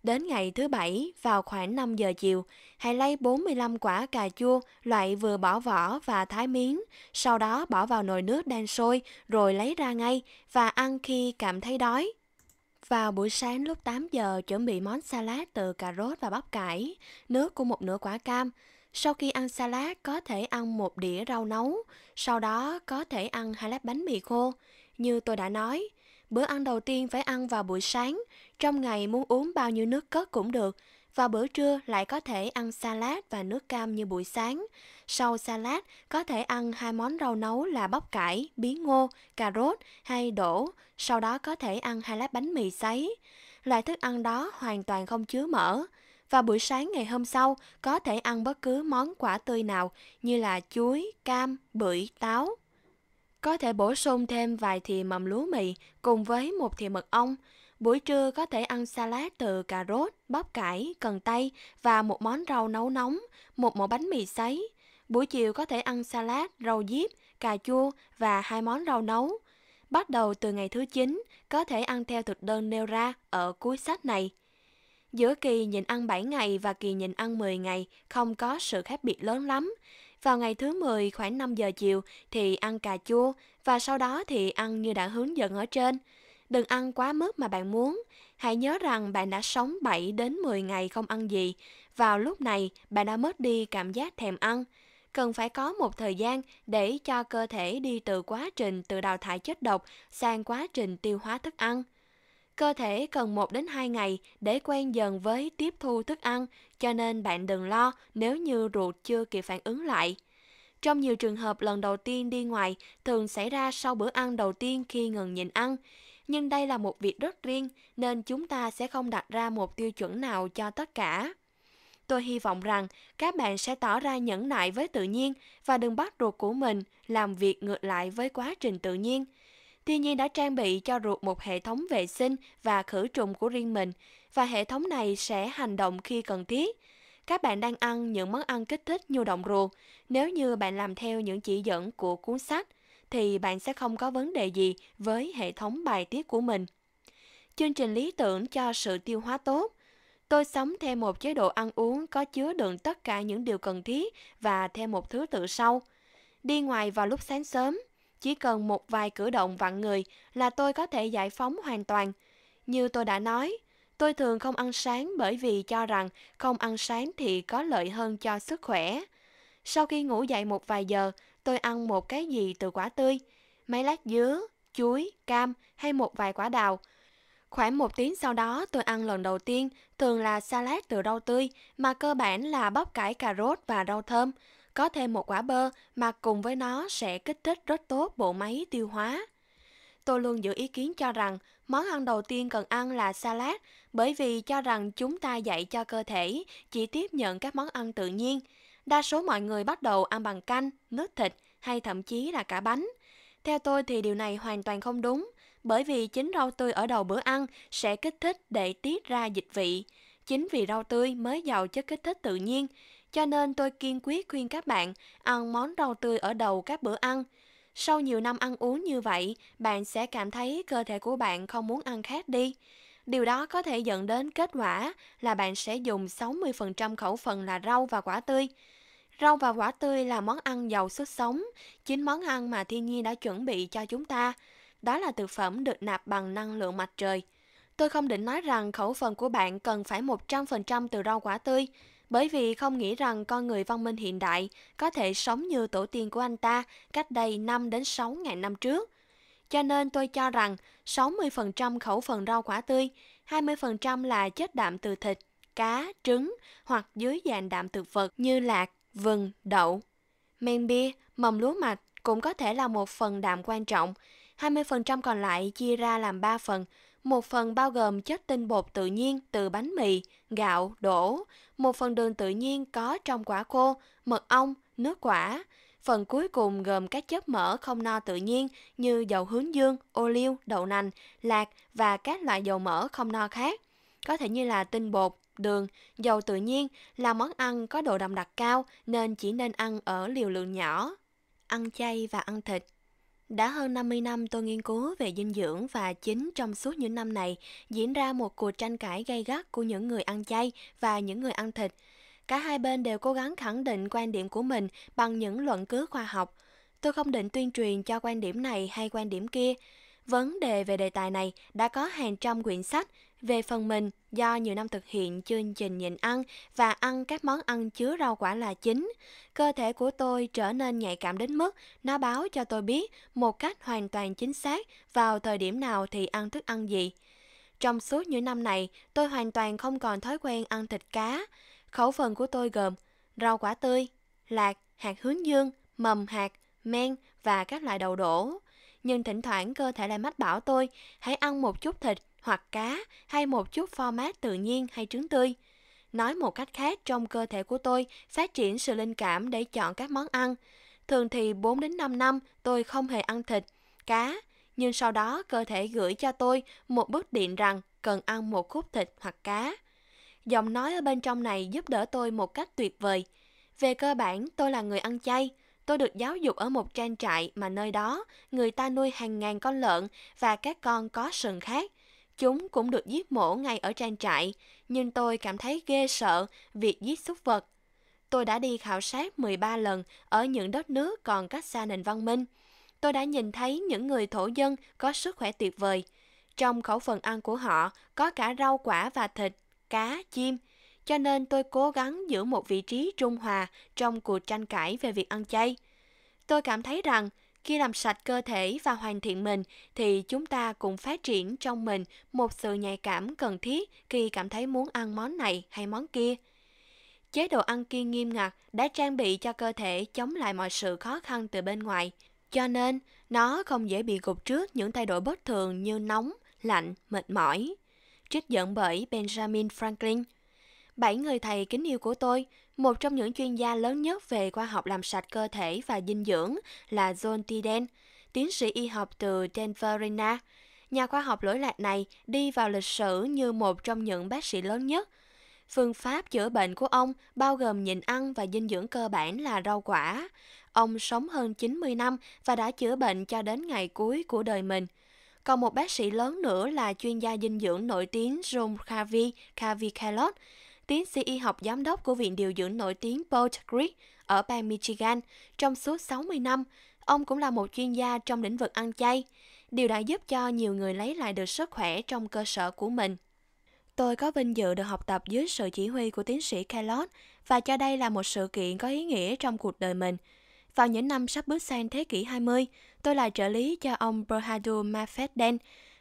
S1: Đến ngày thứ Bảy, vào khoảng 5 giờ chiều, hãy lấy 45 quả cà chua loại vừa bỏ vỏ và thái miếng, sau đó bỏ vào nồi nước đang sôi rồi lấy ra ngay và ăn khi cảm thấy đói. Vào buổi sáng lúc 8 giờ chuẩn bị món salad từ cà rốt và bắp cải, nước của một nửa quả cam. Sau khi ăn salad có thể ăn một đĩa rau nấu, sau đó có thể ăn hai lát bánh mì khô. Như tôi đã nói, bữa ăn đầu tiên phải ăn vào buổi sáng trong ngày muốn uống bao nhiêu nước cất cũng được, vào bữa trưa lại có thể ăn salad và nước cam như buổi sáng. Sau salad, có thể ăn hai món rau nấu là bắp cải, bí ngô, cà rốt hay đổ, sau đó có thể ăn hai lát bánh mì sấy. Loại thức ăn đó hoàn toàn không chứa mỡ. Và buổi sáng ngày hôm sau, có thể ăn bất cứ món quả tươi nào như là chuối, cam, bưởi, táo. Có thể bổ sung thêm vài thìa mầm lúa mì cùng với một thìa mật ong – Buổi trưa có thể ăn salad từ cà rốt, bắp cải, cần tây và một món rau nấu nóng, một mẩu bánh mì sấy. Buổi chiều có thể ăn salad, rau diếp, cà chua và hai món rau nấu. Bắt đầu từ ngày thứ 9, có thể ăn theo thực đơn nêu ra ở cuối sách này. Giữa kỳ nhịn ăn 7 ngày và kỳ nhịn ăn 10 ngày không có sự khác biệt lớn lắm. Vào ngày thứ 10 khoảng 5 giờ chiều thì ăn cà chua và sau đó thì ăn như đã hướng dẫn ở trên – Đừng ăn quá mức mà bạn muốn. Hãy nhớ rằng bạn đã sống 7 đến 10 ngày không ăn gì. Vào lúc này, bạn đã mất đi cảm giác thèm ăn. Cần phải có một thời gian để cho cơ thể đi từ quá trình từ đào thải chất độc sang quá trình tiêu hóa thức ăn. Cơ thể cần 1 đến 2 ngày để quen dần với tiếp thu thức ăn, cho nên bạn đừng lo nếu như ruột chưa kịp phản ứng lại. Trong nhiều trường hợp lần đầu tiên đi ngoài thường xảy ra sau bữa ăn đầu tiên khi ngừng nhịn ăn nhưng đây là một việc rất riêng nên chúng ta sẽ không đặt ra một tiêu chuẩn nào cho tất cả. Tôi hy vọng rằng các bạn sẽ tỏ ra nhẫn nại với tự nhiên và đừng bắt ruột của mình làm việc ngược lại với quá trình tự nhiên. Thiên nhiên đã trang bị cho ruột một hệ thống vệ sinh và khử trùng của riêng mình và hệ thống này sẽ hành động khi cần thiết. Các bạn đang ăn những món ăn kích thích nhu động ruột nếu như bạn làm theo những chỉ dẫn của cuốn sách thì bạn sẽ không có vấn đề gì với hệ thống bài tiết của mình. Chương trình lý tưởng cho sự tiêu hóa tốt Tôi sống theo một chế độ ăn uống có chứa đựng tất cả những điều cần thiết và theo một thứ tự sau. Đi ngoài vào lúc sáng sớm, chỉ cần một vài cử động vặn người là tôi có thể giải phóng hoàn toàn. Như tôi đã nói, tôi thường không ăn sáng bởi vì cho rằng không ăn sáng thì có lợi hơn cho sức khỏe. Sau khi ngủ dậy một vài giờ tôi ăn một cái gì từ quả tươi, mấy lát dứa, chuối, cam hay một vài quả đào. Khoảng một tiếng sau đó tôi ăn lần đầu tiên thường là salad từ rau tươi mà cơ bản là bắp cải cà rốt và rau thơm. Có thêm một quả bơ mà cùng với nó sẽ kích thích rất tốt bộ máy tiêu hóa. Tôi luôn giữ ý kiến cho rằng món ăn đầu tiên cần ăn là salad bởi vì cho rằng chúng ta dạy cho cơ thể chỉ tiếp nhận các món ăn tự nhiên – Đa số mọi người bắt đầu ăn bằng canh, nước thịt hay thậm chí là cả bánh. Theo tôi thì điều này hoàn toàn không đúng, bởi vì chính rau tươi ở đầu bữa ăn sẽ kích thích để tiết ra dịch vị. Chính vì rau tươi mới giàu chất kích thích tự nhiên, cho nên tôi kiên quyết khuyên các bạn ăn món rau tươi ở đầu các bữa ăn. Sau nhiều năm ăn uống như vậy, bạn sẽ cảm thấy cơ thể của bạn không muốn ăn khác đi. Điều đó có thể dẫn đến kết quả là bạn sẽ dùng 60% khẩu phần là rau và quả tươi. Rau và quả tươi là món ăn giàu sức sống, chính món ăn mà thiên nhiên đã chuẩn bị cho chúng ta. Đó là thực phẩm được nạp bằng năng lượng mặt trời. Tôi không định nói rằng khẩu phần của bạn cần phải 100% từ rau quả tươi, bởi vì không nghĩ rằng con người văn minh hiện đại có thể sống như tổ tiên của anh ta cách đây 5 đến 6 ngàn năm trước. Cho nên tôi cho rằng 60% khẩu phần rau quả tươi, 20% là chất đạm từ thịt, cá, trứng hoặc dưới dạng đạm thực vật như lạc, vừng, đậu. Men bia, mầm lúa mạch cũng có thể là một phần đạm quan trọng. 20% còn lại chia ra làm 3 phần. Một phần bao gồm chất tinh bột tự nhiên từ bánh mì, gạo, đổ. Một phần đường tự nhiên có trong quả khô, mật ong, nước quả. Phần cuối cùng gồm các chất mỡ không no tự nhiên như dầu hướng dương, ô liu, đậu nành, lạc và các loại dầu mỡ không no khác có thể như là tinh bột, đường, dầu tự nhiên là món ăn có độ đậm đặc cao nên chỉ nên ăn ở liều lượng nhỏ. Ăn chay và ăn thịt đã hơn 50 năm tôi nghiên cứu về dinh dưỡng và chính trong suốt những năm này diễn ra một cuộc tranh cãi gay gắt của những người ăn chay và những người ăn thịt. Cả hai bên đều cố gắng khẳng định quan điểm của mình bằng những luận cứ khoa học. Tôi không định tuyên truyền cho quan điểm này hay quan điểm kia. Vấn đề về đề tài này đã có hàng trăm quyển sách, về phần mình, do nhiều năm thực hiện chương trình nhịn ăn và ăn các món ăn chứa rau quả là chính, cơ thể của tôi trở nên nhạy cảm đến mức nó báo cho tôi biết một cách hoàn toàn chính xác vào thời điểm nào thì ăn thức ăn gì. Trong suốt những năm này, tôi hoàn toàn không còn thói quen ăn thịt cá. Khẩu phần của tôi gồm rau quả tươi, lạc, hạt hướng dương, mầm hạt, men và các loại đậu đổ. Nhưng thỉnh thoảng cơ thể lại mách bảo tôi, hãy ăn một chút thịt hoặc cá hay một chút format tự nhiên hay trứng tươi. Nói một cách khác, trong cơ thể của tôi phát triển sự linh cảm để chọn các món ăn. Thường thì 4 đến 5 năm tôi không hề ăn thịt, cá, nhưng sau đó cơ thể gửi cho tôi một bức điện rằng cần ăn một khúc thịt hoặc cá. Giọng nói ở bên trong này giúp đỡ tôi một cách tuyệt vời. Về cơ bản, tôi là người ăn chay. Tôi được giáo dục ở một trang trại mà nơi đó người ta nuôi hàng ngàn con lợn và các con có sừng khác Chúng cũng được giết mổ ngay ở trang trại, nhưng tôi cảm thấy ghê sợ việc giết súc vật. Tôi đã đi khảo sát 13 lần ở những đất nước còn cách xa nền văn minh. Tôi đã nhìn thấy những người thổ dân có sức khỏe tuyệt vời. Trong khẩu phần ăn của họ có cả rau quả và thịt, cá, chim. Cho nên tôi cố gắng giữ một vị trí trung hòa trong cuộc tranh cãi về việc ăn chay. Tôi cảm thấy rằng khi làm sạch cơ thể và hoàn thiện mình thì chúng ta cũng phát triển trong mình một sự nhạy cảm cần thiết khi cảm thấy muốn ăn món này hay món kia. Chế độ ăn kiêng nghiêm ngặt đã trang bị cho cơ thể chống lại mọi sự khó khăn từ bên ngoài, cho nên nó không dễ bị gục trước những thay đổi bất thường như nóng, lạnh, mệt mỏi. Trích dẫn bởi Benjamin Franklin. Bảy người thầy kính yêu của tôi một trong những chuyên gia lớn nhất về khoa học làm sạch cơ thể và dinh dưỡng là John Tiden, tiến sĩ y học từ Denverina. Nhà khoa học lỗi lạc này đi vào lịch sử như một trong những bác sĩ lớn nhất. Phương pháp chữa bệnh của ông bao gồm nhịn ăn và dinh dưỡng cơ bản là rau quả. Ông sống hơn 90 năm và đã chữa bệnh cho đến ngày cuối của đời mình. Còn một bác sĩ lớn nữa là chuyên gia dinh dưỡng nổi tiếng John Kavi Kavikalot, tiến sĩ y học giám đốc của Viện Điều dưỡng nổi tiếng Paul Creek ở bang Michigan trong suốt 60 năm. Ông cũng là một chuyên gia trong lĩnh vực ăn chay. Điều đã giúp cho nhiều người lấy lại được sức khỏe trong cơ sở của mình. Tôi có vinh dự được học tập dưới sự chỉ huy của tiến sĩ Kellogg và cho đây là một sự kiện có ý nghĩa trong cuộc đời mình. Vào những năm sắp bước sang thế kỷ 20, tôi là trợ lý cho ông Berhadu Mafedden.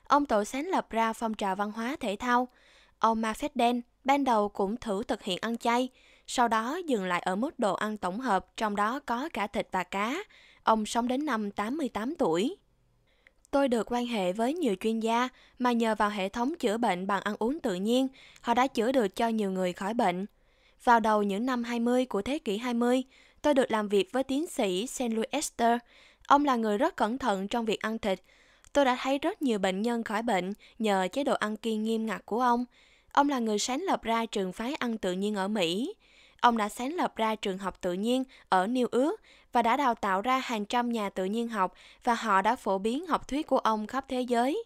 S1: Ông tổ sáng lập ra phong trào văn hóa thể thao. Ông Mafedden ban đầu cũng thử thực hiện ăn chay, sau đó dừng lại ở mức độ ăn tổng hợp trong đó có cả thịt và cá. Ông sống đến năm 88 tuổi. Tôi được quan hệ với nhiều chuyên gia mà nhờ vào hệ thống chữa bệnh bằng ăn uống tự nhiên, họ đã chữa được cho nhiều người khỏi bệnh. Vào đầu những năm 20 của thế kỷ 20, tôi được làm việc với tiến sĩ St. Louis Esther. Ông là người rất cẩn thận trong việc ăn thịt. Tôi đã thấy rất nhiều bệnh nhân khỏi bệnh nhờ chế độ ăn kiêng nghiêm ngặt của ông – Ông là người sáng lập ra trường phái ăn tự nhiên ở Mỹ. Ông đã sáng lập ra trường học tự nhiên ở New York và đã đào tạo ra hàng trăm nhà tự nhiên học và họ đã phổ biến học thuyết của ông khắp thế giới.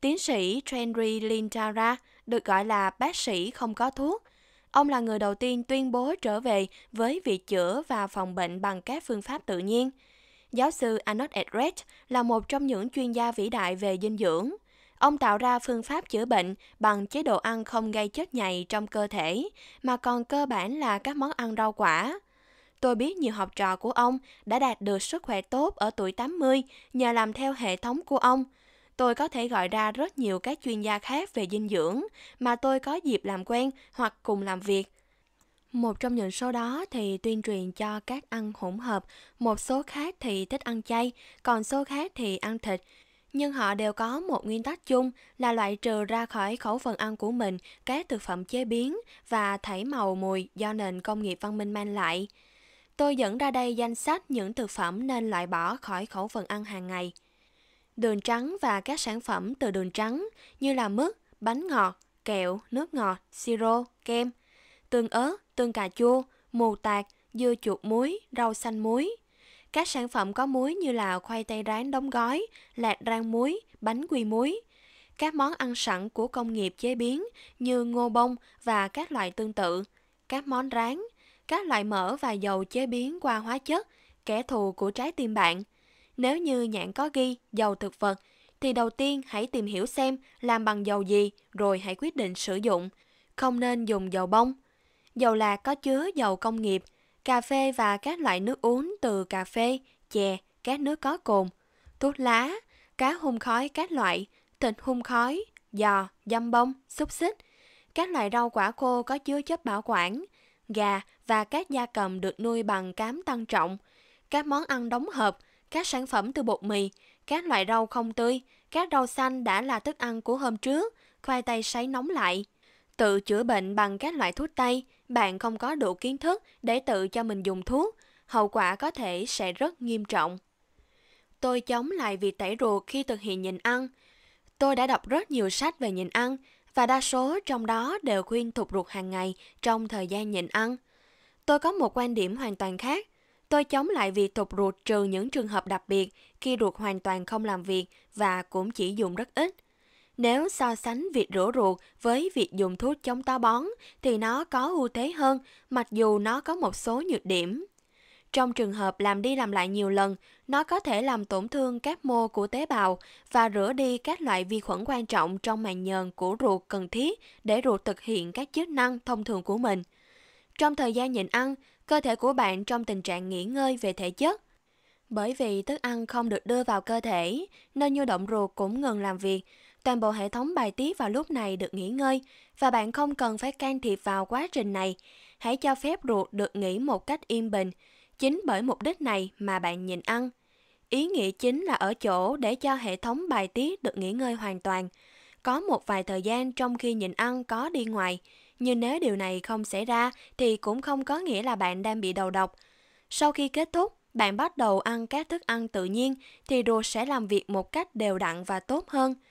S1: Tiến sĩ Henry Lintara được gọi là bác sĩ không có thuốc. Ông là người đầu tiên tuyên bố trở về với việc chữa và phòng bệnh bằng các phương pháp tự nhiên. Giáo sư Anot Edred là một trong những chuyên gia vĩ đại về dinh dưỡng. Ông tạo ra phương pháp chữa bệnh bằng chế độ ăn không gây chết nhầy trong cơ thể, mà còn cơ bản là các món ăn rau quả. Tôi biết nhiều học trò của ông đã đạt được sức khỏe tốt ở tuổi 80 nhờ làm theo hệ thống của ông. Tôi có thể gọi ra rất nhiều các chuyên gia khác về dinh dưỡng mà tôi có dịp làm quen hoặc cùng làm việc. Một trong những số đó thì tuyên truyền cho các ăn hỗn hợp, một số khác thì thích ăn chay, còn số khác thì ăn thịt, nhưng họ đều có một nguyên tắc chung là loại trừ ra khỏi khẩu phần ăn của mình các thực phẩm chế biến và thảy màu mùi do nền công nghiệp văn minh mang lại. Tôi dẫn ra đây danh sách những thực phẩm nên loại bỏ khỏi khẩu phần ăn hàng ngày. Đường trắng và các sản phẩm từ đường trắng như là mứt, bánh ngọt, kẹo, nước ngọt, siro, kem, tương ớt, tương cà chua, mù tạt, dưa chuột muối, rau xanh muối, các sản phẩm có muối như là khoai tây rán đóng gói, lạc rang muối, bánh quy muối. Các món ăn sẵn của công nghiệp chế biến như ngô bông và các loại tương tự. Các món rán, các loại mỡ và dầu chế biến qua hóa chất, kẻ thù của trái tim bạn. Nếu như nhãn có ghi dầu thực vật, thì đầu tiên hãy tìm hiểu xem làm bằng dầu gì rồi hãy quyết định sử dụng. Không nên dùng dầu bông. Dầu lạc có chứa dầu công nghiệp – cà phê và các loại nước uống từ cà phê, chè, các nước có cồn, thuốc lá, cá hun khói các loại, thịt hun khói, giò, dăm bông, xúc xích, các loại rau quả khô có chứa chất bảo quản, gà và các gia cầm được nuôi bằng cám tăng trọng, các món ăn đóng hộp, các sản phẩm từ bột mì, các loại rau không tươi, các rau xanh đã là thức ăn của hôm trước, khoai tây sấy nóng lại. Tự chữa bệnh bằng các loại thuốc tây, bạn không có đủ kiến thức để tự cho mình dùng thuốc, hậu quả có thể sẽ rất nghiêm trọng. Tôi chống lại việc tẩy ruột khi thực hiện nhịn ăn. Tôi đã đọc rất nhiều sách về nhịn ăn và đa số trong đó đều khuyên thụt ruột hàng ngày trong thời gian nhịn ăn. Tôi có một quan điểm hoàn toàn khác. Tôi chống lại việc thụt ruột trừ những trường hợp đặc biệt khi ruột hoàn toàn không làm việc và cũng chỉ dùng rất ít. Nếu so sánh việc rửa ruột với việc dùng thuốc chống táo bón thì nó có ưu thế hơn mặc dù nó có một số nhược điểm. Trong trường hợp làm đi làm lại nhiều lần, nó có thể làm tổn thương các mô của tế bào và rửa đi các loại vi khuẩn quan trọng trong màng nhờn của ruột cần thiết để ruột thực hiện các chức năng thông thường của mình. Trong thời gian nhịn ăn, cơ thể của bạn trong tình trạng nghỉ ngơi về thể chất. Bởi vì thức ăn không được đưa vào cơ thể, nên nhu động ruột cũng ngừng làm việc, toàn bộ hệ thống bài tiết vào lúc này được nghỉ ngơi và bạn không cần phải can thiệp vào quá trình này. Hãy cho phép ruột được nghỉ một cách yên bình. Chính bởi mục đích này mà bạn nhìn ăn. Ý nghĩa chính là ở chỗ để cho hệ thống bài tiết được nghỉ ngơi hoàn toàn. Có một vài thời gian trong khi nhịn ăn có đi ngoài, nhưng nếu điều này không xảy ra thì cũng không có nghĩa là bạn đang bị đầu độc. Sau khi kết thúc, bạn bắt đầu ăn các thức ăn tự nhiên thì ruột sẽ làm việc một cách đều đặn và tốt hơn –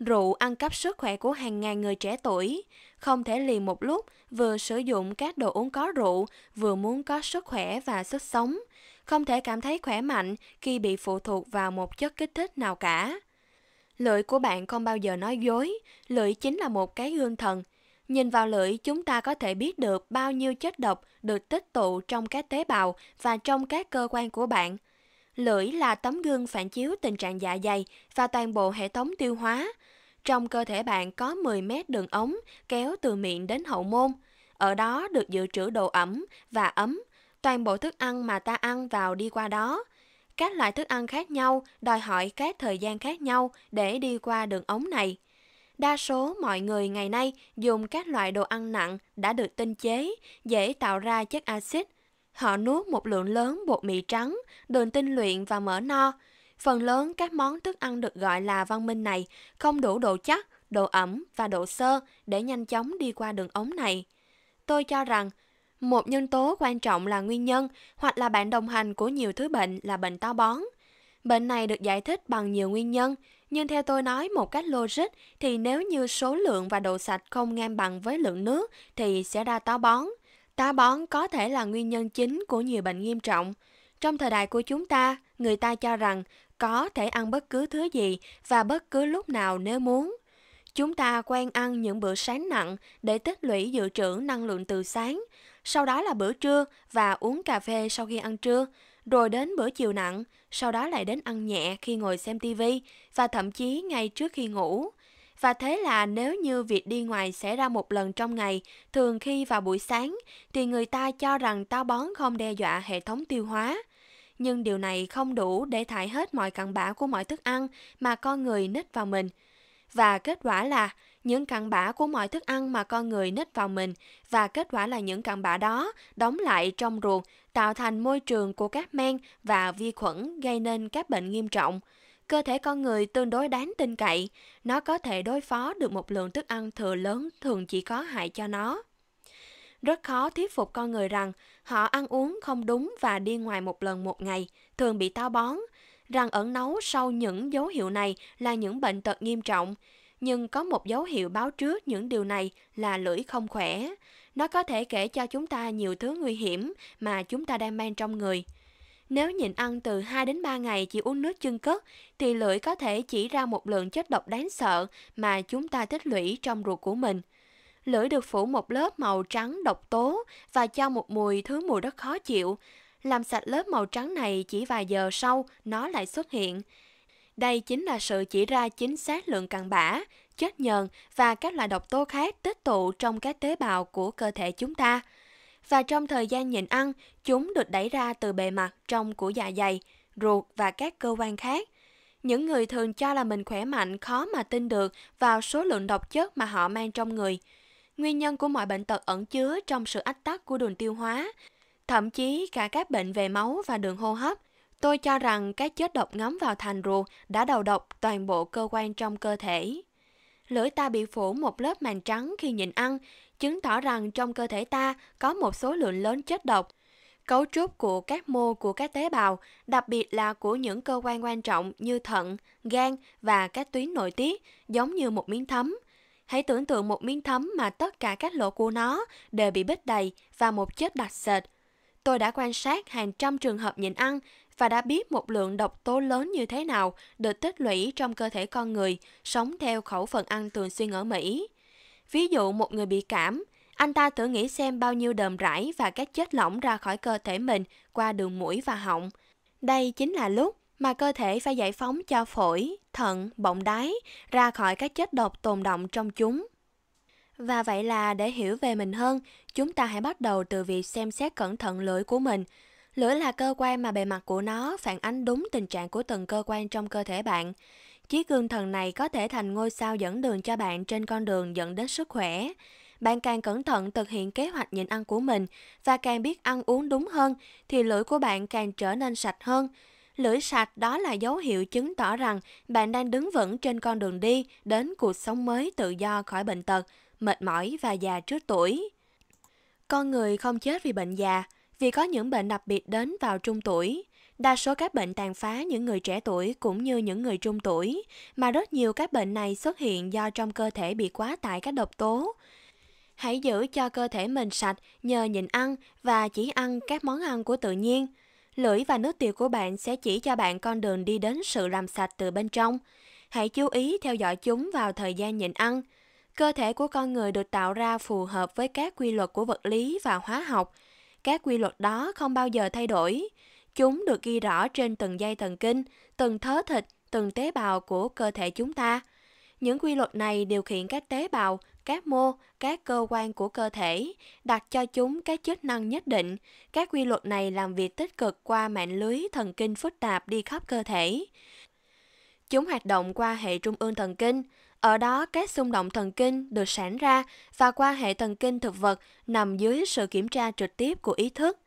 S1: rượu ăn cắp sức khỏe của hàng ngàn người trẻ tuổi. Không thể liền một lúc vừa sử dụng các đồ uống có rượu, vừa muốn có sức khỏe và sức sống. Không thể cảm thấy khỏe mạnh khi bị phụ thuộc vào một chất kích thích nào cả. Lưỡi của bạn không bao giờ nói dối, lưỡi chính là một cái gương thần. Nhìn vào lưỡi, chúng ta có thể biết được bao nhiêu chất độc được tích tụ trong các tế bào và trong các cơ quan của bạn. Lưỡi là tấm gương phản chiếu tình trạng dạ dày và toàn bộ hệ thống tiêu hóa, trong cơ thể bạn có 10 mét đường ống kéo từ miệng đến hậu môn. Ở đó được dự trữ độ ẩm và ấm. Toàn bộ thức ăn mà ta ăn vào đi qua đó. Các loại thức ăn khác nhau đòi hỏi các thời gian khác nhau để đi qua đường ống này. Đa số mọi người ngày nay dùng các loại đồ ăn nặng đã được tinh chế, dễ tạo ra chất axit. Họ nuốt một lượng lớn bột mì trắng, đường tinh luyện và mỡ no, Phần lớn các món thức ăn được gọi là văn minh này không đủ độ chắc, độ ẩm và độ sơ để nhanh chóng đi qua đường ống này. Tôi cho rằng một nhân tố quan trọng là nguyên nhân hoặc là bạn đồng hành của nhiều thứ bệnh là bệnh táo bón. Bệnh này được giải thích bằng nhiều nguyên nhân, nhưng theo tôi nói một cách logic thì nếu như số lượng và độ sạch không ngang bằng với lượng nước thì sẽ ra táo bón. Táo bón có thể là nguyên nhân chính của nhiều bệnh nghiêm trọng. Trong thời đại của chúng ta, người ta cho rằng có thể ăn bất cứ thứ gì và bất cứ lúc nào nếu muốn. Chúng ta quen ăn những bữa sáng nặng để tích lũy dự trữ năng lượng từ sáng, sau đó là bữa trưa và uống cà phê sau khi ăn trưa, rồi đến bữa chiều nặng, sau đó lại đến ăn nhẹ khi ngồi xem tivi và thậm chí ngay trước khi ngủ. Và thế là nếu như việc đi ngoài xảy ra một lần trong ngày, thường khi vào buổi sáng, thì người ta cho rằng táo bón không đe dọa hệ thống tiêu hóa nhưng điều này không đủ để thải hết mọi cặn bã của mọi thức ăn mà con người nít vào mình. Và kết quả là những cặn bã của mọi thức ăn mà con người nít vào mình và kết quả là những cặn bã đó đóng lại trong ruột, tạo thành môi trường của các men và vi khuẩn gây nên các bệnh nghiêm trọng. Cơ thể con người tương đối đáng tin cậy, nó có thể đối phó được một lượng thức ăn thừa lớn thường chỉ có hại cho nó. Rất khó thuyết phục con người rằng họ ăn uống không đúng và đi ngoài một lần một ngày, thường bị táo bón, rằng ẩn nấu sau những dấu hiệu này là những bệnh tật nghiêm trọng. Nhưng có một dấu hiệu báo trước những điều này là lưỡi không khỏe. Nó có thể kể cho chúng ta nhiều thứ nguy hiểm mà chúng ta đang mang trong người. Nếu nhịn ăn từ 2 đến 3 ngày chỉ uống nước chân cất, thì lưỡi có thể chỉ ra một lượng chất độc đáng sợ mà chúng ta tích lũy trong ruột của mình – lưỡi được phủ một lớp màu trắng độc tố và cho một mùi thứ mùi rất khó chịu. Làm sạch lớp màu trắng này chỉ vài giờ sau, nó lại xuất hiện. Đây chính là sự chỉ ra chính xác lượng cặn bã, chất nhờn và các loại độc tố khác tích tụ trong các tế bào của cơ thể chúng ta. Và trong thời gian nhịn ăn, chúng được đẩy ra từ bề mặt trong của dạ dày, ruột và các cơ quan khác. Những người thường cho là mình khỏe mạnh khó mà tin được vào số lượng độc chất mà họ mang trong người. Nguyên nhân của mọi bệnh tật ẩn chứa trong sự ách tắc của đường tiêu hóa, thậm chí cả các bệnh về máu và đường hô hấp. Tôi cho rằng cái chết độc ngấm vào thành ruột đã đầu độc toàn bộ cơ quan trong cơ thể. Lưỡi ta bị phủ một lớp màng trắng khi nhịn ăn, chứng tỏ rằng trong cơ thể ta có một số lượng lớn chất độc. Cấu trúc của các mô của các tế bào, đặc biệt là của những cơ quan quan trọng như thận, gan và các tuyến nội tiết, giống như một miếng thấm. Hãy tưởng tượng một miếng thấm mà tất cả các lỗ của nó đều bị bít đầy và một chất đặc sệt. Tôi đã quan sát hàng trăm trường hợp nhịn ăn và đã biết một lượng độc tố lớn như thế nào được tích lũy trong cơ thể con người sống theo khẩu phần ăn thường xuyên ở Mỹ. Ví dụ một người bị cảm, anh ta thử nghĩ xem bao nhiêu đờm rải và các chất lỏng ra khỏi cơ thể mình qua đường mũi và họng. Đây chính là lúc mà cơ thể phải giải phóng cho phổi, thận, bọng đáy ra khỏi các chất độc tồn động trong chúng. Và vậy là để hiểu về mình hơn, chúng ta hãy bắt đầu từ việc xem xét cẩn thận lưỡi của mình. Lưỡi là cơ quan mà bề mặt của nó phản ánh đúng tình trạng của từng cơ quan trong cơ thể bạn. Chiếc gương thần này có thể thành ngôi sao dẫn đường cho bạn trên con đường dẫn đến sức khỏe. Bạn càng cẩn thận thực hiện kế hoạch nhịn ăn của mình và càng biết ăn uống đúng hơn thì lưỡi của bạn càng trở nên sạch hơn. Lưỡi sạch đó là dấu hiệu chứng tỏ rằng bạn đang đứng vững trên con đường đi đến cuộc sống mới tự do khỏi bệnh tật, mệt mỏi và già trước tuổi. Con người không chết vì bệnh già, vì có những bệnh đặc biệt đến vào trung tuổi. Đa số các bệnh tàn phá những người trẻ tuổi cũng như những người trung tuổi, mà rất nhiều các bệnh này xuất hiện do trong cơ thể bị quá tải các độc tố. Hãy giữ cho cơ thể mình sạch nhờ nhịn ăn và chỉ ăn các món ăn của tự nhiên – lưỡi và nước tiểu của bạn sẽ chỉ cho bạn con đường đi đến sự làm sạch từ bên trong. Hãy chú ý theo dõi chúng vào thời gian nhịn ăn. Cơ thể của con người được tạo ra phù hợp với các quy luật của vật lý và hóa học. Các quy luật đó không bao giờ thay đổi. Chúng được ghi rõ trên từng dây thần kinh, từng thớ thịt, từng tế bào của cơ thể chúng ta. Những quy luật này điều khiển các tế bào các mô, các cơ quan của cơ thể, đặt cho chúng các chức năng nhất định. Các quy luật này làm việc tích cực qua mạng lưới thần kinh phức tạp đi khắp cơ thể. Chúng hoạt động qua hệ trung ương thần kinh, ở đó các xung động thần kinh được sản ra và qua hệ thần kinh thực vật nằm dưới sự kiểm tra trực tiếp của ý thức.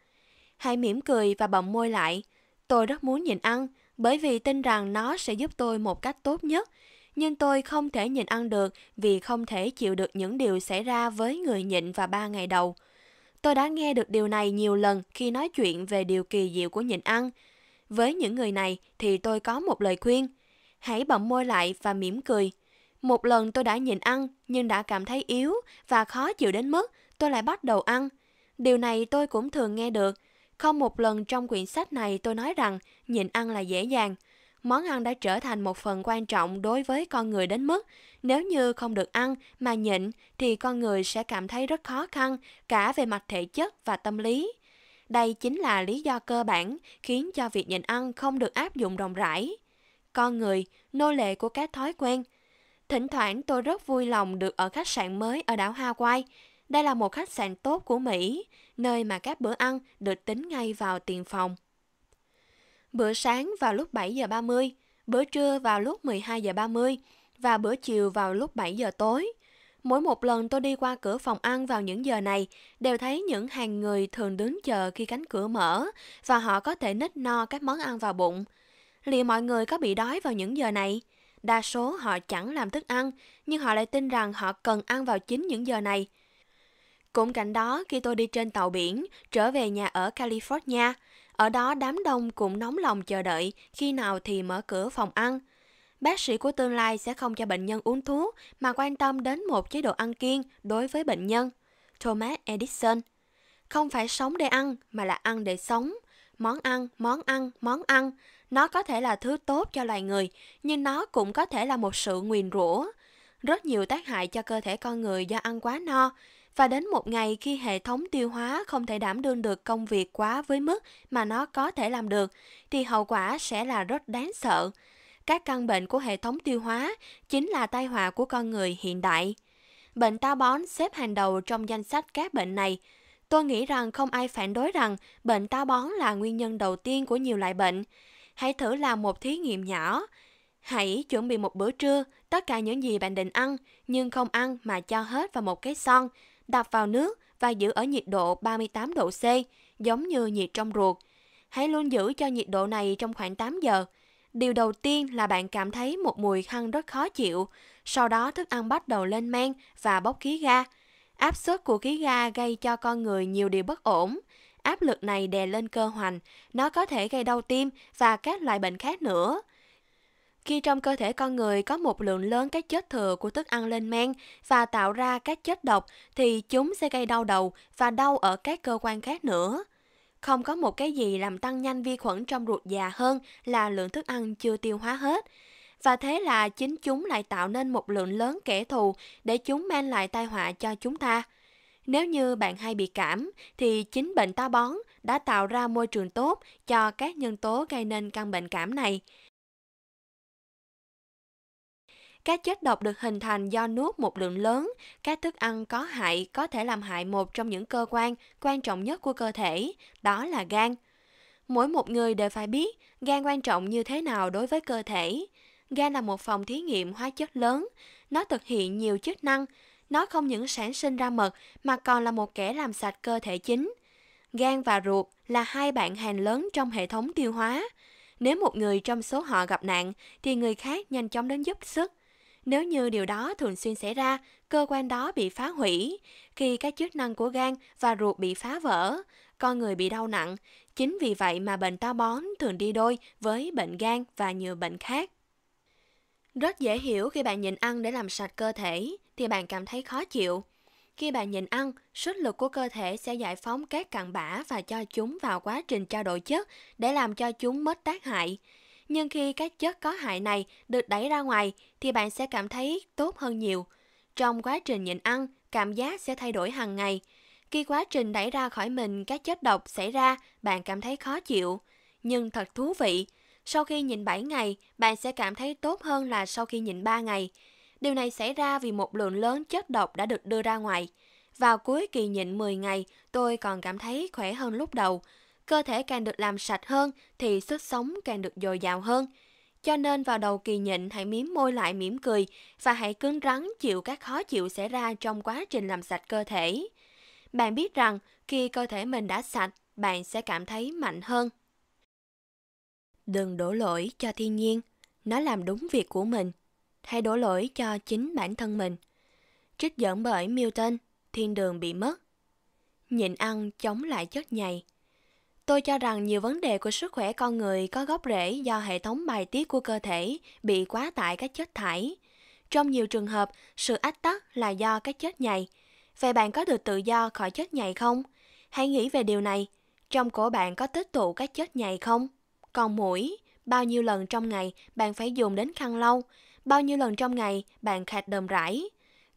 S1: Hãy mỉm cười và bậm môi lại. Tôi rất muốn nhịn ăn, bởi vì tin rằng nó sẽ giúp tôi một cách tốt nhất nhưng tôi không thể nhịn ăn được vì không thể chịu được những điều xảy ra với người nhịn và ba ngày đầu. Tôi đã nghe được điều này nhiều lần khi nói chuyện về điều kỳ diệu của nhịn ăn. Với những người này thì tôi có một lời khuyên. Hãy bậm môi lại và mỉm cười. Một lần tôi đã nhịn ăn nhưng đã cảm thấy yếu và khó chịu đến mức tôi lại bắt đầu ăn. Điều này tôi cũng thường nghe được. Không một lần trong quyển sách này tôi nói rằng nhịn ăn là dễ dàng – món ăn đã trở thành một phần quan trọng đối với con người đến mức nếu như không được ăn mà nhịn thì con người sẽ cảm thấy rất khó khăn cả về mặt thể chất và tâm lý. Đây chính là lý do cơ bản khiến cho việc nhịn ăn không được áp dụng rộng rãi. Con người, nô lệ của các thói quen. Thỉnh thoảng tôi rất vui lòng được ở khách sạn mới ở đảo Hawaii. Đây là một khách sạn tốt của Mỹ, nơi mà các bữa ăn được tính ngay vào tiền phòng bữa sáng vào lúc 7 giờ 30, bữa trưa vào lúc 12 giờ 30 và bữa chiều vào lúc 7 giờ tối. Mỗi một lần tôi đi qua cửa phòng ăn vào những giờ này, đều thấy những hàng người thường đứng chờ khi cánh cửa mở và họ có thể nít no các món ăn vào bụng. Liệu mọi người có bị đói vào những giờ này? Đa số họ chẳng làm thức ăn, nhưng họ lại tin rằng họ cần ăn vào chính những giờ này. Cũng cạnh đó, khi tôi đi trên tàu biển, trở về nhà ở California, ở đó đám đông cũng nóng lòng chờ đợi khi nào thì mở cửa phòng ăn. Bác sĩ của tương lai sẽ không cho bệnh nhân uống thuốc mà quan tâm đến một chế độ ăn kiêng đối với bệnh nhân. Thomas Edison Không phải sống để ăn mà là ăn để sống. Món ăn, món ăn, món ăn. Nó có thể là thứ tốt cho loài người, nhưng nó cũng có thể là một sự nguyền rủa. Rất nhiều tác hại cho cơ thể con người do ăn quá no, và đến một ngày khi hệ thống tiêu hóa không thể đảm đương được công việc quá với mức mà nó có thể làm được, thì hậu quả sẽ là rất đáng sợ. Các căn bệnh của hệ thống tiêu hóa chính là tai họa của con người hiện đại. Bệnh táo bón xếp hàng đầu trong danh sách các bệnh này. Tôi nghĩ rằng không ai phản đối rằng bệnh táo bón là nguyên nhân đầu tiên của nhiều loại bệnh. Hãy thử làm một thí nghiệm nhỏ. Hãy chuẩn bị một bữa trưa, tất cả những gì bạn định ăn, nhưng không ăn mà cho hết vào một cái son đập vào nước và giữ ở nhiệt độ 38 độ C, giống như nhiệt trong ruột. Hãy luôn giữ cho nhiệt độ này trong khoảng 8 giờ. Điều đầu tiên là bạn cảm thấy một mùi khăn rất khó chịu, sau đó thức ăn bắt đầu lên men và bốc khí ga. Áp suất của khí ga gây cho con người nhiều điều bất ổn. Áp lực này đè lên cơ hoành, nó có thể gây đau tim và các loại bệnh khác nữa khi trong cơ thể con người có một lượng lớn các chất thừa của thức ăn lên men và tạo ra các chất độc thì chúng sẽ gây đau đầu và đau ở các cơ quan khác nữa. Không có một cái gì làm tăng nhanh vi khuẩn trong ruột già hơn là lượng thức ăn chưa tiêu hóa hết. Và thế là chính chúng lại tạo nên một lượng lớn kẻ thù để chúng mang lại tai họa cho chúng ta. Nếu như bạn hay bị cảm, thì chính bệnh táo bón đã tạo ra môi trường tốt cho các nhân tố gây nên căn bệnh cảm này. Các chất độc được hình thành do nuốt một lượng lớn các thức ăn có hại có thể làm hại một trong những cơ quan quan trọng nhất của cơ thể, đó là gan. Mỗi một người đều phải biết gan quan trọng như thế nào đối với cơ thể. Gan là một phòng thí nghiệm hóa chất lớn, nó thực hiện nhiều chức năng, nó không những sản sinh ra mật mà còn là một kẻ làm sạch cơ thể chính. Gan và ruột là hai bạn hàng lớn trong hệ thống tiêu hóa. Nếu một người trong số họ gặp nạn thì người khác nhanh chóng đến giúp sức. Nếu như điều đó thường xuyên xảy ra, cơ quan đó bị phá hủy. Khi các chức năng của gan và ruột bị phá vỡ, con người bị đau nặng. Chính vì vậy mà bệnh táo bón thường đi đôi với bệnh gan và nhiều bệnh khác. Rất dễ hiểu khi bạn nhìn ăn để làm sạch cơ thể thì bạn cảm thấy khó chịu. Khi bạn nhìn ăn, sức lực của cơ thể sẽ giải phóng các cặn bã và cho chúng vào quá trình trao đổi chất để làm cho chúng mất tác hại. Nhưng khi các chất có hại này được đẩy ra ngoài thì bạn sẽ cảm thấy tốt hơn nhiều. Trong quá trình nhịn ăn, cảm giác sẽ thay đổi hàng ngày. Khi quá trình đẩy ra khỏi mình các chất độc xảy ra, bạn cảm thấy khó chịu. Nhưng thật thú vị, sau khi nhịn 7 ngày, bạn sẽ cảm thấy tốt hơn là sau khi nhịn 3 ngày. Điều này xảy ra vì một lượng lớn chất độc đã được đưa ra ngoài. Vào cuối kỳ nhịn 10 ngày, tôi còn cảm thấy khỏe hơn lúc đầu cơ thể càng được làm sạch hơn thì sức sống càng được dồi dào hơn. Cho nên vào đầu kỳ nhịn hãy miếm môi lại mỉm cười và hãy cứng rắn chịu các khó chịu xảy ra trong quá trình làm sạch cơ thể. Bạn biết rằng khi cơ thể mình đã sạch, bạn sẽ cảm thấy mạnh hơn. Đừng đổ lỗi cho thiên nhiên, nó làm đúng việc của mình. Hãy đổ lỗi cho chính bản thân mình. Trích dẫn bởi Milton, Thiên đường bị mất. Nhịn ăn chống lại chất nhầy. Tôi cho rằng nhiều vấn đề của sức khỏe con người có gốc rễ do hệ thống bài tiết của cơ thể bị quá tải các chất thải. Trong nhiều trường hợp, sự ách tắc là do các chất nhầy. Vậy bạn có được tự do khỏi chất nhầy không? Hãy nghĩ về điều này. Trong cổ bạn có tích tụ các chất nhầy không? Còn mũi, bao nhiêu lần trong ngày bạn phải dùng đến khăn lau? Bao nhiêu lần trong ngày bạn khạc đờm rãi?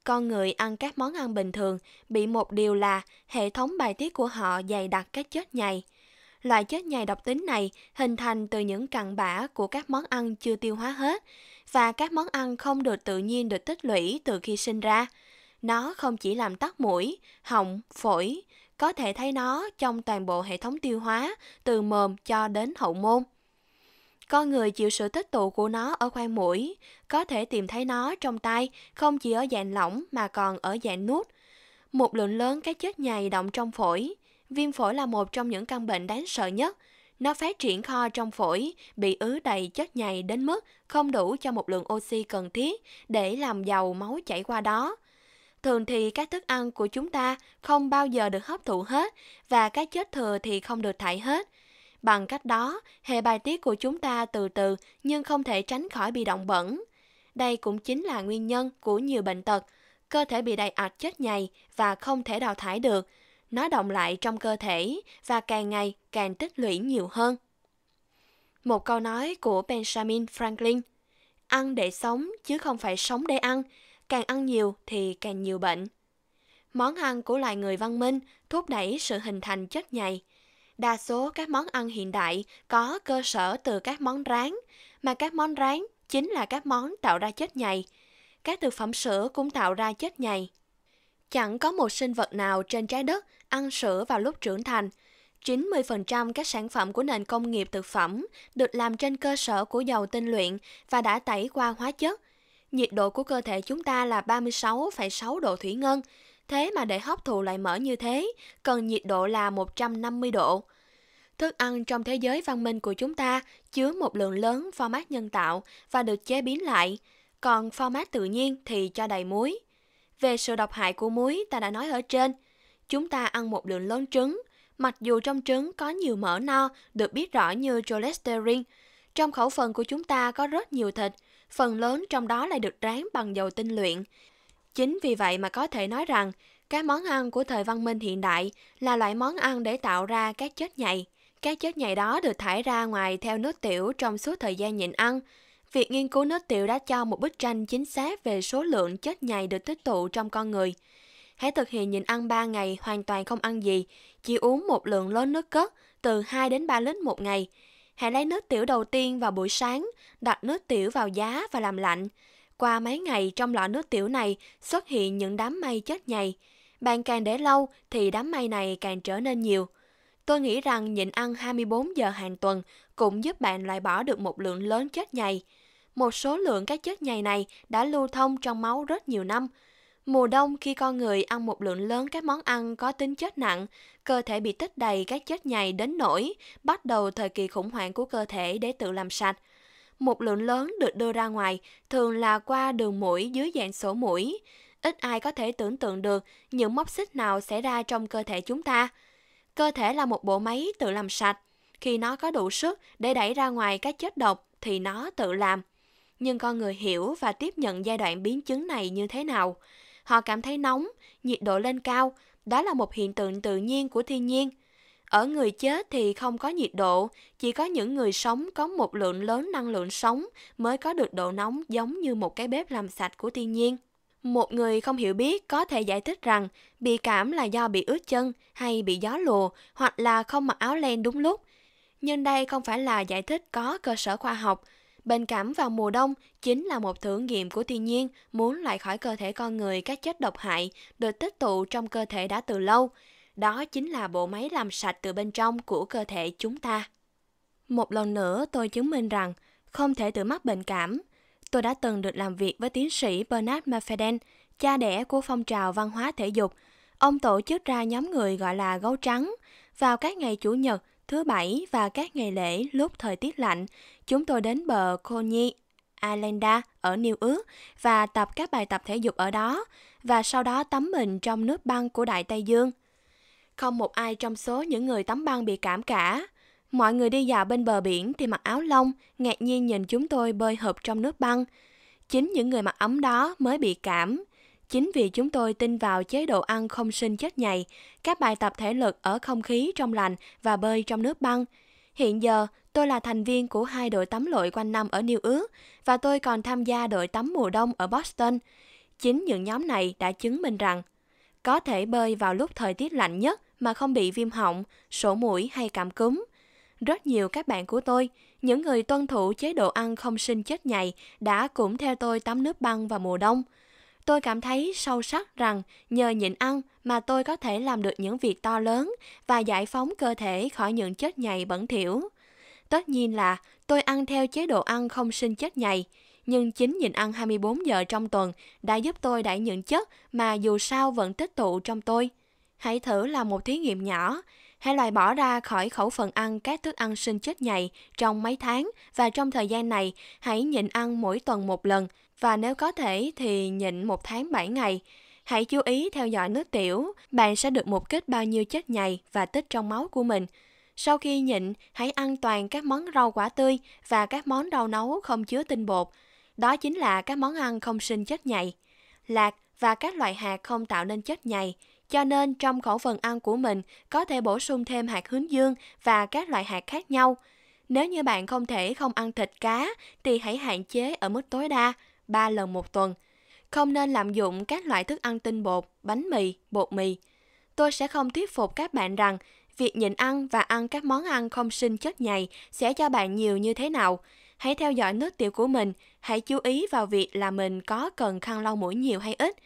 S1: Con người ăn các món ăn bình thường bị một điều là hệ thống bài tiết của họ dày đặc các chất nhầy Loại chất nhầy độc tính này hình thành từ những cặn bã của các món ăn chưa tiêu hóa hết và các món ăn không được tự nhiên được tích lũy từ khi sinh ra. Nó không chỉ làm tắc mũi, họng, phổi, có thể thấy nó trong toàn bộ hệ thống tiêu hóa từ mồm cho đến hậu môn. Con người chịu sự tích tụ của nó ở khoang mũi, có thể tìm thấy nó trong tay không chỉ ở dạng lỏng mà còn ở dạng nút. Một lượng lớn các chất nhầy động trong phổi, viêm phổi là một trong những căn bệnh đáng sợ nhất. Nó phát triển kho trong phổi, bị ứ đầy chất nhầy đến mức không đủ cho một lượng oxy cần thiết để làm giàu máu chảy qua đó. Thường thì các thức ăn của chúng ta không bao giờ được hấp thụ hết và các chất thừa thì không được thải hết. Bằng cách đó, hệ bài tiết của chúng ta từ từ nhưng không thể tránh khỏi bị động bẩn. Đây cũng chính là nguyên nhân của nhiều bệnh tật. Cơ thể bị đầy ạch chất nhầy và không thể đào thải được – nó động lại trong cơ thể và càng ngày càng tích lũy nhiều hơn. Một câu nói của Benjamin Franklin, ăn để sống chứ không phải sống để ăn, càng ăn nhiều thì càng nhiều bệnh. Món ăn của loài người văn minh thúc đẩy sự hình thành chất nhầy. Đa số các món ăn hiện đại có cơ sở từ các món rán, mà các món rán chính là các món tạo ra chất nhầy. Các thực phẩm sữa cũng tạo ra chất nhầy. Chẳng có một sinh vật nào trên trái đất ăn sữa vào lúc trưởng thành. 90% các sản phẩm của nền công nghiệp thực phẩm được làm trên cơ sở của dầu tinh luyện và đã tẩy qua hóa chất. Nhiệt độ của cơ thể chúng ta là 36,6 độ thủy ngân, thế mà để hấp thụ lại mỡ như thế, cần nhiệt độ là 150 độ. Thức ăn trong thế giới văn minh của chúng ta chứa một lượng lớn format nhân tạo và được chế biến lại, còn format tự nhiên thì cho đầy muối. Về sự độc hại của muối ta đã nói ở trên. Chúng ta ăn một lượng lớn trứng, mặc dù trong trứng có nhiều mỡ no được biết rõ như cholesterol. Trong khẩu phần của chúng ta có rất nhiều thịt, phần lớn trong đó lại được rán bằng dầu tinh luyện. Chính vì vậy mà có thể nói rằng các món ăn của thời văn minh hiện đại là loại món ăn để tạo ra các chất nhầy. Các chất nhầy đó được thải ra ngoài theo nước tiểu trong suốt thời gian nhịn ăn. Việc nghiên cứu nước tiểu đã cho một bức tranh chính xác về số lượng chất nhầy được tích tụ trong con người. Hãy thực hiện nhịn ăn 3 ngày hoàn toàn không ăn gì, chỉ uống một lượng lớn nước cất từ 2 đến 3 lít một ngày. Hãy lấy nước tiểu đầu tiên vào buổi sáng, đặt nước tiểu vào giá và làm lạnh. Qua mấy ngày trong lọ nước tiểu này xuất hiện những đám mây chất nhầy. Bạn càng để lâu thì đám mây này càng trở nên nhiều. Tôi nghĩ rằng nhịn ăn 24 giờ hàng tuần cũng giúp bạn loại bỏ được một lượng lớn chất nhầy một số lượng các chất nhầy này đã lưu thông trong máu rất nhiều năm. Mùa đông khi con người ăn một lượng lớn các món ăn có tính chất nặng, cơ thể bị tích đầy các chất nhầy đến nỗi bắt đầu thời kỳ khủng hoảng của cơ thể để tự làm sạch. Một lượng lớn được đưa ra ngoài, thường là qua đường mũi dưới dạng sổ mũi. Ít ai có thể tưởng tượng được những móc xích nào xảy ra trong cơ thể chúng ta. Cơ thể là một bộ máy tự làm sạch. Khi nó có đủ sức để đẩy ra ngoài các chất độc thì nó tự làm nhưng con người hiểu và tiếp nhận giai đoạn biến chứng này như thế nào. Họ cảm thấy nóng, nhiệt độ lên cao, đó là một hiện tượng tự nhiên của thiên nhiên. Ở người chết thì không có nhiệt độ, chỉ có những người sống có một lượng lớn năng lượng sống mới có được độ nóng giống như một cái bếp làm sạch của thiên nhiên. Một người không hiểu biết có thể giải thích rằng bị cảm là do bị ướt chân hay bị gió lùa hoặc là không mặc áo len đúng lúc. Nhưng đây không phải là giải thích có cơ sở khoa học Bệnh cảm vào mùa đông chính là một thử nghiệm của thiên nhiên muốn loại khỏi cơ thể con người các chất độc hại được tích tụ trong cơ thể đã từ lâu. Đó chính là bộ máy làm sạch từ bên trong của cơ thể chúng ta. Một lần nữa tôi chứng minh rằng không thể tự mắc bệnh cảm. Tôi đã từng được làm việc với tiến sĩ Bernard Mafeden, cha đẻ của phong trào văn hóa thể dục. Ông tổ chức ra nhóm người gọi là gấu trắng vào các ngày Chủ nhật thứ bảy và các ngày lễ lúc thời tiết lạnh, chúng tôi đến bờ Coney Islanda ở New York và tập các bài tập thể dục ở đó và sau đó tắm mình trong nước băng của Đại Tây Dương. Không một ai trong số những người tắm băng bị cảm cả. Mọi người đi dạo bên bờ biển thì mặc áo lông, ngạc nhiên nhìn chúng tôi bơi hợp trong nước băng. Chính những người mặc ấm đó mới bị cảm, Chính vì chúng tôi tin vào chế độ ăn không sinh chất nhầy, các bài tập thể lực ở không khí trong lành và bơi trong nước băng. Hiện giờ, tôi là thành viên của hai đội tắm lội quanh năm ở New York và tôi còn tham gia đội tắm mùa đông ở Boston. Chính những nhóm này đã chứng minh rằng có thể bơi vào lúc thời tiết lạnh nhất mà không bị viêm họng, sổ mũi hay cảm cúm. Rất nhiều các bạn của tôi, những người tuân thủ chế độ ăn không sinh chết nhầy đã cũng theo tôi tắm nước băng vào mùa đông – Tôi cảm thấy sâu sắc rằng nhờ nhịn ăn mà tôi có thể làm được những việc to lớn và giải phóng cơ thể khỏi những chất nhầy bẩn thiểu Tất nhiên là tôi ăn theo chế độ ăn không sinh chất nhầy, nhưng chính nhịn ăn 24 giờ trong tuần đã giúp tôi đẩy những chất mà dù sao vẫn tích tụ trong tôi. Hãy thử làm một thí nghiệm nhỏ, Hãy loại bỏ ra khỏi khẩu phần ăn các thức ăn sinh chết nhầy trong mấy tháng và trong thời gian này hãy nhịn ăn mỗi tuần một lần và nếu có thể thì nhịn một tháng 7 ngày. Hãy chú ý theo dõi nước tiểu, bạn sẽ được một kích bao nhiêu chất nhầy và tích trong máu của mình. Sau khi nhịn, hãy ăn toàn các món rau quả tươi và các món rau nấu không chứa tinh bột. Đó chính là các món ăn không sinh chất nhầy. Lạc và các loại hạt không tạo nên chất nhầy. Cho nên trong khẩu phần ăn của mình có thể bổ sung thêm hạt hướng dương và các loại hạt khác nhau. Nếu như bạn không thể không ăn thịt cá thì hãy hạn chế ở mức tối đa 3 lần một tuần. Không nên lạm dụng các loại thức ăn tinh bột, bánh mì, bột mì. Tôi sẽ không thuyết phục các bạn rằng việc nhịn ăn và ăn các món ăn không sinh chất nhầy sẽ cho bạn nhiều như thế nào. Hãy theo dõi nước tiểu của mình, hãy chú ý vào việc là mình có cần khăn lau mũi nhiều hay ít –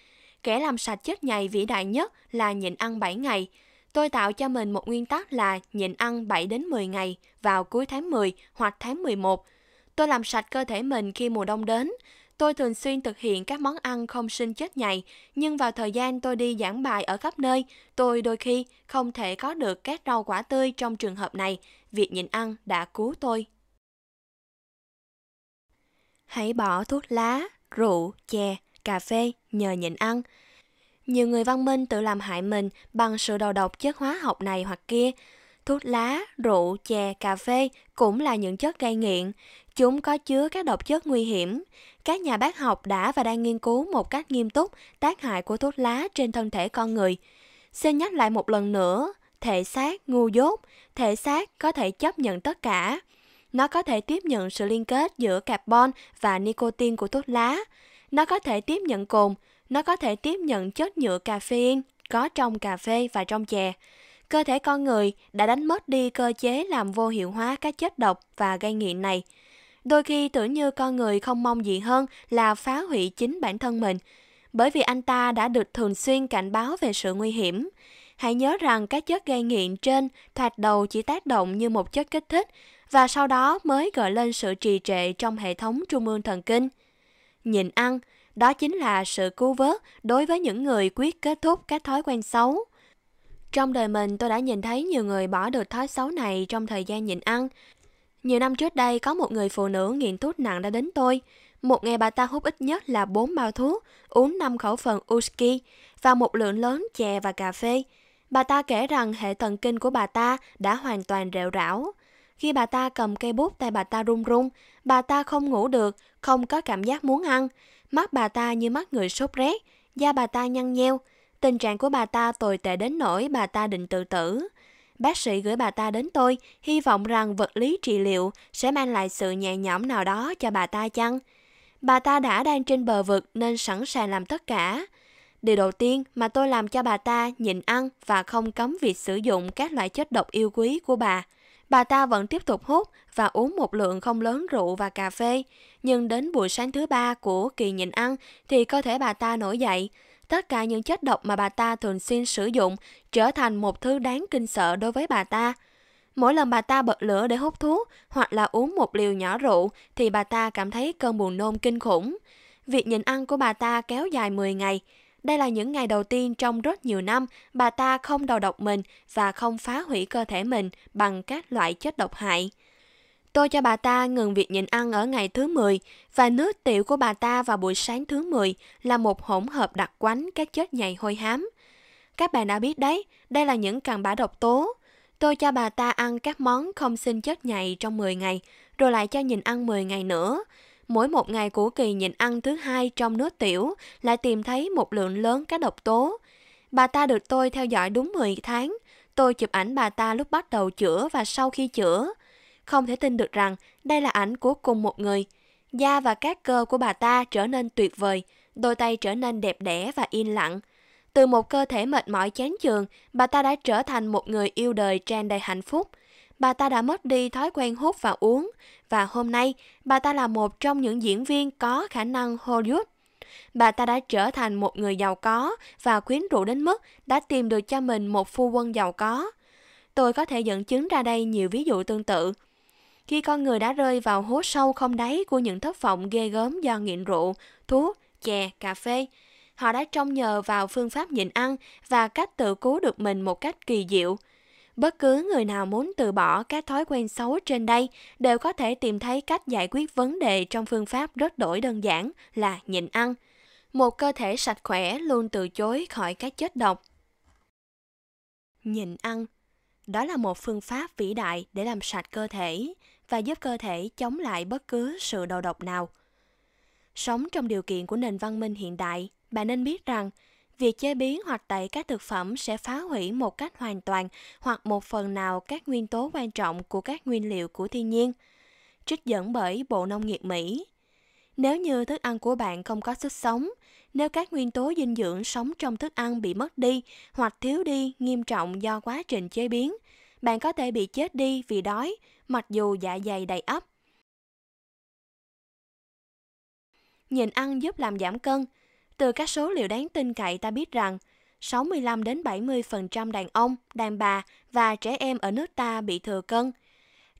S1: Kẻ làm sạch chết nhầy vĩ đại nhất là nhịn ăn 7 ngày. Tôi tạo cho mình một nguyên tắc là nhịn ăn 7 đến 10 ngày vào cuối tháng 10 hoặc tháng 11. Tôi làm sạch cơ thể mình khi mùa đông đến. Tôi thường xuyên thực hiện các món ăn không sinh chết nhầy, nhưng vào thời gian tôi đi giảng bài ở khắp nơi, tôi đôi khi không thể có được các rau quả tươi trong trường hợp này. Việc nhịn ăn đã cứu tôi. Hãy bỏ thuốc lá, rượu, chè cà phê nhờ nhịn ăn. Nhiều người văn minh tự làm hại mình bằng sự đầu độc chất hóa học này hoặc kia. Thuốc lá, rượu, chè, cà phê cũng là những chất gây nghiện. Chúng có chứa các độc chất nguy hiểm. Các nhà bác học đã và đang nghiên cứu một cách nghiêm túc tác hại của thuốc lá trên thân thể con người. Xin nhắc lại một lần nữa, thể xác ngu dốt, thể xác có thể chấp nhận tất cả. Nó có thể tiếp nhận sự liên kết giữa carbon và nicotine của thuốc lá. Nó có thể tiếp nhận cồn, nó có thể tiếp nhận chất nhựa caffeine có trong cà phê và trong chè. Cơ thể con người đã đánh mất đi cơ chế làm vô hiệu hóa các chất độc và gây nghiện này. Đôi khi tưởng như con người không mong gì hơn là phá hủy chính bản thân mình, bởi vì anh ta đã được thường xuyên cảnh báo về sự nguy hiểm. Hãy nhớ rằng các chất gây nghiện trên thoạt đầu chỉ tác động như một chất kích thích và sau đó mới gợi lên sự trì trệ trong hệ thống trung ương thần kinh nhịn ăn, đó chính là sự cứu vớt đối với những người quyết kết thúc các thói quen xấu. Trong đời mình tôi đã nhìn thấy nhiều người bỏ được thói xấu này trong thời gian nhịn ăn. Nhiều năm trước đây có một người phụ nữ nghiện thuốc nặng đã đến tôi. Một ngày bà ta hút ít nhất là 4 bao thuốc, uống 5 khẩu phần Uski và một lượng lớn chè và cà phê. Bà ta kể rằng hệ thần kinh của bà ta đã hoàn toàn rệu rão khi bà ta cầm cây bút tay bà ta run run, bà ta không ngủ được, không có cảm giác muốn ăn. Mắt bà ta như mắt người sốt rét, da bà ta nhăn nheo. Tình trạng của bà ta tồi tệ đến nỗi bà ta định tự tử. Bác sĩ gửi bà ta đến tôi, hy vọng rằng vật lý trị liệu sẽ mang lại sự nhẹ nhõm nào đó cho bà ta chăng. Bà ta đã đang trên bờ vực nên sẵn sàng làm tất cả. Điều đầu tiên mà tôi làm cho bà ta nhịn ăn và không cấm việc sử dụng các loại chất độc yêu quý của bà. Bà ta vẫn tiếp tục hút và uống một lượng không lớn rượu và cà phê, nhưng đến buổi sáng thứ ba của kỳ nhịn ăn thì cơ thể bà ta nổi dậy. Tất cả những chất độc mà bà ta thường xuyên sử dụng trở thành một thứ đáng kinh sợ đối với bà ta. Mỗi lần bà ta bật lửa để hút thuốc hoặc là uống một liều nhỏ rượu thì bà ta cảm thấy cơn buồn nôn kinh khủng. Việc nhịn ăn của bà ta kéo dài 10 ngày, đây là những ngày đầu tiên trong rất nhiều năm bà ta không đầu độc mình và không phá hủy cơ thể mình bằng các loại chất độc hại. Tôi cho bà ta ngừng việc nhịn ăn ở ngày thứ 10 và nước tiểu của bà ta vào buổi sáng thứ 10 là một hỗn hợp đặc quánh các chất nhầy hôi hám. Các bạn đã biết đấy, đây là những cặn bã độc tố. Tôi cho bà ta ăn các món không sinh chất nhầy trong 10 ngày, rồi lại cho nhịn ăn 10 ngày nữa. Mỗi một ngày của kỳ nhịn ăn thứ hai trong nước tiểu lại tìm thấy một lượng lớn các độc tố. Bà ta được tôi theo dõi đúng 10 tháng. Tôi chụp ảnh bà ta lúc bắt đầu chữa và sau khi chữa. Không thể tin được rằng đây là ảnh của cùng một người. Da và các cơ của bà ta trở nên tuyệt vời, đôi tay trở nên đẹp đẽ và yên lặng. Từ một cơ thể mệt mỏi chán chường, bà ta đã trở thành một người yêu đời tràn đầy hạnh phúc – bà ta đã mất đi thói quen hút và uống, và hôm nay bà ta là một trong những diễn viên có khả năng Hollywood. Bà ta đã trở thành một người giàu có và quyến rũ đến mức đã tìm được cho mình một phu quân giàu có. Tôi có thể dẫn chứng ra đây nhiều ví dụ tương tự. Khi con người đã rơi vào hố sâu không đáy của những thất vọng ghê gớm do nghiện rượu, thuốc, chè, cà phê, họ đã trông nhờ vào phương pháp nhịn ăn và cách tự cứu được mình một cách kỳ diệu – bất cứ người nào muốn từ bỏ các thói quen xấu trên đây đều có thể tìm thấy cách giải quyết vấn đề trong phương pháp rất đổi đơn giản là nhịn ăn. Một cơ thể sạch khỏe luôn từ chối khỏi các chất độc. Nhịn ăn đó là một phương pháp vĩ đại để làm sạch cơ thể và giúp cơ thể chống lại bất cứ sự đầu độc nào. Sống trong điều kiện của nền văn minh hiện đại, bạn nên biết rằng việc chế biến hoặc tẩy các thực phẩm sẽ phá hủy một cách hoàn toàn hoặc một phần nào các nguyên tố quan trọng của các nguyên liệu của thiên nhiên. Trích dẫn bởi Bộ Nông nghiệp Mỹ. Nếu như thức ăn của bạn không có sức sống, nếu các nguyên tố dinh dưỡng sống trong thức ăn bị mất đi hoặc thiếu đi nghiêm trọng do quá trình chế biến, bạn có thể bị chết đi vì đói, mặc dù dạ dày đầy ắp. Nhìn ăn giúp làm giảm cân, từ các số liệu đáng tin cậy ta biết rằng 65 đến 70% đàn ông, đàn bà và trẻ em ở nước ta bị thừa cân.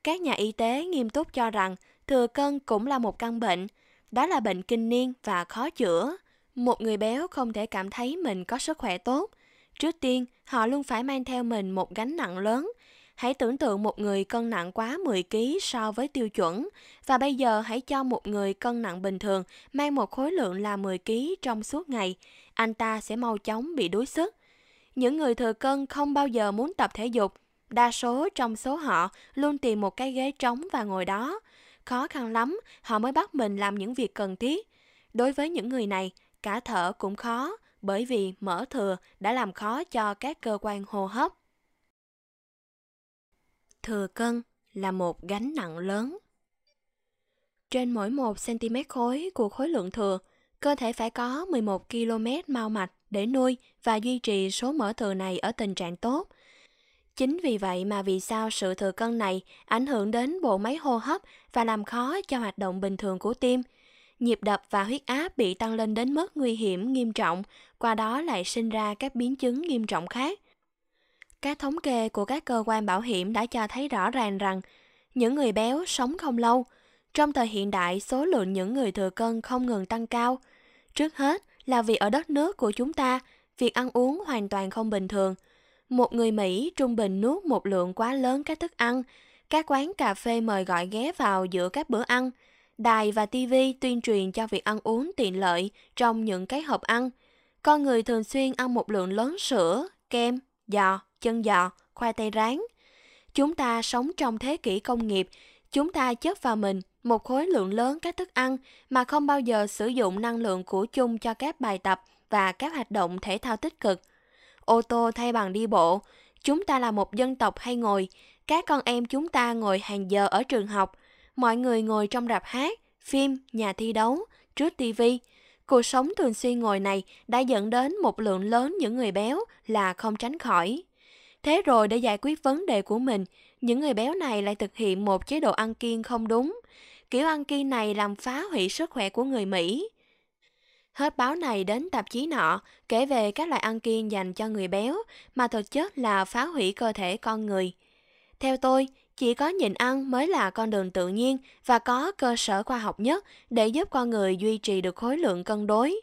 S1: Các nhà y tế nghiêm túc cho rằng thừa cân cũng là một căn bệnh, đó là bệnh kinh niên và khó chữa. Một người béo không thể cảm thấy mình có sức khỏe tốt. Trước tiên, họ luôn phải mang theo mình một gánh nặng lớn Hãy tưởng tượng một người cân nặng quá 10 kg so với tiêu chuẩn và bây giờ hãy cho một người cân nặng bình thường mang một khối lượng là 10 kg trong suốt ngày, anh ta sẽ mau chóng bị đuối sức. Những người thừa cân không bao giờ muốn tập thể dục, đa số trong số họ luôn tìm một cái ghế trống và ngồi đó. Khó khăn lắm, họ mới bắt mình làm những việc cần thiết. Đối với những người này, cả thở cũng khó bởi vì mỡ thừa đã làm khó cho các cơ quan hô hấp thừa cân là một gánh nặng lớn. Trên mỗi 1 cm khối của khối lượng thừa, cơ thể phải có 11 km mau mạch để nuôi và duy trì số mỡ thừa này ở tình trạng tốt. Chính vì vậy mà vì sao sự thừa cân này ảnh hưởng đến bộ máy hô hấp và làm khó cho hoạt động bình thường của tim. Nhịp đập và huyết áp bị tăng lên đến mức nguy hiểm nghiêm trọng, qua đó lại sinh ra các biến chứng nghiêm trọng khác. Các thống kê của các cơ quan bảo hiểm đã cho thấy rõ ràng rằng những người béo sống không lâu. Trong thời hiện đại, số lượng những người thừa cân không ngừng tăng cao. Trước hết là vì ở đất nước của chúng ta, việc ăn uống hoàn toàn không bình thường. Một người Mỹ trung bình nuốt một lượng quá lớn các thức ăn, các quán cà phê mời gọi ghé vào giữa các bữa ăn. Đài và tivi tuyên truyền cho việc ăn uống tiện lợi trong những cái hộp ăn. Con người thường xuyên ăn một lượng lớn sữa, kem, giò, chân giò, khoai tây rán. Chúng ta sống trong thế kỷ công nghiệp, chúng ta chất vào mình một khối lượng lớn các thức ăn mà không bao giờ sử dụng năng lượng của chung cho các bài tập và các hoạt động thể thao tích cực. Ô tô thay bằng đi bộ, chúng ta là một dân tộc hay ngồi, các con em chúng ta ngồi hàng giờ ở trường học, mọi người ngồi trong rạp hát, phim, nhà thi đấu, trước tivi. Cuộc sống thường xuyên ngồi này đã dẫn đến một lượng lớn những người béo là không tránh khỏi. Thế rồi để giải quyết vấn đề của mình, những người béo này lại thực hiện một chế độ ăn kiêng không đúng. Kiểu ăn kiêng này làm phá hủy sức khỏe của người Mỹ. Hết báo này đến tạp chí nọ kể về các loại ăn kiêng dành cho người béo mà thực chất là phá hủy cơ thể con người. Theo tôi, chỉ có nhịn ăn mới là con đường tự nhiên và có cơ sở khoa học nhất để giúp con người duy trì được khối lượng cân đối.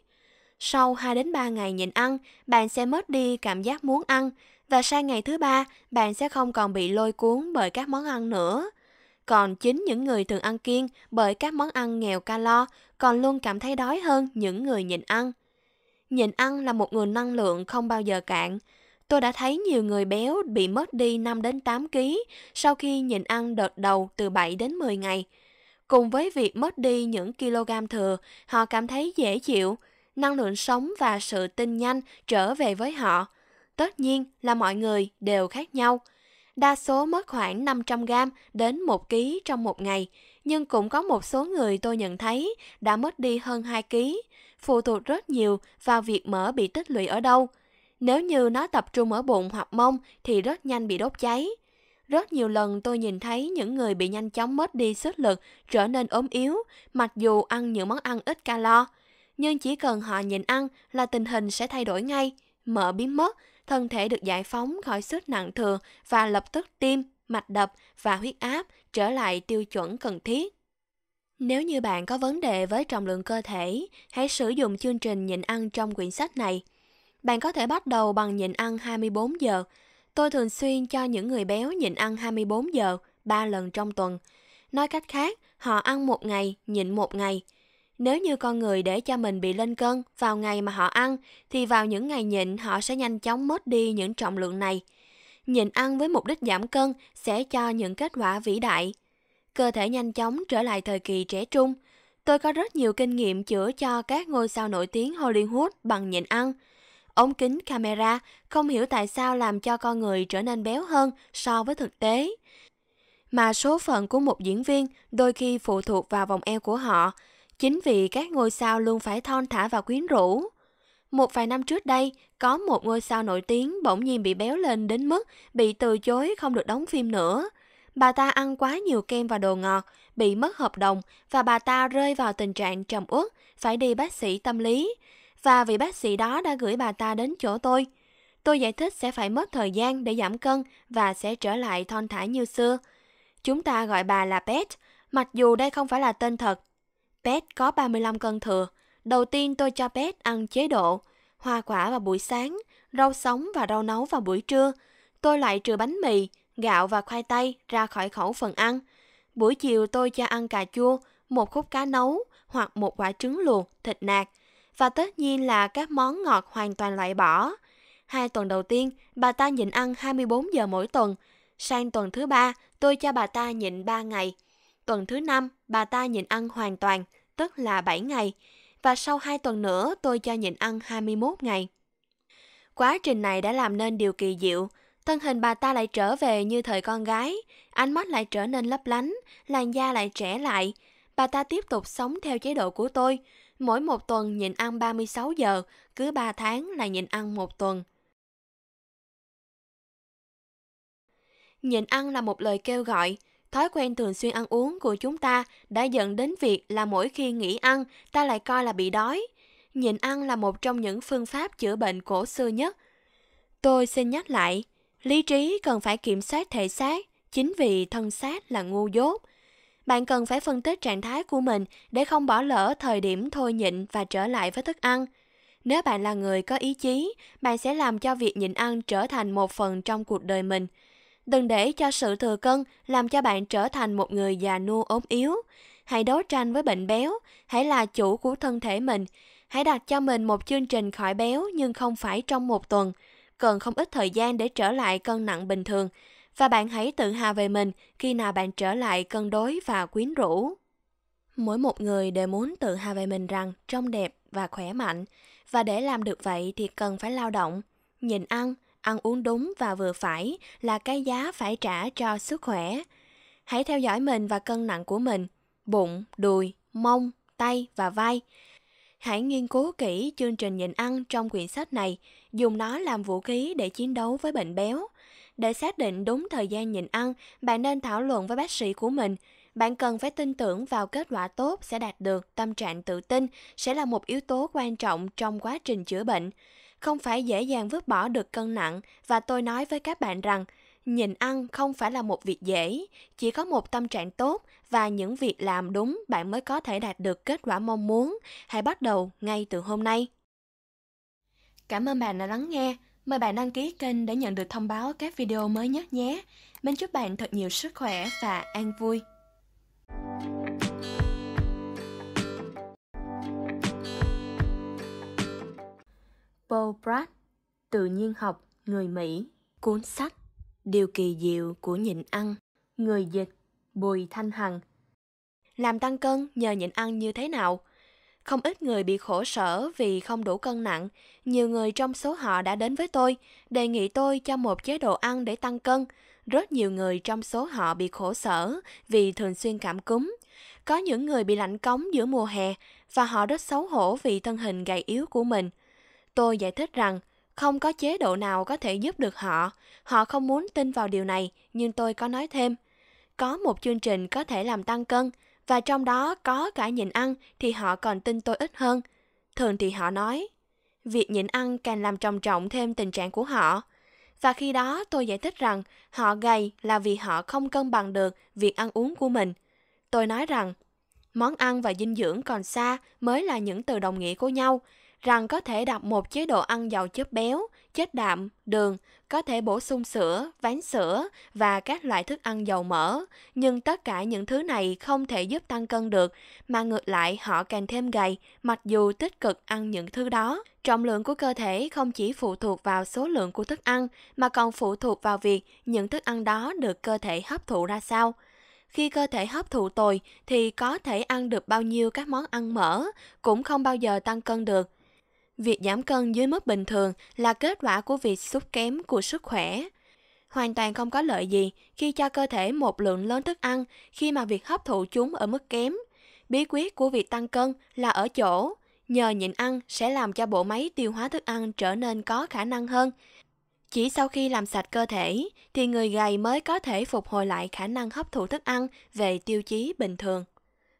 S1: Sau 2 đến 3 ngày nhịn ăn, bạn sẽ mất đi cảm giác muốn ăn và sang ngày thứ ba, bạn sẽ không còn bị lôi cuốn bởi các món ăn nữa. Còn chính những người thường ăn kiêng bởi các món ăn nghèo calo còn luôn cảm thấy đói hơn những người nhịn ăn. Nhịn ăn là một nguồn năng lượng không bao giờ cạn, Tôi đã thấy nhiều người béo bị mất đi 5 đến 8 kg sau khi nhịn ăn đợt đầu từ 7 đến 10 ngày. Cùng với việc mất đi những kg thừa, họ cảm thấy dễ chịu, năng lượng sống và sự tinh nhanh trở về với họ. Tất nhiên là mọi người đều khác nhau. Đa số mất khoảng 500 g đến 1 kg trong một ngày, nhưng cũng có một số người tôi nhận thấy đã mất đi hơn 2 kg, phụ thuộc rất nhiều vào việc mỡ bị tích lũy ở đâu – nếu như nó tập trung ở bụng hoặc mông thì rất nhanh bị đốt cháy. Rất nhiều lần tôi nhìn thấy những người bị nhanh chóng mất đi sức lực, trở nên ốm yếu, mặc dù ăn những món ăn ít calo. Nhưng chỉ cần họ nhìn ăn là tình hình sẽ thay đổi ngay, mỡ biến mất, thân thể được giải phóng khỏi sức nặng thừa và lập tức tim, mạch đập và huyết áp trở lại tiêu chuẩn cần thiết. Nếu như bạn có vấn đề với trọng lượng cơ thể, hãy sử dụng chương trình nhịn ăn trong quyển sách này – bạn có thể bắt đầu bằng nhịn ăn 24 giờ. Tôi thường xuyên cho những người béo nhịn ăn 24 giờ, 3 lần trong tuần. Nói cách khác, họ ăn một ngày, nhịn một ngày. Nếu như con người để cho mình bị lên cân vào ngày mà họ ăn, thì vào những ngày nhịn họ sẽ nhanh chóng mất đi những trọng lượng này. Nhịn ăn với mục đích giảm cân sẽ cho những kết quả vĩ đại. Cơ thể nhanh chóng trở lại thời kỳ trẻ trung. Tôi có rất nhiều kinh nghiệm chữa cho các ngôi sao nổi tiếng Hollywood bằng nhịn ăn – Ống kính camera không hiểu tại sao làm cho con người trở nên béo hơn so với thực tế. Mà số phận của một diễn viên đôi khi phụ thuộc vào vòng eo của họ, chính vì các ngôi sao luôn phải thon thả và quyến rũ. Một vài năm trước đây, có một ngôi sao nổi tiếng bỗng nhiên bị béo lên đến mức bị từ chối không được đóng phim nữa. Bà ta ăn quá nhiều kem và đồ ngọt, bị mất hợp đồng và bà ta rơi vào tình trạng trầm uất, phải đi bác sĩ tâm lý và vị bác sĩ đó đã gửi bà ta đến chỗ tôi. Tôi giải thích sẽ phải mất thời gian để giảm cân và sẽ trở lại thon thả như xưa. Chúng ta gọi bà là Pet, mặc dù đây không phải là tên thật. Pet có 35 cân thừa. Đầu tiên tôi cho Pet ăn chế độ hoa quả vào buổi sáng, rau sống và rau nấu vào buổi trưa. Tôi lại trừ bánh mì, gạo và khoai tây ra khỏi khẩu phần ăn. Buổi chiều tôi cho ăn cà chua, một khúc cá nấu hoặc một quả trứng luộc, thịt nạc – và tất nhiên là các món ngọt hoàn toàn loại bỏ. Hai tuần đầu tiên, bà ta nhịn ăn 24 giờ mỗi tuần. Sang tuần thứ ba, tôi cho bà ta nhịn 3 ngày. Tuần thứ năm, bà ta nhịn ăn hoàn toàn, tức là 7 ngày. Và sau 2 tuần nữa, tôi cho nhịn ăn 21 ngày. Quá trình này đã làm nên điều kỳ diệu. Thân hình bà ta lại trở về như thời con gái, ánh mắt lại trở nên lấp lánh, làn da lại trẻ lại. Bà ta tiếp tục sống theo chế độ của tôi, mỗi một tuần nhịn ăn 36 giờ, cứ 3 tháng là nhịn ăn một tuần. Nhịn ăn là một lời kêu gọi, thói quen thường xuyên ăn uống của chúng ta đã dẫn đến việc là mỗi khi nghỉ ăn, ta lại coi là bị đói. Nhịn ăn là một trong những phương pháp chữa bệnh cổ xưa nhất. Tôi xin nhắc lại, lý trí cần phải kiểm soát thể xác, chính vì thân xác là ngu dốt – bạn cần phải phân tích trạng thái của mình để không bỏ lỡ thời điểm thôi nhịn và trở lại với thức ăn. Nếu bạn là người có ý chí, bạn sẽ làm cho việc nhịn ăn trở thành một phần trong cuộc đời mình. Đừng để cho sự thừa cân làm cho bạn trở thành một người già nua ốm yếu. Hãy đấu tranh với bệnh béo, hãy là chủ của thân thể mình. Hãy đặt cho mình một chương trình khỏi béo nhưng không phải trong một tuần. Cần không ít thời gian để trở lại cân nặng bình thường và bạn hãy tự hào về mình khi nào bạn trở lại cân đối và quyến rũ. Mỗi một người đều muốn tự hào về mình rằng trông đẹp và khỏe mạnh, và để làm được vậy thì cần phải lao động, nhịn ăn, ăn uống đúng và vừa phải là cái giá phải trả cho sức khỏe. Hãy theo dõi mình và cân nặng của mình, bụng, đùi, mông, tay và vai. Hãy nghiên cứu kỹ chương trình nhịn ăn trong quyển sách này, dùng nó làm vũ khí để chiến đấu với bệnh béo. Để xác định đúng thời gian nhịn ăn, bạn nên thảo luận với bác sĩ của mình. Bạn cần phải tin tưởng vào kết quả tốt sẽ đạt được, tâm trạng tự tin sẽ là một yếu tố quan trọng trong quá trình chữa bệnh. Không phải dễ dàng vứt bỏ được cân nặng và tôi nói với các bạn rằng nhịn ăn không phải là một việc dễ, chỉ có một tâm trạng tốt và những việc làm đúng bạn mới có thể đạt được kết quả mong muốn. Hãy bắt đầu ngay từ hôm nay. Cảm ơn bạn đã lắng nghe. Mời bạn đăng ký kênh để nhận được thông báo các video mới nhất nhé. Mình chúc bạn thật nhiều sức khỏe và an vui. Paul Brad, Tự nhiên học, người Mỹ, cuốn sách Điều kỳ diệu của nhịn ăn, người dịch, Bùi Thanh Hằng. Làm tăng cân nhờ nhịn ăn như thế nào? Không ít người bị khổ sở vì không đủ cân nặng. Nhiều người trong số họ đã đến với tôi, đề nghị tôi cho một chế độ ăn để tăng cân. Rất nhiều người trong số họ bị khổ sở vì thường xuyên cảm cúm. Có những người bị lạnh cống giữa mùa hè và họ rất xấu hổ vì thân hình gầy yếu của mình. Tôi giải thích rằng không có chế độ nào có thể giúp được họ. Họ không muốn tin vào điều này, nhưng tôi có nói thêm. Có một chương trình có thể làm tăng cân, và trong đó có cả nhịn ăn thì họ còn tin tôi ít hơn. Thường thì họ nói, việc nhịn ăn càng làm trầm trọng thêm tình trạng của họ. Và khi đó tôi giải thích rằng họ gầy là vì họ không cân bằng được việc ăn uống của mình. Tôi nói rằng, món ăn và dinh dưỡng còn xa mới là những từ đồng nghĩa của nhau, rằng có thể đặt một chế độ ăn giàu chất béo, chất đạm, đường, có thể bổ sung sữa, ván sữa và các loại thức ăn dầu mỡ, nhưng tất cả những thứ này không thể giúp tăng cân được, mà ngược lại họ càng thêm gầy, mặc dù tích cực ăn những thứ đó. Trọng lượng của cơ thể không chỉ phụ thuộc vào số lượng của thức ăn, mà còn phụ thuộc vào việc những thức ăn đó được cơ thể hấp thụ ra sao khi cơ thể hấp thụ tồi thì có thể ăn được bao nhiêu các món ăn mỡ cũng không bao giờ tăng cân được Việc giảm cân dưới mức bình thường là kết quả của việc sút kém của sức khỏe. Hoàn toàn không có lợi gì khi cho cơ thể một lượng lớn thức ăn khi mà việc hấp thụ chúng ở mức kém. Bí quyết của việc tăng cân là ở chỗ nhờ nhịn ăn sẽ làm cho bộ máy tiêu hóa thức ăn trở nên có khả năng hơn. Chỉ sau khi làm sạch cơ thể thì người gầy mới có thể phục hồi lại khả năng hấp thụ thức ăn về tiêu chí bình thường.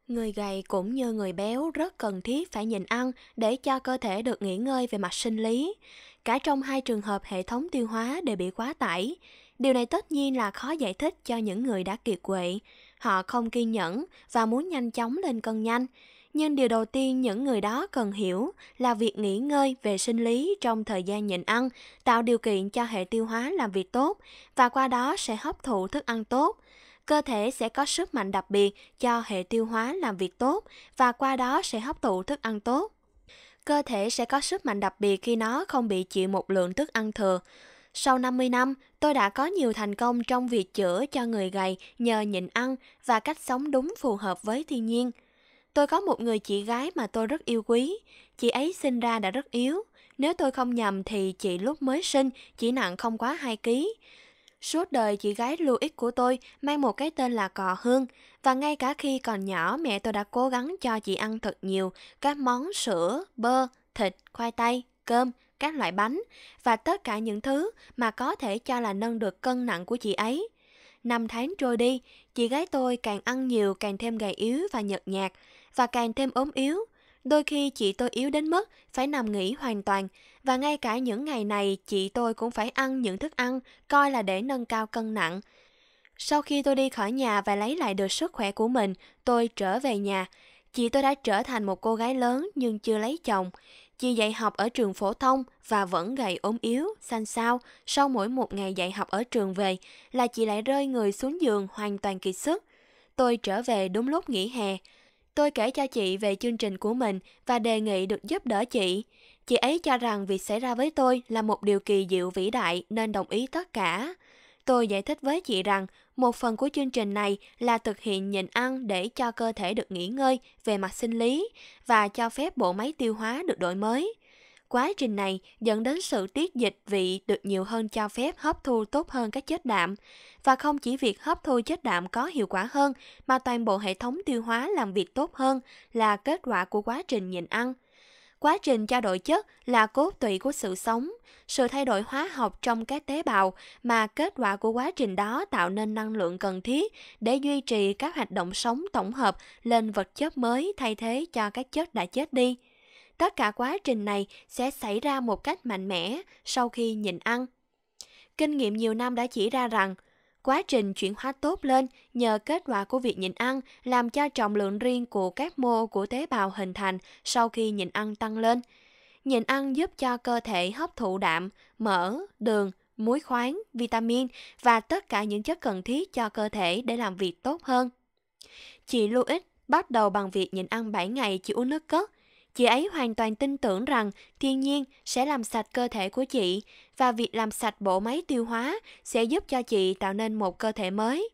S1: Người gầy cũng như người béo rất cần thiết phải nhịn ăn để cho cơ thể được nghỉ ngơi về mặt sinh lý. Cả trong hai trường hợp hệ thống tiêu hóa đều bị quá tải. Điều này tất nhiên là khó giải thích cho những người đã kiệt quệ. Họ không kiên nhẫn và muốn nhanh chóng lên cân nhanh. Nhưng điều đầu tiên những người đó cần hiểu là việc nghỉ ngơi về sinh lý trong thời gian nhịn ăn tạo điều kiện cho hệ tiêu hóa làm việc tốt và qua đó sẽ hấp thụ thức ăn tốt, cơ thể sẽ có sức mạnh đặc biệt cho hệ tiêu hóa làm việc tốt và qua đó sẽ hấp thụ thức ăn tốt. Cơ thể sẽ có sức mạnh đặc biệt khi nó không bị chịu một lượng thức ăn thừa. Sau 50 năm, tôi đã có nhiều thành công trong việc chữa cho người gầy nhờ nhịn ăn và cách sống đúng phù hợp với thiên nhiên. Tôi có một người chị gái mà tôi rất yêu quý. Chị ấy sinh ra đã rất yếu. Nếu tôi không nhầm thì chị lúc mới sinh chỉ nặng không quá 2 kg. Suốt đời chị gái lưu của tôi mang một cái tên là Cò Hương và ngay cả khi còn nhỏ mẹ tôi đã cố gắng cho chị ăn thật nhiều các món sữa, bơ, thịt, khoai tây, cơm, các loại bánh và tất cả những thứ mà có thể cho là nâng được cân nặng của chị ấy. Năm tháng trôi đi, chị gái tôi càng ăn nhiều càng thêm gầy yếu và nhợt nhạt và càng thêm ốm yếu. Đôi khi chị tôi yếu đến mức phải nằm nghỉ hoàn toàn và ngay cả những ngày này, chị tôi cũng phải ăn những thức ăn coi là để nâng cao cân nặng. Sau khi tôi đi khỏi nhà và lấy lại được sức khỏe của mình, tôi trở về nhà. Chị tôi đã trở thành một cô gái lớn nhưng chưa lấy chồng. Chị dạy học ở trường phổ thông và vẫn gầy ốm yếu, xanh xao. Sau mỗi một ngày dạy học ở trường về là chị lại rơi người xuống giường hoàn toàn kiệt sức. Tôi trở về đúng lúc nghỉ hè. Tôi kể cho chị về chương trình của mình và đề nghị được giúp đỡ chị. Chị ấy cho rằng việc xảy ra với tôi là một điều kỳ diệu vĩ đại nên đồng ý tất cả. Tôi giải thích với chị rằng một phần của chương trình này là thực hiện nhịn ăn để cho cơ thể được nghỉ ngơi về mặt sinh lý và cho phép bộ máy tiêu hóa được đổi mới. Quá trình này dẫn đến sự tiết dịch vị được nhiều hơn cho phép hấp thu tốt hơn các chất đạm. Và không chỉ việc hấp thu chất đạm có hiệu quả hơn mà toàn bộ hệ thống tiêu hóa làm việc tốt hơn là kết quả của quá trình nhịn ăn – quá trình trao đổi chất là cốt tụy của sự sống, sự thay đổi hóa học trong các tế bào mà kết quả của quá trình đó tạo nên năng lượng cần thiết để duy trì các hoạt động sống tổng hợp lên vật chất mới thay thế cho các chất đã chết đi. Tất cả quá trình này sẽ xảy ra một cách mạnh mẽ sau khi nhịn ăn. Kinh nghiệm nhiều năm đã chỉ ra rằng Quá trình chuyển hóa tốt lên nhờ kết quả của việc nhịn ăn làm cho trọng lượng riêng của các mô của tế bào hình thành sau khi nhịn ăn tăng lên. Nhịn ăn giúp cho cơ thể hấp thụ đạm, mỡ, đường, muối khoáng, vitamin và tất cả những chất cần thiết cho cơ thể để làm việc tốt hơn. Chị Louis bắt đầu bằng việc nhịn ăn 7 ngày chỉ uống nước cất Chị ấy hoàn toàn tin tưởng rằng thiên nhiên sẽ làm sạch cơ thể của chị và việc làm sạch bộ máy tiêu hóa sẽ giúp cho chị tạo nên một cơ thể mới.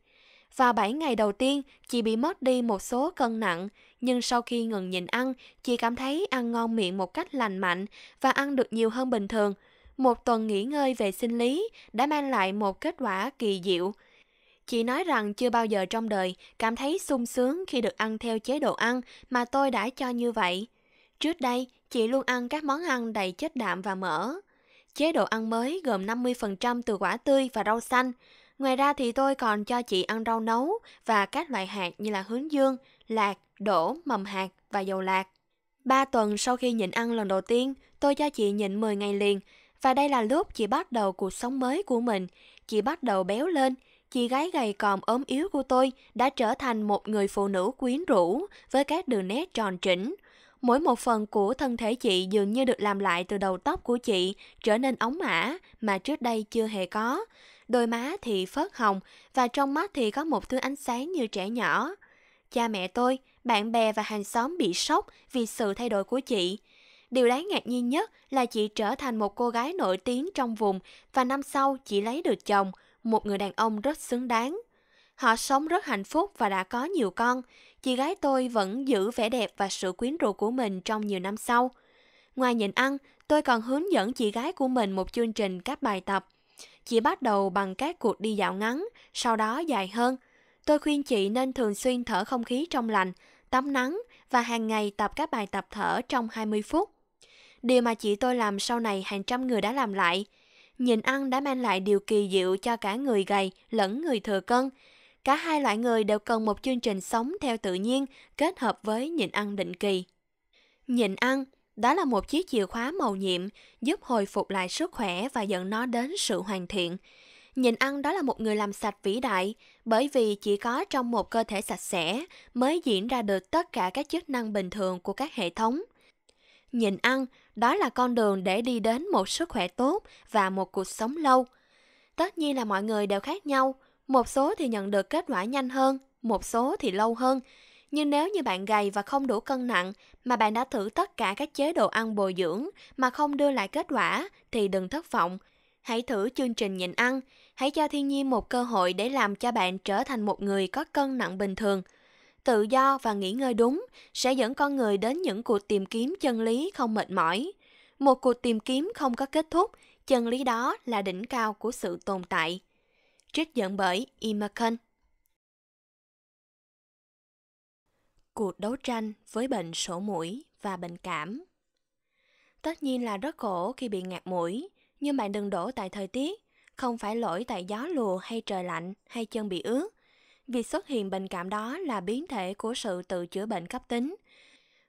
S1: Vào 7 ngày đầu tiên, chị bị mất đi một số cân nặng, nhưng sau khi ngừng nhịn ăn, chị cảm thấy ăn ngon miệng một cách lành mạnh và ăn được nhiều hơn bình thường. Một tuần nghỉ ngơi về sinh lý đã mang lại một kết quả kỳ diệu. Chị nói rằng chưa bao giờ trong đời cảm thấy sung sướng khi được ăn theo chế độ ăn mà tôi đã cho như vậy. Trước đây, chị luôn ăn các món ăn đầy chất đạm và mỡ. Chế độ ăn mới gồm 50% từ quả tươi và rau xanh. Ngoài ra thì tôi còn cho chị ăn rau nấu và các loại hạt như là hướng dương, lạc, đổ, mầm hạt và dầu lạc. 3 tuần sau khi nhịn ăn lần đầu tiên, tôi cho chị nhịn 10 ngày liền và đây là lúc chị bắt đầu cuộc sống mới của mình. Chị bắt đầu béo lên, chị gái gầy còm ốm yếu của tôi đã trở thành một người phụ nữ quyến rũ với các đường nét tròn chỉnh Mỗi một phần của thân thể chị dường như được làm lại từ đầu tóc của chị, trở nên ống mã mà trước đây chưa hề có. Đôi má thì phớt hồng và trong mắt thì có một thứ ánh sáng như trẻ nhỏ. Cha mẹ tôi, bạn bè và hàng xóm bị sốc vì sự thay đổi của chị. Điều đáng ngạc nhiên nhất là chị trở thành một cô gái nổi tiếng trong vùng và năm sau chị lấy được chồng, một người đàn ông rất xứng đáng. Họ sống rất hạnh phúc và đã có nhiều con chị gái tôi vẫn giữ vẻ đẹp và sự quyến rũ của mình trong nhiều năm sau. Ngoài nhịn ăn, tôi còn hướng dẫn chị gái của mình một chương trình các bài tập. Chị bắt đầu bằng các cuộc đi dạo ngắn, sau đó dài hơn. Tôi khuyên chị nên thường xuyên thở không khí trong lành, tắm nắng và hàng ngày tập các bài tập thở trong 20 phút. Điều mà chị tôi làm sau này hàng trăm người đã làm lại. nhịn ăn đã mang lại điều kỳ diệu cho cả người gầy lẫn người thừa cân, Cả hai loại người đều cần một chương trình sống theo tự nhiên kết hợp với nhịn ăn định kỳ. Nhịn ăn, đó là một chiếc chìa khóa màu nhiệm giúp hồi phục lại sức khỏe và dẫn nó đến sự hoàn thiện. Nhịn ăn đó là một người làm sạch vĩ đại, bởi vì chỉ có trong một cơ thể sạch sẽ mới diễn ra được tất cả các chức năng bình thường của các hệ thống. Nhịn ăn, đó là con đường để đi đến một sức khỏe tốt và một cuộc sống lâu. Tất nhiên là mọi người đều khác nhau – một số thì nhận được kết quả nhanh hơn, một số thì lâu hơn. Nhưng nếu như bạn gầy và không đủ cân nặng mà bạn đã thử tất cả các chế độ ăn bồi dưỡng mà không đưa lại kết quả thì đừng thất vọng. Hãy thử chương trình nhịn ăn, hãy cho thiên nhiên một cơ hội để làm cho bạn trở thành một người có cân nặng bình thường. Tự do và nghỉ ngơi đúng sẽ dẫn con người đến những cuộc tìm kiếm chân lý không mệt mỏi. Một cuộc tìm kiếm không có kết thúc, chân lý đó là đỉnh cao của sự tồn tại trích dẫn bởi Imakan. Cuộc đấu tranh với bệnh sổ mũi và bệnh cảm Tất nhiên là rất khổ khi bị ngạt mũi, nhưng bạn đừng đổ tại thời tiết, không phải lỗi tại gió lùa hay trời lạnh hay chân bị ướt. Việc xuất hiện bệnh cảm đó là biến thể của sự tự chữa bệnh cấp tính.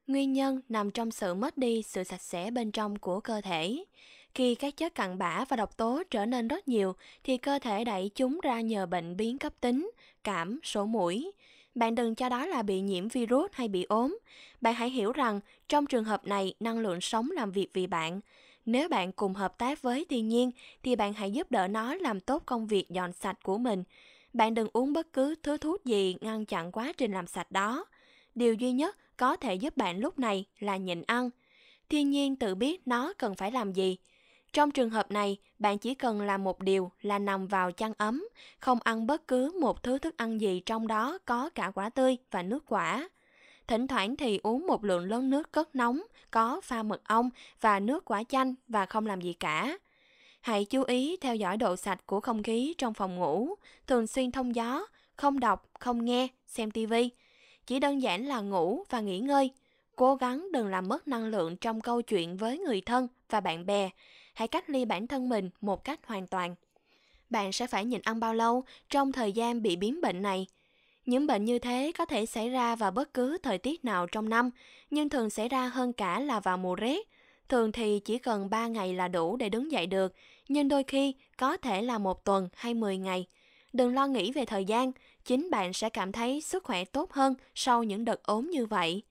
S1: Nguyên nhân nằm trong sự mất đi sự sạch sẽ bên trong của cơ thể khi các chất cặn bã và độc tố trở nên rất nhiều thì cơ thể đẩy chúng ra nhờ bệnh biến cấp tính, cảm, sổ mũi. Bạn đừng cho đó là bị nhiễm virus hay bị ốm. Bạn hãy hiểu rằng trong trường hợp này năng lượng sống làm việc vì bạn. Nếu bạn cùng hợp tác với thiên nhiên thì bạn hãy giúp đỡ nó làm tốt công việc dọn sạch của mình. Bạn đừng uống bất cứ thứ thuốc gì ngăn chặn quá trình làm sạch đó. Điều duy nhất có thể giúp bạn lúc này là nhịn ăn. Thiên nhiên tự biết nó cần phải làm gì, trong trường hợp này, bạn chỉ cần làm một điều là nằm vào chăn ấm, không ăn bất cứ một thứ thức ăn gì trong đó có cả quả tươi và nước quả. Thỉnh thoảng thì uống một lượng lớn nước cất nóng, có pha mật ong và nước quả chanh và không làm gì cả. Hãy chú ý theo dõi độ sạch của không khí trong phòng ngủ, thường xuyên thông gió, không đọc, không nghe, xem tivi. Chỉ đơn giản là ngủ và nghỉ ngơi. Cố gắng đừng làm mất năng lượng trong câu chuyện với người thân và bạn bè hãy cách ly bản thân mình một cách hoàn toàn. Bạn sẽ phải nhịn ăn bao lâu trong thời gian bị biến bệnh này? Những bệnh như thế có thể xảy ra vào bất cứ thời tiết nào trong năm, nhưng thường xảy ra hơn cả là vào mùa rét. Thường thì chỉ cần 3 ngày là đủ để đứng dậy được, nhưng đôi khi có thể là một tuần hay 10 ngày. Đừng lo nghĩ về thời gian, chính bạn sẽ cảm thấy sức khỏe tốt hơn sau những đợt ốm như vậy.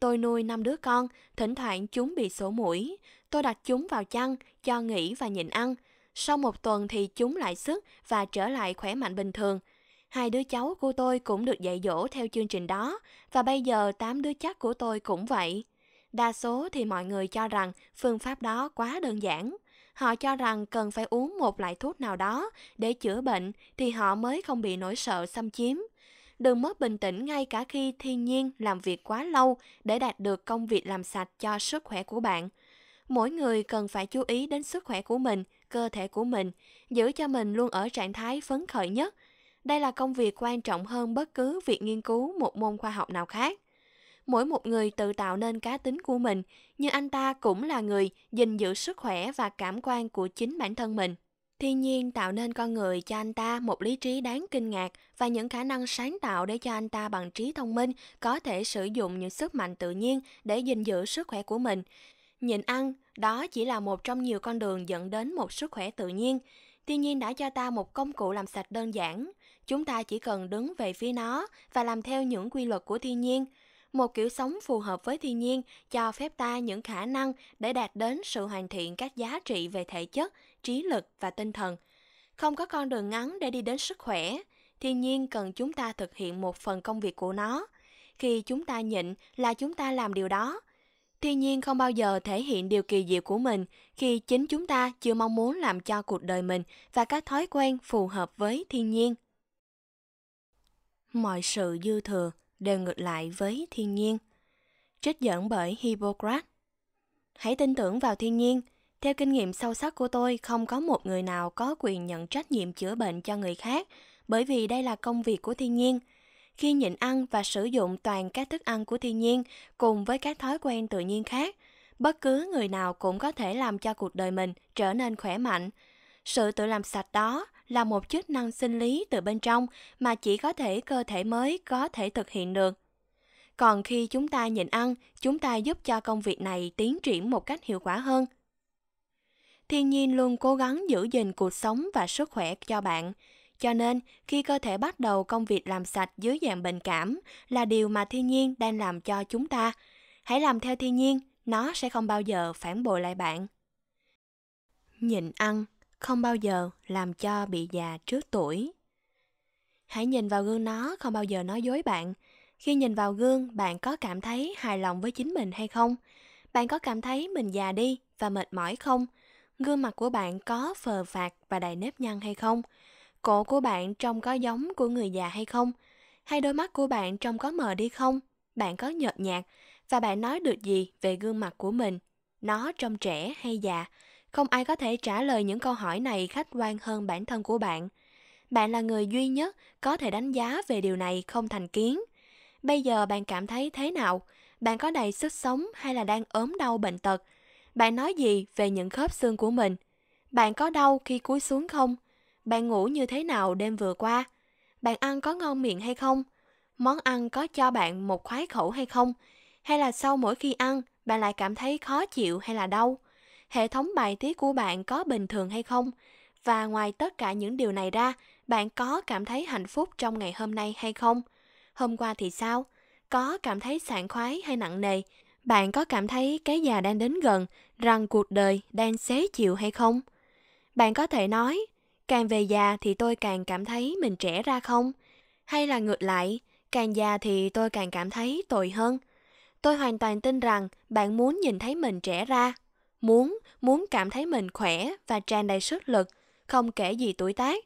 S1: Tôi nuôi năm đứa con, thỉnh thoảng chúng bị sổ mũi. Tôi đặt chúng vào chăn, cho nghỉ và nhịn ăn. Sau một tuần thì chúng lại sức và trở lại khỏe mạnh bình thường. Hai đứa cháu của tôi cũng được dạy dỗ theo chương trình đó và bây giờ tám đứa chắc của tôi cũng vậy. Đa số thì mọi người cho rằng phương pháp đó quá đơn giản. Họ cho rằng cần phải uống một loại thuốc nào đó để chữa bệnh thì họ mới không bị nỗi sợ xâm chiếm. Đừng mất bình tĩnh ngay cả khi thiên nhiên làm việc quá lâu để đạt được công việc làm sạch cho sức khỏe của bạn mỗi người cần phải chú ý đến sức khỏe của mình, cơ thể của mình, giữ cho mình luôn ở trạng thái phấn khởi nhất. Đây là công việc quan trọng hơn bất cứ việc nghiên cứu một môn khoa học nào khác. Mỗi một người tự tạo nên cá tính của mình, nhưng anh ta cũng là người gìn giữ sức khỏe và cảm quan của chính bản thân mình. Thiên nhiên tạo nên con người cho anh ta một lý trí đáng kinh ngạc và những khả năng sáng tạo để cho anh ta bằng trí thông minh có thể sử dụng những sức mạnh tự nhiên để gìn giữ sức khỏe của mình. Nhịn ăn, đó chỉ là một trong nhiều con đường dẫn đến một sức khỏe tự nhiên. Thiên nhiên đã cho ta một công cụ làm sạch đơn giản. Chúng ta chỉ cần đứng về phía nó và làm theo những quy luật của thiên nhiên. Một kiểu sống phù hợp với thiên nhiên cho phép ta những khả năng để đạt đến sự hoàn thiện các giá trị về thể chất, trí lực và tinh thần. Không có con đường ngắn để đi đến sức khỏe. Thiên nhiên cần chúng ta thực hiện một phần công việc của nó. Khi chúng ta nhịn là chúng ta làm điều đó, Thiên nhiên không bao giờ thể hiện điều kỳ diệu của mình khi chính chúng ta chưa mong muốn làm cho cuộc đời mình và các thói quen phù hợp với thiên nhiên. Mọi sự dư thừa đều ngược lại với thiên nhiên. Trích dẫn bởi Hippocrates. Hãy tin tưởng vào thiên nhiên. Theo kinh nghiệm sâu sắc của tôi, không có một người nào có quyền nhận trách nhiệm chữa bệnh cho người khác, bởi vì đây là công việc của thiên nhiên – khi nhịn ăn và sử dụng toàn các thức ăn của thiên nhiên cùng với các thói quen tự nhiên khác bất cứ người nào cũng có thể làm cho cuộc đời mình trở nên khỏe mạnh sự tự làm sạch đó là một chức năng sinh lý từ bên trong mà chỉ có thể cơ thể mới có thể thực hiện được còn khi chúng ta nhịn ăn chúng ta giúp cho công việc này tiến triển một cách hiệu quả hơn thiên nhiên luôn cố gắng giữ gìn cuộc sống và sức khỏe cho bạn cho nên, khi cơ thể bắt đầu công việc làm sạch dưới dạng bệnh cảm là điều mà thiên nhiên đang làm cho chúng ta. Hãy làm theo thiên nhiên, nó sẽ không bao giờ phản bội lại bạn. Nhịn ăn không bao giờ làm cho bị già trước tuổi. Hãy nhìn vào gương nó không bao giờ nói dối bạn. Khi nhìn vào gương, bạn có cảm thấy hài lòng với chính mình hay không? Bạn có cảm thấy mình già đi và mệt mỏi không? Gương mặt của bạn có phờ phạt và đầy nếp nhăn hay không? cổ của bạn trông có giống của người già hay không? Hay đôi mắt của bạn trông có mờ đi không? Bạn có nhợt nhạt và bạn nói được gì về gương mặt của mình? Nó trông trẻ hay già? Không ai có thể trả lời những câu hỏi này khách quan hơn bản thân của bạn. Bạn là người duy nhất có thể đánh giá về điều này không thành kiến. Bây giờ bạn cảm thấy thế nào? Bạn có đầy sức sống hay là đang ốm đau bệnh tật? Bạn nói gì về những khớp xương của mình? Bạn có đau khi cúi xuống không? Bạn ngủ như thế nào đêm vừa qua? Bạn ăn có ngon miệng hay không? Món ăn có cho bạn một khoái khẩu hay không? Hay là sau mỗi khi ăn, bạn lại cảm thấy khó chịu hay là đau? Hệ thống bài tiết của bạn có bình thường hay không? Và ngoài tất cả những điều này ra, bạn có cảm thấy hạnh phúc trong ngày hôm nay hay không? Hôm qua thì sao? Có cảm thấy sảng khoái hay nặng nề? Bạn có cảm thấy cái già đang đến gần, rằng cuộc đời đang xế chịu hay không? Bạn có thể nói, càng về già thì tôi càng cảm thấy mình trẻ ra không? Hay là ngược lại, càng già thì tôi càng cảm thấy tồi hơn? Tôi hoàn toàn tin rằng bạn muốn nhìn thấy mình trẻ ra, muốn, muốn cảm thấy mình khỏe và tràn đầy sức lực, không kể gì tuổi tác.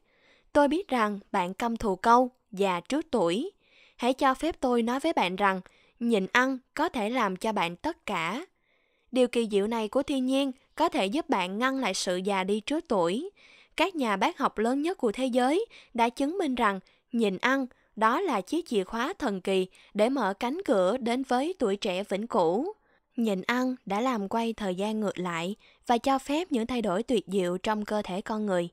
S1: Tôi biết rằng bạn căm thù câu già trước tuổi. Hãy cho phép tôi nói với bạn rằng nhịn ăn có thể làm cho bạn tất cả. Điều kỳ diệu này của thiên nhiên có thể giúp bạn ngăn lại sự già đi trước tuổi, các nhà bác học lớn nhất của thế giới đã chứng minh rằng nhịn ăn đó là chiếc chìa khóa thần kỳ để mở cánh cửa đến với tuổi trẻ vĩnh cửu. Nhịn ăn đã làm quay thời gian ngược lại và cho phép những thay đổi tuyệt diệu trong cơ thể con người.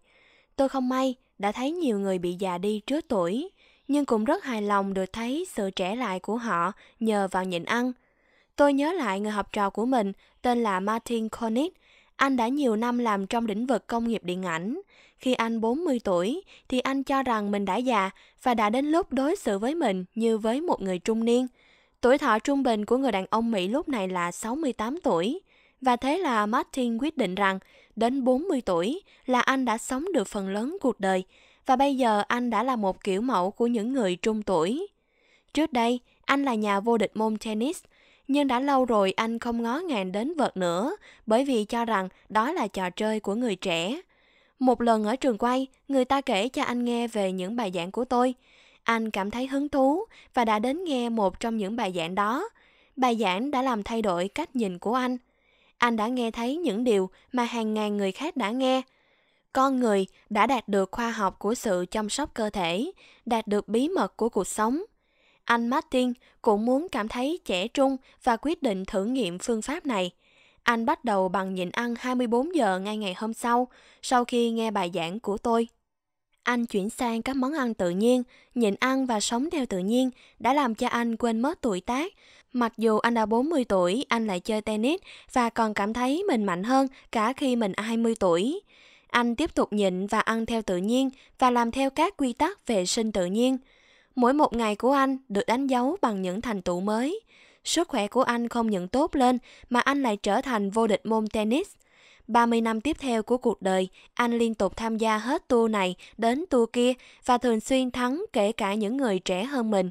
S1: Tôi không may đã thấy nhiều người bị già đi trước tuổi, nhưng cũng rất hài lòng được thấy sự trẻ lại của họ nhờ vào nhịn ăn. Tôi nhớ lại người học trò của mình tên là Martin Cornick anh đã nhiều năm làm trong lĩnh vực công nghiệp điện ảnh. Khi anh 40 tuổi thì anh cho rằng mình đã già và đã đến lúc đối xử với mình như với một người trung niên. Tuổi thọ trung bình của người đàn ông Mỹ lúc này là 68 tuổi. Và thế là Martin quyết định rằng đến 40 tuổi là anh đã sống được phần lớn cuộc đời và bây giờ anh đã là một kiểu mẫu của những người trung tuổi. Trước đây, anh là nhà vô địch môn tennis nhưng đã lâu rồi anh không ngó ngàng đến vợt nữa bởi vì cho rằng đó là trò chơi của người trẻ. Một lần ở trường quay, người ta kể cho anh nghe về những bài giảng của tôi. Anh cảm thấy hứng thú và đã đến nghe một trong những bài giảng đó. Bài giảng đã làm thay đổi cách nhìn của anh. Anh đã nghe thấy những điều mà hàng ngàn người khác đã nghe. Con người đã đạt được khoa học của sự chăm sóc cơ thể, đạt được bí mật của cuộc sống, anh Martin cũng muốn cảm thấy trẻ trung và quyết định thử nghiệm phương pháp này. Anh bắt đầu bằng nhịn ăn 24 giờ ngay ngày hôm sau, sau khi nghe bài giảng của tôi. Anh chuyển sang các món ăn tự nhiên, nhịn ăn và sống theo tự nhiên đã làm cho anh quên mất tuổi tác. Mặc dù anh đã 40 tuổi, anh lại chơi tennis và còn cảm thấy mình mạnh hơn cả khi mình 20 tuổi. Anh tiếp tục nhịn và ăn theo tự nhiên và làm theo các quy tắc về sinh tự nhiên – Mỗi một ngày của anh được đánh dấu bằng những thành tựu mới. Sức khỏe của anh không những tốt lên mà anh lại trở thành vô địch môn tennis. 30 năm tiếp theo của cuộc đời, anh liên tục tham gia hết tour này đến tour kia và thường xuyên thắng kể cả những người trẻ hơn mình.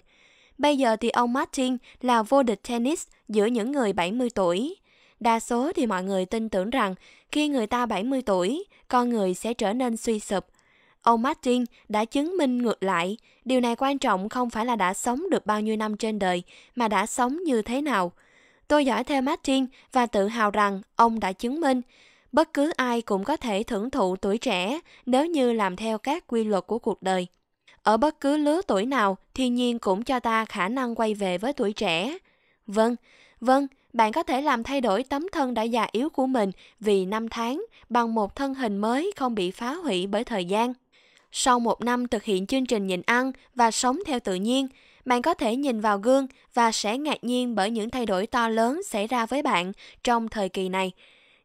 S1: Bây giờ thì ông Martin là vô địch tennis giữa những người 70 tuổi. Đa số thì mọi người tin tưởng rằng khi người ta 70 tuổi, con người sẽ trở nên suy sụp, Ông Martin đã chứng minh ngược lại, điều này quan trọng không phải là đã sống được bao nhiêu năm trên đời, mà đã sống như thế nào. Tôi dõi theo Martin và tự hào rằng ông đã chứng minh bất cứ ai cũng có thể thưởng thụ tuổi trẻ nếu như làm theo các quy luật của cuộc đời. Ở bất cứ lứa tuổi nào, thiên nhiên cũng cho ta khả năng quay về với tuổi trẻ. Vâng, vâng, bạn có thể làm thay đổi tấm thân đã già yếu của mình vì năm tháng bằng một thân hình mới không bị phá hủy bởi thời gian. Sau một năm thực hiện chương trình nhịn ăn và sống theo tự nhiên, bạn có thể nhìn vào gương và sẽ ngạc nhiên bởi những thay đổi to lớn xảy ra với bạn trong thời kỳ này.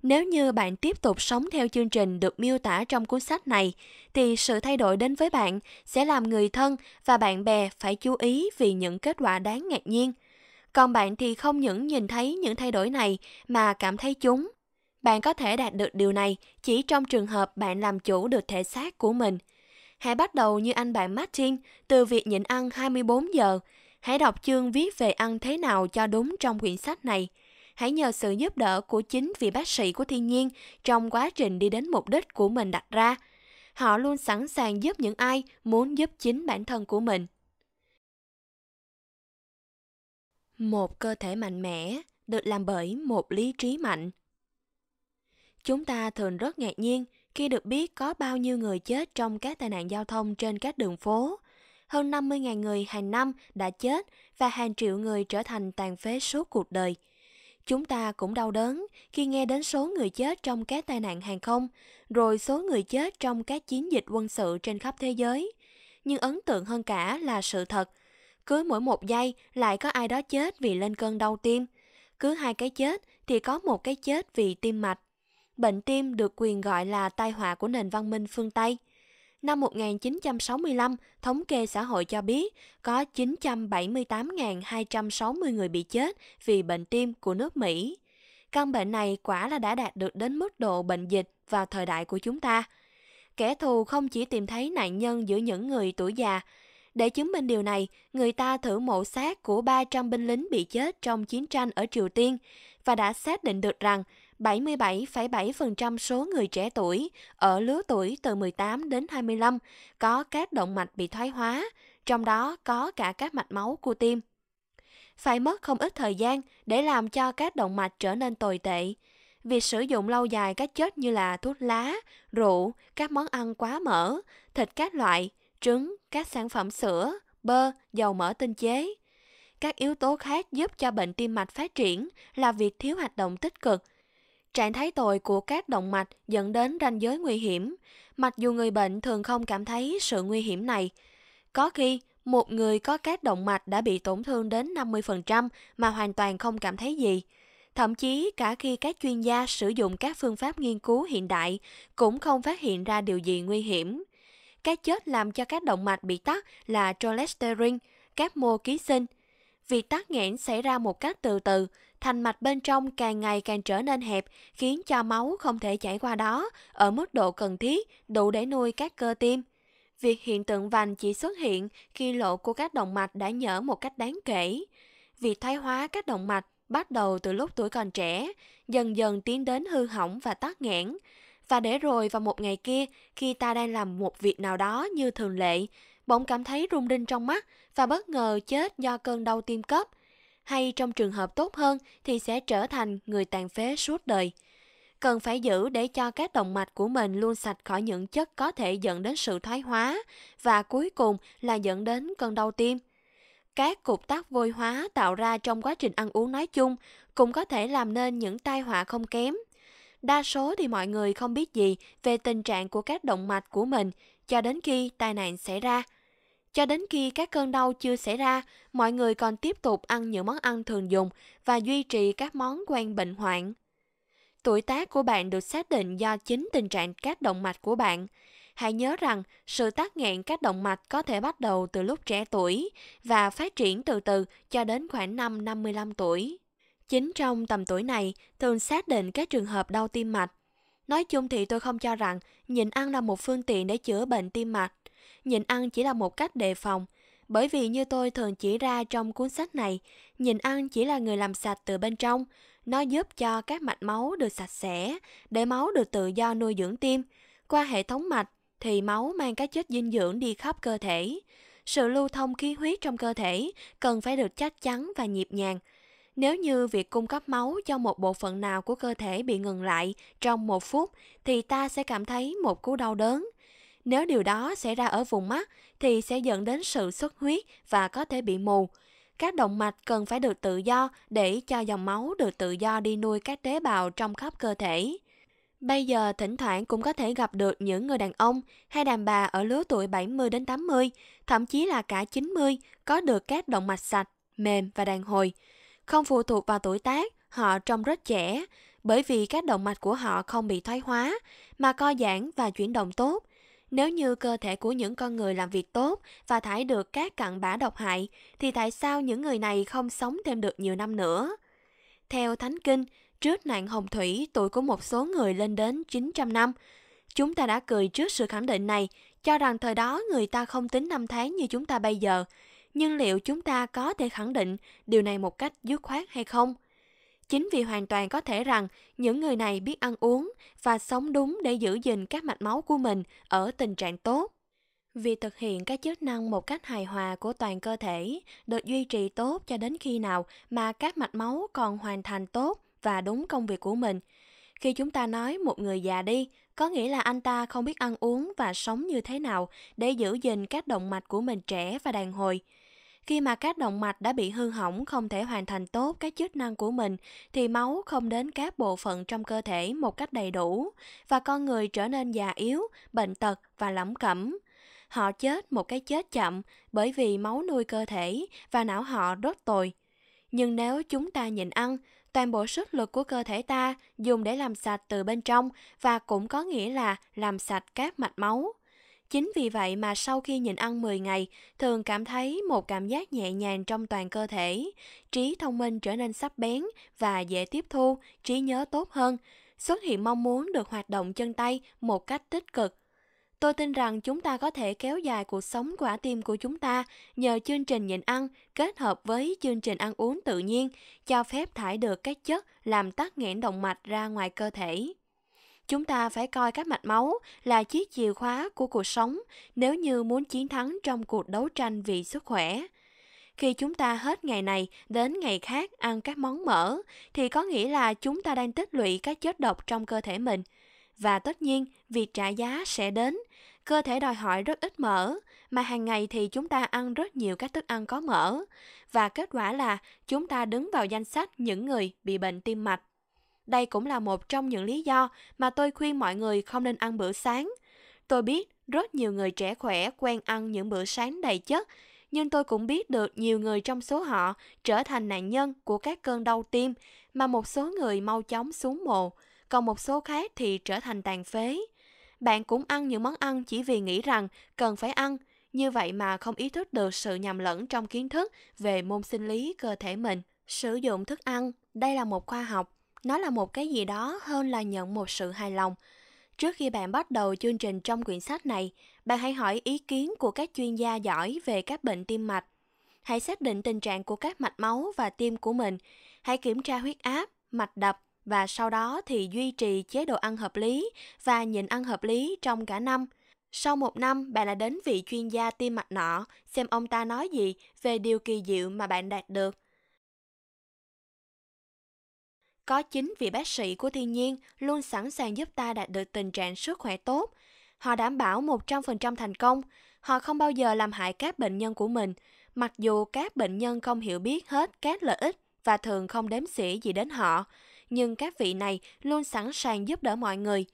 S1: Nếu như bạn tiếp tục sống theo chương trình được miêu tả trong cuốn sách này, thì sự thay đổi đến với bạn sẽ làm người thân và bạn bè phải chú ý vì những kết quả đáng ngạc nhiên. Còn bạn thì không những nhìn thấy những thay đổi này mà cảm thấy chúng. Bạn có thể đạt được điều này chỉ trong trường hợp bạn làm chủ được thể xác của mình – Hãy bắt đầu như anh bạn Martin từ việc nhịn ăn 24 giờ. Hãy đọc chương viết về ăn thế nào cho đúng trong quyển sách này. Hãy nhờ sự giúp đỡ của chính vị bác sĩ của thiên nhiên trong quá trình đi đến mục đích của mình đặt ra. Họ luôn sẵn sàng giúp những ai muốn giúp chính bản thân của mình. Một cơ thể mạnh mẽ được làm bởi một lý trí mạnh. Chúng ta thường rất ngạc nhiên khi được biết có bao nhiêu người chết trong các tai nạn giao thông trên các đường phố. Hơn 50.000 người hàng năm đã chết và hàng triệu người trở thành tàn phế suốt cuộc đời. Chúng ta cũng đau đớn khi nghe đến số người chết trong các tai nạn hàng không, rồi số người chết trong các chiến dịch quân sự trên khắp thế giới. Nhưng ấn tượng hơn cả là sự thật. Cứ mỗi một giây lại có ai đó chết vì lên cơn đau tim. Cứ hai cái chết thì có một cái chết vì tim mạch bệnh tim được quyền gọi là tai họa của nền văn minh phương Tây. Năm 1965, thống kê xã hội cho biết có 978.260 người bị chết vì bệnh tim của nước Mỹ. Căn bệnh này quả là đã đạt được đến mức độ bệnh dịch vào thời đại của chúng ta. Kẻ thù không chỉ tìm thấy nạn nhân giữa những người tuổi già, để chứng minh điều này, người ta thử mộ xác của 300 binh lính bị chết trong chiến tranh ở Triều Tiên và đã xác định được rằng 77,7% số người trẻ tuổi ở lứa tuổi từ 18 đến 25 có các động mạch bị thoái hóa, trong đó có cả các mạch máu của tim. Phải mất không ít thời gian để làm cho các động mạch trở nên tồi tệ. Việc sử dụng lâu dài các chất như là thuốc lá, rượu, các món ăn quá mỡ, thịt các loại, trứng, các sản phẩm sữa, bơ, dầu mỡ tinh chế. Các yếu tố khác giúp cho bệnh tim mạch phát triển là việc thiếu hoạt động tích cực, Trạng thái tồi của các động mạch dẫn đến ranh giới nguy hiểm, mặc dù người bệnh thường không cảm thấy sự nguy hiểm này. Có khi, một người có các động mạch đã bị tổn thương đến 50% mà hoàn toàn không cảm thấy gì. Thậm chí cả khi các chuyên gia sử dụng các phương pháp nghiên cứu hiện đại cũng không phát hiện ra điều gì nguy hiểm. Cái chết làm cho các động mạch bị tắc là cholesterol, các mô ký sinh. Việc tắc nghẽn xảy ra một cách từ từ, thành mạch bên trong càng ngày càng trở nên hẹp, khiến cho máu không thể chảy qua đó ở mức độ cần thiết, đủ để nuôi các cơ tim. Việc hiện tượng vành chỉ xuất hiện khi lộ của các động mạch đã nhở một cách đáng kể. Việc thoái hóa các động mạch bắt đầu từ lúc tuổi còn trẻ, dần dần tiến đến hư hỏng và tắc nghẽn. Và để rồi vào một ngày kia, khi ta đang làm một việc nào đó như thường lệ, bỗng cảm thấy rung rinh trong mắt và bất ngờ chết do cơn đau tim cấp – hay trong trường hợp tốt hơn thì sẽ trở thành người tàn phế suốt đời. Cần phải giữ để cho các động mạch của mình luôn sạch khỏi những chất có thể dẫn đến sự thoái hóa và cuối cùng là dẫn đến cơn đau tim. Các cục tắc vôi hóa tạo ra trong quá trình ăn uống nói chung cũng có thể làm nên những tai họa không kém. Đa số thì mọi người không biết gì về tình trạng của các động mạch của mình cho đến khi tai nạn xảy ra. Cho đến khi các cơn đau chưa xảy ra, mọi người còn tiếp tục ăn những món ăn thường dùng và duy trì các món quen bệnh hoạn. Tuổi tác của bạn được xác định do chính tình trạng các động mạch của bạn. Hãy nhớ rằng sự tắc nghẹn các động mạch có thể bắt đầu từ lúc trẻ tuổi và phát triển từ từ cho đến khoảng năm 55 tuổi. Chính trong tầm tuổi này thường xác định các trường hợp đau tim mạch. Nói chung thì tôi không cho rằng nhịn ăn là một phương tiện để chữa bệnh tim mạch nhịn ăn chỉ là một cách đề phòng. Bởi vì như tôi thường chỉ ra trong cuốn sách này, nhịn ăn chỉ là người làm sạch từ bên trong. Nó giúp cho các mạch máu được sạch sẽ, để máu được tự do nuôi dưỡng tim. Qua hệ thống mạch thì máu mang các chất dinh dưỡng đi khắp cơ thể. Sự lưu thông khí huyết trong cơ thể cần phải được chắc chắn và nhịp nhàng. Nếu như việc cung cấp máu cho một bộ phận nào của cơ thể bị ngừng lại trong một phút thì ta sẽ cảm thấy một cú đau đớn. Nếu điều đó xảy ra ở vùng mắt thì sẽ dẫn đến sự xuất huyết và có thể bị mù. Các động mạch cần phải được tự do để cho dòng máu được tự do đi nuôi các tế bào trong khắp cơ thể. Bây giờ thỉnh thoảng cũng có thể gặp được những người đàn ông hay đàn bà ở lứa tuổi 70 đến 80, thậm chí là cả 90 có được các động mạch sạch, mềm và đàn hồi. Không phụ thuộc vào tuổi tác, họ trông rất trẻ, bởi vì các động mạch của họ không bị thoái hóa, mà co giãn và chuyển động tốt, nếu như cơ thể của những con người làm việc tốt và thải được các cặn bã độc hại, thì tại sao những người này không sống thêm được nhiều năm nữa? Theo Thánh Kinh, trước nạn hồng thủy, tuổi của một số người lên đến 900 năm. Chúng ta đã cười trước sự khẳng định này, cho rằng thời đó người ta không tính năm tháng như chúng ta bây giờ. Nhưng liệu chúng ta có thể khẳng định điều này một cách dứt khoát hay không? Chính vì hoàn toàn có thể rằng những người này biết ăn uống và sống đúng để giữ gìn các mạch máu của mình ở tình trạng tốt. vì thực hiện các chức năng một cách hài hòa của toàn cơ thể được duy trì tốt cho đến khi nào mà các mạch máu còn hoàn thành tốt và đúng công việc của mình. Khi chúng ta nói một người già đi, có nghĩa là anh ta không biết ăn uống và sống như thế nào để giữ gìn các động mạch của mình trẻ và đàn hồi. Khi mà các động mạch đã bị hư hỏng không thể hoàn thành tốt các chức năng của mình thì máu không đến các bộ phận trong cơ thể một cách đầy đủ và con người trở nên già yếu, bệnh tật và lẩm cẩm. Họ chết một cái chết chậm bởi vì máu nuôi cơ thể và não họ rất tồi. Nhưng nếu chúng ta nhịn ăn, toàn bộ sức lực của cơ thể ta dùng để làm sạch từ bên trong và cũng có nghĩa là làm sạch các mạch máu. Chính vì vậy mà sau khi nhịn ăn 10 ngày, thường cảm thấy một cảm giác nhẹ nhàng trong toàn cơ thể, trí thông minh trở nên sắc bén và dễ tiếp thu, trí nhớ tốt hơn, xuất hiện mong muốn được hoạt động chân tay một cách tích cực. Tôi tin rằng chúng ta có thể kéo dài cuộc sống quả tim của chúng ta nhờ chương trình nhịn ăn kết hợp với chương trình ăn uống tự nhiên, cho phép thải được các chất làm tắc nghẽn động mạch ra ngoài cơ thể. Chúng ta phải coi các mạch máu là chiếc chìa khóa của cuộc sống nếu như muốn chiến thắng trong cuộc đấu tranh vì sức khỏe. Khi chúng ta hết ngày này đến ngày khác ăn các món mỡ thì có nghĩa là chúng ta đang tích lũy các chất độc trong cơ thể mình. Và tất nhiên, việc trả giá sẽ đến. Cơ thể đòi hỏi rất ít mỡ, mà hàng ngày thì chúng ta ăn rất nhiều các thức ăn có mỡ. Và kết quả là chúng ta đứng vào danh sách những người bị bệnh tim mạch. Đây cũng là một trong những lý do mà tôi khuyên mọi người không nên ăn bữa sáng. Tôi biết rất nhiều người trẻ khỏe quen ăn những bữa sáng đầy chất, nhưng tôi cũng biết được nhiều người trong số họ trở thành nạn nhân của các cơn đau tim mà một số người mau chóng xuống mồ, còn một số khác thì trở thành tàn phế. Bạn cũng ăn những món ăn chỉ vì nghĩ rằng cần phải ăn, như vậy mà không ý thức được sự nhầm lẫn trong kiến thức về môn sinh lý cơ thể mình. Sử dụng thức ăn, đây là một khoa học nó là một cái gì đó hơn là nhận một sự hài lòng trước khi bạn bắt đầu chương trình trong quyển sách này bạn hãy hỏi ý kiến của các chuyên gia giỏi về các bệnh tim mạch hãy xác định tình trạng của các mạch máu và tim của mình hãy kiểm tra huyết áp mạch đập và sau đó thì duy trì chế độ ăn hợp lý và nhịn ăn hợp lý trong cả năm sau một năm bạn lại đến vị chuyên gia tim mạch nọ xem ông ta nói gì về điều kỳ diệu mà bạn đạt được có chính vị bác sĩ của thiên nhiên luôn sẵn sàng giúp ta đạt được tình trạng sức khỏe tốt. Họ đảm bảo 100% thành công. Họ không bao giờ làm hại các bệnh nhân của mình, mặc dù các bệnh nhân không hiểu biết hết các lợi ích và thường không đếm xỉa gì đến họ, nhưng các vị này luôn sẵn sàng giúp đỡ mọi người.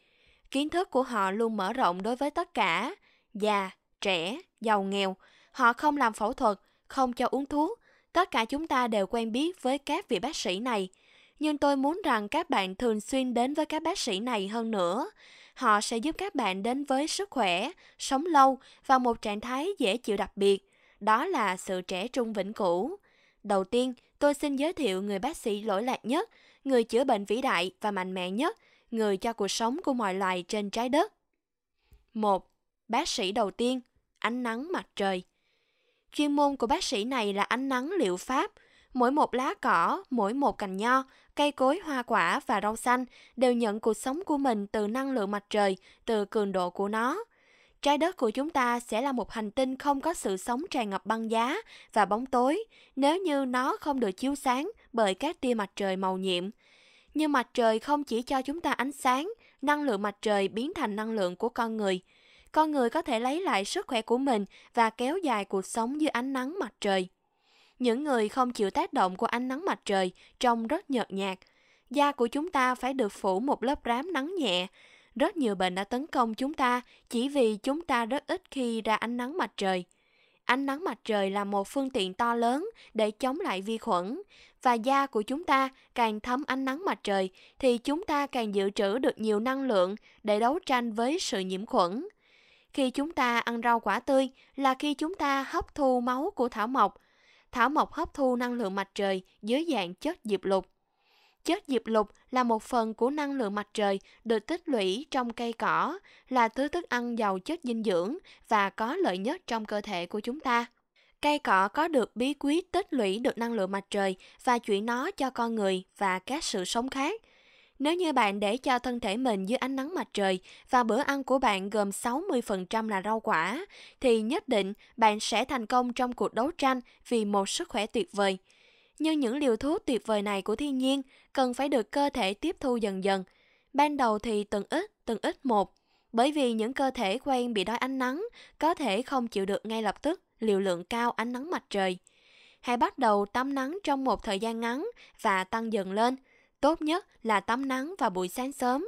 S1: Kiến thức của họ luôn mở rộng đối với tất cả, già, trẻ, giàu nghèo. Họ không làm phẫu thuật, không cho uống thuốc. Tất cả chúng ta đều quen biết với các vị bác sĩ này – nhưng tôi muốn rằng các bạn thường xuyên đến với các bác sĩ này hơn nữa. Họ sẽ giúp các bạn đến với sức khỏe, sống lâu và một trạng thái dễ chịu đặc biệt, đó là sự trẻ trung vĩnh cửu. Đầu tiên, tôi xin giới thiệu người bác sĩ lỗi lạc nhất, người chữa bệnh vĩ đại và mạnh mẽ nhất, người cho cuộc sống của mọi loài trên trái đất. 1. Bác sĩ đầu tiên, ánh nắng mặt trời. Chuyên môn của bác sĩ này là ánh nắng liệu pháp, mỗi một lá cỏ, mỗi một cành nho Cây cối, hoa quả và rau xanh đều nhận cuộc sống của mình từ năng lượng mặt trời, từ cường độ của nó. Trái đất của chúng ta sẽ là một hành tinh không có sự sống tràn ngập băng giá và bóng tối nếu như nó không được chiếu sáng bởi các tia mặt trời màu nhiệm. Nhưng mặt trời không chỉ cho chúng ta ánh sáng, năng lượng mặt trời biến thành năng lượng của con người. Con người có thể lấy lại sức khỏe của mình và kéo dài cuộc sống dưới ánh nắng mặt trời. Những người không chịu tác động của ánh nắng mặt trời trông rất nhợt nhạt. Da của chúng ta phải được phủ một lớp rám nắng nhẹ. Rất nhiều bệnh đã tấn công chúng ta chỉ vì chúng ta rất ít khi ra ánh nắng mặt trời. Ánh nắng mặt trời là một phương tiện to lớn để chống lại vi khuẩn và da của chúng ta càng thấm ánh nắng mặt trời thì chúng ta càng dự trữ được nhiều năng lượng để đấu tranh với sự nhiễm khuẩn. Khi chúng ta ăn rau quả tươi là khi chúng ta hấp thu máu của thảo mộc – thảo mộc hấp thu năng lượng mặt trời dưới dạng chất diệp lục. Chất diệp lục là một phần của năng lượng mặt trời được tích lũy trong cây cỏ, là thứ thức ăn giàu chất dinh dưỡng và có lợi nhất trong cơ thể của chúng ta. Cây cỏ có được bí quyết tích lũy được năng lượng mặt trời và chuyển nó cho con người và các sự sống khác, nếu như bạn để cho thân thể mình dưới ánh nắng mặt trời và bữa ăn của bạn gồm 60% là rau quả, thì nhất định bạn sẽ thành công trong cuộc đấu tranh vì một sức khỏe tuyệt vời. Nhưng những liều thuốc tuyệt vời này của thiên nhiên cần phải được cơ thể tiếp thu dần dần. Ban đầu thì từng ít, từng ít một, bởi vì những cơ thể quen bị đói ánh nắng có thể không chịu được ngay lập tức liều lượng cao ánh nắng mặt trời. Hãy bắt đầu tắm nắng trong một thời gian ngắn và tăng dần lên – Tốt nhất là tắm nắng vào buổi sáng sớm.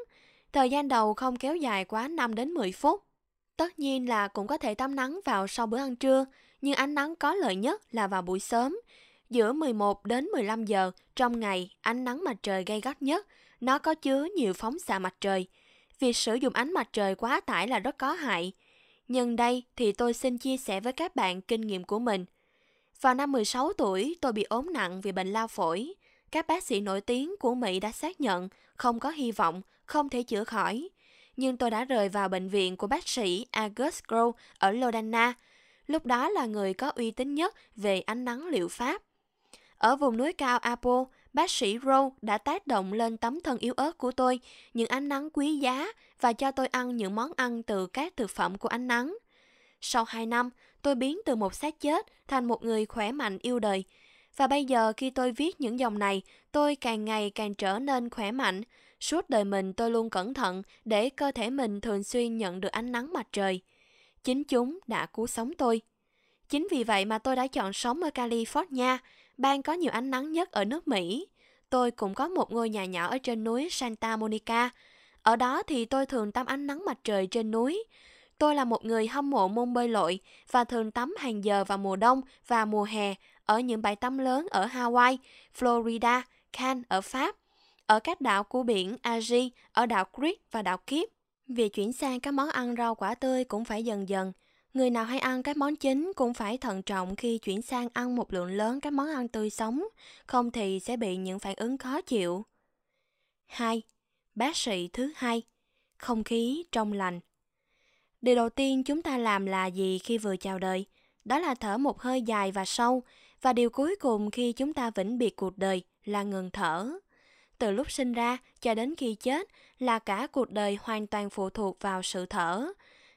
S1: Thời gian đầu không kéo dài quá 5 đến 10 phút. Tất nhiên là cũng có thể tắm nắng vào sau bữa ăn trưa, nhưng ánh nắng có lợi nhất là vào buổi sớm. Giữa 11 đến 15 giờ trong ngày, ánh nắng mặt trời gay gắt nhất, nó có chứa nhiều phóng xạ mặt trời. Việc sử dụng ánh mặt trời quá tải là rất có hại. Nhân đây thì tôi xin chia sẻ với các bạn kinh nghiệm của mình. Vào năm 16 tuổi, tôi bị ốm nặng vì bệnh lao phổi. Các bác sĩ nổi tiếng của Mỹ đã xác nhận không có hy vọng, không thể chữa khỏi. Nhưng tôi đã rời vào bệnh viện của bác sĩ August Grove ở Lodana, lúc đó là người có uy tín nhất về ánh nắng liệu pháp. Ở vùng núi cao Apo, bác sĩ Rowe đã tác động lên tấm thân yếu ớt của tôi những ánh nắng quý giá và cho tôi ăn những món ăn từ các thực phẩm của ánh nắng. Sau 2 năm, tôi biến từ một xác chết thành một người khỏe mạnh yêu đời, và bây giờ khi tôi viết những dòng này, tôi càng ngày càng trở nên khỏe mạnh. Suốt đời mình tôi luôn cẩn thận để cơ thể mình thường xuyên nhận được ánh nắng mặt trời. Chính chúng đã cứu sống tôi. Chính vì vậy mà tôi đã chọn sống ở California, bang có nhiều ánh nắng nhất ở nước Mỹ. Tôi cũng có một ngôi nhà nhỏ ở trên núi Santa Monica. Ở đó thì tôi thường tắm ánh nắng mặt trời trên núi. Tôi là một người hâm mộ môn bơi lội và thường tắm hàng giờ vào mùa đông và mùa hè ở những bãi tắm lớn ở Hawaii, Florida, Cannes ở Pháp, ở các đảo của biển Aji, ở đảo Crete và đảo Kip. Việc chuyển sang các món ăn rau quả tươi cũng phải dần dần. Người nào hay ăn các món chính cũng phải thận trọng khi chuyển sang ăn một lượng lớn các món ăn tươi sống, không thì sẽ bị những phản ứng khó chịu. 2. Bác sĩ thứ hai Không khí trong lành Điều đầu tiên chúng ta làm là gì khi vừa chào đời? Đó là thở một hơi dài và sâu, và điều cuối cùng khi chúng ta vĩnh biệt cuộc đời là ngừng thở. Từ lúc sinh ra cho đến khi chết là cả cuộc đời hoàn toàn phụ thuộc vào sự thở.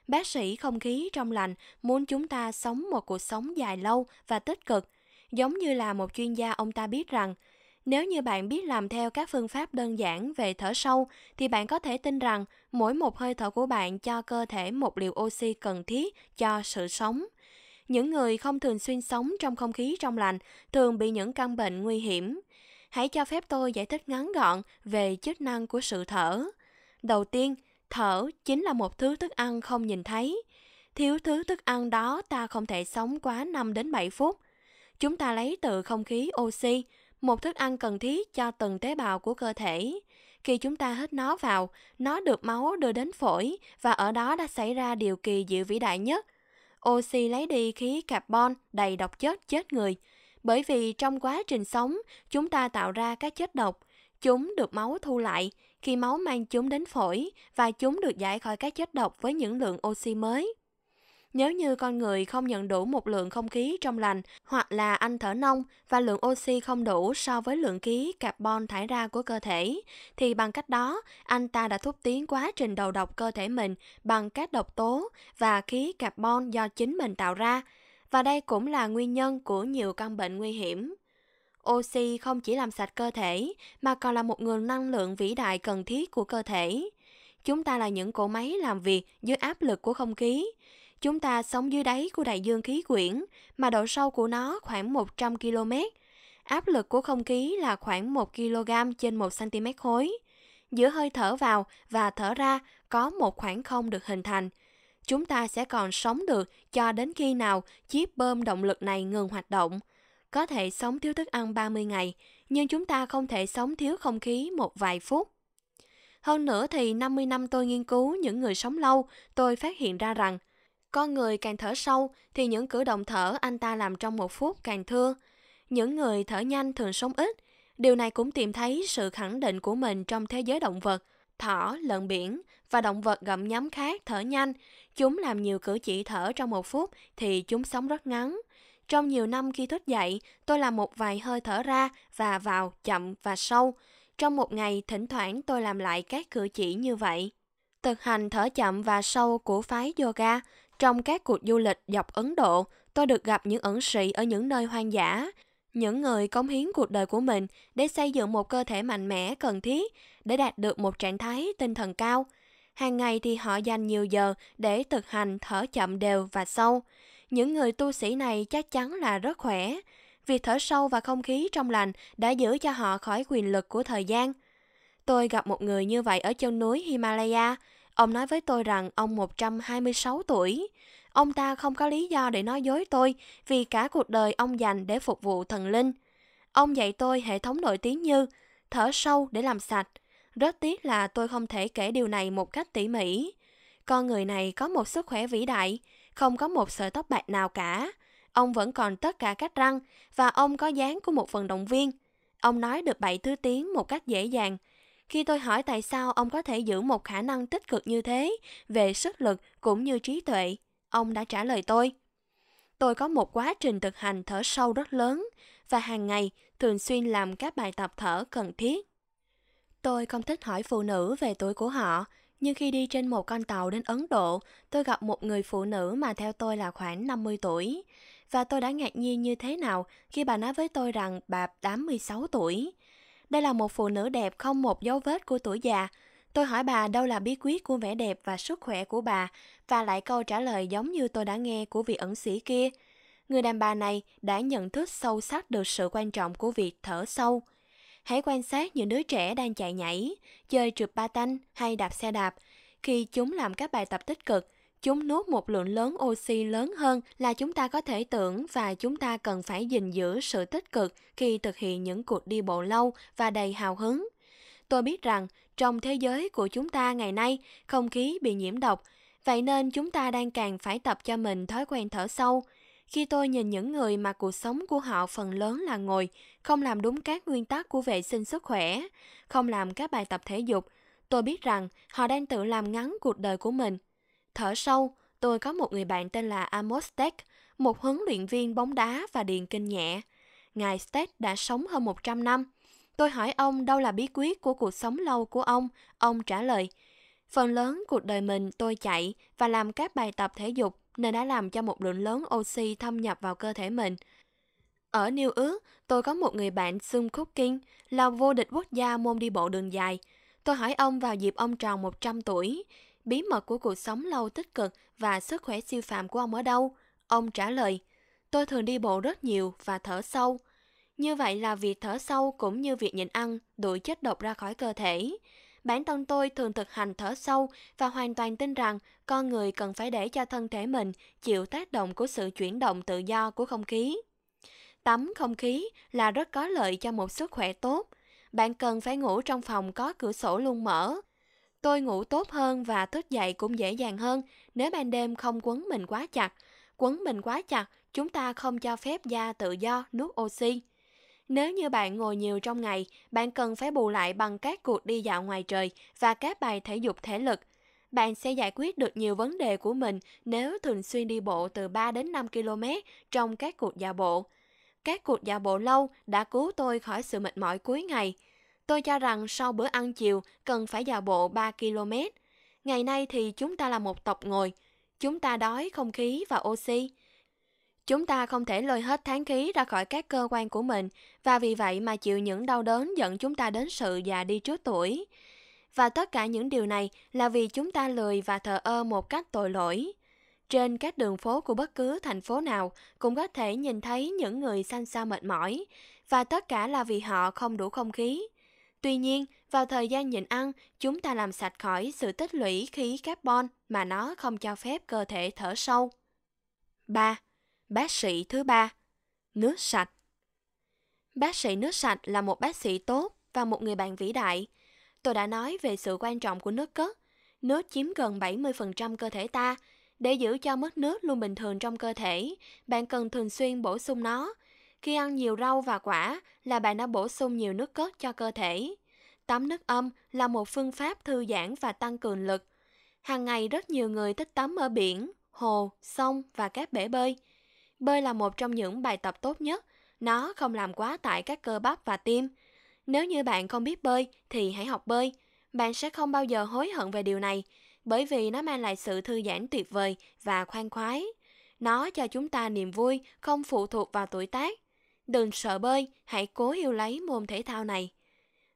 S1: Bác sĩ không khí trong lành muốn chúng ta sống một cuộc sống dài lâu và tích cực. Giống như là một chuyên gia ông ta biết rằng, nếu như bạn biết làm theo các phương pháp đơn giản về thở sâu thì bạn có thể tin rằng mỗi một hơi thở của bạn cho cơ thể một liều oxy cần thiết cho sự sống những người không thường xuyên sống trong không khí trong lành thường bị những căn bệnh nguy hiểm. Hãy cho phép tôi giải thích ngắn gọn về chức năng của sự thở. Đầu tiên, thở chính là một thứ thức ăn không nhìn thấy. Thiếu thứ thức ăn đó ta không thể sống quá 5 đến 7 phút. Chúng ta lấy từ không khí oxy, một thức ăn cần thiết cho từng tế bào của cơ thể. Khi chúng ta hít nó vào, nó được máu đưa đến phổi và ở đó đã xảy ra điều kỳ diệu vĩ đại nhất – oxy lấy đi khí carbon đầy độc chất chết người. Bởi vì trong quá trình sống, chúng ta tạo ra các chất độc. Chúng được máu thu lại, khi máu mang chúng đến phổi và chúng được giải khỏi các chất độc với những lượng oxy mới. Nếu như con người không nhận đủ một lượng không khí trong lành hoặc là anh thở nông và lượng oxy không đủ so với lượng khí carbon thải ra của cơ thể, thì bằng cách đó anh ta đã thúc tiến quá trình đầu độc cơ thể mình bằng các độc tố và khí carbon do chính mình tạo ra. Và đây cũng là nguyên nhân của nhiều căn bệnh nguy hiểm. Oxy không chỉ làm sạch cơ thể mà còn là một nguồn năng lượng vĩ đại cần thiết của cơ thể. Chúng ta là những cỗ máy làm việc dưới áp lực của không khí Chúng ta sống dưới đáy của đại dương khí quyển, mà độ sâu của nó khoảng 100 km. Áp lực của không khí là khoảng 1 kg trên 1 cm khối. Giữa hơi thở vào và thở ra có một khoảng không được hình thành. Chúng ta sẽ còn sống được cho đến khi nào chiếc bơm động lực này ngừng hoạt động. Có thể sống thiếu thức ăn 30 ngày, nhưng chúng ta không thể sống thiếu không khí một vài phút. Hơn nữa thì 50 năm tôi nghiên cứu những người sống lâu, tôi phát hiện ra rằng con người càng thở sâu thì những cử động thở anh ta làm trong một phút càng thưa. Những người thở nhanh thường sống ít. Điều này cũng tìm thấy sự khẳng định của mình trong thế giới động vật. Thỏ, lợn biển và động vật gặm nhấm khác thở nhanh. Chúng làm nhiều cử chỉ thở trong một phút thì chúng sống rất ngắn. Trong nhiều năm khi thức dậy, tôi làm một vài hơi thở ra và vào chậm và sâu. Trong một ngày, thỉnh thoảng tôi làm lại các cử chỉ như vậy. Thực hành thở chậm và sâu của phái yoga trong các cuộc du lịch dọc Ấn Độ, tôi được gặp những ẩn sĩ ở những nơi hoang dã, những người cống hiến cuộc đời của mình để xây dựng một cơ thể mạnh mẽ cần thiết để đạt được một trạng thái tinh thần cao. Hàng ngày thì họ dành nhiều giờ để thực hành thở chậm đều và sâu. Những người tu sĩ này chắc chắn là rất khỏe. Việc thở sâu và không khí trong lành đã giữ cho họ khỏi quyền lực của thời gian. Tôi gặp một người như vậy ở chân núi Himalaya – Ông nói với tôi rằng ông 126 tuổi. Ông ta không có lý do để nói dối tôi vì cả cuộc đời ông dành để phục vụ thần linh. Ông dạy tôi hệ thống nội tiếng như thở sâu để làm sạch. Rất tiếc là tôi không thể kể điều này một cách tỉ mỉ. Con người này có một sức khỏe vĩ đại, không có một sợi tóc bạc nào cả. Ông vẫn còn tất cả các răng và ông có dáng của một vận động viên. Ông nói được bảy thứ tiếng một cách dễ dàng, khi tôi hỏi tại sao ông có thể giữ một khả năng tích cực như thế về sức lực cũng như trí tuệ, ông đã trả lời tôi. Tôi có một quá trình thực hành thở sâu rất lớn và hàng ngày thường xuyên làm các bài tập thở cần thiết. Tôi không thích hỏi phụ nữ về tuổi của họ, nhưng khi đi trên một con tàu đến Ấn Độ, tôi gặp một người phụ nữ mà theo tôi là khoảng 50 tuổi. Và tôi đã ngạc nhiên như thế nào khi bà nói với tôi rằng bà 86 tuổi. Đây là một phụ nữ đẹp không một dấu vết của tuổi già. Tôi hỏi bà đâu là bí quyết của vẻ đẹp và sức khỏe của bà và lại câu trả lời giống như tôi đã nghe của vị ẩn sĩ kia. Người đàn bà này đã nhận thức sâu sắc được sự quan trọng của việc thở sâu. Hãy quan sát những đứa trẻ đang chạy nhảy, chơi trượt ba tanh hay đạp xe đạp. Khi chúng làm các bài tập tích cực, chúng nuốt một lượng lớn oxy lớn hơn là chúng ta có thể tưởng và chúng ta cần phải gìn giữ sự tích cực khi thực hiện những cuộc đi bộ lâu và đầy hào hứng. Tôi biết rằng trong thế giới của chúng ta ngày nay, không khí bị nhiễm độc, vậy nên chúng ta đang càng phải tập cho mình thói quen thở sâu. Khi tôi nhìn những người mà cuộc sống của họ phần lớn là ngồi, không làm đúng các nguyên tắc của vệ sinh sức khỏe, không làm các bài tập thể dục, tôi biết rằng họ đang tự làm ngắn cuộc đời của mình Thở sâu, tôi có một người bạn tên là Amos Tech, một huấn luyện viên bóng đá và điền kinh nhẹ. Ngài Tech đã sống hơn 100 năm. Tôi hỏi ông đâu là bí quyết của cuộc sống lâu của ông, ông trả lời. Phần lớn cuộc đời mình tôi chạy và làm các bài tập thể dục nên đã làm cho một lượng lớn oxy thâm nhập vào cơ thể mình. Ở New York, tôi có một người bạn Sung Cooking là vô địch quốc gia môn đi bộ đường dài. Tôi hỏi ông vào dịp ông tròn 100 tuổi, bí mật của cuộc sống lâu tích cực và sức khỏe siêu phàm của ông ở đâu? Ông trả lời, tôi thường đi bộ rất nhiều và thở sâu. Như vậy là việc thở sâu cũng như việc nhịn ăn, đuổi chất độc ra khỏi cơ thể. Bản thân tôi thường thực hành thở sâu và hoàn toàn tin rằng con người cần phải để cho thân thể mình chịu tác động của sự chuyển động tự do của không khí. Tắm không khí là rất có lợi cho một sức khỏe tốt. Bạn cần phải ngủ trong phòng có cửa sổ luôn mở, Tôi ngủ tốt hơn và thức dậy cũng dễ dàng hơn nếu ban đêm không quấn mình quá chặt. Quấn mình quá chặt, chúng ta không cho phép da tự do nuốt oxy. Nếu như bạn ngồi nhiều trong ngày, bạn cần phải bù lại bằng các cuộc đi dạo ngoài trời và các bài thể dục thể lực. Bạn sẽ giải quyết được nhiều vấn đề của mình nếu thường xuyên đi bộ từ 3 đến 5 km trong các cuộc dạo bộ. Các cuộc dạo bộ lâu đã cứu tôi khỏi sự mệt mỏi cuối ngày – Tôi cho rằng sau bữa ăn chiều cần phải dạo bộ 3 km. Ngày nay thì chúng ta là một tộc ngồi, chúng ta đói không khí và oxy. Chúng ta không thể lôi hết tháng khí ra khỏi các cơ quan của mình và vì vậy mà chịu những đau đớn dẫn chúng ta đến sự già đi trước tuổi. Và tất cả những điều này là vì chúng ta lười và thờ ơ một cách tội lỗi. Trên các đường phố của bất cứ thành phố nào cũng có thể nhìn thấy những người xanh xa mệt mỏi, và tất cả là vì họ không đủ không khí. Tuy nhiên, vào thời gian nhịn ăn, chúng ta làm sạch khỏi sự tích lũy khí carbon mà nó không cho phép cơ thể thở sâu. 3. Bác sĩ thứ ba Nước sạch Bác sĩ nước sạch là một bác sĩ tốt và một người bạn vĩ đại. Tôi đã nói về sự quan trọng của nước cất. Nước chiếm gần 70% cơ thể ta. Để giữ cho mức nước luôn bình thường trong cơ thể, bạn cần thường xuyên bổ sung nó – khi ăn nhiều rau và quả là bạn đã bổ sung nhiều nước cốt cho cơ thể. Tắm nước âm là một phương pháp thư giãn và tăng cường lực. Hàng ngày rất nhiều người thích tắm ở biển, hồ, sông và các bể bơi. Bơi là một trong những bài tập tốt nhất, nó không làm quá tải các cơ bắp và tim. Nếu như bạn không biết bơi thì hãy học bơi. Bạn sẽ không bao giờ hối hận về điều này, bởi vì nó mang lại sự thư giãn tuyệt vời và khoan khoái. Nó cho chúng ta niềm vui không phụ thuộc vào tuổi tác đừng sợ bơi, hãy cố hiểu lấy môn thể thao này.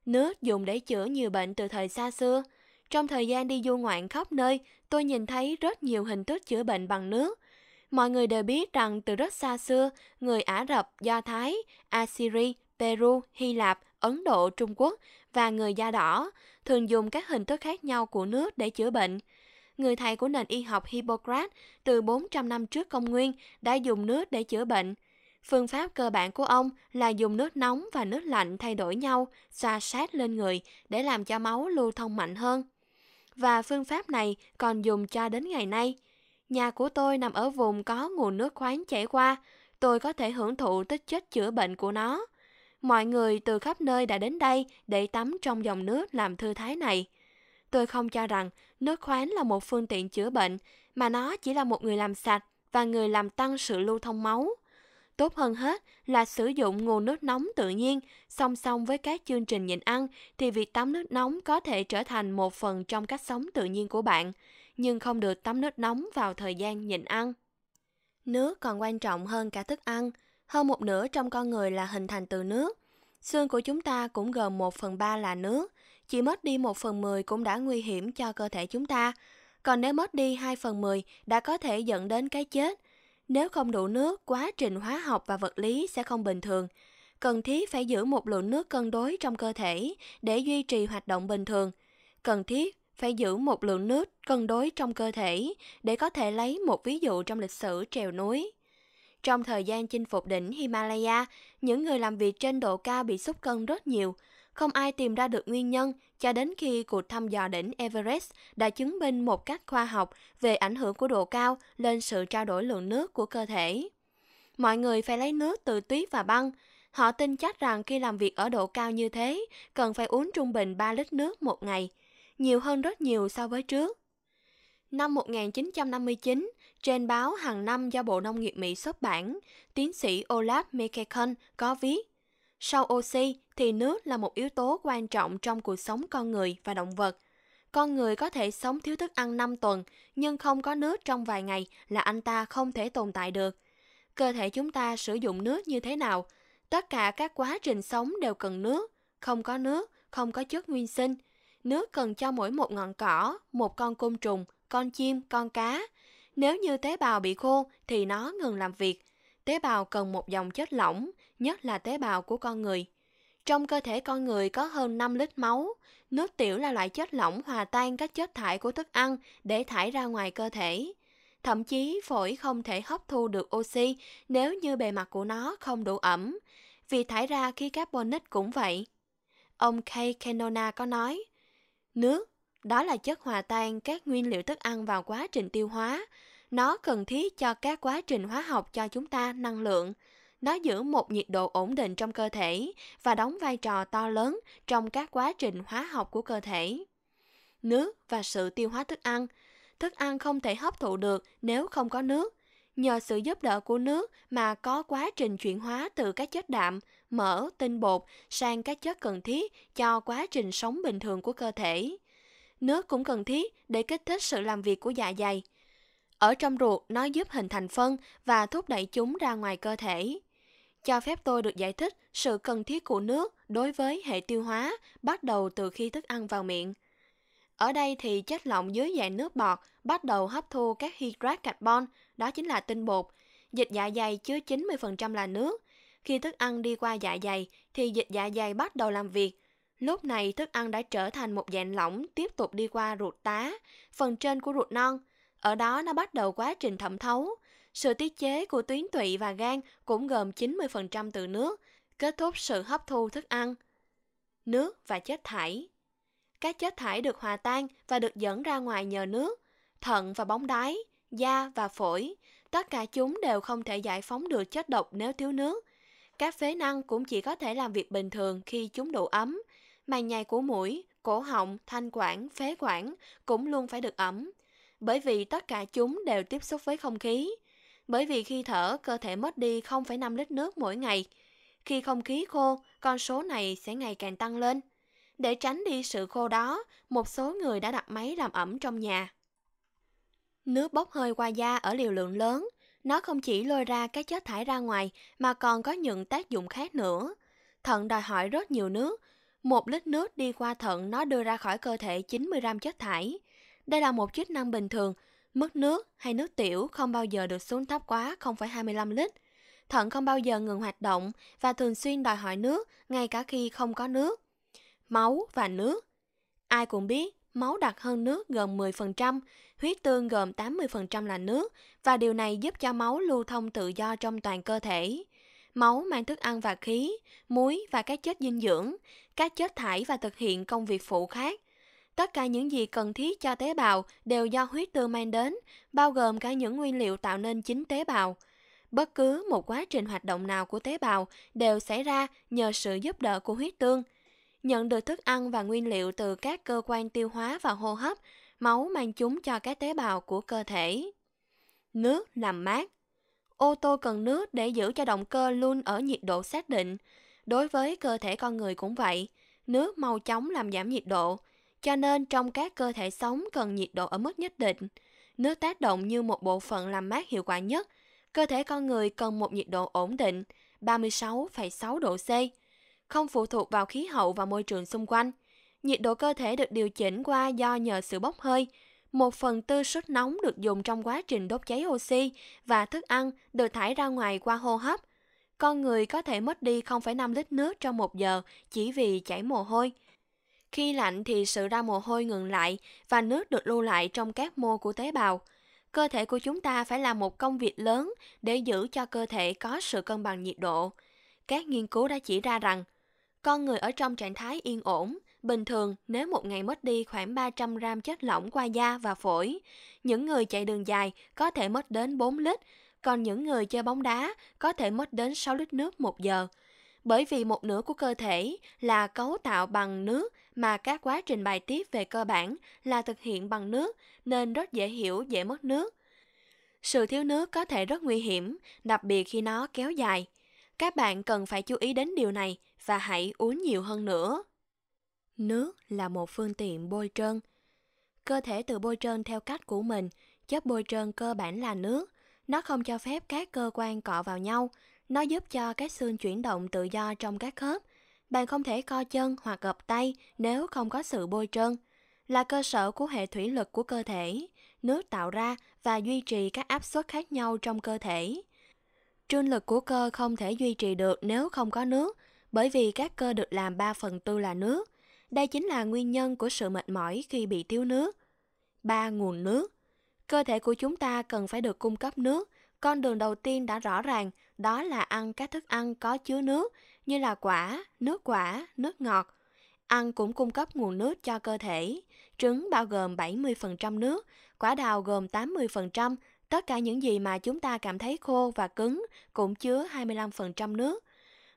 S1: Nước dùng để chữa nhiều bệnh từ thời xa xưa. Trong thời gian đi du ngoạn khắp nơi, tôi nhìn thấy rất nhiều hình thức chữa bệnh bằng nước. Mọi người đều biết rằng từ rất xa xưa, người Ả Rập, Do Thái, Assyri, Peru, Hy Lạp, Ấn Độ, Trung Quốc và người da đỏ thường dùng các hình thức khác nhau của nước để chữa bệnh. Người thầy của nền y học Hippocrates từ 400 năm trước công nguyên đã dùng nước để chữa bệnh – Phương pháp cơ bản của ông là dùng nước nóng và nước lạnh thay đổi nhau, xoa sát lên người để làm cho máu lưu thông mạnh hơn. Và phương pháp này còn dùng cho đến ngày nay. Nhà của tôi nằm ở vùng có nguồn nước khoáng chảy qua, tôi có thể hưởng thụ tích chất chữa bệnh của nó. Mọi người từ khắp nơi đã đến đây để tắm trong dòng nước làm thư thái này. Tôi không cho rằng nước khoáng là một phương tiện chữa bệnh, mà nó chỉ là một người làm sạch và người làm tăng sự lưu thông máu. Tốt hơn hết là sử dụng nguồn nước nóng tự nhiên, song song với các chương trình nhịn ăn thì việc tắm nước nóng có thể trở thành một phần trong cách sống tự nhiên của bạn, nhưng không được tắm nước nóng vào thời gian nhịn ăn. Nước còn quan trọng hơn cả thức ăn, hơn một nửa trong con người là hình thành từ nước. Xương của chúng ta cũng gồm một phần ba là nước, chỉ mất đi một phần mười cũng đã nguy hiểm cho cơ thể chúng ta. Còn nếu mất đi 2 phần 10 đã có thể dẫn đến cái chết – nếu không đủ nước, quá trình hóa học và vật lý sẽ không bình thường. Cần thiết phải giữ một lượng nước cân đối trong cơ thể để duy trì hoạt động bình thường. Cần thiết phải giữ một lượng nước cân đối trong cơ thể để có thể lấy một ví dụ trong lịch sử trèo núi. Trong thời gian chinh phục đỉnh Himalaya, những người làm việc trên độ cao bị sút cân rất nhiều – không ai tìm ra được nguyên nhân cho đến khi cuộc thăm dò đỉnh Everest đã chứng minh một cách khoa học về ảnh hưởng của độ cao lên sự trao đổi lượng nước của cơ thể. Mọi người phải lấy nước từ tuyết và băng. Họ tin chắc rằng khi làm việc ở độ cao như thế, cần phải uống trung bình 3 lít nước một ngày, nhiều hơn rất nhiều so với trước. Năm 1959, trên báo hàng năm do Bộ Nông nghiệp Mỹ xuất bản, tiến sĩ Olaf Mekekon có viết sau oxy thì nước là một yếu tố quan trọng trong cuộc sống con người và động vật. Con người có thể sống thiếu thức ăn 5 tuần, nhưng không có nước trong vài ngày là anh ta không thể tồn tại được. Cơ thể chúng ta sử dụng nước như thế nào? Tất cả các quá trình sống đều cần nước, không có nước, không có chất nguyên sinh. Nước cần cho mỗi một ngọn cỏ, một con côn trùng, con chim, con cá. Nếu như tế bào bị khô thì nó ngừng làm việc. Tế bào cần một dòng chất lỏng, nhất là tế bào của con người. Trong cơ thể con người có hơn 5 lít máu, nước tiểu là loại chất lỏng hòa tan các chất thải của thức ăn để thải ra ngoài cơ thể. Thậm chí phổi không thể hấp thu được oxy nếu như bề mặt của nó không đủ ẩm, vì thải ra khí carbonic cũng vậy. Ông Kay Kenona có nói, nước, đó là chất hòa tan các nguyên liệu thức ăn vào quá trình tiêu hóa, nó cần thiết cho các quá trình hóa học cho chúng ta năng lượng – nó giữ một nhiệt độ ổn định trong cơ thể và đóng vai trò to lớn trong các quá trình hóa học của cơ thể. Nước và sự tiêu hóa thức ăn. Thức ăn không thể hấp thụ được nếu không có nước. Nhờ sự giúp đỡ của nước mà có quá trình chuyển hóa từ các chất đạm, mỡ, tinh bột sang các chất cần thiết cho quá trình sống bình thường của cơ thể. Nước cũng cần thiết để kích thích sự làm việc của dạ dày. Ở trong ruột nó giúp hình thành phân và thúc đẩy chúng ra ngoài cơ thể cho phép tôi được giải thích sự cần thiết của nước đối với hệ tiêu hóa bắt đầu từ khi thức ăn vào miệng. Ở đây thì chất lỏng dưới dạng nước bọt bắt đầu hấp thu các hydrat carbon, đó chính là tinh bột. Dịch dạ dày chứa 90% là nước. Khi thức ăn đi qua dạ dày thì dịch dạ dày bắt đầu làm việc. Lúc này thức ăn đã trở thành một dạng lỏng tiếp tục đi qua ruột tá, phần trên của ruột non. Ở đó nó bắt đầu quá trình thẩm thấu, sự tiết chế của tuyến tụy và gan cũng gồm 90% từ nước, kết thúc sự hấp thu thức ăn. Nước và chất thải Các chất thải được hòa tan và được dẫn ra ngoài nhờ nước, thận và bóng đáy da và phổi. Tất cả chúng đều không thể giải phóng được chất độc nếu thiếu nước. Các phế năng cũng chỉ có thể làm việc bình thường khi chúng đủ ấm. Màng nhầy của mũi, cổ họng, thanh quản, phế quản cũng luôn phải được ẩm, bởi vì tất cả chúng đều tiếp xúc với không khí bởi vì khi thở cơ thể mất đi 0,5 lít nước mỗi ngày. Khi không khí khô, con số này sẽ ngày càng tăng lên. Để tránh đi sự khô đó, một số người đã đặt máy làm ẩm trong nhà. Nước bốc hơi qua da ở liều lượng lớn, nó không chỉ lôi ra các chất thải ra ngoài mà còn có những tác dụng khác nữa. Thận đòi hỏi rất nhiều nước, một lít nước đi qua thận nó đưa ra khỏi cơ thể 90 gram chất thải. Đây là một chức năng bình thường, Mức nước hay nước tiểu không bao giờ được xuống thấp quá 0,25 lít. Thận không bao giờ ngừng hoạt động và thường xuyên đòi hỏi nước ngay cả khi không có nước. Máu và nước Ai cũng biết, máu đặc hơn nước gần 10%, huyết tương gồm 80% là nước và điều này giúp cho máu lưu thông tự do trong toàn cơ thể. Máu mang thức ăn và khí, muối và các chất dinh dưỡng, các chất thải và thực hiện công việc phụ khác – Tất cả những gì cần thiết cho tế bào đều do huyết tương mang đến, bao gồm cả những nguyên liệu tạo nên chính tế bào. Bất cứ một quá trình hoạt động nào của tế bào đều xảy ra nhờ sự giúp đỡ của huyết tương. Nhận được thức ăn và nguyên liệu từ các cơ quan tiêu hóa và hô hấp, máu mang chúng cho các tế bào của cơ thể. Nước làm mát Ô tô cần nước để giữ cho động cơ luôn ở nhiệt độ xác định. Đối với cơ thể con người cũng vậy, nước mau chóng làm giảm nhiệt độ, cho nên trong các cơ thể sống cần nhiệt độ ở mức nhất định. Nước tác động như một bộ phận làm mát hiệu quả nhất. Cơ thể con người cần một nhiệt độ ổn định 36,6 độ C, không phụ thuộc vào khí hậu và môi trường xung quanh. Nhiệt độ cơ thể được điều chỉnh qua do nhờ sự bốc hơi, một phần tư sức nóng được dùng trong quá trình đốt cháy oxy và thức ăn được thải ra ngoài qua hô hấp. Con người có thể mất đi 0,5 lít nước trong một giờ chỉ vì chảy mồ hôi. Khi lạnh thì sự ra mồ hôi ngừng lại và nước được lưu lại trong các mô của tế bào. Cơ thể của chúng ta phải làm một công việc lớn để giữ cho cơ thể có sự cân bằng nhiệt độ. Các nghiên cứu đã chỉ ra rằng, con người ở trong trạng thái yên ổn, bình thường nếu một ngày mất đi khoảng 300 gram chất lỏng qua da và phổi, những người chạy đường dài có thể mất đến 4 lít, còn những người chơi bóng đá có thể mất đến 6 lít nước một giờ. Bởi vì một nửa của cơ thể là cấu tạo bằng nước mà các quá trình bài tiết về cơ bản là thực hiện bằng nước nên rất dễ hiểu, dễ mất nước. Sự thiếu nước có thể rất nguy hiểm, đặc biệt khi nó kéo dài. Các bạn cần phải chú ý đến điều này và hãy uống nhiều hơn nữa. Nước là một phương tiện bôi trơn. Cơ thể tự bôi trơn theo cách của mình, chất bôi trơn cơ bản là nước. Nó không cho phép các cơ quan cọ vào nhau, nó giúp cho các xương chuyển động tự do trong các khớp, bạn không thể co chân hoặc gập tay nếu không có sự bôi trơn, là cơ sở của hệ thủy lực của cơ thể, nước tạo ra và duy trì các áp suất khác nhau trong cơ thể. Trương lực của cơ không thể duy trì được nếu không có nước, bởi vì các cơ được làm 3 phần tư là nước. Đây chính là nguyên nhân của sự mệt mỏi khi bị thiếu nước. ba Nguồn nước Cơ thể của chúng ta cần phải được cung cấp nước. Con đường đầu tiên đã rõ ràng, đó là ăn các thức ăn có chứa nước, như là quả, nước quả, nước ngọt. Ăn cũng cung cấp nguồn nước cho cơ thể. Trứng bao gồm 70% nước, quả đào gồm 80%, tất cả những gì mà chúng ta cảm thấy khô và cứng cũng chứa 25% nước.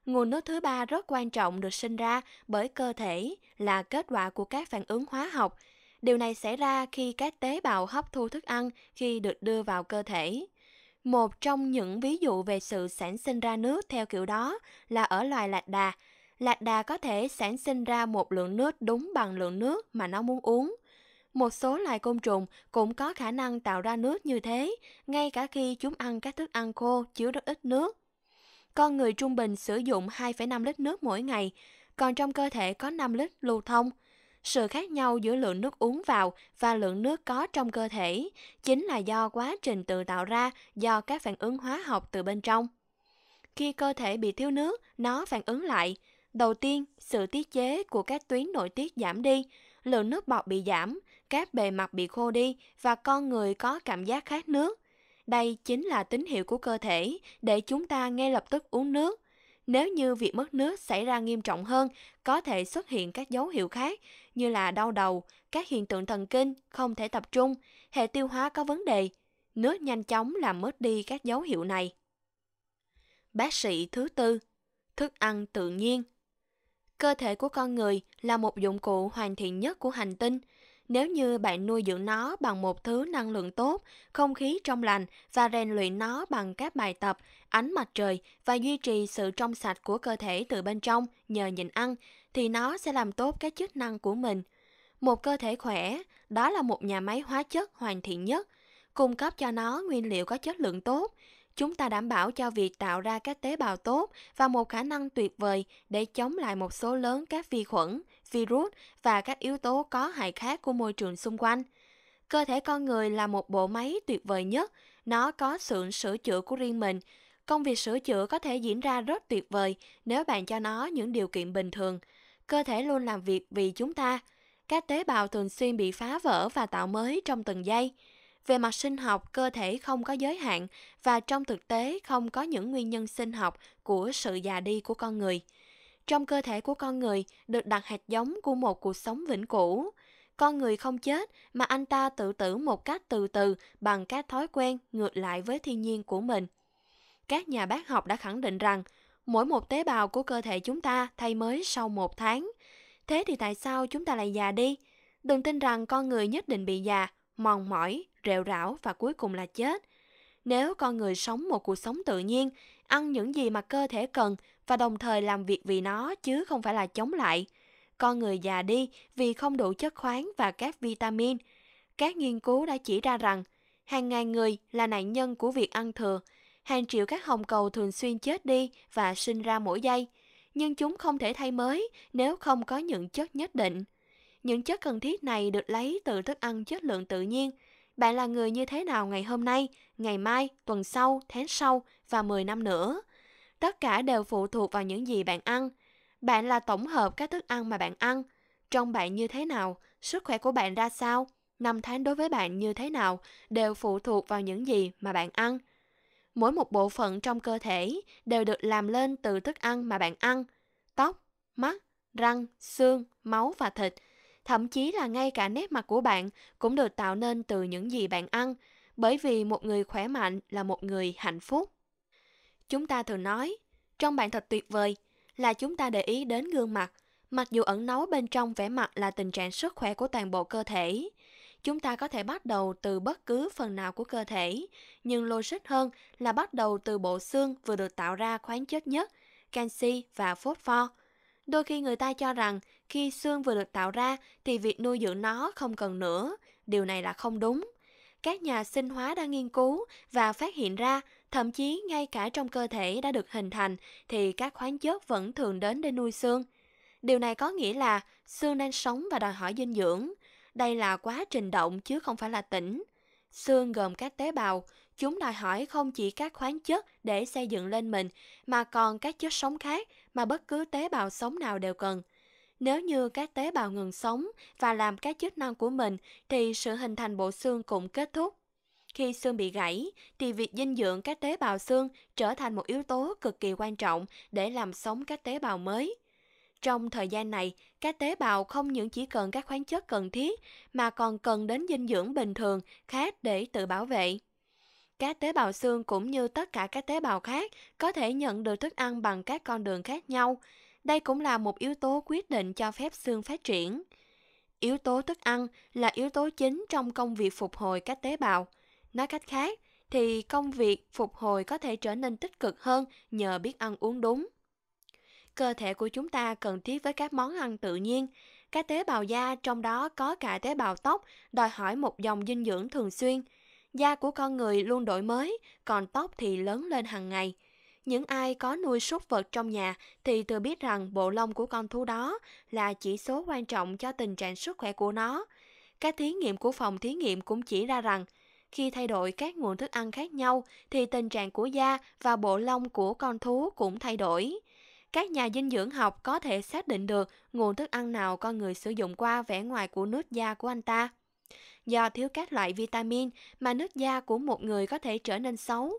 S1: Nguồn nước thứ ba rất quan trọng được sinh ra bởi cơ thể là kết quả của các phản ứng hóa học. Điều này xảy ra khi các tế bào hấp thu thức ăn khi được đưa vào cơ thể. Một trong những ví dụ về sự sản sinh ra nước theo kiểu đó là ở loài lạc đà. Lạc đà có thể sản sinh ra một lượng nước đúng bằng lượng nước mà nó muốn uống. Một số loài côn trùng cũng có khả năng tạo ra nước như thế, ngay cả khi chúng ăn các thức ăn khô chứa rất ít nước. Con người trung bình sử dụng 2,5 lít nước mỗi ngày, còn trong cơ thể có 5 lít lưu thông – sự khác nhau giữa lượng nước uống vào và lượng nước có trong cơ thể chính là do quá trình tự tạo ra do các phản ứng hóa học từ bên trong. Khi cơ thể bị thiếu nước, nó phản ứng lại. Đầu tiên, sự tiết chế của các tuyến nội tiết giảm đi, lượng nước bọt bị giảm, các bề mặt bị khô đi và con người có cảm giác khát nước. Đây chính là tín hiệu của cơ thể để chúng ta ngay lập tức uống nước nếu như việc mất nước xảy ra nghiêm trọng hơn, có thể xuất hiện các dấu hiệu khác như là đau đầu, các hiện tượng thần kinh, không thể tập trung, hệ tiêu hóa có vấn đề. Nước nhanh chóng làm mất đi các dấu hiệu này. Bác sĩ thứ tư, thức ăn tự nhiên. Cơ thể của con người là một dụng cụ hoàn thiện nhất của hành tinh – nếu như bạn nuôi dưỡng nó bằng một thứ năng lượng tốt, không khí trong lành và rèn luyện nó bằng các bài tập, ánh mặt trời và duy trì sự trong sạch của cơ thể từ bên trong nhờ nhịn ăn, thì nó sẽ làm tốt các chức năng của mình. Một cơ thể khỏe, đó là một nhà máy hóa chất hoàn thiện nhất, cung cấp cho nó nguyên liệu có chất lượng tốt, chúng ta đảm bảo cho việc tạo ra các tế bào tốt và một khả năng tuyệt vời để chống lại một số lớn các vi khuẩn, virus và các yếu tố có hại khác của môi trường xung quanh. Cơ thể con người là một bộ máy tuyệt vời nhất, nó có sự sửa chữa của riêng mình. Công việc sửa chữa có thể diễn ra rất tuyệt vời nếu bạn cho nó những điều kiện bình thường. Cơ thể luôn làm việc vì chúng ta. Các tế bào thường xuyên bị phá vỡ và tạo mới trong từng giây về mặt sinh học cơ thể không có giới hạn và trong thực tế không có những nguyên nhân sinh học của sự già đi của con người trong cơ thể của con người được đặt hạt giống của một cuộc sống vĩnh cửu. Con người không chết mà anh ta tự tử một cách từ từ bằng các thói quen ngược lại với thiên nhiên của mình. Các nhà bác học đã khẳng định rằng mỗi một tế bào của cơ thể chúng ta thay mới sau một tháng. Thế thì tại sao chúng ta lại già đi? Đừng tin rằng con người nhất định bị già, mòn mỏi, rệu rảo và cuối cùng là chết. Nếu con người sống một cuộc sống tự nhiên, ăn những gì mà cơ thể cần và đồng thời làm việc vì nó chứ không phải là chống lại. Con người già đi vì không đủ chất khoáng và các vitamin. Các nghiên cứu đã chỉ ra rằng hàng ngàn người là nạn nhân của việc ăn thừa. Hàng triệu các hồng cầu thường xuyên chết đi và sinh ra mỗi giây, nhưng chúng không thể thay mới nếu không có những chất nhất định. Những chất cần thiết này được lấy từ thức ăn chất lượng tự nhiên. Bạn là người như thế nào ngày hôm nay, ngày mai, tuần sau, tháng sau và 10 năm nữa – Tất cả đều phụ thuộc vào những gì bạn ăn. Bạn là tổng hợp các thức ăn mà bạn ăn. Trong bạn như thế nào, sức khỏe của bạn ra sao, năm tháng đối với bạn như thế nào đều phụ thuộc vào những gì mà bạn ăn. Mỗi một bộ phận trong cơ thể đều được làm lên từ thức ăn mà bạn ăn. Tóc, mắt, răng, xương, máu và thịt. Thậm chí là ngay cả nét mặt của bạn cũng được tạo nên từ những gì bạn ăn, bởi vì một người khỏe mạnh là một người hạnh phúc. Chúng ta thường nói, trong bạn thật tuyệt vời là chúng ta để ý đến gương mặt, mặc dù ẩn nấu bên trong vẻ mặt là tình trạng sức khỏe của toàn bộ cơ thể. Chúng ta có thể bắt đầu từ bất cứ phần nào của cơ thể, nhưng logic hơn là bắt đầu từ bộ xương vừa được tạo ra khoáng chất nhất, canxi và phốt pho. Đôi khi người ta cho rằng khi xương vừa được tạo ra thì việc nuôi dưỡng nó không cần nữa, điều này là không đúng. Các nhà sinh hóa đã nghiên cứu và phát hiện ra Thậm chí ngay cả trong cơ thể đã được hình thành thì các khoáng chất vẫn thường đến để nuôi xương. Điều này có nghĩa là xương đang sống và đòi hỏi dinh dưỡng. Đây là quá trình động chứ không phải là tĩnh. Xương gồm các tế bào, chúng đòi hỏi không chỉ các khoáng chất để xây dựng lên mình mà còn các chất sống khác mà bất cứ tế bào sống nào đều cần. Nếu như các tế bào ngừng sống và làm các chức năng của mình thì sự hình thành bộ xương cũng kết thúc. Khi xương bị gãy, thì việc dinh dưỡng các tế bào xương trở thành một yếu tố cực kỳ quan trọng để làm sống các tế bào mới. Trong thời gian này, các tế bào không những chỉ cần các khoáng chất cần thiết mà còn cần đến dinh dưỡng bình thường khác để tự bảo vệ. Các tế bào xương cũng như tất cả các tế bào khác có thể nhận được thức ăn bằng các con đường khác nhau. Đây cũng là một yếu tố quyết định cho phép xương phát triển. Yếu tố thức ăn là yếu tố chính trong công việc phục hồi các tế bào. Nói cách khác, thì công việc phục hồi có thể trở nên tích cực hơn nhờ biết ăn uống đúng. Cơ thể của chúng ta cần thiết với các món ăn tự nhiên. Các tế bào da trong đó có cả tế bào tóc đòi hỏi một dòng dinh dưỡng thường xuyên. Da của con người luôn đổi mới, còn tóc thì lớn lên hàng ngày. Những ai có nuôi súc vật trong nhà thì tự biết rằng bộ lông của con thú đó là chỉ số quan trọng cho tình trạng sức khỏe của nó. Các thí nghiệm của phòng thí nghiệm cũng chỉ ra rằng khi thay đổi các nguồn thức ăn khác nhau thì tình trạng của da và bộ lông của con thú cũng thay đổi. Các nhà dinh dưỡng học có thể xác định được nguồn thức ăn nào con người sử dụng qua vẻ ngoài của nước da của anh ta. Do thiếu các loại vitamin mà nước da của một người có thể trở nên xấu.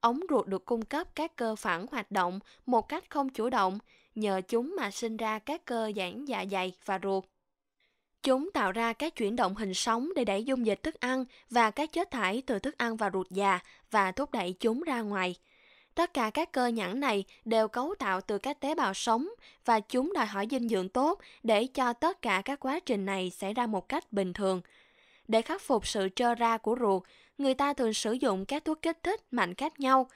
S1: Ống ruột được cung cấp các cơ phản hoạt động một cách không chủ động, nhờ chúng mà sinh ra các cơ giãn dạ dày và ruột. Chúng tạo ra các chuyển động hình sóng để đẩy dung dịch thức ăn và các chất thải từ thức ăn vào ruột già và thúc đẩy chúng ra ngoài. Tất cả các cơ nhẵn này đều cấu tạo từ các tế bào sống và chúng đòi hỏi dinh dưỡng tốt để cho tất cả các quá trình này xảy ra một cách bình thường. Để khắc phục sự trơ ra của ruột, người ta thường sử dụng các thuốc kích thích mạnh khác nhau.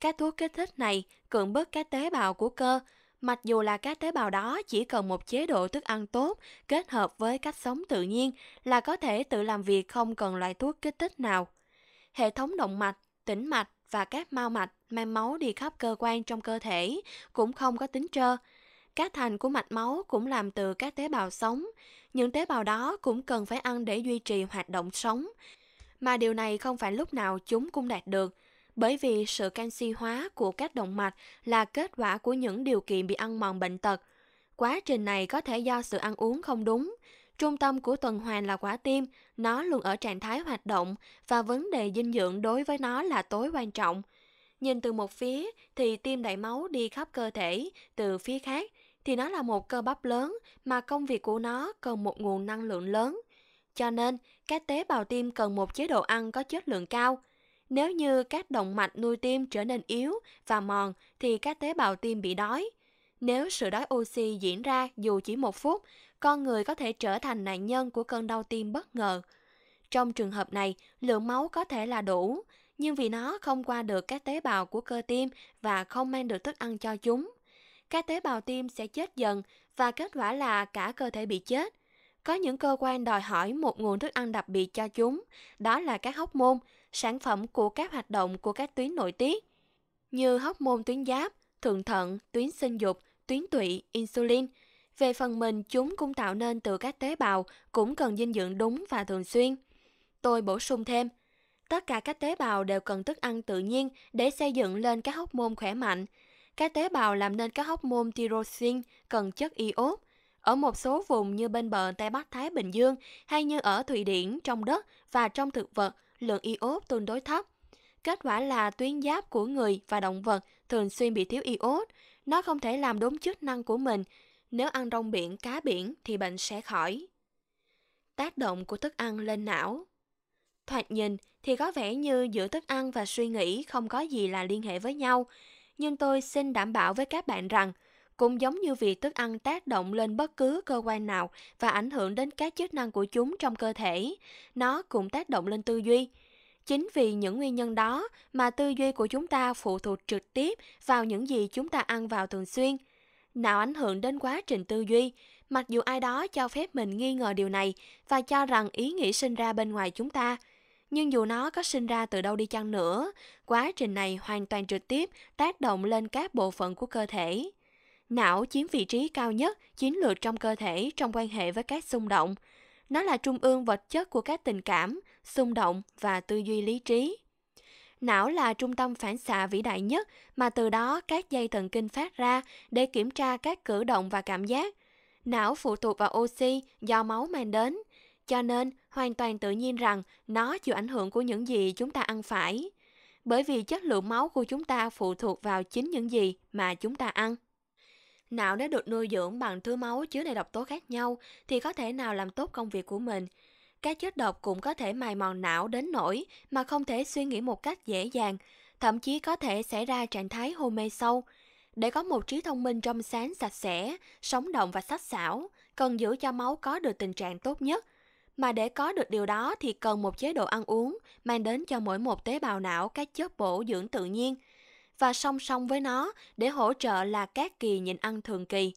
S1: Các thuốc kích thích này cưỡng bức các tế bào của cơ, Mặc dù là các tế bào đó chỉ cần một chế độ thức ăn tốt kết hợp với cách sống tự nhiên là có thể tự làm việc không cần loại thuốc kích thích nào. Hệ thống động mạch, tĩnh mạch và các mao mạch mang máu đi khắp cơ quan trong cơ thể cũng không có tính trơ. Các thành của mạch máu cũng làm từ các tế bào sống. Những tế bào đó cũng cần phải ăn để duy trì hoạt động sống. Mà điều này không phải lúc nào chúng cũng đạt được – bởi vì sự canxi hóa của các động mạch là kết quả của những điều kiện bị ăn mòn bệnh tật. Quá trình này có thể do sự ăn uống không đúng. Trung tâm của tuần hoàn là quả tim, nó luôn ở trạng thái hoạt động và vấn đề dinh dưỡng đối với nó là tối quan trọng. Nhìn từ một phía thì tim đẩy máu đi khắp cơ thể, từ phía khác thì nó là một cơ bắp lớn mà công việc của nó cần một nguồn năng lượng lớn. Cho nên, các tế bào tim cần một chế độ ăn có chất lượng cao – nếu như các động mạch nuôi tim trở nên yếu và mòn thì các tế bào tim bị đói. Nếu sự đói oxy diễn ra dù chỉ một phút, con người có thể trở thành nạn nhân của cơn đau tim bất ngờ. Trong trường hợp này, lượng máu có thể là đủ, nhưng vì nó không qua được các tế bào của cơ tim và không mang được thức ăn cho chúng. Các tế bào tim sẽ chết dần và kết quả là cả cơ thể bị chết. Có những cơ quan đòi hỏi một nguồn thức ăn đặc biệt cho chúng, đó là các hóc môn, sản phẩm của các hoạt động của các tuyến nội tiết như hóc môn tuyến giáp, thượng thận, tuyến sinh dục, tuyến tụy, insulin. Về phần mình, chúng cũng tạo nên từ các tế bào cũng cần dinh dưỡng đúng và thường xuyên. Tôi bổ sung thêm, tất cả các tế bào đều cần thức ăn tự nhiên để xây dựng lên các hóc môn khỏe mạnh. Các tế bào làm nên các hóc môn tyrosine cần chất iốt. Ở một số vùng như bên bờ Tây Bắc Thái Bình Dương hay như ở Thụy Điển trong đất và trong thực vật – lượng iốt tương đối thấp. Kết quả là tuyến giáp của người và động vật thường xuyên bị thiếu iốt, nó không thể làm đúng chức năng của mình. Nếu ăn rong biển, cá biển thì bệnh sẽ khỏi. Tác động của thức ăn lên não Thoạt nhìn thì có vẻ như giữa thức ăn và suy nghĩ không có gì là liên hệ với nhau, nhưng tôi xin đảm bảo với các bạn rằng – cũng giống như việc thức ăn tác động lên bất cứ cơ quan nào và ảnh hưởng đến các chức năng của chúng trong cơ thể, nó cũng tác động lên tư duy. Chính vì những nguyên nhân đó mà tư duy của chúng ta phụ thuộc trực tiếp vào những gì chúng ta ăn vào thường xuyên. Nào ảnh hưởng đến quá trình tư duy, mặc dù ai đó cho phép mình nghi ngờ điều này và cho rằng ý nghĩ sinh ra bên ngoài chúng ta, nhưng dù nó có sinh ra từ đâu đi chăng nữa, quá trình này hoàn toàn trực tiếp tác động lên các bộ phận của cơ thể. Não chiếm vị trí cao nhất, chiến lược trong cơ thể trong quan hệ với các xung động. Nó là trung ương vật chất của các tình cảm, xung động và tư duy lý trí. Não là trung tâm phản xạ vĩ đại nhất mà từ đó các dây thần kinh phát ra để kiểm tra các cử động và cảm giác. Não phụ thuộc vào oxy do máu mang đến, cho nên hoàn toàn tự nhiên rằng nó chịu ảnh hưởng của những gì chúng ta ăn phải bởi vì chất lượng máu của chúng ta phụ thuộc vào chính những gì mà chúng ta ăn Não nếu được nuôi dưỡng bằng thứ máu chứa đầy độc tố khác nhau thì có thể nào làm tốt công việc của mình. Các chất độc cũng có thể mài mòn não đến nỗi mà không thể suy nghĩ một cách dễ dàng, thậm chí có thể xảy ra trạng thái hôn mê sâu. Để có một trí thông minh trong sáng sạch sẽ, sống động và sắc sảo, cần giữ cho máu có được tình trạng tốt nhất. Mà để có được điều đó thì cần một chế độ ăn uống mang đến cho mỗi một tế bào não các chất bổ dưỡng tự nhiên – và song song với nó để hỗ trợ là các kỳ nhịn ăn thường kỳ.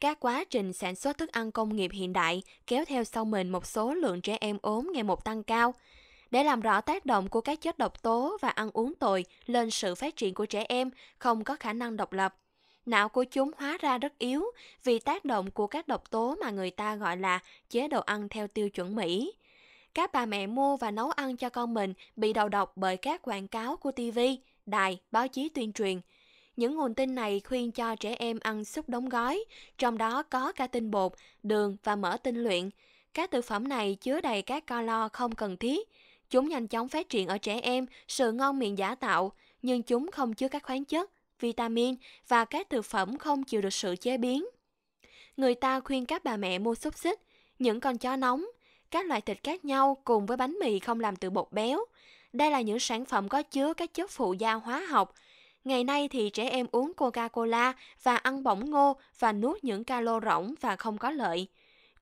S1: Các quá trình sản xuất thức ăn công nghiệp hiện đại kéo theo sau mình một số lượng trẻ em ốm ngày một tăng cao. Để làm rõ tác động của các chất độc tố và ăn uống tồi lên sự phát triển của trẻ em không có khả năng độc lập, não của chúng hóa ra rất yếu vì tác động của các độc tố mà người ta gọi là chế độ ăn theo tiêu chuẩn Mỹ. Các bà mẹ mua và nấu ăn cho con mình bị đầu độc bởi các quảng cáo của TV đài, báo chí tuyên truyền. Những nguồn tin này khuyên cho trẻ em ăn súp đóng gói, trong đó có cả tinh bột, đường và mỡ tinh luyện. Các thực phẩm này chứa đầy các calo không cần thiết. Chúng nhanh chóng phát triển ở trẻ em sự ngon miệng giả tạo, nhưng chúng không chứa các khoáng chất, vitamin và các thực phẩm không chịu được sự chế biến. Người ta khuyên các bà mẹ mua xúc xích, những con chó nóng, các loại thịt khác nhau cùng với bánh mì không làm từ bột béo, đây là những sản phẩm có chứa các chất phụ gia hóa học. Ngày nay thì trẻ em uống Coca-Cola và ăn bỏng ngô và nuốt những calo rỗng và không có lợi.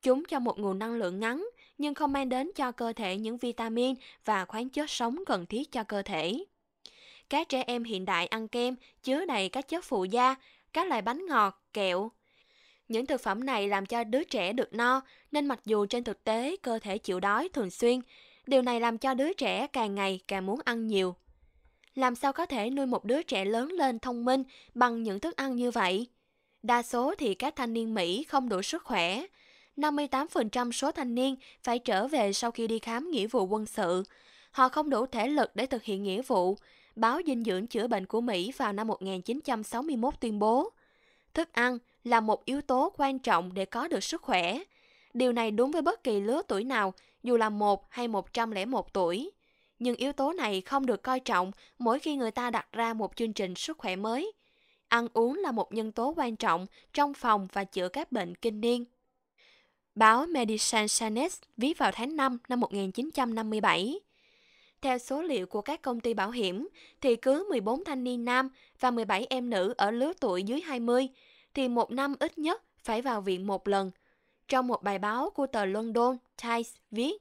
S1: Chúng cho một nguồn năng lượng ngắn, nhưng không mang đến cho cơ thể những vitamin và khoáng chất sống cần thiết cho cơ thể. Các trẻ em hiện đại ăn kem chứa đầy các chất phụ gia, các loại bánh ngọt, kẹo. Những thực phẩm này làm cho đứa trẻ được no, nên mặc dù trên thực tế cơ thể chịu đói thường xuyên, Điều này làm cho đứa trẻ càng ngày càng muốn ăn nhiều. Làm sao có thể nuôi một đứa trẻ lớn lên thông minh bằng những thức ăn như vậy? Đa số thì các thanh niên Mỹ không đủ sức khỏe. 58% số thanh niên phải trở về sau khi đi khám nghĩa vụ quân sự. Họ không đủ thể lực để thực hiện nghĩa vụ. Báo dinh dưỡng chữa bệnh của Mỹ vào năm 1961 tuyên bố, thức ăn là một yếu tố quan trọng để có được sức khỏe. Điều này đúng với bất kỳ lứa tuổi nào, dù là một hay 101 tuổi. Nhưng yếu tố này không được coi trọng mỗi khi người ta đặt ra một chương trình sức khỏe mới. Ăn uống là một nhân tố quan trọng trong phòng và chữa các bệnh kinh niên. Báo Medicine Sanes viết vào tháng 5 năm 1957. Theo số liệu của các công ty bảo hiểm, thì cứ 14 thanh niên nam và 17 em nữ ở lứa tuổi dưới 20, thì một năm ít nhất phải vào viện một lần trong một bài báo của tờ London Times viết,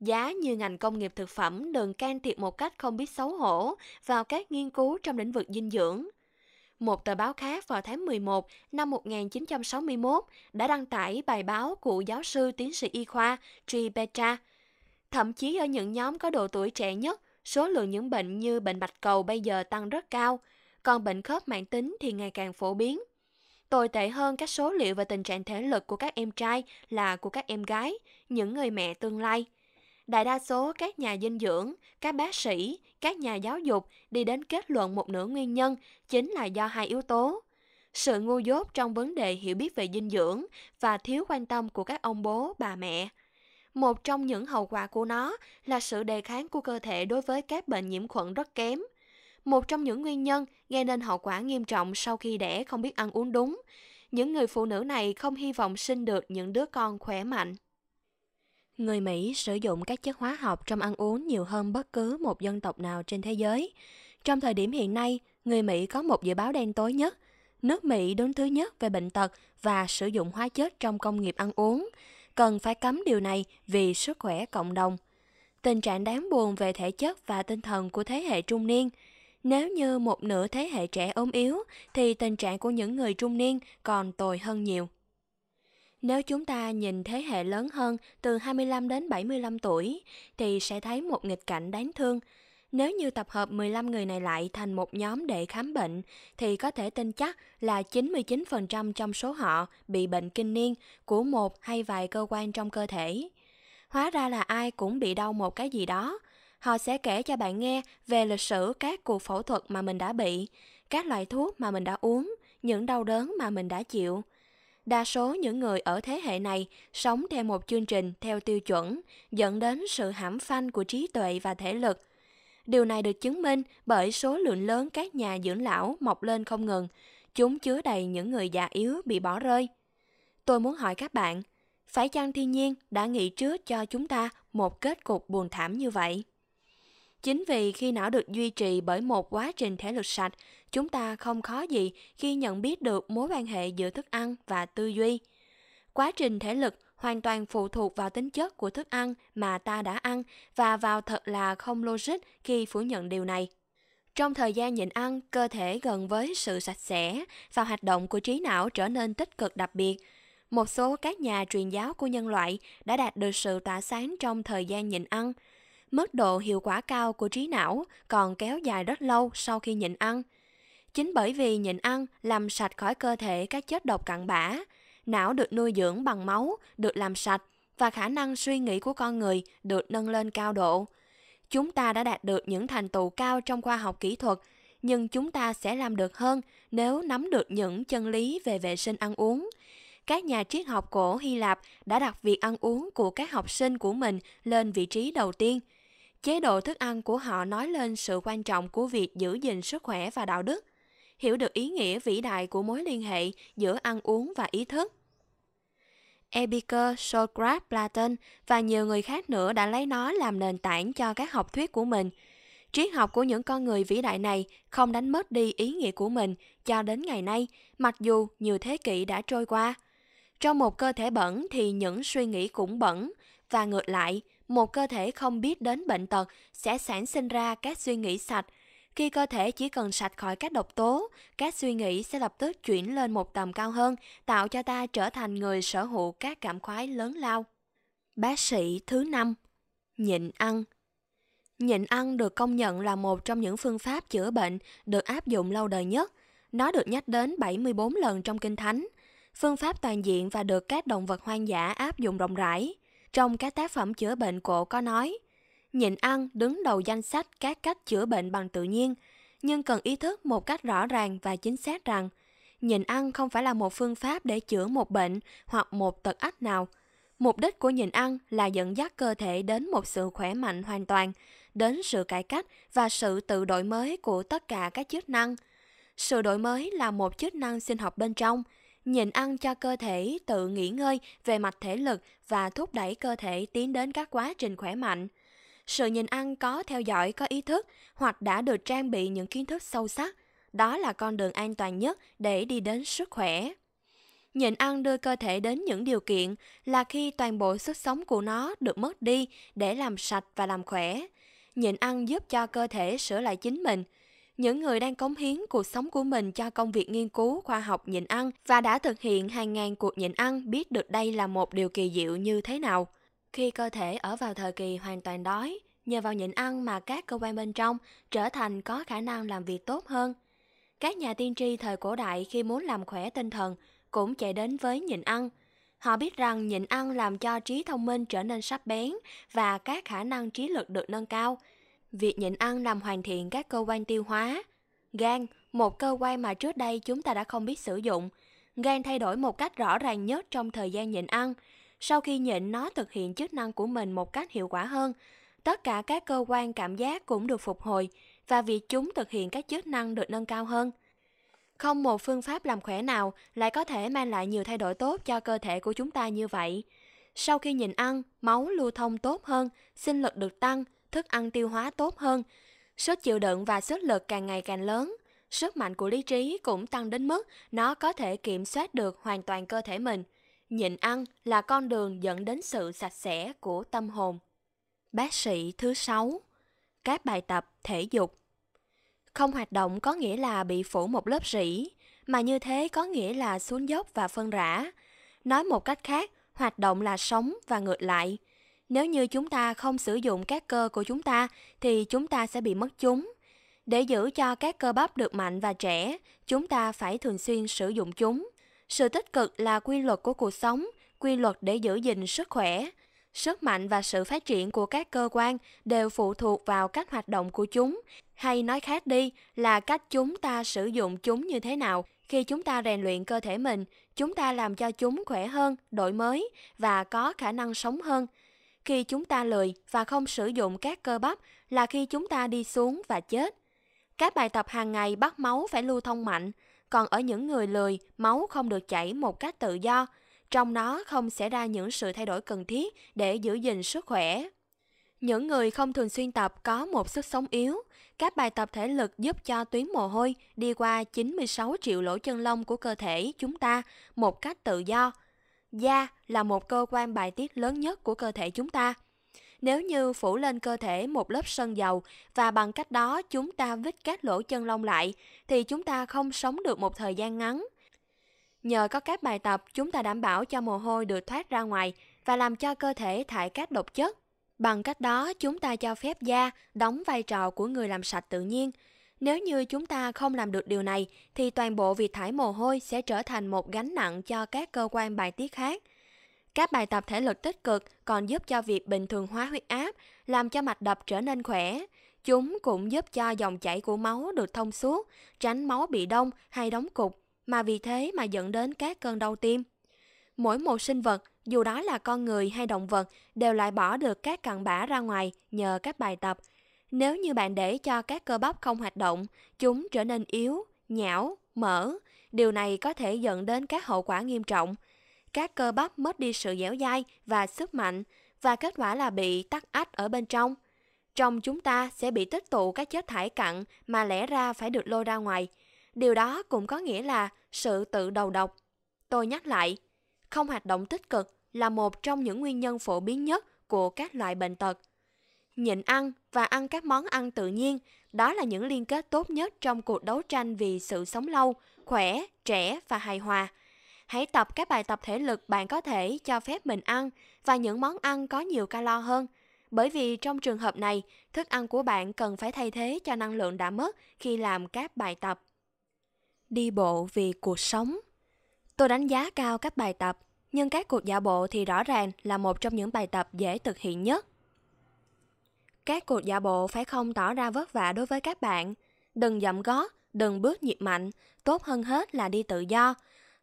S1: giá như ngành công nghiệp thực phẩm đừng can thiệp một cách không biết xấu hổ vào các nghiên cứu trong lĩnh vực dinh dưỡng. Một tờ báo khác vào tháng 11 năm 1961 đã đăng tải bài báo của giáo sư tiến sĩ y khoa Tri Petra. Thậm chí ở những nhóm có độ tuổi trẻ nhất, số lượng những bệnh như bệnh bạch cầu bây giờ tăng rất cao, còn bệnh khớp mãn tính thì ngày càng phổ biến Tồi tệ hơn các số liệu về tình trạng thể lực của các em trai là của các em gái, những người mẹ tương lai. Đại đa số các nhà dinh dưỡng, các bác sĩ, các nhà giáo dục đi đến kết luận một nửa nguyên nhân chính là do hai yếu tố. Sự ngu dốt trong vấn đề hiểu biết về dinh dưỡng và thiếu quan tâm của các ông bố, bà mẹ. Một trong những hậu quả của nó là sự đề kháng của cơ thể đối với các bệnh nhiễm khuẩn rất kém – một trong những nguyên nhân gây nên hậu quả nghiêm trọng sau khi đẻ không biết ăn uống đúng. Những người phụ nữ này không hy vọng sinh được những đứa con khỏe mạnh. Người Mỹ sử dụng các chất hóa học trong ăn uống nhiều hơn bất cứ một dân tộc nào trên thế giới. Trong thời điểm hiện nay, người Mỹ có một dự báo đen tối nhất. Nước Mỹ đứng thứ nhất về bệnh tật và sử dụng hóa chất trong công nghiệp ăn uống. Cần phải cấm điều này vì sức khỏe cộng đồng. Tình trạng đáng buồn về thể chất và tinh thần của thế hệ trung niên – nếu như một nửa thế hệ trẻ ốm yếu thì tình trạng của những người trung niên còn tồi hơn nhiều. Nếu chúng ta nhìn thế hệ lớn hơn từ 25 đến 75 tuổi thì sẽ thấy một nghịch cảnh đáng thương. Nếu như tập hợp 15 người này lại thành một nhóm để khám bệnh thì có thể tin chắc là 99% trong số họ bị bệnh kinh niên của một hay vài cơ quan trong cơ thể. Hóa ra là ai cũng bị đau một cái gì đó, họ sẽ kể cho bạn nghe về lịch sử các cuộc phẫu thuật mà mình đã bị, các loại thuốc mà mình đã uống, những đau đớn mà mình đã chịu. Đa số những người ở thế hệ này sống theo một chương trình theo tiêu chuẩn, dẫn đến sự hãm phanh của trí tuệ và thể lực. Điều này được chứng minh bởi số lượng lớn các nhà dưỡng lão mọc lên không ngừng, chúng chứa đầy những người già yếu bị bỏ rơi. Tôi muốn hỏi các bạn, phải chăng thiên nhiên đã nghĩ trước cho chúng ta một kết cục buồn thảm như vậy? Chính vì khi não được duy trì bởi một quá trình thể lực sạch, chúng ta không khó gì khi nhận biết được mối quan hệ giữa thức ăn và tư duy. Quá trình thể lực hoàn toàn phụ thuộc vào tính chất của thức ăn mà ta đã ăn và vào thật là không logic khi phủ nhận điều này. Trong thời gian nhịn ăn, cơ thể gần với sự sạch sẽ và hoạt động của trí não trở nên tích cực đặc biệt. Một số các nhà truyền giáo của nhân loại đã đạt được sự tỏa sáng trong thời gian nhịn ăn – Mức độ hiệu quả cao của trí não còn kéo dài rất lâu sau khi nhịn ăn. Chính bởi vì nhịn ăn làm sạch khỏi cơ thể các chất độc cặn bã, não được nuôi dưỡng bằng máu, được làm sạch và khả năng suy nghĩ của con người được nâng lên cao độ. Chúng ta đã đạt được những thành tựu cao trong khoa học kỹ thuật, nhưng chúng ta sẽ làm được hơn nếu nắm được những chân lý về vệ sinh ăn uống. Các nhà triết học cổ Hy Lạp đã đặt việc ăn uống của các học sinh của mình lên vị trí đầu tiên – chế độ thức ăn của họ nói lên sự quan trọng của việc giữ gìn sức khỏe và đạo đức, hiểu được ý nghĩa vĩ đại của mối liên hệ giữa ăn uống và ý thức. Epicurus, Socrates, Platon và nhiều người khác nữa đã lấy nó làm nền tảng cho các học thuyết của mình. Triết học của những con người vĩ đại này không đánh mất đi ý nghĩa của mình cho đến ngày nay, mặc dù nhiều thế kỷ đã trôi qua. Trong một cơ thể bẩn thì những suy nghĩ cũng bẩn, và ngược lại, một cơ thể không biết đến bệnh tật sẽ sản sinh ra các suy nghĩ sạch khi cơ thể chỉ cần sạch khỏi các độc tố các suy nghĩ sẽ lập tức chuyển lên một tầm cao hơn tạo cho ta trở thành người sở hữu các cảm khoái lớn lao bác sĩ thứ năm nhịn ăn nhịn ăn được công nhận là một trong những phương pháp chữa bệnh được áp dụng lâu đời nhất nó được nhắc đến 74 lần trong kinh thánh phương pháp toàn diện và được các động vật hoang dã áp dụng rộng rãi trong các tác phẩm chữa bệnh cổ có nói, nhịn ăn đứng đầu danh sách các cách chữa bệnh bằng tự nhiên, nhưng cần ý thức một cách rõ ràng và chính xác rằng nhịn ăn không phải là một phương pháp để chữa một bệnh hoặc một tật ách nào. Mục đích của nhịn ăn là dẫn dắt cơ thể đến một sự khỏe mạnh hoàn toàn, đến sự cải cách và sự tự đổi mới của tất cả các chức năng. Sự đổi mới là một chức năng sinh học bên trong – nhịn ăn cho cơ thể tự nghỉ ngơi về mặt thể lực và thúc đẩy cơ thể tiến đến các quá trình khỏe mạnh. Sự nhịn ăn có theo dõi có ý thức hoặc đã được trang bị những kiến thức sâu sắc, đó là con đường an toàn nhất để đi đến sức khỏe. Nhịn ăn đưa cơ thể đến những điều kiện là khi toàn bộ sức sống của nó được mất đi để làm sạch và làm khỏe. Nhịn ăn giúp cho cơ thể sửa lại chính mình – những người đang cống hiến cuộc sống của mình cho công việc nghiên cứu khoa học nhịn ăn và đã thực hiện hàng ngàn cuộc nhịn ăn biết được đây là một điều kỳ diệu như thế nào. Khi cơ thể ở vào thời kỳ hoàn toàn đói, nhờ vào nhịn ăn mà các cơ quan bên trong trở thành có khả năng làm việc tốt hơn. Các nhà tiên tri thời cổ đại khi muốn làm khỏe tinh thần cũng chạy đến với nhịn ăn. Họ biết rằng nhịn ăn làm cho trí thông minh trở nên sắc bén và các khả năng trí lực được nâng cao – Việc nhịn ăn làm hoàn thiện các cơ quan tiêu hóa. Gan, một cơ quan mà trước đây chúng ta đã không biết sử dụng. Gan thay đổi một cách rõ ràng nhất trong thời gian nhịn ăn. Sau khi nhịn nó thực hiện chức năng của mình một cách hiệu quả hơn. Tất cả các cơ quan cảm giác cũng được phục hồi và việc chúng thực hiện các chức năng được nâng cao hơn. Không một phương pháp làm khỏe nào lại có thể mang lại nhiều thay đổi tốt cho cơ thể của chúng ta như vậy. Sau khi nhịn ăn, máu lưu thông tốt hơn, sinh lực được tăng, thức ăn tiêu hóa tốt hơn. Sức chịu đựng và sức lực càng ngày càng lớn. Sức mạnh của lý trí cũng tăng đến mức nó có thể kiểm soát được hoàn toàn cơ thể mình. Nhịn ăn là con đường dẫn đến sự sạch sẽ của tâm hồn. Bác sĩ thứ sáu Các bài tập thể dục Không hoạt động có nghĩa là bị phủ một lớp rỉ, mà như thế có nghĩa là xuống dốc và phân rã. Nói một cách khác, hoạt động là sống và ngược lại – nếu như chúng ta không sử dụng các cơ của chúng ta thì chúng ta sẽ bị mất chúng. Để giữ cho các cơ bắp được mạnh và trẻ, chúng ta phải thường xuyên sử dụng chúng. Sự tích cực là quy luật của cuộc sống, quy luật để giữ gìn sức khỏe. Sức mạnh và sự phát triển của các cơ quan đều phụ thuộc vào cách hoạt động của chúng, hay nói khác đi là cách chúng ta sử dụng chúng như thế nào. Khi chúng ta rèn luyện cơ thể mình, chúng ta làm cho chúng khỏe hơn, đổi mới và có khả năng sống hơn khi chúng ta lười và không sử dụng các cơ bắp là khi chúng ta đi xuống và chết. Các bài tập hàng ngày bắt máu phải lưu thông mạnh, còn ở những người lười, máu không được chảy một cách tự do, trong nó không xảy ra những sự thay đổi cần thiết để giữ gìn sức khỏe. Những người không thường xuyên tập có một sức sống yếu, các bài tập thể lực giúp cho tuyến mồ hôi đi qua 96 triệu lỗ chân lông của cơ thể chúng ta một cách tự do, da là một cơ quan bài tiết lớn nhất của cơ thể chúng ta. Nếu như phủ lên cơ thể một lớp sơn dầu và bằng cách đó chúng ta vít các lỗ chân lông lại thì chúng ta không sống được một thời gian ngắn. Nhờ có các bài tập, chúng ta đảm bảo cho mồ hôi được thoát ra ngoài và làm cho cơ thể thải các độc chất. Bằng cách đó, chúng ta cho phép da đóng vai trò của người làm sạch tự nhiên, nếu như chúng ta không làm được điều này thì toàn bộ việc thải mồ hôi sẽ trở thành một gánh nặng cho các cơ quan bài tiết khác. Các bài tập thể lực tích cực còn giúp cho việc bình thường hóa huyết áp, làm cho mạch đập trở nên khỏe. Chúng cũng giúp cho dòng chảy của máu được thông suốt, tránh máu bị đông hay đóng cục, mà vì thế mà dẫn đến các cơn đau tim. Mỗi một sinh vật, dù đó là con người hay động vật, đều loại bỏ được các cặn bã ra ngoài nhờ các bài tập nếu như bạn để cho các cơ bắp không hoạt động, chúng trở nên yếu, nhão, mỡ. Điều này có thể dẫn đến các hậu quả nghiêm trọng. Các cơ bắp mất đi sự dẻo dai và sức mạnh và kết quả là bị tắc ách ở bên trong. Trong chúng ta sẽ bị tích tụ các chất thải cặn mà lẽ ra phải được lôi ra ngoài. Điều đó cũng có nghĩa là sự tự đầu độc. Tôi nhắc lại, không hoạt động tích cực là một trong những nguyên nhân phổ biến nhất của các loại bệnh tật nhịn ăn và ăn các món ăn tự nhiên. Đó là những liên kết tốt nhất trong cuộc đấu tranh vì sự sống lâu, khỏe, trẻ và hài hòa. Hãy tập các bài tập thể lực bạn có thể cho phép mình ăn và những món ăn có nhiều calo hơn. Bởi vì trong trường hợp này, thức ăn của bạn cần phải thay thế cho năng lượng đã mất khi làm các bài tập. Đi bộ vì cuộc sống Tôi đánh giá cao các bài tập, nhưng các cuộc dạo bộ thì rõ ràng là một trong những bài tập dễ thực hiện nhất. Các cột giả bộ phải không tỏ ra vất vả đối với các bạn. Đừng dậm gót, đừng bước nhịp mạnh, tốt hơn hết là đi tự do.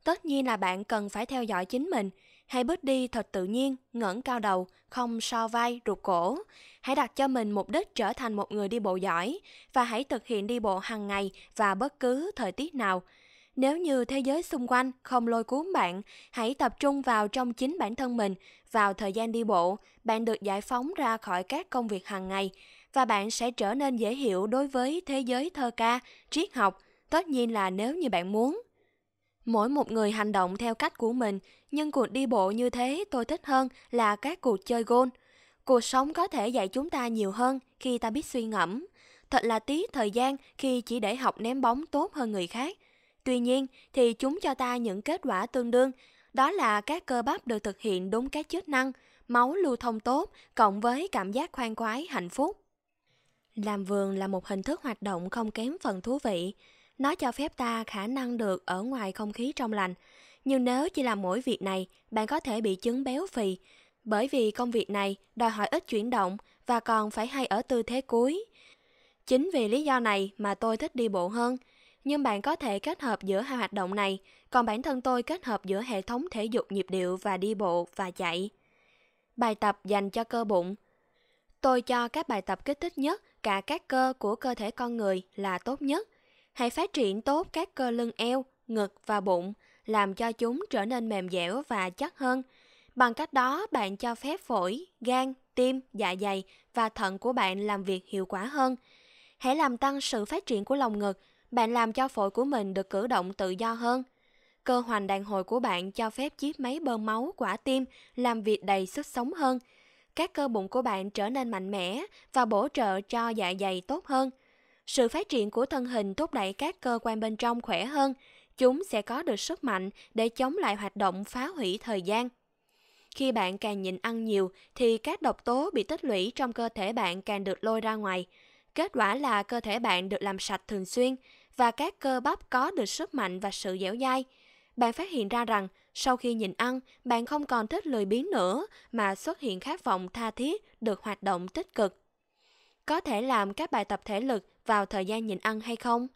S1: Tất nhiên là bạn cần phải theo dõi chính mình, hãy bước đi thật tự nhiên, ngẩng cao đầu, không so vai, rụt cổ. Hãy đặt cho mình mục đích trở thành một người đi bộ giỏi và hãy thực hiện đi bộ hàng ngày và bất cứ thời tiết nào. Nếu như thế giới xung quanh không lôi cuốn bạn, hãy tập trung vào trong chính bản thân mình. Vào thời gian đi bộ, bạn được giải phóng ra khỏi các công việc hàng ngày và bạn sẽ trở nên dễ hiểu đối với thế giới thơ ca, triết học, tất nhiên là nếu như bạn muốn. Mỗi một người hành động theo cách của mình, nhưng cuộc đi bộ như thế tôi thích hơn là các cuộc chơi gôn. Cuộc sống có thể dạy chúng ta nhiều hơn khi ta biết suy ngẫm. Thật là tí thời gian khi chỉ để học ném bóng tốt hơn người khác, Tuy nhiên thì chúng cho ta những kết quả tương đương, đó là các cơ bắp được thực hiện đúng các chức năng, máu lưu thông tốt cộng với cảm giác khoan khoái, hạnh phúc. Làm vườn là một hình thức hoạt động không kém phần thú vị. Nó cho phép ta khả năng được ở ngoài không khí trong lành. Nhưng nếu chỉ làm mỗi việc này, bạn có thể bị chứng béo phì, bởi vì công việc này đòi hỏi ít chuyển động và còn phải hay ở tư thế cuối Chính vì lý do này mà tôi thích đi bộ hơn – nhưng bạn có thể kết hợp giữa hai hoạt động này, còn bản thân tôi kết hợp giữa hệ thống thể dục nhịp điệu và đi bộ và chạy. Bài tập dành cho cơ bụng. Tôi cho các bài tập kích thích nhất cả các cơ của cơ thể con người là tốt nhất. Hãy phát triển tốt các cơ lưng eo, ngực và bụng, làm cho chúng trở nên mềm dẻo và chắc hơn. Bằng cách đó, bạn cho phép phổi, gan, tim, dạ dày và thận của bạn làm việc hiệu quả hơn. Hãy làm tăng sự phát triển của lồng ngực bạn làm cho phổi của mình được cử động tự do hơn. Cơ hoành đàn hồi của bạn cho phép chiếc máy bơm máu quả tim làm việc đầy sức sống hơn. Các cơ bụng của bạn trở nên mạnh mẽ và bổ trợ cho dạ dày tốt hơn. Sự phát triển của thân hình thúc đẩy các cơ quan bên trong khỏe hơn, chúng sẽ có được sức mạnh để chống lại hoạt động phá hủy thời gian. Khi bạn càng nhịn ăn nhiều thì các độc tố bị tích lũy trong cơ thể bạn càng được lôi ra ngoài. Kết quả là cơ thể bạn được làm sạch thường xuyên, và các cơ bắp có được sức mạnh và sự dẻo dai. Bạn phát hiện ra rằng sau khi nhịn ăn, bạn không còn thích lười biếng nữa mà xuất hiện khát vọng tha thiết được hoạt động tích cực. Có thể làm các bài tập thể lực vào thời gian nhịn ăn hay không?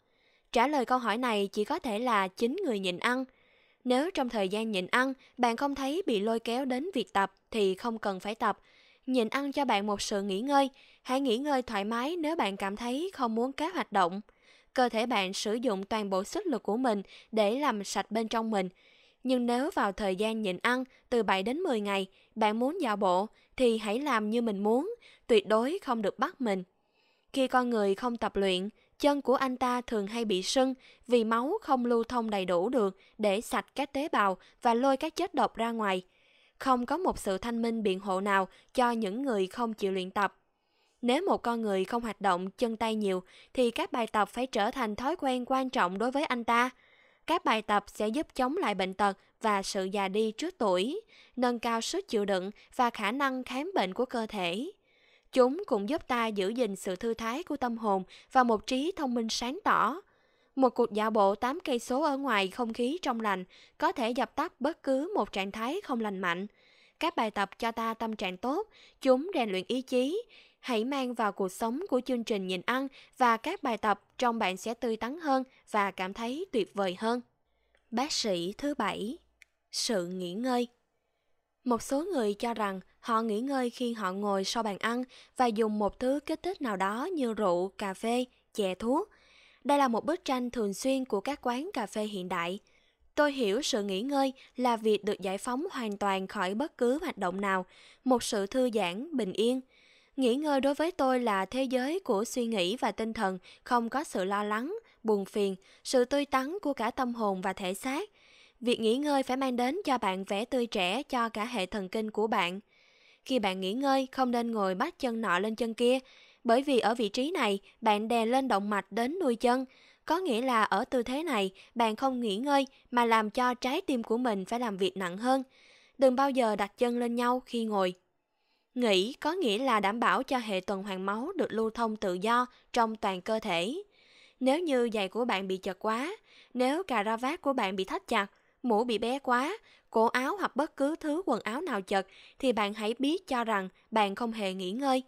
S1: Trả lời câu hỏi này chỉ có thể là chính người nhịn ăn. Nếu trong thời gian nhịn ăn, bạn không thấy bị lôi kéo đến việc tập thì không cần phải tập. Nhịn ăn cho bạn một sự nghỉ ngơi, hãy nghỉ ngơi thoải mái nếu bạn cảm thấy không muốn các hoạt động cơ thể bạn sử dụng toàn bộ sức lực của mình để làm sạch bên trong mình. Nhưng nếu vào thời gian nhịn ăn từ 7 đến 10 ngày, bạn muốn dạo bộ thì hãy làm như mình muốn, tuyệt đối không được bắt mình. Khi con người không tập luyện, chân của anh ta thường hay bị sưng vì máu không lưu thông đầy đủ được để sạch các tế bào và lôi các chất độc ra ngoài. Không có một sự thanh minh biện hộ nào cho những người không chịu luyện tập. Nếu một con người không hoạt động chân tay nhiều thì các bài tập phải trở thành thói quen quan trọng đối với anh ta. Các bài tập sẽ giúp chống lại bệnh tật và sự già đi trước tuổi, nâng cao sức chịu đựng và khả năng khám bệnh của cơ thể. Chúng cũng giúp ta giữ gìn sự thư thái của tâm hồn và một trí thông minh sáng tỏ. Một cuộc dạo bộ 8 cây số ở ngoài không khí trong lành có thể dập tắt bất cứ một trạng thái không lành mạnh. Các bài tập cho ta tâm trạng tốt, chúng rèn luyện ý chí, hãy mang vào cuộc sống của chương trình nhìn ăn và các bài tập trong bạn sẽ tươi tắn hơn và cảm thấy tuyệt vời hơn. Bác sĩ thứ bảy, sự nghỉ ngơi. Một số người cho rằng họ nghỉ ngơi khi họ ngồi sau bàn ăn và dùng một thứ kích thích nào đó như rượu, cà phê, chè thuốc. Đây là một bức tranh thường xuyên của các quán cà phê hiện đại. Tôi hiểu sự nghỉ ngơi là việc được giải phóng hoàn toàn khỏi bất cứ hoạt động nào, một sự thư giãn, bình yên – Nghỉ ngơi đối với tôi là thế giới của suy nghĩ và tinh thần, không có sự lo lắng, buồn phiền, sự tươi tắn của cả tâm hồn và thể xác. Việc nghỉ ngơi phải mang đến cho bạn vẻ tươi trẻ cho cả hệ thần kinh của bạn. Khi bạn nghỉ ngơi, không nên ngồi bắt chân nọ lên chân kia, bởi vì ở vị trí này, bạn đè lên động mạch đến nuôi chân. Có nghĩa là ở tư thế này, bạn không nghỉ ngơi mà làm cho trái tim của mình phải làm việc nặng hơn. Đừng bao giờ đặt chân lên nhau khi ngồi. Nghỉ có nghĩa là đảm bảo cho hệ tuần hoàn máu được lưu thông tự do trong toàn cơ thể. Nếu như giày của bạn bị chật quá, nếu cà ra vát của bạn bị thắt chặt, mũ bị bé quá, cổ áo hoặc bất cứ thứ quần áo nào chật thì bạn hãy biết cho rằng bạn không hề nghỉ ngơi.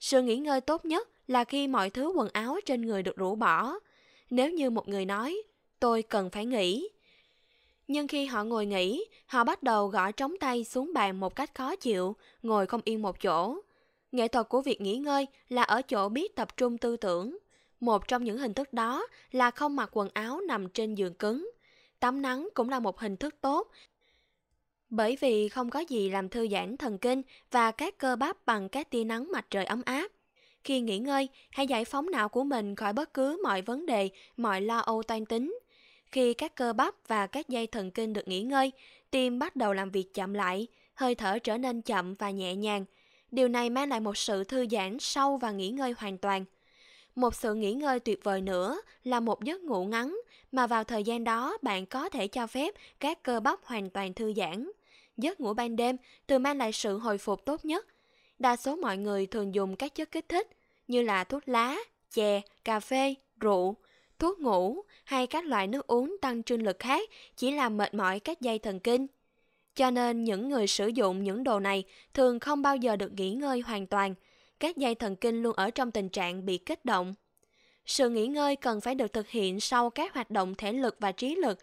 S1: Sự nghỉ ngơi tốt nhất là khi mọi thứ quần áo trên người được rũ bỏ. Nếu như một người nói, tôi cần phải nghỉ, nhưng khi họ ngồi nghỉ, họ bắt đầu gõ trống tay xuống bàn một cách khó chịu, ngồi không yên một chỗ. Nghệ thuật của việc nghỉ ngơi là ở chỗ biết tập trung tư tưởng. Một trong những hình thức đó là không mặc quần áo nằm trên giường cứng. Tắm nắng cũng là một hình thức tốt, bởi vì không có gì làm thư giãn thần kinh và các cơ bắp bằng các tia nắng mặt trời ấm áp. Khi nghỉ ngơi, hãy giải phóng não của mình khỏi bất cứ mọi vấn đề, mọi lo âu toan tính, khi các cơ bắp và các dây thần kinh được nghỉ ngơi, tim bắt đầu làm việc chậm lại, hơi thở trở nên chậm và nhẹ nhàng. Điều này mang lại một sự thư giãn sâu và nghỉ ngơi hoàn toàn. Một sự nghỉ ngơi tuyệt vời nữa là một giấc ngủ ngắn mà vào thời gian đó bạn có thể cho phép các cơ bắp hoàn toàn thư giãn. Giấc ngủ ban đêm thường mang lại sự hồi phục tốt nhất. Đa số mọi người thường dùng các chất kích thích như là thuốc lá, chè, cà phê, rượu thuốc ngủ hay các loại nước uống tăng trương lực khác chỉ làm mệt mỏi các dây thần kinh. Cho nên những người sử dụng những đồ này thường không bao giờ được nghỉ ngơi hoàn toàn, các dây thần kinh luôn ở trong tình trạng bị kích động. Sự nghỉ ngơi cần phải được thực hiện sau các hoạt động thể lực và trí lực.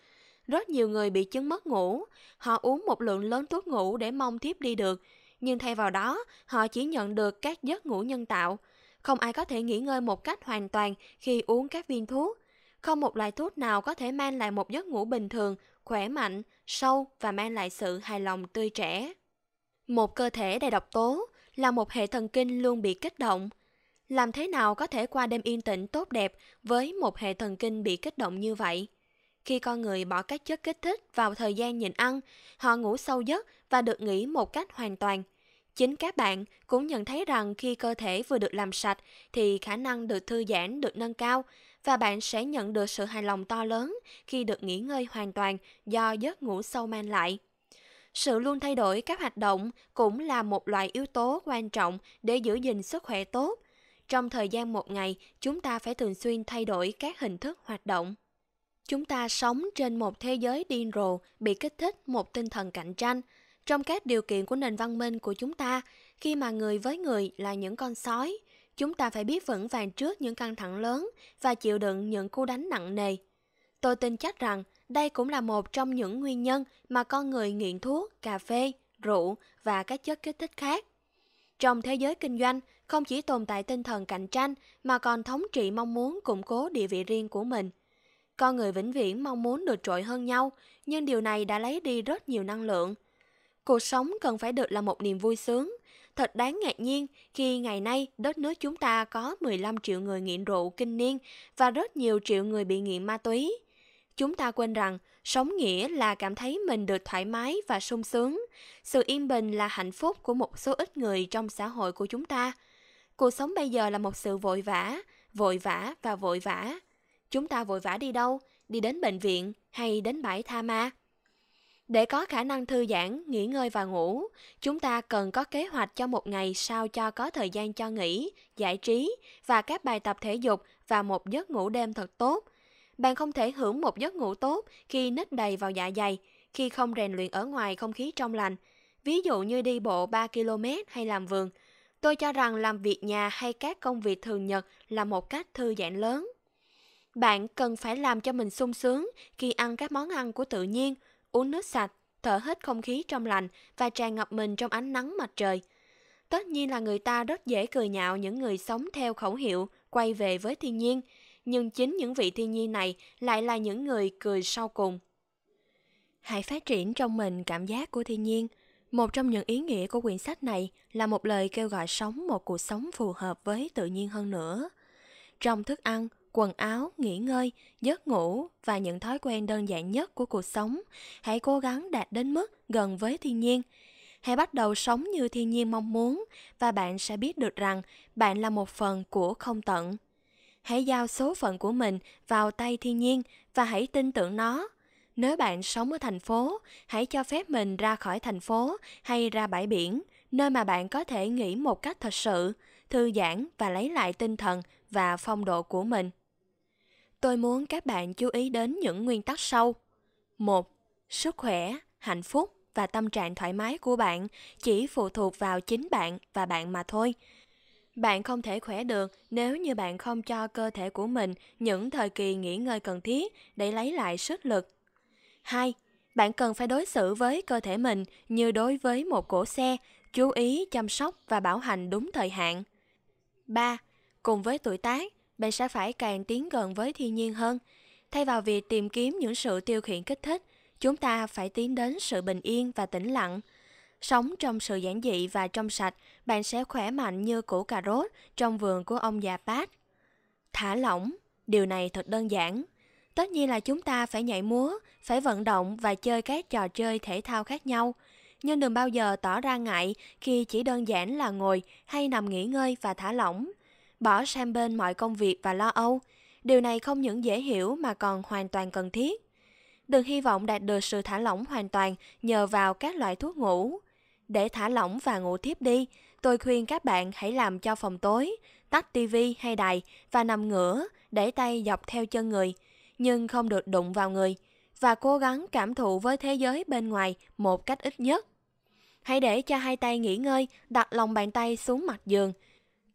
S1: Rất nhiều người bị chứng mất ngủ, họ uống một lượng lớn thuốc ngủ để mong thiếp đi được, nhưng thay vào đó, họ chỉ nhận được các giấc ngủ nhân tạo. Không ai có thể nghỉ ngơi một cách hoàn toàn khi uống các viên thuốc, không một loại thuốc nào có thể mang lại một giấc ngủ bình thường, khỏe mạnh, sâu và mang lại sự hài lòng tươi trẻ. Một cơ thể đầy độc tố là một hệ thần kinh luôn bị kích động. Làm thế nào có thể qua đêm yên tĩnh tốt đẹp với một hệ thần kinh bị kích động như vậy? Khi con người bỏ các chất kích thích vào thời gian nhịn ăn, họ ngủ sâu giấc và được nghỉ một cách hoàn toàn. Chính các bạn cũng nhận thấy rằng khi cơ thể vừa được làm sạch thì khả năng được thư giãn được nâng cao và bạn sẽ nhận được sự hài lòng to lớn khi được nghỉ ngơi hoàn toàn do giấc ngủ sâu mang lại. Sự luôn thay đổi các hoạt động cũng là một loại yếu tố quan trọng để giữ gìn sức khỏe tốt. Trong thời gian một ngày, chúng ta phải thường xuyên thay đổi các hình thức hoạt động. Chúng ta sống trên một thế giới điên rồ, bị kích thích một tinh thần cạnh tranh. Trong các điều kiện của nền văn minh của chúng ta, khi mà người với người là những con sói, chúng ta phải biết vững vàng trước những căng thẳng lớn và chịu đựng những cú đánh nặng nề. Tôi tin chắc rằng đây cũng là một trong những nguyên nhân mà con người nghiện thuốc, cà phê, rượu và các chất kích thích khác. Trong thế giới kinh doanh, không chỉ tồn tại tinh thần cạnh tranh mà còn thống trị mong muốn củng cố địa vị riêng của mình. Con người vĩnh viễn mong muốn được trội hơn nhau, nhưng điều này đã lấy đi rất nhiều năng lượng. Cuộc sống cần phải được là một niềm vui sướng, Thật đáng ngạc nhiên khi ngày nay đất nước chúng ta có 15 triệu người nghiện rượu kinh niên và rất nhiều triệu người bị nghiện ma túy. Chúng ta quên rằng sống nghĩa là cảm thấy mình được thoải mái và sung sướng. Sự yên bình là hạnh phúc của một số ít người trong xã hội của chúng ta. Cuộc sống bây giờ là một sự vội vã, vội vã và vội vã. Chúng ta vội vã đi đâu? Đi đến bệnh viện hay đến bãi tha ma? Để có khả năng thư giãn, nghỉ ngơi và ngủ, chúng ta cần có kế hoạch cho một ngày sao cho có thời gian cho nghỉ, giải trí và các bài tập thể dục và một giấc ngủ đêm thật tốt. Bạn không thể hưởng một giấc ngủ tốt khi nít đầy vào dạ dày, khi không rèn luyện ở ngoài không khí trong lành, ví dụ như đi bộ 3 km hay làm vườn. Tôi cho rằng làm việc nhà hay các công việc thường nhật là một cách thư giãn lớn. Bạn cần phải làm cho mình sung sướng khi ăn các món ăn của tự nhiên – uống nước sạch, thở hết không khí trong lành và tràn ngập mình trong ánh nắng mặt trời. Tất nhiên là người ta rất dễ cười nhạo những người sống theo khẩu hiệu quay về với thiên nhiên, nhưng chính những vị thiên nhiên này lại là những người cười sau cùng. Hãy phát triển trong mình cảm giác của thiên nhiên. Một trong những ý nghĩa của quyển sách này là một lời kêu gọi sống một cuộc sống phù hợp với tự nhiên hơn nữa. Trong thức ăn, quần áo, nghỉ ngơi, giấc ngủ và những thói quen đơn giản nhất của cuộc sống. Hãy cố gắng đạt đến mức gần với thiên nhiên. Hãy bắt đầu sống như thiên nhiên mong muốn và bạn sẽ biết được rằng bạn là một phần của không tận. Hãy giao số phận của mình vào tay thiên nhiên và hãy tin tưởng nó. Nếu bạn sống ở thành phố, hãy cho phép mình ra khỏi thành phố hay ra bãi biển, nơi mà bạn có thể nghĩ một cách thật sự, thư giãn và lấy lại tinh thần và phong độ của mình tôi muốn các bạn chú ý đến những nguyên tắc sau. 1. Sức khỏe, hạnh phúc và tâm trạng thoải mái của bạn chỉ phụ thuộc vào chính bạn và bạn mà thôi. Bạn không thể khỏe được nếu như bạn không cho cơ thể của mình những thời kỳ nghỉ ngơi cần thiết để lấy lại sức lực. 2. Bạn cần phải đối xử với cơ thể mình như đối với một cỗ xe, chú ý chăm sóc và bảo hành đúng thời hạn. 3. Cùng với tuổi tác, bạn sẽ phải càng tiến gần với thiên nhiên hơn. Thay vào việc tìm kiếm những sự tiêu khiển kích thích, chúng ta phải tiến đến sự bình yên và tĩnh lặng. Sống trong sự giản dị và trong sạch, bạn sẽ khỏe mạnh như củ cà rốt trong vườn của ông già Pat Thả lỏng, điều này thật đơn giản. Tất nhiên là chúng ta phải nhảy múa, phải vận động và chơi các trò chơi thể thao khác nhau. Nhưng đừng bao giờ tỏ ra ngại khi chỉ đơn giản là ngồi hay nằm nghỉ ngơi và thả lỏng bỏ sang bên mọi công việc và lo âu. Điều này không những dễ hiểu mà còn hoàn toàn cần thiết. Đừng hy vọng đạt được sự thả lỏng hoàn toàn nhờ vào các loại thuốc ngủ. Để thả lỏng và ngủ tiếp đi, tôi khuyên các bạn hãy làm cho phòng tối, tắt tivi hay đài và nằm ngửa, để tay dọc theo chân người, nhưng không được đụng vào người và cố gắng cảm thụ với thế giới bên ngoài một cách ít nhất. Hãy để cho hai tay nghỉ ngơi, đặt lòng bàn tay xuống mặt giường –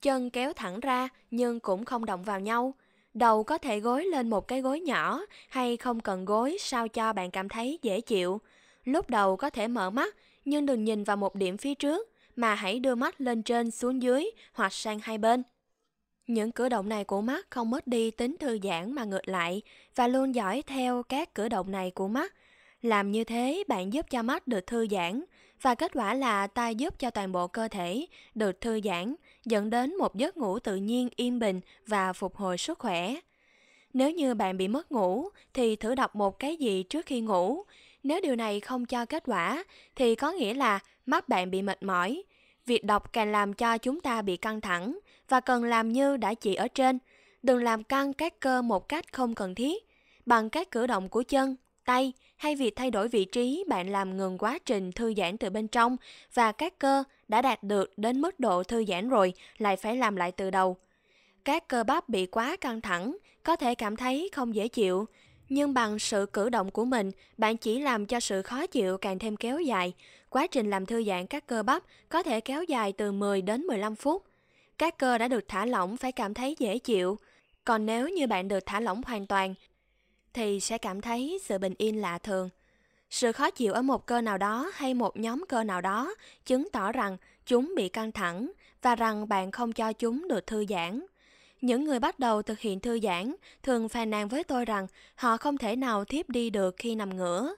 S1: chân kéo thẳng ra nhưng cũng không động vào nhau. Đầu có thể gối lên một cái gối nhỏ hay không cần gối sao cho bạn cảm thấy dễ chịu. Lúc đầu có thể mở mắt nhưng đừng nhìn vào một điểm phía trước mà hãy đưa mắt lên trên xuống dưới hoặc sang hai bên. Những cử động này của mắt không mất đi tính thư giãn mà ngược lại và luôn dõi theo các cử động này của mắt. Làm như thế bạn giúp cho mắt được thư giãn và kết quả là tai giúp cho toàn bộ cơ thể được thư giãn dẫn đến một giấc ngủ tự nhiên yên bình và phục hồi sức khỏe. Nếu như bạn bị mất ngủ thì thử đọc một cái gì trước khi ngủ. Nếu điều này không cho kết quả thì có nghĩa là mắt bạn bị mệt mỏi. Việc đọc càng làm cho chúng ta bị căng thẳng và cần làm như đã chỉ ở trên. Đừng làm căng các cơ một cách không cần thiết bằng các cử động của chân tay hay việc thay đổi vị trí bạn làm ngừng quá trình thư giãn từ bên trong và các cơ đã đạt được đến mức độ thư giãn rồi lại phải làm lại từ đầu. Các cơ bắp bị quá căng thẳng có thể cảm thấy không dễ chịu, nhưng bằng sự cử động của mình, bạn chỉ làm cho sự khó chịu càng thêm kéo dài. Quá trình làm thư giãn các cơ bắp có thể kéo dài từ 10 đến 15 phút. Các cơ đã được thả lỏng phải cảm thấy dễ chịu. Còn nếu như bạn được thả lỏng hoàn toàn, thì sẽ cảm thấy sự bình yên lạ thường. Sự khó chịu ở một cơ nào đó hay một nhóm cơ nào đó chứng tỏ rằng chúng bị căng thẳng và rằng bạn không cho chúng được thư giãn. Những người bắt đầu thực hiện thư giãn thường phàn nàn với tôi rằng họ không thể nào thiếp đi được khi nằm ngửa.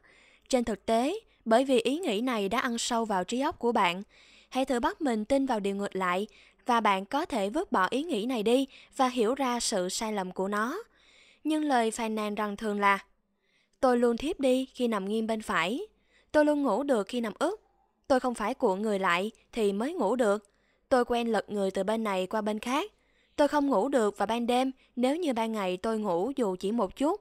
S1: Trên thực tế, bởi vì ý nghĩ này đã ăn sâu vào trí óc của bạn, hãy thử bắt mình tin vào điều ngược lại và bạn có thể vứt bỏ ý nghĩ này đi và hiểu ra sự sai lầm của nó nhưng lời phàn nàn rằng thường là Tôi luôn thiếp đi khi nằm nghiêng bên phải. Tôi luôn ngủ được khi nằm ướt, Tôi không phải cuộn người lại thì mới ngủ được. Tôi quen lật người từ bên này qua bên khác. Tôi không ngủ được vào ban đêm nếu như ban ngày tôi ngủ dù chỉ một chút.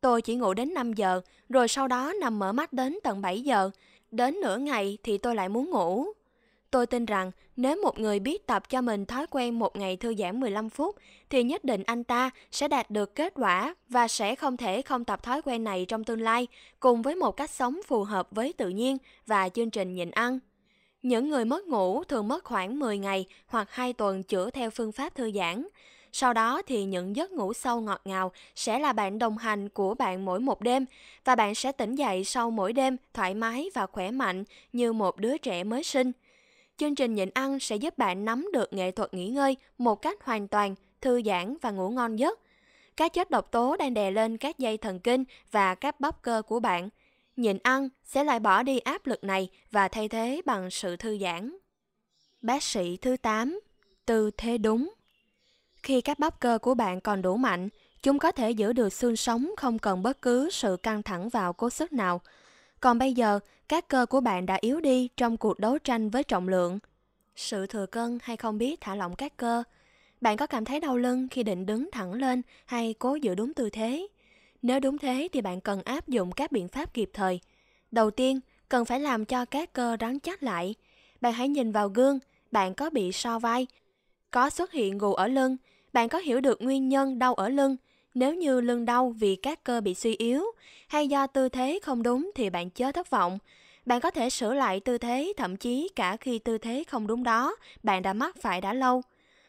S1: Tôi chỉ ngủ đến 5 giờ, rồi sau đó nằm mở mắt đến tận 7 giờ. Đến nửa ngày thì tôi lại muốn ngủ. Tôi tin rằng nếu một người biết tập cho mình thói quen một ngày thư giãn 15 phút thì nhất định anh ta sẽ đạt được kết quả và sẽ không thể không tập thói quen này trong tương lai cùng với một cách sống phù hợp với tự nhiên và chương trình nhịn ăn. Những người mất ngủ thường mất khoảng 10 ngày hoặc 2 tuần chữa theo phương pháp thư giãn. Sau đó thì những giấc ngủ sâu ngọt ngào sẽ là bạn đồng hành của bạn mỗi một đêm và bạn sẽ tỉnh dậy sau mỗi đêm thoải mái và khỏe mạnh như một đứa trẻ mới sinh. Chương trình nhịn ăn sẽ giúp bạn nắm được nghệ thuật nghỉ ngơi một cách hoàn toàn, thư giãn và ngủ ngon giấc. Các chất độc tố đang đè lên các dây thần kinh và các bắp cơ của bạn. Nhịn ăn sẽ lại bỏ đi áp lực này và thay thế bằng sự thư giãn. Bác sĩ thứ 8 Tư thế đúng Khi các bắp cơ của bạn còn đủ mạnh, chúng có thể giữ được xương sống không cần bất cứ sự căng thẳng vào cố sức nào – còn bây giờ, các cơ của bạn đã yếu đi trong cuộc đấu tranh với trọng lượng. Sự thừa cân hay không biết thả lỏng các cơ. Bạn có cảm thấy đau lưng khi định đứng thẳng lên hay cố giữ đúng tư thế? Nếu đúng thế thì bạn cần áp dụng các biện pháp kịp thời. Đầu tiên, cần phải làm cho các cơ rắn chắc lại. Bạn hãy nhìn vào gương, bạn có bị so vai, có xuất hiện gù ở lưng, bạn có hiểu được nguyên nhân đau ở lưng. Nếu như lưng đau vì các cơ bị suy yếu hay do tư thế không đúng thì bạn chớ thất vọng. Bạn có thể sửa lại tư thế thậm chí cả khi tư thế không đúng đó bạn đã mắc phải đã lâu.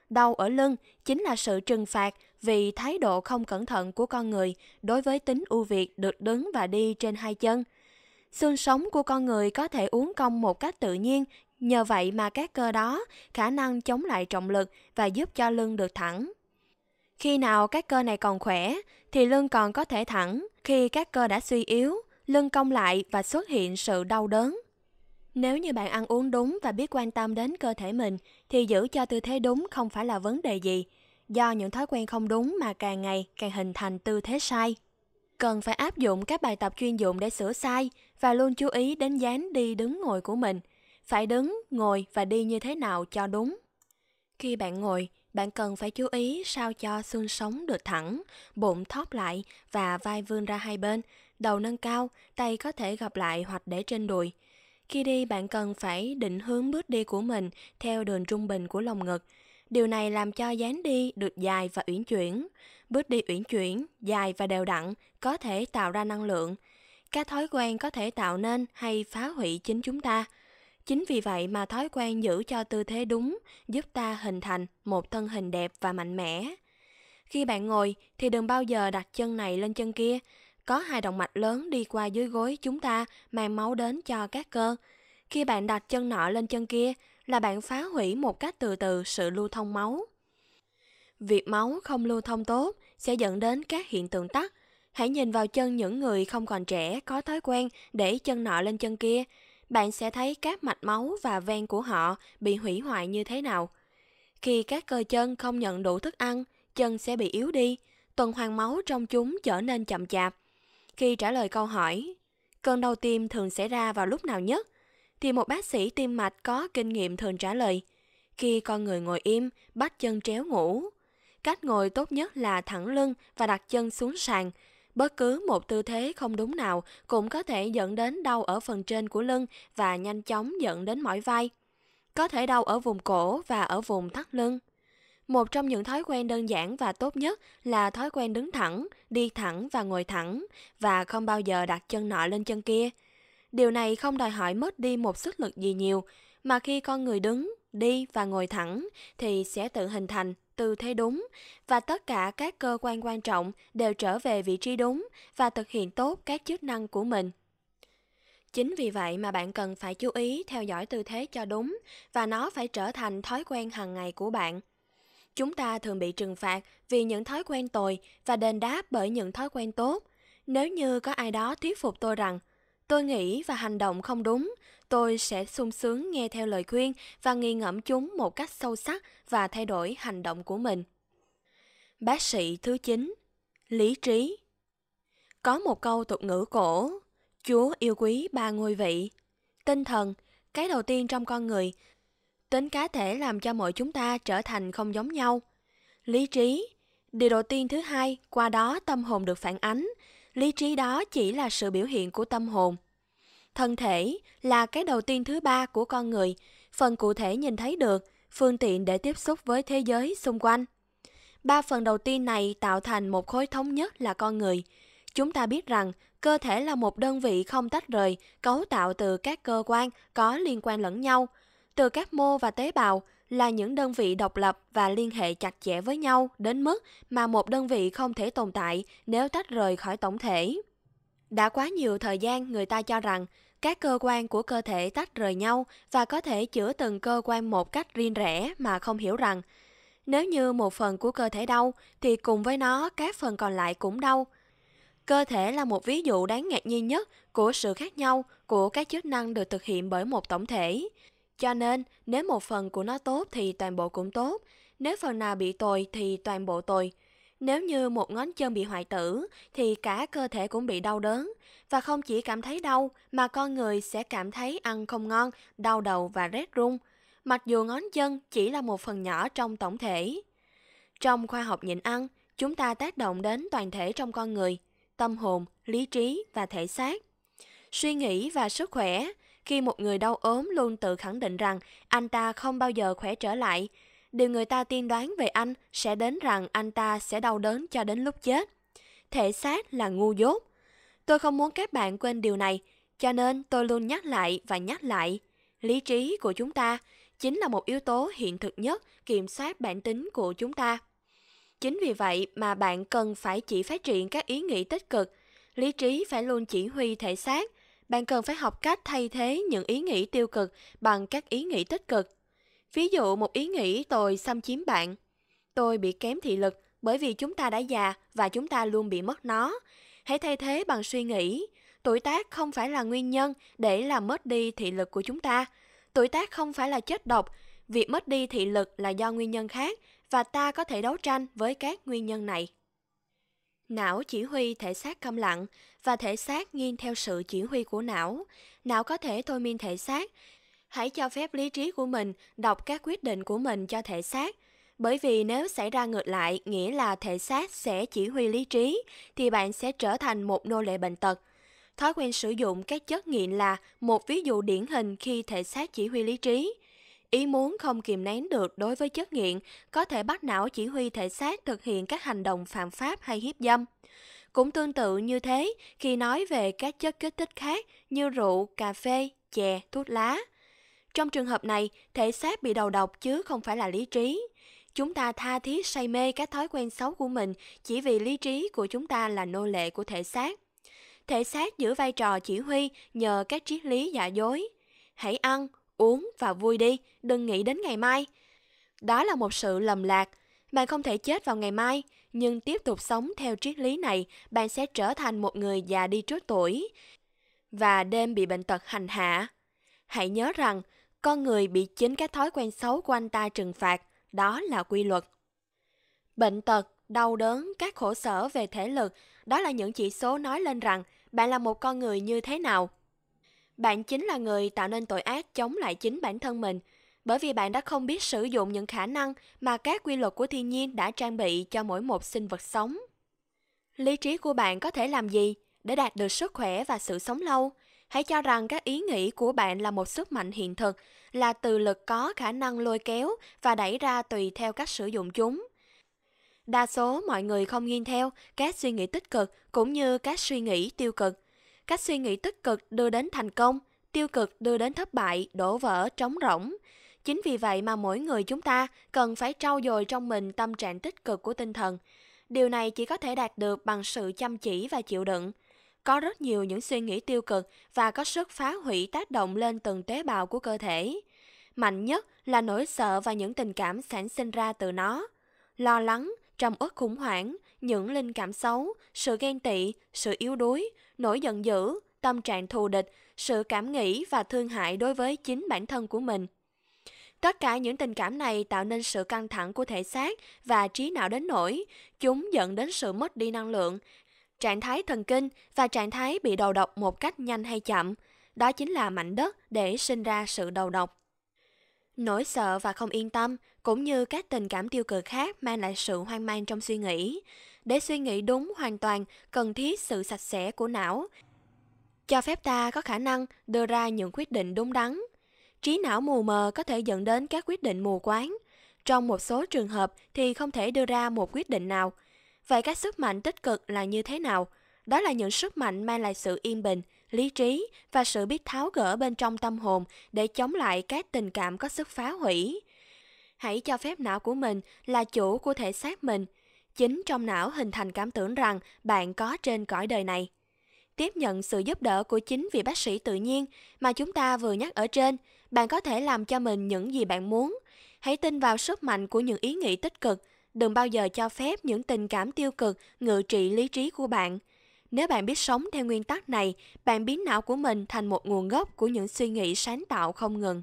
S1: Đau ở lưng chính là sự trừng phạt vì thái độ không cẩn thận của con người đối với tính ưu việt được đứng và đi trên hai chân. Xương sống của con người có thể uốn cong một cách tự nhiên, nhờ vậy mà các cơ đó khả năng chống lại trọng lực và giúp cho lưng được thẳng. Khi nào các cơ này còn khỏe, thì lưng còn có thể thẳng. Khi các cơ đã suy yếu, lưng cong lại và xuất hiện sự đau đớn. Nếu như bạn ăn uống đúng và biết quan tâm đến cơ thể mình thì giữ cho tư thế đúng không phải là vấn đề gì, do những thói quen không đúng mà càng ngày càng hình thành tư thế sai. Cần phải áp dụng các bài tập chuyên dụng để sửa sai và luôn chú ý đến dáng đi đứng ngồi của mình. Phải đứng, ngồi và đi như thế nào cho đúng. Khi bạn ngồi, bạn cần phải chú ý sao cho xương sống được thẳng, bụng thóp lại và vai vươn ra hai bên, đầu nâng cao, tay có thể gặp lại hoặc để trên đùi. Khi đi bạn cần phải định hướng bước đi của mình theo đường trung bình của lồng ngực. Điều này làm cho dáng đi được dài và uyển chuyển. Bước đi uyển chuyển, dài và đều đặn có thể tạo ra năng lượng. Các thói quen có thể tạo nên hay phá hủy chính chúng ta. Chính vì vậy mà thói quen giữ cho tư thế đúng giúp ta hình thành một thân hình đẹp và mạnh mẽ. Khi bạn ngồi thì đừng bao giờ đặt chân này lên chân kia. Có hai động mạch lớn đi qua dưới gối chúng ta mang máu đến cho các cơ. Khi bạn đặt chân nọ lên chân kia là bạn phá hủy một cách từ từ sự lưu thông máu. Việc máu không lưu thông tốt sẽ dẫn đến các hiện tượng tắc. Hãy nhìn vào chân những người không còn trẻ có thói quen để chân nọ lên chân kia bạn sẽ thấy các mạch máu và ven của họ bị hủy hoại như thế nào. Khi các cơ chân không nhận đủ thức ăn, chân sẽ bị yếu đi, tuần hoàn máu trong chúng trở nên chậm chạp. Khi trả lời câu hỏi, cơn đau tim thường xảy ra vào lúc nào nhất, thì một bác sĩ tim mạch có kinh nghiệm thường trả lời, khi con người ngồi im, bắt chân tréo ngủ. Cách ngồi tốt nhất là thẳng lưng và đặt chân xuống sàn, Bất cứ một tư thế không đúng nào cũng có thể dẫn đến đau ở phần trên của lưng và nhanh chóng dẫn đến mỏi vai. Có thể đau ở vùng cổ và ở vùng thắt lưng. Một trong những thói quen đơn giản và tốt nhất là thói quen đứng thẳng, đi thẳng và ngồi thẳng và không bao giờ đặt chân nọ lên chân kia. Điều này không đòi hỏi mất đi một sức lực gì nhiều, mà khi con người đứng, đi và ngồi thẳng thì sẽ tự hình thành tư thế đúng và tất cả các cơ quan quan trọng đều trở về vị trí đúng và thực hiện tốt các chức năng của mình. Chính vì vậy mà bạn cần phải chú ý theo dõi tư thế cho đúng và nó phải trở thành thói quen hàng ngày của bạn. Chúng ta thường bị trừng phạt vì những thói quen tồi và đền đáp bởi những thói quen tốt. Nếu như có ai đó thuyết phục tôi rằng tôi nghĩ và hành động không đúng, tôi sẽ sung sướng nghe theo lời khuyên và nghi ngẫm chúng một cách sâu sắc và thay đổi hành động của mình. Bác sĩ thứ 9 Lý trí Có một câu tục ngữ cổ Chúa yêu quý ba ngôi vị Tinh thần, cái đầu tiên trong con người Tính cá thể làm cho mọi chúng ta trở thành không giống nhau Lý trí Điều đầu tiên thứ hai, qua đó tâm hồn được phản ánh Lý trí đó chỉ là sự biểu hiện của tâm hồn thân thể là cái đầu tiên thứ ba của con người, phần cụ thể nhìn thấy được, phương tiện để tiếp xúc với thế giới xung quanh. Ba phần đầu tiên này tạo thành một khối thống nhất là con người. Chúng ta biết rằng cơ thể là một đơn vị không tách rời, cấu tạo từ các cơ quan có liên quan lẫn nhau, từ các mô và tế bào là những đơn vị độc lập và liên hệ chặt chẽ với nhau đến mức mà một đơn vị không thể tồn tại nếu tách rời khỏi tổng thể. Đã quá nhiều thời gian người ta cho rằng các cơ quan của cơ thể tách rời nhau và có thể chữa từng cơ quan một cách riêng rẽ mà không hiểu rằng nếu như một phần của cơ thể đau thì cùng với nó các phần còn lại cũng đau. Cơ thể là một ví dụ đáng ngạc nhiên nhất của sự khác nhau của các chức năng được thực hiện bởi một tổng thể. Cho nên, nếu một phần của nó tốt thì toàn bộ cũng tốt, nếu phần nào bị tồi thì toàn bộ tồi. Nếu như một ngón chân bị hoại tử thì cả cơ thể cũng bị đau đớn và không chỉ cảm thấy đau mà con người sẽ cảm thấy ăn không ngon, đau đầu và rét run, mặc dù ngón chân chỉ là một phần nhỏ trong tổng thể. Trong khoa học nhịn ăn, chúng ta tác động đến toàn thể trong con người, tâm hồn, lý trí và thể xác. Suy nghĩ và sức khỏe, khi một người đau ốm luôn tự khẳng định rằng anh ta không bao giờ khỏe trở lại, điều người ta tiên đoán về anh sẽ đến rằng anh ta sẽ đau đớn cho đến lúc chết. Thể xác là ngu dốt. Tôi không muốn các bạn quên điều này, cho nên tôi luôn nhắc lại và nhắc lại. Lý trí của chúng ta chính là một yếu tố hiện thực nhất kiểm soát bản tính của chúng ta. Chính vì vậy mà bạn cần phải chỉ phát triển các ý nghĩ tích cực, lý trí phải luôn chỉ huy thể xác. Bạn cần phải học cách thay thế những ý nghĩ tiêu cực bằng các ý nghĩ tích cực Ví dụ một ý nghĩ tôi xâm chiếm bạn. Tôi bị kém thị lực bởi vì chúng ta đã già và chúng ta luôn bị mất nó. Hãy thay thế bằng suy nghĩ. Tuổi tác không phải là nguyên nhân để làm mất đi thị lực của chúng ta. Tuổi tác không phải là chất độc. Việc mất đi thị lực là do nguyên nhân khác và ta có thể đấu tranh với các nguyên nhân này. Não chỉ huy thể xác câm lặng và thể xác nghiêng theo sự chỉ huy của não. Não có thể thôi miên thể xác hãy cho phép lý trí của mình đọc các quyết định của mình cho thể xác bởi vì nếu xảy ra ngược lại nghĩa là thể xác sẽ chỉ huy lý trí thì bạn sẽ trở thành một nô lệ bệnh tật thói quen sử dụng các chất nghiện là một ví dụ điển hình khi thể xác chỉ huy lý trí ý muốn không kìm nén được đối với chất nghiện có thể bắt não chỉ huy thể xác thực hiện các hành động phạm pháp hay hiếp dâm cũng tương tự như thế khi nói về các chất kích thích khác như rượu cà phê chè thuốc lá trong trường hợp này, thể xác bị đầu độc chứ không phải là lý trí. Chúng ta tha thiết say mê các thói quen xấu của mình chỉ vì lý trí của chúng ta là nô lệ của thể xác. Thể xác giữ vai trò chỉ huy nhờ các triết lý giả dối. Hãy ăn, uống và vui đi, đừng nghĩ đến ngày mai. Đó là một sự lầm lạc. Bạn không thể chết vào ngày mai, nhưng tiếp tục sống theo triết lý này, bạn sẽ trở thành một người già đi trước tuổi và đêm bị bệnh tật hành hạ. Hãy nhớ rằng, con người bị chính các thói quen xấu của anh ta trừng phạt, đó là quy luật. Bệnh tật, đau đớn, các khổ sở về thể lực, đó là những chỉ số nói lên rằng bạn là một con người như thế nào. Bạn chính là người tạo nên tội ác chống lại chính bản thân mình, bởi vì bạn đã không biết sử dụng những khả năng mà các quy luật của thiên nhiên đã trang bị cho mỗi một sinh vật sống. Lý trí của bạn có thể làm gì để đạt được sức khỏe và sự sống lâu? Hãy cho rằng các ý nghĩ của bạn là một sức mạnh hiện thực, là từ lực có khả năng lôi kéo và đẩy ra tùy theo cách sử dụng chúng. Đa số mọi người không nghiêng theo các suy nghĩ tích cực cũng như các suy nghĩ tiêu cực. Các suy nghĩ tích cực đưa đến thành công, tiêu cực đưa đến thất bại, đổ vỡ, trống rỗng. Chính vì vậy mà mỗi người chúng ta cần phải trau dồi trong mình tâm trạng tích cực của tinh thần. Điều này chỉ có thể đạt được bằng sự chăm chỉ và chịu đựng – có rất nhiều những suy nghĩ tiêu cực và có sức phá hủy tác động lên từng tế bào của cơ thể. Mạnh nhất là nỗi sợ và những tình cảm sản sinh ra từ nó. Lo lắng, trầm ức khủng hoảng, những linh cảm xấu, sự ghen tị, sự yếu đuối, nỗi giận dữ, tâm trạng thù địch, sự cảm nghĩ và thương hại đối với chính bản thân của mình. Tất cả những tình cảm này tạo nên sự căng thẳng của thể xác và trí não đến nỗi chúng dẫn đến sự mất đi năng lượng trạng thái thần kinh và trạng thái bị đầu độc một cách nhanh hay chậm. Đó chính là mảnh đất để sinh ra sự đầu độc. Nỗi sợ và không yên tâm cũng như các tình cảm tiêu cực khác mang lại sự hoang mang trong suy nghĩ. Để suy nghĩ đúng hoàn toàn, cần thiết sự sạch sẽ của não, cho phép ta có khả năng đưa ra những quyết định đúng đắn. Trí não mù mờ có thể dẫn đến các quyết định mù quáng. Trong một số trường hợp thì không thể đưa ra một quyết định nào – Vậy các sức mạnh tích cực là như thế nào? Đó là những sức mạnh mang lại sự yên bình, lý trí và sự biết tháo gỡ bên trong tâm hồn để chống lại các tình cảm có sức phá hủy. Hãy cho phép não của mình là chủ của thể xác mình. Chính trong não hình thành cảm tưởng rằng bạn có trên cõi đời này. Tiếp nhận sự giúp đỡ của chính vị bác sĩ tự nhiên mà chúng ta vừa nhắc ở trên, bạn có thể làm cho mình những gì bạn muốn. Hãy tin vào sức mạnh của những ý nghĩ tích cực đừng bao giờ cho phép những tình cảm tiêu cực ngự trị lý trí của bạn. Nếu bạn biết sống theo nguyên tắc này, bạn biến não của mình thành một nguồn gốc của những suy nghĩ sáng tạo không ngừng.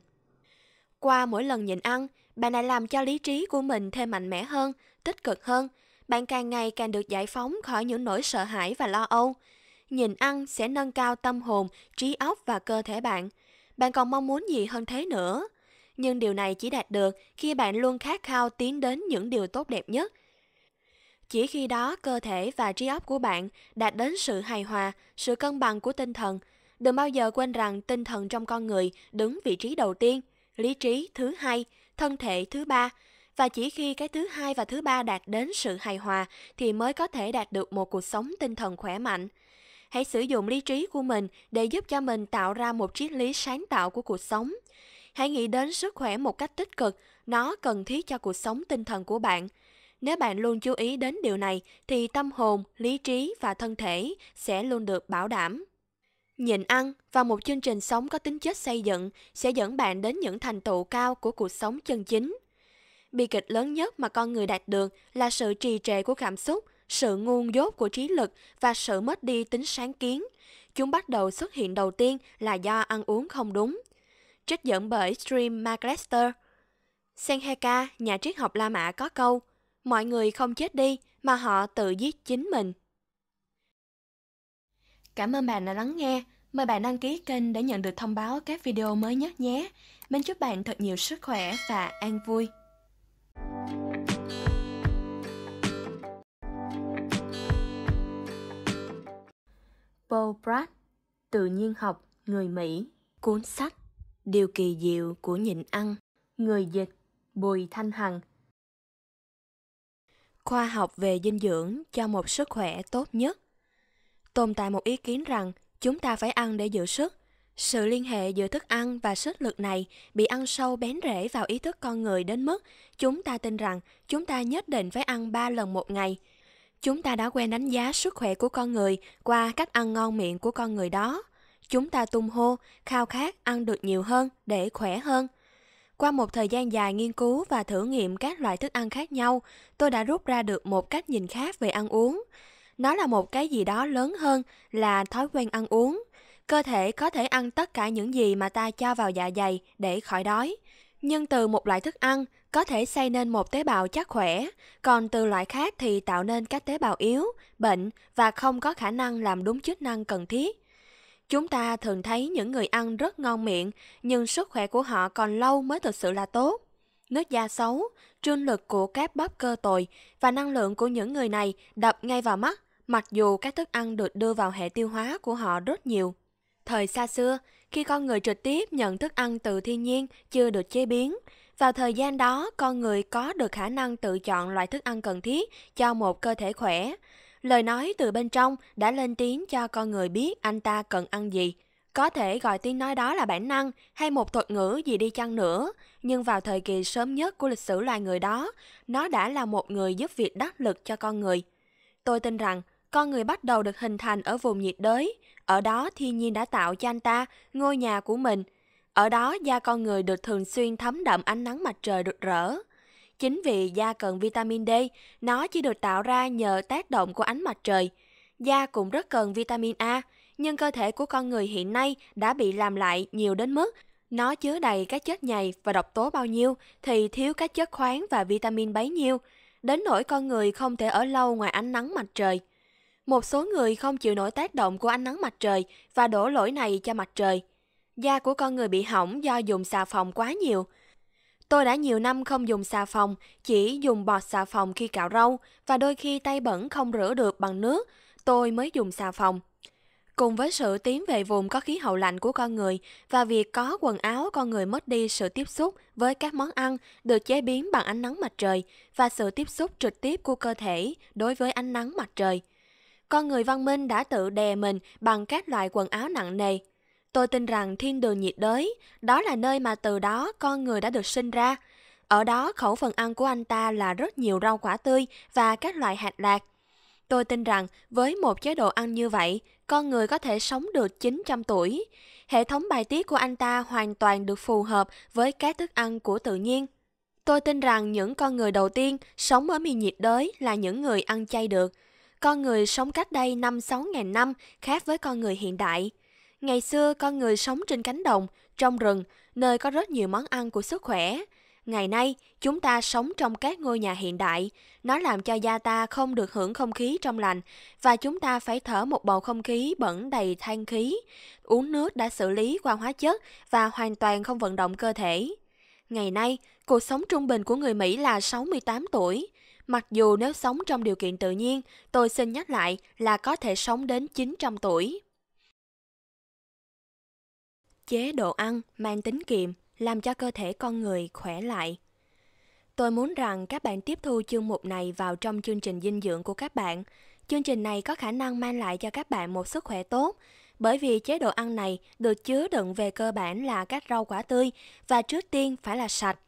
S1: Qua mỗi lần nhịn ăn, bạn lại làm cho lý trí của mình thêm mạnh mẽ hơn, tích cực hơn. Bạn càng ngày càng được giải phóng khỏi những nỗi sợ hãi và lo âu. Nhịn ăn sẽ nâng cao tâm hồn, trí óc và cơ thể bạn. Bạn còn mong muốn gì hơn thế nữa? nhưng điều này chỉ đạt được khi bạn luôn khát khao tiến đến những điều tốt đẹp nhất chỉ khi đó cơ thể và trí óc của bạn đạt đến sự hài hòa sự cân bằng của tinh thần đừng bao giờ quên rằng tinh thần trong con người đứng vị trí đầu tiên lý trí thứ hai thân thể thứ ba và chỉ khi cái thứ hai và thứ ba đạt đến sự hài hòa thì mới có thể đạt được một cuộc sống tinh thần khỏe mạnh hãy sử dụng lý trí của mình để giúp cho mình tạo ra một triết lý sáng tạo của cuộc sống Hãy nghĩ đến sức khỏe một cách tích cực, nó cần thiết cho cuộc sống tinh thần của bạn. Nếu bạn luôn chú ý đến điều này thì tâm hồn, lý trí và thân thể sẽ luôn được bảo đảm. Nhịn ăn và một chương trình sống có tính chất xây dựng sẽ dẫn bạn đến những thành tựu cao của cuộc sống chân chính. Bi kịch lớn nhất mà con người đạt được là sự trì trệ của cảm xúc, sự ngu dốt của trí lực và sự mất đi tính sáng kiến. Chúng bắt đầu xuất hiện đầu tiên là do ăn uống không đúng trích dẫn bởi Stream magister Senheka, nhà triết học La Mã có câu, mọi người không chết đi mà họ tự giết chính mình. Cảm ơn bạn đã lắng nghe. Mời bạn đăng ký kênh để nhận được thông báo các video mới nhất nhé. Mình chúc bạn thật nhiều sức khỏe và an vui. Paul Pratt, Tự nhiên học, người Mỹ, cuốn sách Điều kỳ diệu của nhịn ăn, người dịch, Bùi Thanh Hằng. Khoa học về dinh dưỡng cho một sức khỏe tốt nhất. Tồn tại một ý kiến rằng chúng ta phải ăn để giữ sức. Sự liên hệ giữa thức ăn và sức lực này bị ăn sâu bén rễ vào ý thức con người đến mức chúng ta tin rằng chúng ta nhất định phải ăn 3 lần một ngày. Chúng ta đã quen đánh giá sức khỏe của con người qua cách ăn ngon miệng của con người đó chúng ta tung hô, khao khát ăn được nhiều hơn để khỏe hơn. Qua một thời gian dài nghiên cứu và thử nghiệm các loại thức ăn khác nhau, tôi đã rút ra được một cách nhìn khác về ăn uống. Nó là một cái gì đó lớn hơn là thói quen ăn uống. Cơ thể có thể ăn tất cả những gì mà ta cho vào dạ dày để khỏi đói. Nhưng từ một loại thức ăn có thể xây nên một tế bào chắc khỏe, còn từ loại khác thì tạo nên các tế bào yếu, bệnh và không có khả năng làm đúng chức năng cần thiết. Chúng ta thường thấy những người ăn rất ngon miệng, nhưng sức khỏe của họ còn lâu mới thực sự là tốt. Nước da xấu, trương lực của các bắp cơ tồi và năng lượng của những người này đập ngay vào mắt, mặc dù các thức ăn được đưa vào hệ tiêu hóa của họ rất nhiều. Thời xa xưa, khi con người trực tiếp nhận thức ăn từ thiên nhiên chưa được chế biến, vào thời gian đó con người có được khả năng tự chọn loại thức ăn cần thiết cho một cơ thể khỏe, Lời nói từ bên trong đã lên tiếng cho con người biết anh ta cần ăn gì. Có thể gọi tiếng nói đó là bản năng hay một thuật ngữ gì đi chăng nữa, nhưng vào thời kỳ sớm nhất của lịch sử loài người đó, nó đã là một người giúp việc đắc lực cho con người. Tôi tin rằng con người bắt đầu được hình thành ở vùng nhiệt đới, ở đó thiên nhiên đã tạo cho anh ta ngôi nhà của mình. Ở đó da con người được thường xuyên thấm đậm ánh nắng mặt trời rực rỡ. Chính vì da cần vitamin D, nó chỉ được tạo ra nhờ tác động của ánh mặt trời. Da cũng rất cần vitamin A, nhưng cơ thể của con người hiện nay đã bị làm lại nhiều đến mức nó chứa đầy các chất nhầy và độc tố bao nhiêu thì thiếu các chất khoáng và vitamin bấy nhiêu, đến nỗi con người không thể ở lâu ngoài ánh nắng mặt trời. Một số người không chịu nổi tác động của ánh nắng mặt trời và đổ lỗi này cho mặt trời. Da của con người bị hỏng do dùng xà phòng quá nhiều – Tôi đã nhiều năm không dùng xà phòng, chỉ dùng bọt xà phòng khi cạo râu và đôi khi tay bẩn không rửa được bằng nước, tôi mới dùng xà phòng. Cùng với sự tiến về vùng có khí hậu lạnh của con người và việc có quần áo con người mất đi sự tiếp xúc với các món ăn được chế biến bằng ánh nắng mặt trời và sự tiếp xúc trực tiếp của cơ thể đối với ánh nắng mặt trời. Con người văn minh đã tự đè mình bằng các loại quần áo nặng nề Tôi tin rằng thiên đường nhiệt đới, đó là nơi mà từ đó con người đã được sinh ra. Ở đó khẩu phần ăn của anh ta là rất nhiều rau quả tươi và các loại hạt lạc. Tôi tin rằng với một chế độ ăn như vậy, con người có thể sống được 900 tuổi. Hệ thống bài tiết của anh ta hoàn toàn được phù hợp với các thức ăn của tự nhiên. Tôi tin rằng những con người đầu tiên sống ở miền nhiệt đới là những người ăn chay được. Con người sống cách đây 5-6 ngàn năm khác với con người hiện đại. Ngày xưa con người sống trên cánh đồng, trong rừng, nơi có rất nhiều món ăn của sức khỏe. Ngày nay, chúng ta sống trong các ngôi nhà hiện đại, nó làm cho da ta không được hưởng không khí trong lành và chúng ta phải thở một bầu không khí bẩn đầy than khí, uống nước đã xử lý qua hóa chất và hoàn toàn không vận động cơ thể. Ngày nay, cuộc sống trung bình của người Mỹ là 68 tuổi. Mặc dù nếu sống trong điều kiện tự nhiên, tôi xin nhắc lại là có thể sống đến 900 tuổi chế độ ăn mang tính kiệm làm cho cơ thể con người khỏe lại. Tôi muốn rằng các bạn tiếp thu chương mục này vào trong chương trình dinh dưỡng của các bạn. Chương trình này có khả năng mang lại cho các bạn một sức khỏe tốt, bởi vì chế độ ăn này được chứa đựng về cơ bản là các rau quả tươi và trước tiên phải là sạch.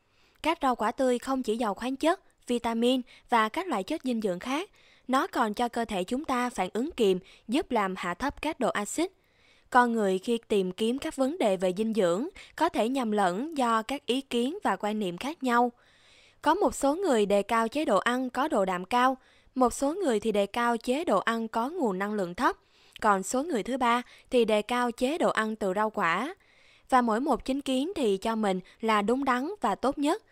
S1: Các rau quả tươi không chỉ giàu khoáng chất, vitamin và các loại chất dinh dưỡng khác, nó còn cho cơ thể chúng ta phản ứng kiềm, giúp làm hạ thấp các độ axit, con người khi tìm kiếm các vấn đề về dinh dưỡng có thể nhầm lẫn do các ý kiến và quan niệm khác nhau. Có một số người đề cao chế độ ăn có độ đạm cao, một số người thì đề cao chế độ ăn có nguồn năng lượng thấp, còn số người thứ ba thì đề cao chế độ ăn từ rau quả. Và mỗi một chính kiến thì cho mình là đúng đắn và tốt nhất.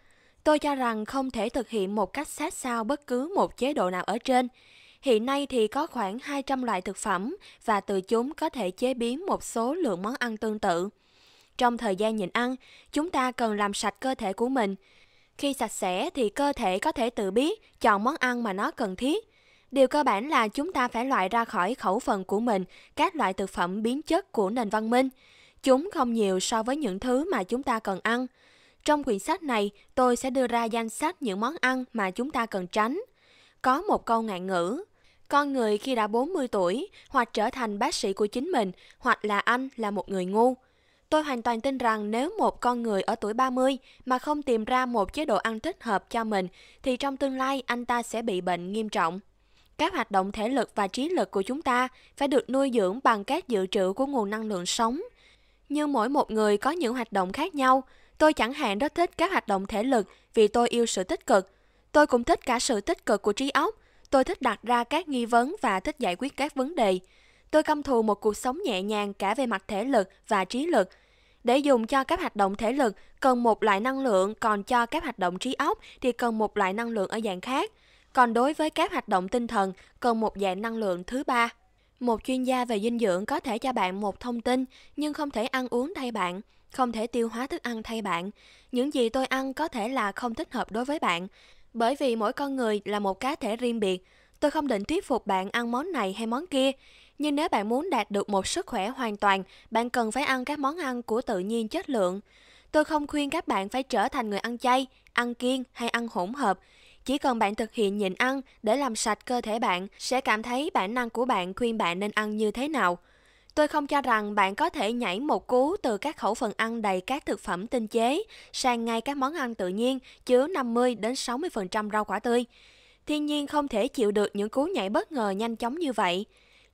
S1: Tôi cho rằng không thể thực hiện một cách sát sao bất cứ một chế độ nào ở trên, Hiện nay thì có khoảng 200 loại thực phẩm và từ chúng có thể chế biến một số lượng món ăn tương tự. Trong thời gian nhịn ăn, chúng ta cần làm sạch cơ thể của mình. Khi sạch sẽ thì cơ thể có thể tự biết chọn món ăn mà nó cần thiết. Điều cơ bản là chúng ta phải loại ra khỏi khẩu phần của mình các loại thực phẩm biến chất của nền văn minh. Chúng không nhiều so với những thứ mà chúng ta cần ăn. Trong quyển sách này, tôi sẽ đưa ra danh sách những món ăn mà chúng ta cần tránh. Có một câu ngạn ngữ con người khi đã 40 tuổi hoặc trở thành bác sĩ của chính mình hoặc là anh là một người ngu. Tôi hoàn toàn tin rằng nếu một con người ở tuổi 30 mà không tìm ra một chế độ ăn thích hợp cho mình thì trong tương lai anh ta sẽ bị bệnh nghiêm trọng. Các hoạt động thể lực và trí lực của chúng ta phải được nuôi dưỡng bằng các dự trữ của nguồn năng lượng sống. như mỗi một người có những hoạt động khác nhau. Tôi chẳng hạn rất thích các hoạt động thể lực vì tôi yêu sự tích cực. Tôi cũng thích cả sự tích cực của trí óc, Tôi thích đặt ra các nghi vấn và thích giải quyết các vấn đề. Tôi căm thù một cuộc sống nhẹ nhàng cả về mặt thể lực và trí lực. Để dùng cho các hoạt động thể lực cần một loại năng lượng, còn cho các hoạt động trí óc thì cần một loại năng lượng ở dạng khác. Còn đối với các hoạt động tinh thần cần một dạng năng lượng thứ ba. Một chuyên gia về dinh dưỡng có thể cho bạn một thông tin nhưng không thể ăn uống thay bạn, không thể tiêu hóa thức ăn thay bạn. Những gì tôi ăn có thể là không thích hợp đối với bạn. Bởi vì mỗi con người là một cá thể riêng biệt, tôi không định thuyết phục bạn ăn món này hay món kia. Nhưng nếu bạn muốn đạt được một sức khỏe hoàn toàn, bạn cần phải ăn các món ăn của tự nhiên chất lượng. Tôi không khuyên các bạn phải trở thành người ăn chay, ăn kiêng hay ăn hỗn hợp. Chỉ cần bạn thực hiện nhịn ăn để làm sạch cơ thể bạn, sẽ cảm thấy bản năng của bạn khuyên bạn nên ăn như thế nào – Tôi không cho rằng bạn có thể nhảy một cú từ các khẩu phần ăn đầy các thực phẩm tinh chế sang ngay các món ăn tự nhiên chứa 50 đến 60% rau quả tươi. Thiên nhiên không thể chịu được những cú nhảy bất ngờ nhanh chóng như vậy.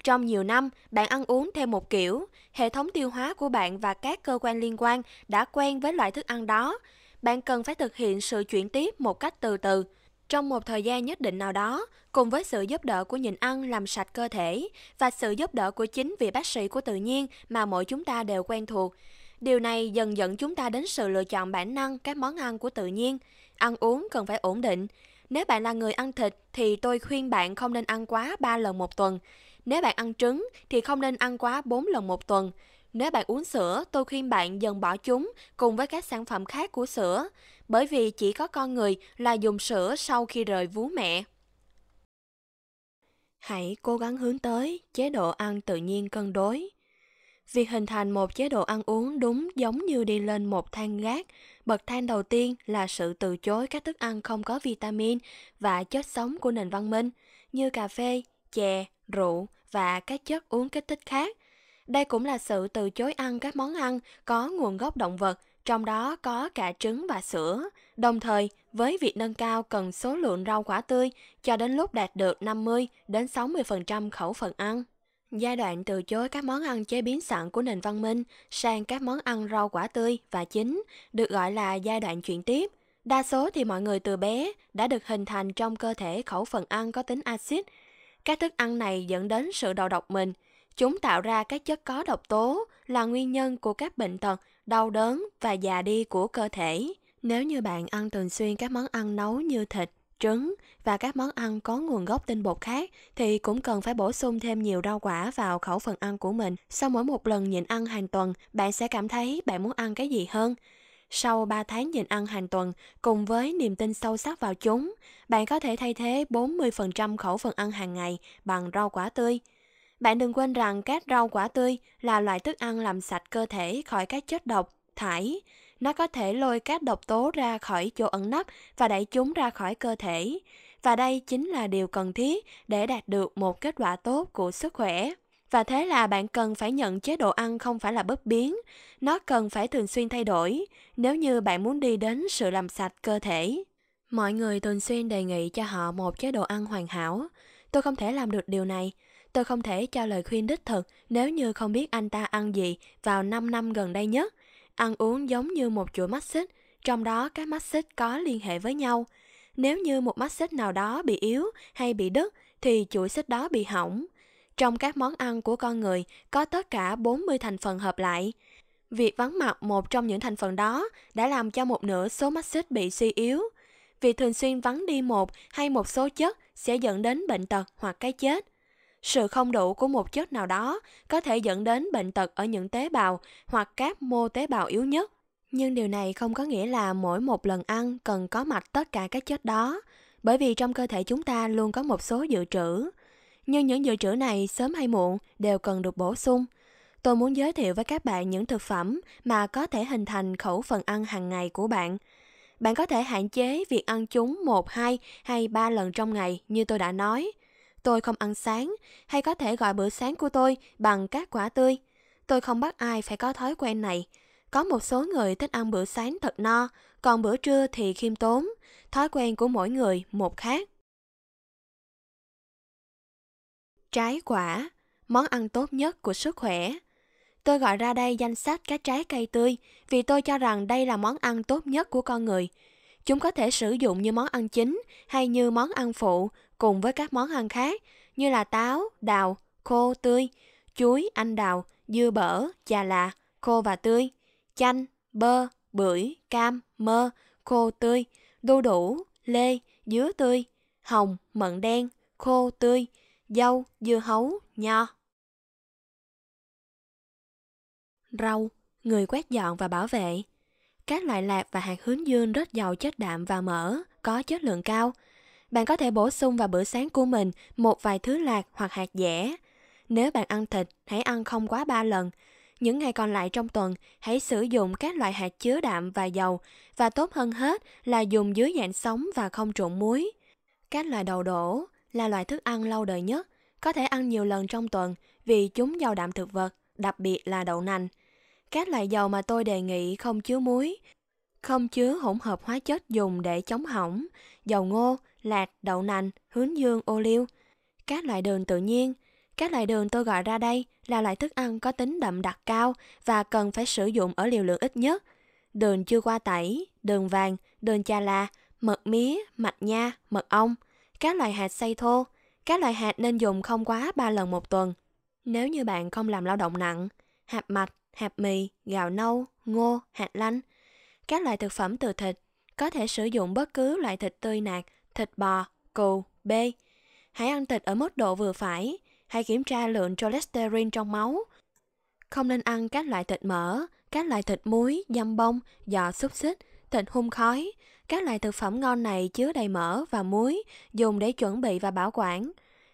S1: Trong nhiều năm, bạn ăn uống theo một kiểu, hệ thống tiêu hóa của bạn và các cơ quan liên quan đã quen với loại thức ăn đó. Bạn cần phải thực hiện sự chuyển tiếp một cách từ từ. Trong một thời gian nhất định nào đó, cùng với sự giúp đỡ của nhịn ăn làm sạch cơ thể và sự giúp đỡ của chính vị bác sĩ của tự nhiên mà mỗi chúng ta đều quen thuộc, Điều này dần dẫn chúng ta đến sự lựa chọn bản năng các món ăn của tự nhiên. Ăn uống cần phải ổn định. Nếu bạn là người ăn thịt thì tôi khuyên bạn không nên ăn quá 3 lần một tuần. Nếu bạn ăn trứng thì không nên ăn quá 4 lần một tuần. Nếu bạn uống sữa, tôi khuyên bạn dần bỏ chúng cùng với các sản phẩm khác của sữa, bởi vì chỉ có con người là dùng sữa sau khi rời vú mẹ. Hãy cố gắng hướng tới chế độ ăn tự nhiên cân đối. Việc hình thành một chế độ ăn uống đúng giống như đi lên một thang gác, bậc thang đầu tiên là sự từ chối các thức ăn không có vitamin và chất sống của nền văn minh như cà phê, chè, rượu và các chất uống kích thích khác – đây cũng là sự từ chối ăn các món ăn có nguồn gốc động vật, trong đó có cả trứng và sữa. Đồng thời, với việc nâng cao cần số lượng rau quả tươi cho đến lúc đạt được 50 đến 60% khẩu phần ăn. Giai đoạn từ chối các món ăn chế biến sẵn của nền văn minh sang các món ăn rau quả tươi và chín được gọi là giai đoạn chuyển tiếp. Đa số thì mọi người từ bé đã được hình thành trong cơ thể khẩu phần ăn có tính axit. Các thức ăn này dẫn đến sự đầu độc mình – Chúng tạo ra các chất có độc tố là nguyên nhân của các bệnh tật, đau đớn và già đi của cơ thể. Nếu như bạn ăn thường xuyên các món ăn nấu như thịt, trứng và các món ăn có nguồn gốc tinh bột khác thì cũng cần phải bổ sung thêm nhiều rau quả vào khẩu phần ăn của mình. Sau mỗi một lần nhịn ăn hàng tuần, bạn sẽ cảm thấy bạn muốn ăn cái gì hơn. Sau 3 tháng nhịn ăn hàng tuần, cùng với niềm tin sâu sắc vào chúng, bạn có thể thay thế 40% khẩu phần ăn hàng ngày bằng rau quả tươi. Bạn đừng quên rằng các rau quả tươi là loại thức ăn làm sạch cơ thể khỏi các chất độc, thải. Nó có thể lôi các độc tố ra khỏi chỗ ẩn nấp và đẩy chúng ra khỏi cơ thể. Và đây chính là điều cần thiết để đạt được một kết quả tốt của sức khỏe. Và thế là bạn cần phải nhận chế độ ăn không phải là bất biến, nó cần phải thường xuyên thay đổi nếu như bạn muốn đi đến sự làm sạch cơ thể. Mọi người thường xuyên đề nghị cho họ một chế độ ăn hoàn hảo. Tôi không thể làm được điều này, Tôi không thể cho lời khuyên đích thực nếu như không biết anh ta ăn gì vào 5 năm gần đây nhất. Ăn uống giống như một chuỗi mắt xích, trong đó các mắt xích có liên hệ với nhau. Nếu như một mắt xích nào đó bị yếu hay bị đứt thì chuỗi xích đó bị hỏng. Trong các món ăn của con người có tất cả 40 thành phần hợp lại. Việc vắng mặt một trong những thành phần đó đã làm cho một nửa số mắt xích bị suy yếu. Việc thường xuyên vắng đi một hay một số chất sẽ dẫn đến bệnh tật hoặc cái chết. Sự không đủ của một chất nào đó có thể dẫn đến bệnh tật ở những tế bào hoặc các mô tế bào yếu nhất. Nhưng điều này không có nghĩa là mỗi một lần ăn cần có mạch tất cả các chất đó, bởi vì trong cơ thể chúng ta luôn có một số dự trữ. Nhưng những dự trữ này sớm hay muộn đều cần được bổ sung. Tôi muốn giới thiệu với các bạn những thực phẩm mà có thể hình thành khẩu phần ăn hàng ngày của bạn. Bạn có thể hạn chế việc ăn chúng một hai hay ba lần trong ngày như tôi đã nói – Tôi không ăn sáng, hay có thể gọi bữa sáng của tôi bằng các quả tươi. Tôi không bắt ai phải có thói quen này. Có một số người thích ăn bữa sáng thật no, còn bữa trưa thì khiêm tốn. Thói quen của mỗi người một khác. Trái quả, món ăn tốt nhất của sức khỏe. Tôi gọi ra đây danh sách các trái cây tươi vì tôi cho rằng đây là món ăn tốt nhất của con người. Chúng có thể sử dụng như món ăn chính hay như món ăn phụ cùng với các món ăn khác như là táo, đào, khô, tươi, chuối, anh đào, dưa bở, chà là, khô và tươi, chanh, bơ, bưởi, cam, mơ, khô tươi, đu đủ, lê, dứa tươi, hồng, mận đen, khô tươi, dâu, dưa hấu, nho. Rau, người quét dọn và bảo vệ. Các loại lạc và hạt hướng dương rất giàu chất đạm và mỡ, có chất lượng cao – bạn có thể bổ sung vào bữa sáng của mình một vài thứ lạc hoặc hạt dẻ. Nếu bạn ăn thịt, hãy ăn không quá 3 lần. Những ngày còn lại trong tuần, hãy sử dụng các loại hạt chứa đạm và dầu và tốt hơn hết là dùng dưới dạng sống và không trộn muối. Các loại đậu đổ là loại thức ăn lâu đời nhất, có thể ăn nhiều lần trong tuần vì chúng giàu đạm thực vật, đặc biệt là đậu nành. Các loại dầu mà tôi đề nghị không chứa muối, không chứa hỗn hợp hóa chất dùng để chống hỏng, dầu ngô, lạc, đậu nành, hướng dương, ô liu. Các loại đường tự nhiên. Các loại đường tôi gọi ra đây là loại thức ăn có tính đậm đặc cao và cần phải sử dụng ở liều lượng ít nhất. Đường chưa qua tẩy, đường vàng, đường chà là, mật mía, mạch nha, mật ong, các loại hạt xay thô. Các loại hạt nên dùng không quá 3 lần một tuần. Nếu như bạn không làm lao động nặng, hạt mạch, hạt mì, gạo nâu, ngô, hạt lanh. Các loại thực phẩm từ thịt, có thể sử dụng bất cứ loại thịt tươi nạc thịt bò, cừu, B. Hãy ăn thịt ở mức độ vừa phải, hãy kiểm tra lượng cholesterol trong máu. Không nên ăn các loại thịt mỡ, các loại thịt muối, dăm bông, giò xúc xích, thịt hun khói. Các loại thực phẩm ngon này chứa đầy mỡ và muối, dùng để chuẩn bị và bảo quản.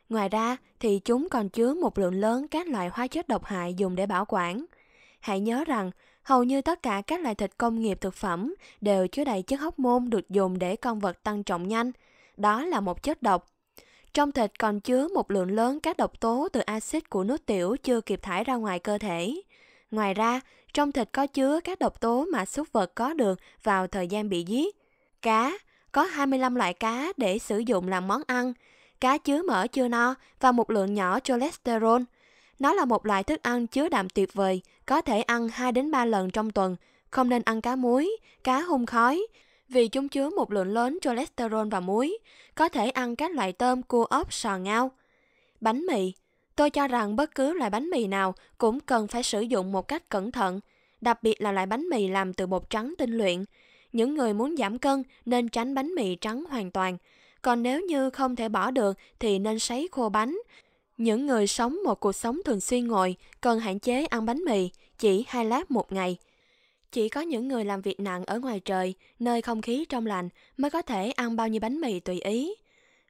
S1: Ngoài ra thì chúng còn chứa một lượng lớn các loại hóa chất độc hại dùng để bảo quản. Hãy nhớ rằng, hầu như tất cả các loại thịt công nghiệp thực phẩm đều chứa đầy chất hóc môn được dùng để con vật tăng trọng nhanh – đó là một chất độc. Trong thịt còn chứa một lượng lớn các độc tố từ axit của nước tiểu chưa kịp thải ra ngoài cơ thể. Ngoài ra, trong thịt có chứa các độc tố mà súc vật có được vào thời gian bị giết. Cá, có 25 loại cá để sử dụng làm món ăn, cá chứa mỡ chưa no và một lượng nhỏ cholesterol. Nó là một loại thức ăn chứa đạm tuyệt vời, có thể ăn 2 đến 3 lần trong tuần, không nên ăn cá muối, cá hun khói, vì chúng chứa một lượng lớn cholesterol và muối, có thể ăn các loại tôm, cua ốc, sò ngao. Bánh mì Tôi cho rằng bất cứ loại bánh mì nào cũng cần phải sử dụng một cách cẩn thận, đặc biệt là loại bánh mì làm từ bột trắng tinh luyện. Những người muốn giảm cân nên tránh bánh mì trắng hoàn toàn, còn nếu như không thể bỏ được thì nên sấy khô bánh. Những người sống một cuộc sống thường xuyên ngồi cần hạn chế ăn bánh mì chỉ hai lát một ngày – chỉ có những người làm việc nặng ở ngoài trời, nơi không khí trong lành mới có thể ăn bao nhiêu bánh mì tùy ý.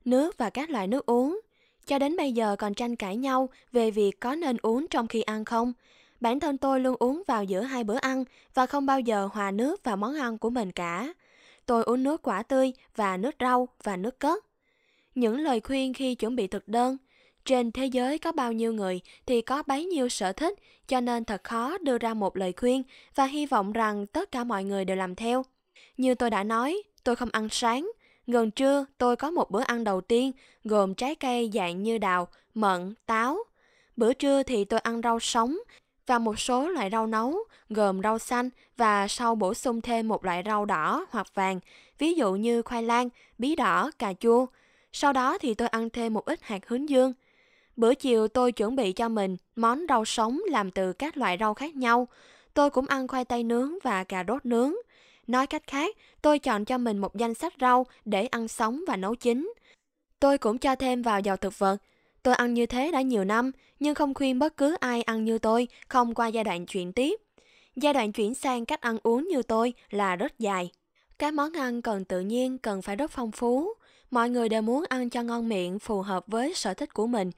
S1: Nước và các loại nước uống. Cho đến bây giờ còn tranh cãi nhau về việc có nên uống trong khi ăn không. Bản thân tôi luôn uống vào giữa hai bữa ăn và không bao giờ hòa nước vào món ăn của mình cả. Tôi uống nước quả tươi và nước rau và nước cất. Những lời khuyên khi chuẩn bị thực đơn – trên thế giới có bao nhiêu người thì có bấy nhiêu sở thích cho nên thật khó đưa ra một lời khuyên và hy vọng rằng tất cả mọi người đều làm theo như tôi đã nói tôi không ăn sáng gần trưa tôi có một bữa ăn đầu tiên gồm trái cây dạng như đào mận táo bữa trưa thì tôi ăn rau sống và một số loại rau nấu gồm rau xanh và sau bổ sung thêm một loại rau đỏ hoặc vàng, ví dụ như khoai lang, bí đỏ, cà chua. Sau đó thì tôi ăn thêm một ít hạt hướng dương. Bữa chiều tôi chuẩn bị cho mình món rau sống làm từ các loại rau khác nhau. Tôi cũng ăn khoai tây nướng và cà rốt nướng. Nói cách khác, tôi chọn cho mình một danh sách rau để ăn sống và nấu chín. Tôi cũng cho thêm vào dầu thực vật. Tôi ăn như thế đã nhiều năm, nhưng không khuyên bất cứ ai ăn như tôi không qua giai đoạn chuyển tiếp. Giai đoạn chuyển sang cách ăn uống như tôi là rất dài. Các món ăn cần tự nhiên, cần phải rất phong phú. Mọi người đều muốn ăn cho ngon miệng, phù hợp với sở thích của mình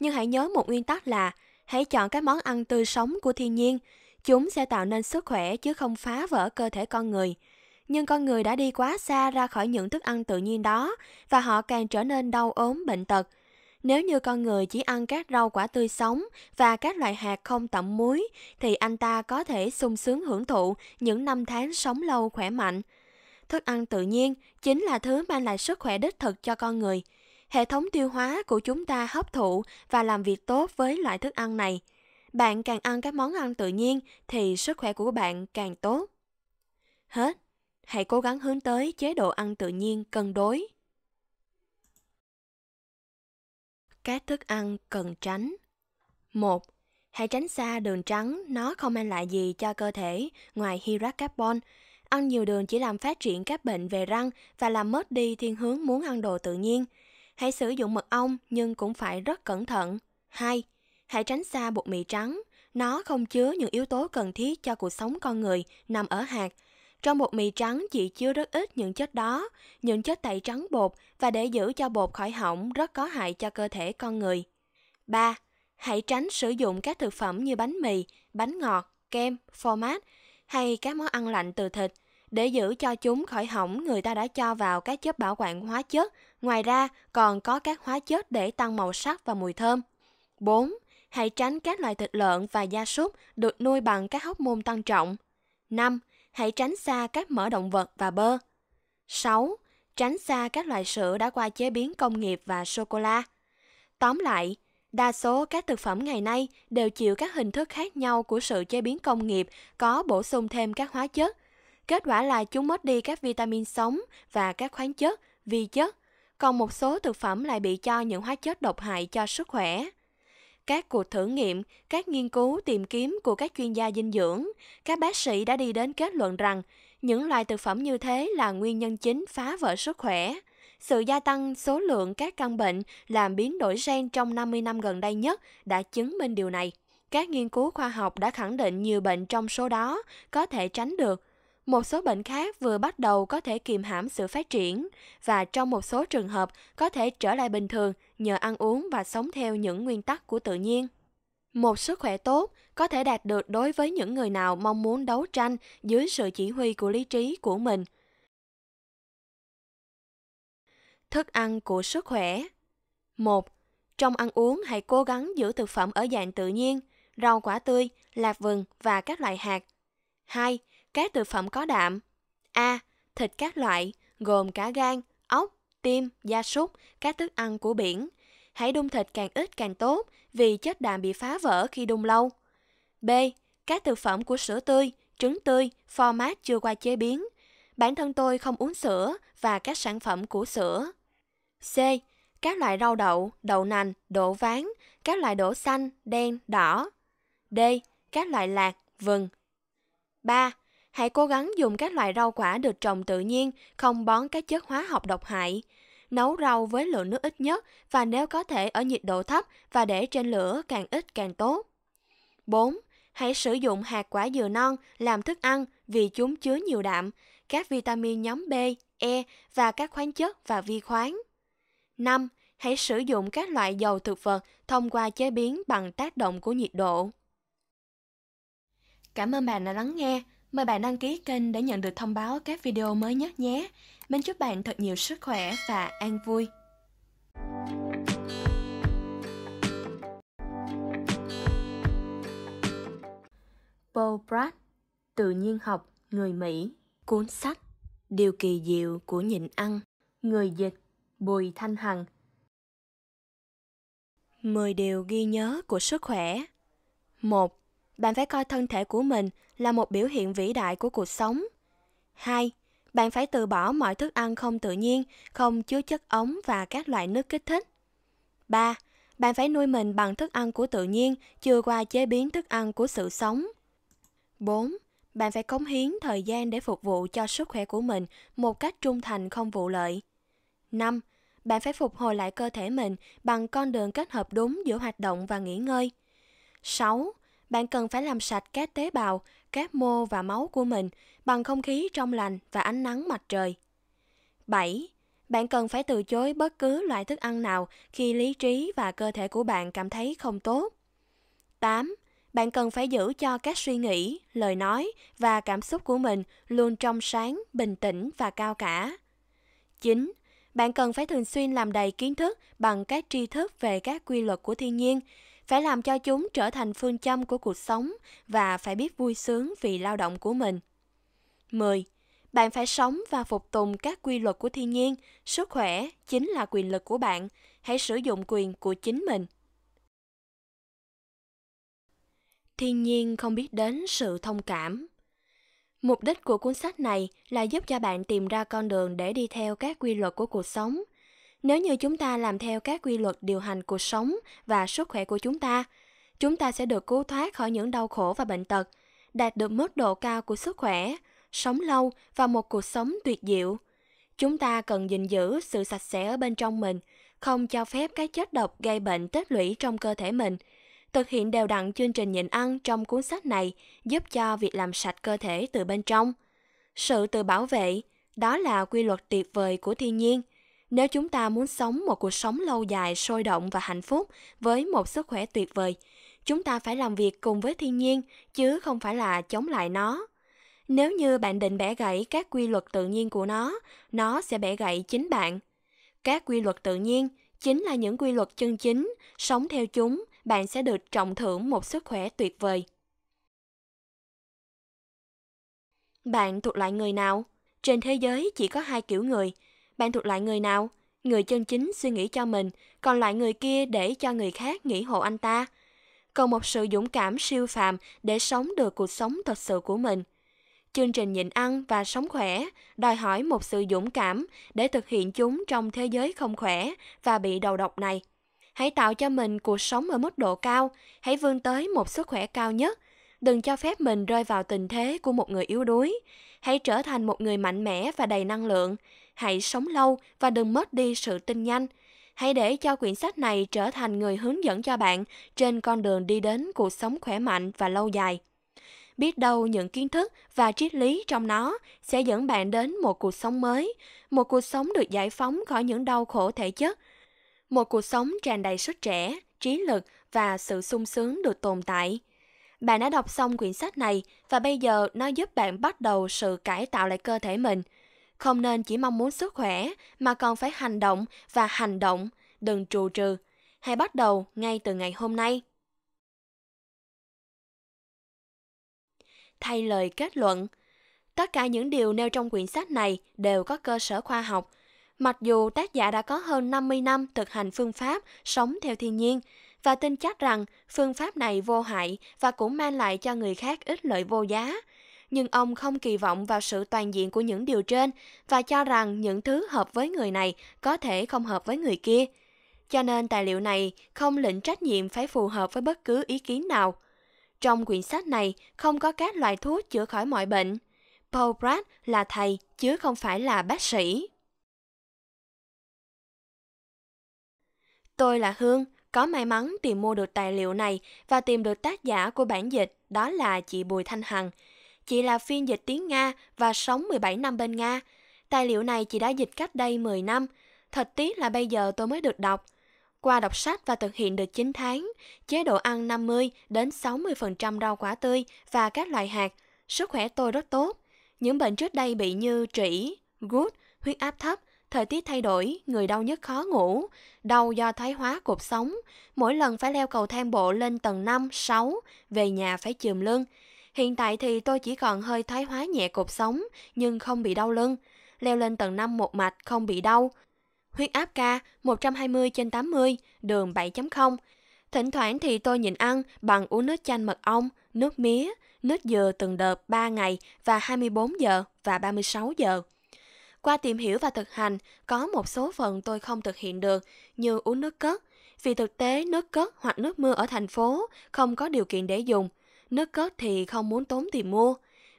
S1: nhưng hãy nhớ một nguyên tắc là hãy chọn các món ăn tươi sống của thiên nhiên. Chúng sẽ tạo nên sức khỏe chứ không phá vỡ cơ thể con người. Nhưng con người đã đi quá xa ra khỏi những thức ăn tự nhiên đó và họ càng trở nên đau ốm, bệnh tật. Nếu như con người chỉ ăn các rau quả tươi sống và các loại hạt không tẩm muối thì anh ta có thể sung sướng hưởng thụ những năm tháng sống lâu khỏe mạnh. Thức ăn tự nhiên chính là thứ mang lại sức khỏe đích thực cho con người – hệ thống tiêu hóa của chúng ta hấp thụ và làm việc tốt với loại thức ăn này. Bạn càng ăn các món ăn tự nhiên thì sức khỏe của bạn càng tốt. Hết. Hãy cố gắng hướng tới chế độ ăn tự nhiên cân đối. Các thức ăn cần tránh. 1. Hãy tránh xa đường trắng, nó không mang lại gì cho cơ thể ngoài hydrat carbon. Ăn nhiều đường chỉ làm phát triển các bệnh về răng và làm mất đi thiên hướng muốn ăn đồ tự nhiên – Hãy sử dụng mật ong nhưng cũng phải rất cẩn thận. 2. Hãy tránh xa bột mì trắng. Nó không chứa những yếu tố cần thiết cho cuộc sống con người nằm ở hạt. Trong bột mì trắng chỉ chứa rất ít những chất đó, những chất tẩy trắng bột và để giữ cho bột khỏi hỏng rất có hại cho cơ thể con người. 3. Hãy tránh sử dụng các thực phẩm như bánh mì, bánh ngọt, kem, phô mát hay các món ăn lạnh từ thịt để giữ cho chúng khỏi hỏng người ta đã cho vào các chất bảo quản hóa chất Ngoài ra, còn có các hóa chất để tăng màu sắc và mùi thơm. 4. Hãy tránh các loại thịt lợn và gia súc được nuôi bằng các hóc môn tăng trọng. 5. Hãy tránh xa các mỡ động vật và bơ. 6. Tránh xa các loại sữa đã qua chế biến công nghiệp và sô-cô-la. Tóm lại, đa số các thực phẩm ngày nay đều chịu các hình thức khác nhau của sự chế biến công nghiệp có bổ sung thêm các hóa chất. Kết quả là chúng mất đi các vitamin sống và các khoáng chất, vi chất còn một số thực phẩm lại bị cho những hóa chất độc hại cho sức khỏe. Các cuộc thử nghiệm, các nghiên cứu tìm kiếm của các chuyên gia dinh dưỡng, các bác sĩ đã đi đến kết luận rằng những loại thực phẩm như thế là nguyên nhân chính phá vỡ sức khỏe. Sự gia tăng số lượng các căn bệnh làm biến đổi gen trong 50 năm gần đây nhất đã chứng minh điều này. Các nghiên cứu khoa học đã khẳng định nhiều bệnh trong số đó có thể tránh được một số bệnh khác vừa bắt đầu có thể kiềm hãm sự phát triển và trong một số trường hợp có thể trở lại bình thường nhờ ăn uống và sống theo những nguyên tắc của tự nhiên. Một sức khỏe tốt có thể đạt được đối với những người nào mong muốn đấu tranh dưới sự chỉ huy của lý trí của mình. Thức ăn của sức khỏe một Trong ăn uống hãy cố gắng giữ thực phẩm ở dạng tự nhiên, rau quả tươi, lạc vừng và các loại hạt. 2 các thực phẩm có đạm. A. Thịt các loại, gồm cá gan, ốc, tim, da súc, các thức ăn của biển. Hãy đun thịt càng ít càng tốt vì chất đạm bị phá vỡ khi đun lâu. B. Các thực phẩm của sữa tươi, trứng tươi, pho mát chưa qua chế biến. Bản thân tôi không uống sữa và các sản phẩm của sữa. C. Các loại rau đậu, đậu nành, đậu ván, các loại đỗ xanh, đen, đỏ. D. Các loại lạc, vừng. 3. Hãy cố gắng dùng các loại rau quả được trồng tự nhiên, không bón các chất hóa học độc hại. Nấu rau với lượng nước ít nhất và nếu có thể ở nhiệt độ thấp và để trên lửa càng ít càng tốt. 4. Hãy sử dụng hạt quả dừa non làm thức ăn vì chúng chứa nhiều đạm, các vitamin nhóm B, E và các khoáng chất và vi khoáng. 5. Hãy sử dụng các loại dầu thực vật thông qua chế biến bằng tác động của nhiệt độ. Cảm ơn bạn đã lắng nghe. Mời bạn đăng ký kênh để nhận được thông báo các video mới nhất nhé. Mình chúc bạn thật nhiều sức khỏe và an vui. Paul Brad, Tự nhiên học, người Mỹ, cuốn sách Điều kỳ diệu của nhịn ăn, người dịch, Bùi Thanh Hằng. 10 điều ghi nhớ của sức khỏe 1 bạn phải coi thân thể của mình là một biểu hiện vĩ đại của cuộc sống. 2. Bạn phải từ bỏ mọi thức ăn không tự nhiên, không chứa chất ống và các loại nước kích thích. 3. Bạn phải nuôi mình bằng thức ăn của tự nhiên, chưa qua chế biến thức ăn của sự sống. 4. Bạn phải cống hiến thời gian để phục vụ cho sức khỏe của mình một cách trung thành không vụ lợi. 5. Bạn phải phục hồi lại cơ thể mình bằng con đường kết hợp đúng giữa hoạt động và nghỉ ngơi. 6 bạn cần phải làm sạch các tế bào, các mô và máu của mình bằng không khí trong lành và ánh nắng mặt trời. 7. Bạn cần phải từ chối bất cứ loại thức ăn nào khi lý trí và cơ thể của bạn cảm thấy không tốt. 8. Bạn cần phải giữ cho các suy nghĩ, lời nói và cảm xúc của mình luôn trong sáng, bình tĩnh và cao cả. 9 bạn cần phải thường xuyên làm đầy kiến thức bằng các tri thức về các quy luật của thiên nhiên phải làm cho chúng trở thành phương châm của cuộc sống và phải biết vui sướng vì lao động của mình. 10. Bạn phải sống và phục tùng các quy luật của thiên nhiên, sức khỏe chính là quyền lực của bạn, hãy sử dụng quyền của chính mình. Thiên nhiên không biết đến sự thông cảm. Mục đích của cuốn sách này là giúp cho bạn tìm ra con đường để đi theo các quy luật của cuộc sống – nếu như chúng ta làm theo các quy luật điều hành cuộc sống và sức khỏe của chúng ta chúng ta sẽ được cứu thoát khỏi những đau khổ và bệnh tật đạt được mức độ cao của sức khỏe sống lâu và một cuộc sống tuyệt diệu chúng ta cần gìn giữ sự sạch sẽ ở bên trong mình không cho phép cái chất độc gây bệnh tích lũy trong cơ thể mình thực hiện đều đặn chương trình nhịn ăn trong cuốn sách này giúp cho việc làm sạch cơ thể từ bên trong sự tự bảo vệ đó là quy luật tuyệt vời của thiên nhiên nếu chúng ta muốn sống một cuộc sống lâu dài, sôi động và hạnh phúc với một sức khỏe tuyệt vời, chúng ta phải làm việc cùng với thiên nhiên chứ không phải là chống lại nó. Nếu như bạn định bẻ gãy các quy luật tự nhiên của nó, nó sẽ bẻ gãy chính bạn. Các quy luật tự nhiên chính là những quy luật chân chính, sống theo chúng, bạn sẽ được trọng thưởng một sức khỏe tuyệt vời. Bạn thuộc loại người nào? Trên thế giới chỉ có hai kiểu người – bạn thuộc loại người nào? Người chân chính suy nghĩ cho mình, còn loại người kia để cho người khác nghĩ hộ anh ta. Còn một sự dũng cảm siêu phàm để sống được cuộc sống thật sự của mình. Chương trình nhịn ăn và sống khỏe đòi hỏi một sự dũng cảm để thực hiện chúng trong thế giới không khỏe và bị đầu độc này. Hãy tạo cho mình cuộc sống ở mức độ cao, hãy vươn tới một sức khỏe cao nhất. Đừng cho phép mình rơi vào tình thế của một người yếu đuối. Hãy trở thành một người mạnh mẽ và đầy năng lượng hãy sống lâu và đừng mất đi sự tin nhanh. Hãy để cho quyển sách này trở thành người hướng dẫn cho bạn trên con đường đi đến cuộc sống khỏe mạnh và lâu dài. Biết đâu những kiến thức và triết lý trong nó sẽ dẫn bạn đến một cuộc sống mới, một cuộc sống được giải phóng khỏi những đau khổ thể chất, một cuộc sống tràn đầy sức trẻ, trí lực và sự sung sướng được tồn tại. Bạn đã đọc xong quyển sách này và bây giờ nó giúp bạn bắt đầu sự cải tạo lại cơ thể mình – không nên chỉ mong muốn sức khỏe mà còn phải hành động và hành động, đừng trù trừ. Hãy bắt đầu ngay từ ngày hôm nay. Thay lời kết luận, tất cả những điều nêu trong quyển sách này đều có cơ sở khoa học. Mặc dù tác giả đã có hơn 50 năm thực hành phương pháp sống theo thiên nhiên, và tin chắc rằng phương pháp này vô hại và cũng mang lại cho người khác ít lợi vô giá nhưng ông không kỳ vọng vào sự toàn diện của những điều trên và cho rằng những thứ hợp với người này có thể không hợp với người kia. Cho nên tài liệu này không lĩnh trách nhiệm phải phù hợp với bất cứ ý kiến nào. Trong quyển sách này không có các loại thuốc chữa khỏi mọi bệnh. Paul Brad là thầy chứ không phải là bác sĩ. Tôi là Hương, có may mắn tìm mua được tài liệu này và tìm được tác giả của bản dịch đó là chị Bùi Thanh Hằng, Chị là phiên dịch tiếng Nga và sống 17 năm bên Nga. Tài liệu này chị đã dịch cách đây 10 năm. Thật tiếc là bây giờ tôi mới được đọc. Qua đọc sách và thực hiện được 9 tháng, chế độ ăn 50 đến 60% rau quả tươi và các loại hạt, sức khỏe tôi rất tốt. Những bệnh trước đây bị như trĩ, gút, huyết áp thấp, thời tiết thay đổi, người đau nhất khó ngủ, đau do thoái hóa cột sống, mỗi lần phải leo cầu thang bộ lên tầng 5, 6, về nhà phải chườm lưng. Hiện tại thì tôi chỉ còn hơi thoái hóa nhẹ cột sống, nhưng không bị đau lưng. Leo lên tầng 5 một mạch không bị đau. Huyết áp ca 120 trên 80, đường 7.0. Thỉnh thoảng thì tôi nhịn ăn bằng uống nước chanh mật ong, nước mía, nước dừa từng đợt 3 ngày và 24 giờ và 36 giờ. Qua tìm hiểu và thực hành, có một số phần tôi không thực hiện được như uống nước cất, vì thực tế nước cất hoặc nước mưa ở thành phố không có điều kiện để dùng – nước cốt thì không muốn tốn tiền mua.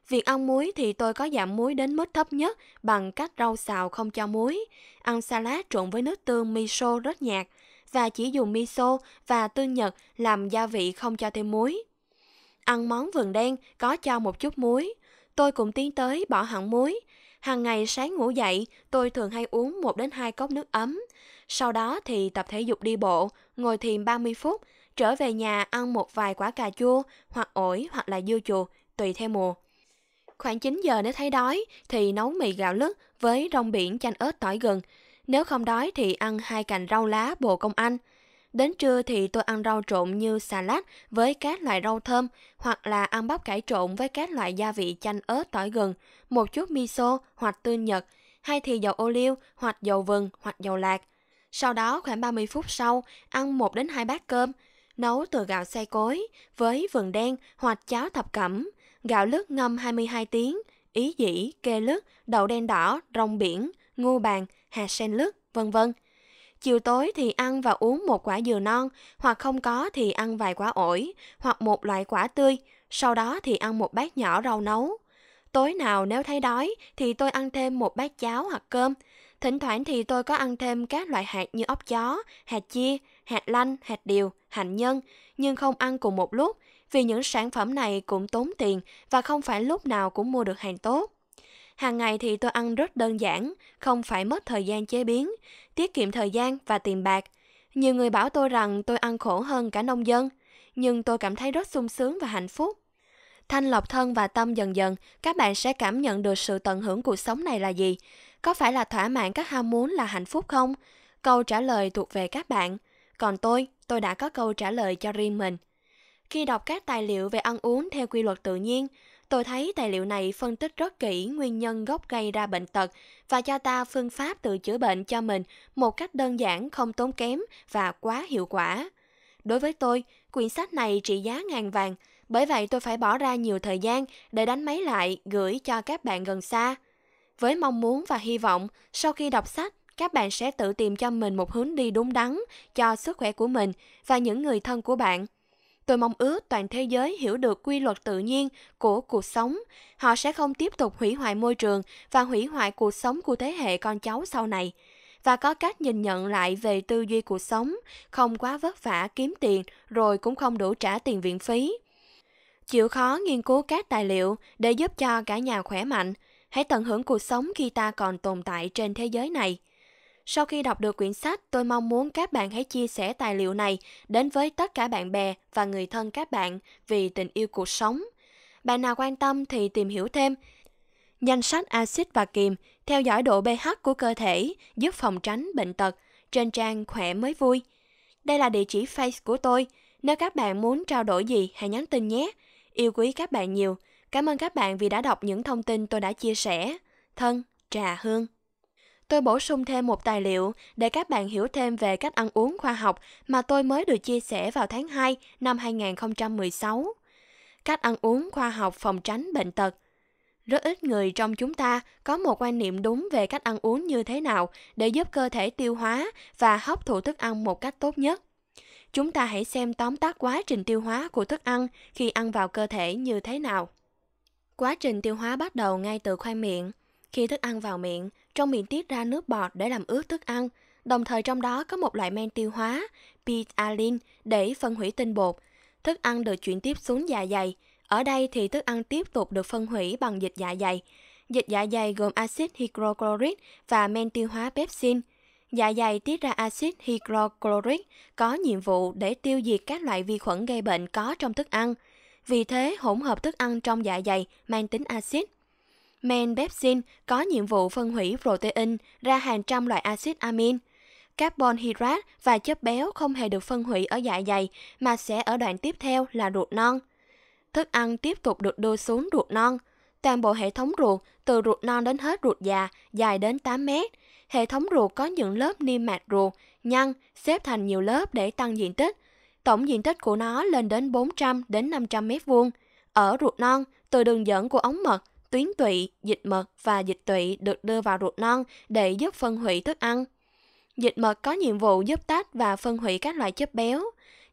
S1: Việc ăn muối thì tôi có giảm muối đến mức thấp nhất bằng cách rau xào không cho muối, ăn salad trộn với nước tương miso rất nhạt và chỉ dùng miso và tương nhật làm gia vị không cho thêm muối. Ăn món vườn đen có cho một chút muối. Tôi cũng tiến tới bỏ hẳn muối. Hàng ngày sáng ngủ dậy, tôi thường hay uống 1 đến 2 cốc nước ấm. Sau đó thì tập thể dục đi bộ, ngồi thiền 30 phút trở về nhà ăn một vài quả cà chua hoặc ổi hoặc là dưa chuột, tùy theo mùa. Khoảng 9 giờ nếu thấy đói thì nấu mì gạo lứt với rong biển chanh ớt tỏi gừng. Nếu không đói thì ăn hai cành rau lá bồ công anh. Đến trưa thì tôi ăn rau trộn như xà lách với các loại rau thơm hoặc là ăn bắp cải trộn với các loại gia vị chanh ớt tỏi gừng, một chút miso hoặc tươi nhật, hay thì dầu ô liu hoặc dầu vừng hoặc dầu lạc. Sau đó khoảng 30 phút sau, ăn 1 đến 2 bát cơm, nấu từ gạo xay cối với vườn đen hoặc cháo thập cẩm, gạo lứt ngâm 22 tiếng, ý dĩ, kê lứt, đậu đen đỏ, rong biển, ngô bàn, hạt sen lứt, vân vân. Chiều tối thì ăn và uống một quả dừa non, hoặc không có thì ăn vài quả ổi, hoặc một loại quả tươi, sau đó thì ăn một bát nhỏ rau nấu. Tối nào nếu thấy đói thì tôi ăn thêm một bát cháo hoặc cơm, Thỉnh thoảng thì tôi có ăn thêm các loại hạt như ốc chó, hạt chia, hạt lanh, hạt điều, hạnh nhân, nhưng không ăn cùng một lúc vì những sản phẩm này cũng tốn tiền và không phải lúc nào cũng mua được hàng tốt. Hàng ngày thì tôi ăn rất đơn giản, không phải mất thời gian chế biến, tiết kiệm thời gian và tiền bạc. Nhiều người bảo tôi rằng tôi ăn khổ hơn cả nông dân, nhưng tôi cảm thấy rất sung sướng và hạnh phúc. Thanh lọc thân và tâm dần dần, các bạn sẽ cảm nhận được sự tận hưởng cuộc sống này là gì có phải là thỏa mãn các ham muốn là hạnh phúc không? Câu trả lời thuộc về các bạn. Còn tôi, tôi đã có câu trả lời cho riêng mình. Khi đọc các tài liệu về ăn uống theo quy luật tự nhiên, tôi thấy tài liệu này phân tích rất kỹ nguyên nhân gốc gây ra bệnh tật và cho ta phương pháp tự chữa bệnh cho mình một cách đơn giản, không tốn kém và quá hiệu quả. Đối với tôi, quyển sách này trị giá ngàn vàng, bởi vậy tôi phải bỏ ra nhiều thời gian để đánh máy lại gửi cho các bạn gần xa với mong muốn và hy vọng sau khi đọc sách, các bạn sẽ tự tìm cho mình một hướng đi đúng đắn cho sức khỏe của mình và những người thân của bạn. Tôi mong ước toàn thế giới hiểu được quy luật tự nhiên của cuộc sống. Họ sẽ không tiếp tục hủy hoại môi trường và hủy hoại cuộc sống của thế hệ con cháu sau này. Và có cách nhìn nhận lại về tư duy cuộc sống, không quá vất vả kiếm tiền rồi cũng không đủ trả tiền viện phí. Chịu khó nghiên cứu các tài liệu để giúp cho cả nhà khỏe mạnh – hãy tận hưởng cuộc sống khi ta còn tồn tại trên thế giới này. Sau khi đọc được quyển sách, tôi mong muốn các bạn hãy chia sẻ tài liệu này đến với tất cả bạn bè và người thân các bạn vì tình yêu cuộc sống. Bạn nào quan tâm thì tìm hiểu thêm. Danh sách axit và kiềm theo dõi độ pH của cơ thể giúp phòng tránh bệnh tật trên trang khỏe mới vui. Đây là địa chỉ face của tôi, nếu các bạn muốn trao đổi gì hãy nhắn tin nhé. Yêu quý các bạn nhiều. Cảm ơn các bạn vì đã đọc những thông tin tôi đã chia sẻ. Thân, Trà Hương tôi bổ sung thêm một tài liệu để các bạn hiểu thêm về cách ăn uống khoa học mà tôi mới được chia sẻ vào tháng 2 năm 2016. Cách ăn uống khoa học phòng tránh bệnh tật. Rất ít người trong chúng ta có một quan niệm đúng về cách ăn uống như thế nào để giúp cơ thể tiêu hóa và hấp thụ thức ăn một cách tốt nhất. Chúng ta hãy xem tóm tắt quá trình tiêu hóa của thức ăn khi ăn vào cơ thể như thế nào. Quá trình tiêu hóa bắt đầu ngay từ khoang miệng. Khi thức ăn vào miệng, trong miệng tiết ra nước bọt để làm ướt thức ăn, đồng thời trong đó có một loại men tiêu hóa, pitalin, để phân hủy tinh bột. Thức ăn được chuyển tiếp xuống dạ dày. Ở đây thì thức ăn tiếp tục được phân hủy bằng dịch dạ dày. Dịch dạ dày gồm axit hydrochloric và men tiêu hóa pepsin. Dạ dày tiết ra axit hydrochloric có nhiệm vụ để tiêu diệt các loại vi khuẩn gây bệnh có trong thức ăn – vì thế hỗn hợp thức ăn trong dạ dày mang tính axit. Men pepsin có nhiệm vụ phân hủy protein ra hàng trăm loại axit amin. Carbon hydrate và chất béo không hề được phân hủy ở dạ dày mà sẽ ở đoạn tiếp theo là ruột non. Thức ăn tiếp tục được đưa xuống ruột non. Toàn bộ hệ thống ruột, từ ruột non đến hết ruột già, dài đến 8 mét. Hệ thống ruột có những lớp niêm mạc ruột, nhăn, xếp thành nhiều lớp để tăng diện tích tổng diện tích của nó lên đến 400 đến 500 mét vuông. Ở ruột non, từ đường dẫn của ống mật, tuyến tụy, dịch mật và dịch tụy được đưa vào ruột non để giúp phân hủy thức ăn. Dịch mật có nhiệm vụ giúp tách và phân hủy các loại chất béo.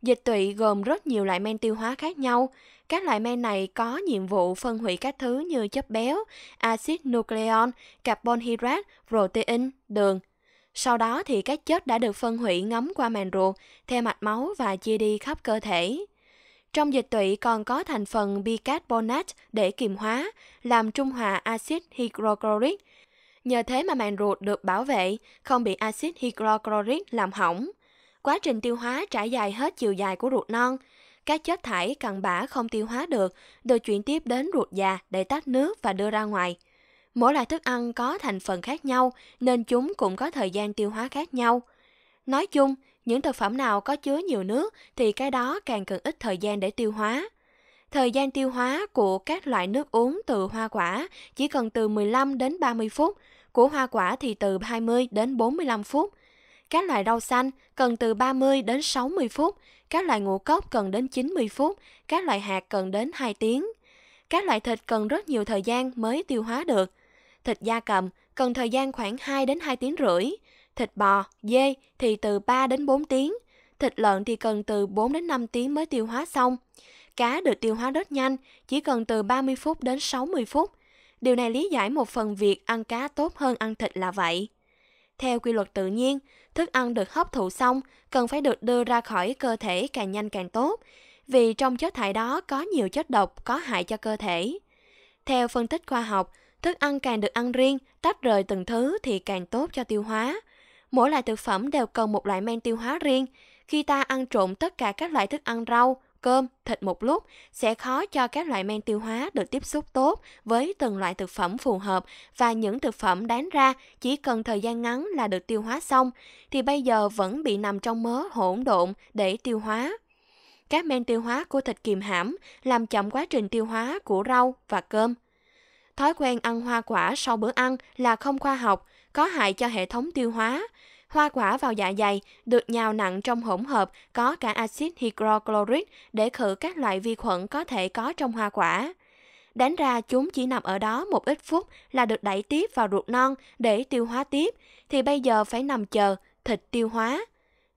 S1: Dịch tụy gồm rất nhiều loại men tiêu hóa khác nhau. Các loại men này có nhiệm vụ phân hủy các thứ như chất béo, axit nucleon, carbon hydrate, protein, đường, sau đó thì các chất đã được phân hủy ngấm qua màng ruột, theo mạch máu và chia đi khắp cơ thể. Trong dịch tụy còn có thành phần bicarbonate để kiềm hóa, làm trung hòa axit hydrochloric. Nhờ thế mà màng ruột được bảo vệ, không bị axit hydrochloric làm hỏng. Quá trình tiêu hóa trải dài hết chiều dài của ruột non. Các chất thải cặn bã không tiêu hóa được, được chuyển tiếp đến ruột già để tách nước và đưa ra ngoài – Mỗi loại thức ăn có thành phần khác nhau nên chúng cũng có thời gian tiêu hóa khác nhau. Nói chung, những thực phẩm nào có chứa nhiều nước thì cái đó càng cần ít thời gian để tiêu hóa. Thời gian tiêu hóa của các loại nước uống từ hoa quả chỉ cần từ 15 đến 30 phút, của hoa quả thì từ 20 đến 45 phút. Các loại rau xanh cần từ 30 đến 60 phút, các loại ngũ cốc cần đến 90 phút, các loại hạt cần đến 2 tiếng. Các loại thịt cần rất nhiều thời gian mới tiêu hóa được, thịt da cầm cần thời gian khoảng 2 đến 2 tiếng rưỡi, thịt bò, dê thì từ 3 đến 4 tiếng, thịt lợn thì cần từ 4 đến 5 tiếng mới tiêu hóa xong. Cá được tiêu hóa rất nhanh, chỉ cần từ 30 phút đến 60 phút. Điều này lý giải một phần việc ăn cá tốt hơn ăn thịt là vậy. Theo quy luật tự nhiên, thức ăn được hấp thụ xong cần phải được đưa ra khỏi cơ thể càng nhanh càng tốt, vì trong chất thải đó có nhiều chất độc có hại cho cơ thể. Theo phân tích khoa học, Thức ăn càng được ăn riêng, tách rời từng thứ thì càng tốt cho tiêu hóa. Mỗi loại thực phẩm đều cần một loại men tiêu hóa riêng. Khi ta ăn trộn tất cả các loại thức ăn rau, cơm, thịt một lúc sẽ khó cho các loại men tiêu hóa được tiếp xúc tốt với từng loại thực phẩm phù hợp và những thực phẩm đáng ra chỉ cần thời gian ngắn là được tiêu hóa xong thì bây giờ vẫn bị nằm trong mớ hỗn độn để tiêu hóa. Các men tiêu hóa của thịt kiềm hãm làm chậm quá trình tiêu hóa của rau và cơm. Thói quen ăn hoa quả sau bữa ăn là không khoa học, có hại cho hệ thống tiêu hóa. Hoa quả vào dạ dày được nhào nặng trong hỗn hợp có cả axit hydrochloric để khử các loại vi khuẩn có thể có trong hoa quả. Đánh ra chúng chỉ nằm ở đó một ít phút là được đẩy tiếp vào ruột non để tiêu hóa tiếp, thì bây giờ phải nằm chờ, thịt tiêu hóa.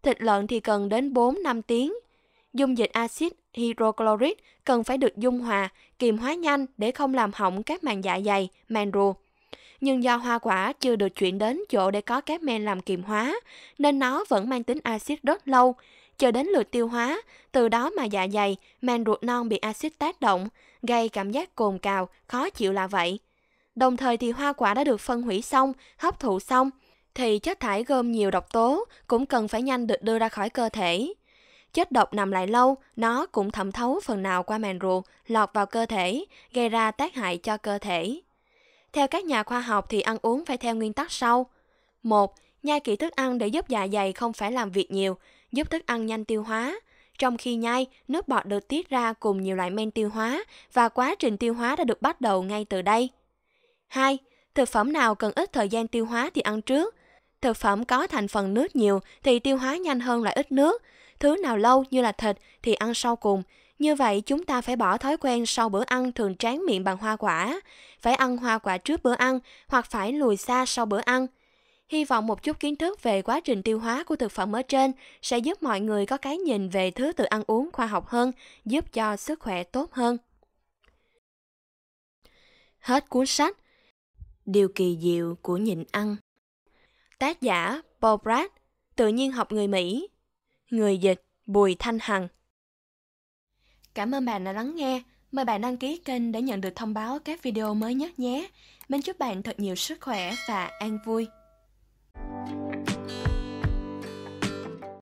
S1: Thịt lợn thì cần đến 4-5 tiếng, dung dịch axit hydrochloric cần phải được dung hòa, kiềm hóa nhanh để không làm hỏng các màng dạ dày, màng ruột. Nhưng do hoa quả chưa được chuyển đến chỗ để có các men làm kiềm hóa, nên nó vẫn mang tính axit rất lâu, chờ đến lượt tiêu hóa, từ đó mà dạ dày, màng ruột non bị axit tác động, gây cảm giác cồn cào, khó chịu là vậy. Đồng thời thì hoa quả đã được phân hủy xong, hấp thụ xong, thì chất thải gồm nhiều độc tố cũng cần phải nhanh được đưa ra khỏi cơ thể. Chất độc nằm lại lâu, nó cũng thẩm thấu phần nào qua màng ruột, lọt vào cơ thể, gây ra tác hại cho cơ thể. Theo các nhà khoa học thì ăn uống phải theo nguyên tắc sau. 1. Nhai kỹ thức ăn để giúp dạ dày không phải làm việc nhiều, giúp thức ăn nhanh tiêu hóa. Trong khi nhai, nước bọt được tiết ra cùng nhiều loại men tiêu hóa và quá trình tiêu hóa đã được bắt đầu ngay từ đây. 2. Thực phẩm nào cần ít thời gian tiêu hóa thì ăn trước. Thực phẩm có thành phần nước nhiều thì tiêu hóa nhanh hơn loại ít nước, Thứ nào lâu như là thịt thì ăn sau cùng. Như vậy chúng ta phải bỏ thói quen sau bữa ăn thường tráng miệng bằng hoa quả, phải ăn hoa quả trước bữa ăn hoặc phải lùi xa sau bữa ăn. Hy vọng một chút kiến thức về quá trình tiêu hóa của thực phẩm ở trên sẽ giúp mọi người có cái nhìn về thứ tự ăn uống khoa học hơn, giúp cho sức khỏe tốt hơn. Hết cuốn sách Điều kỳ diệu của nhịn ăn Tác giả Paul Brad, tự nhiên học người Mỹ, Người dịch Bùi Thanh Hằng Cảm ơn bạn đã lắng nghe. Mời bạn đăng ký kênh để nhận được thông báo các video mới nhất nhé. Mình chúc bạn thật nhiều sức khỏe và an vui.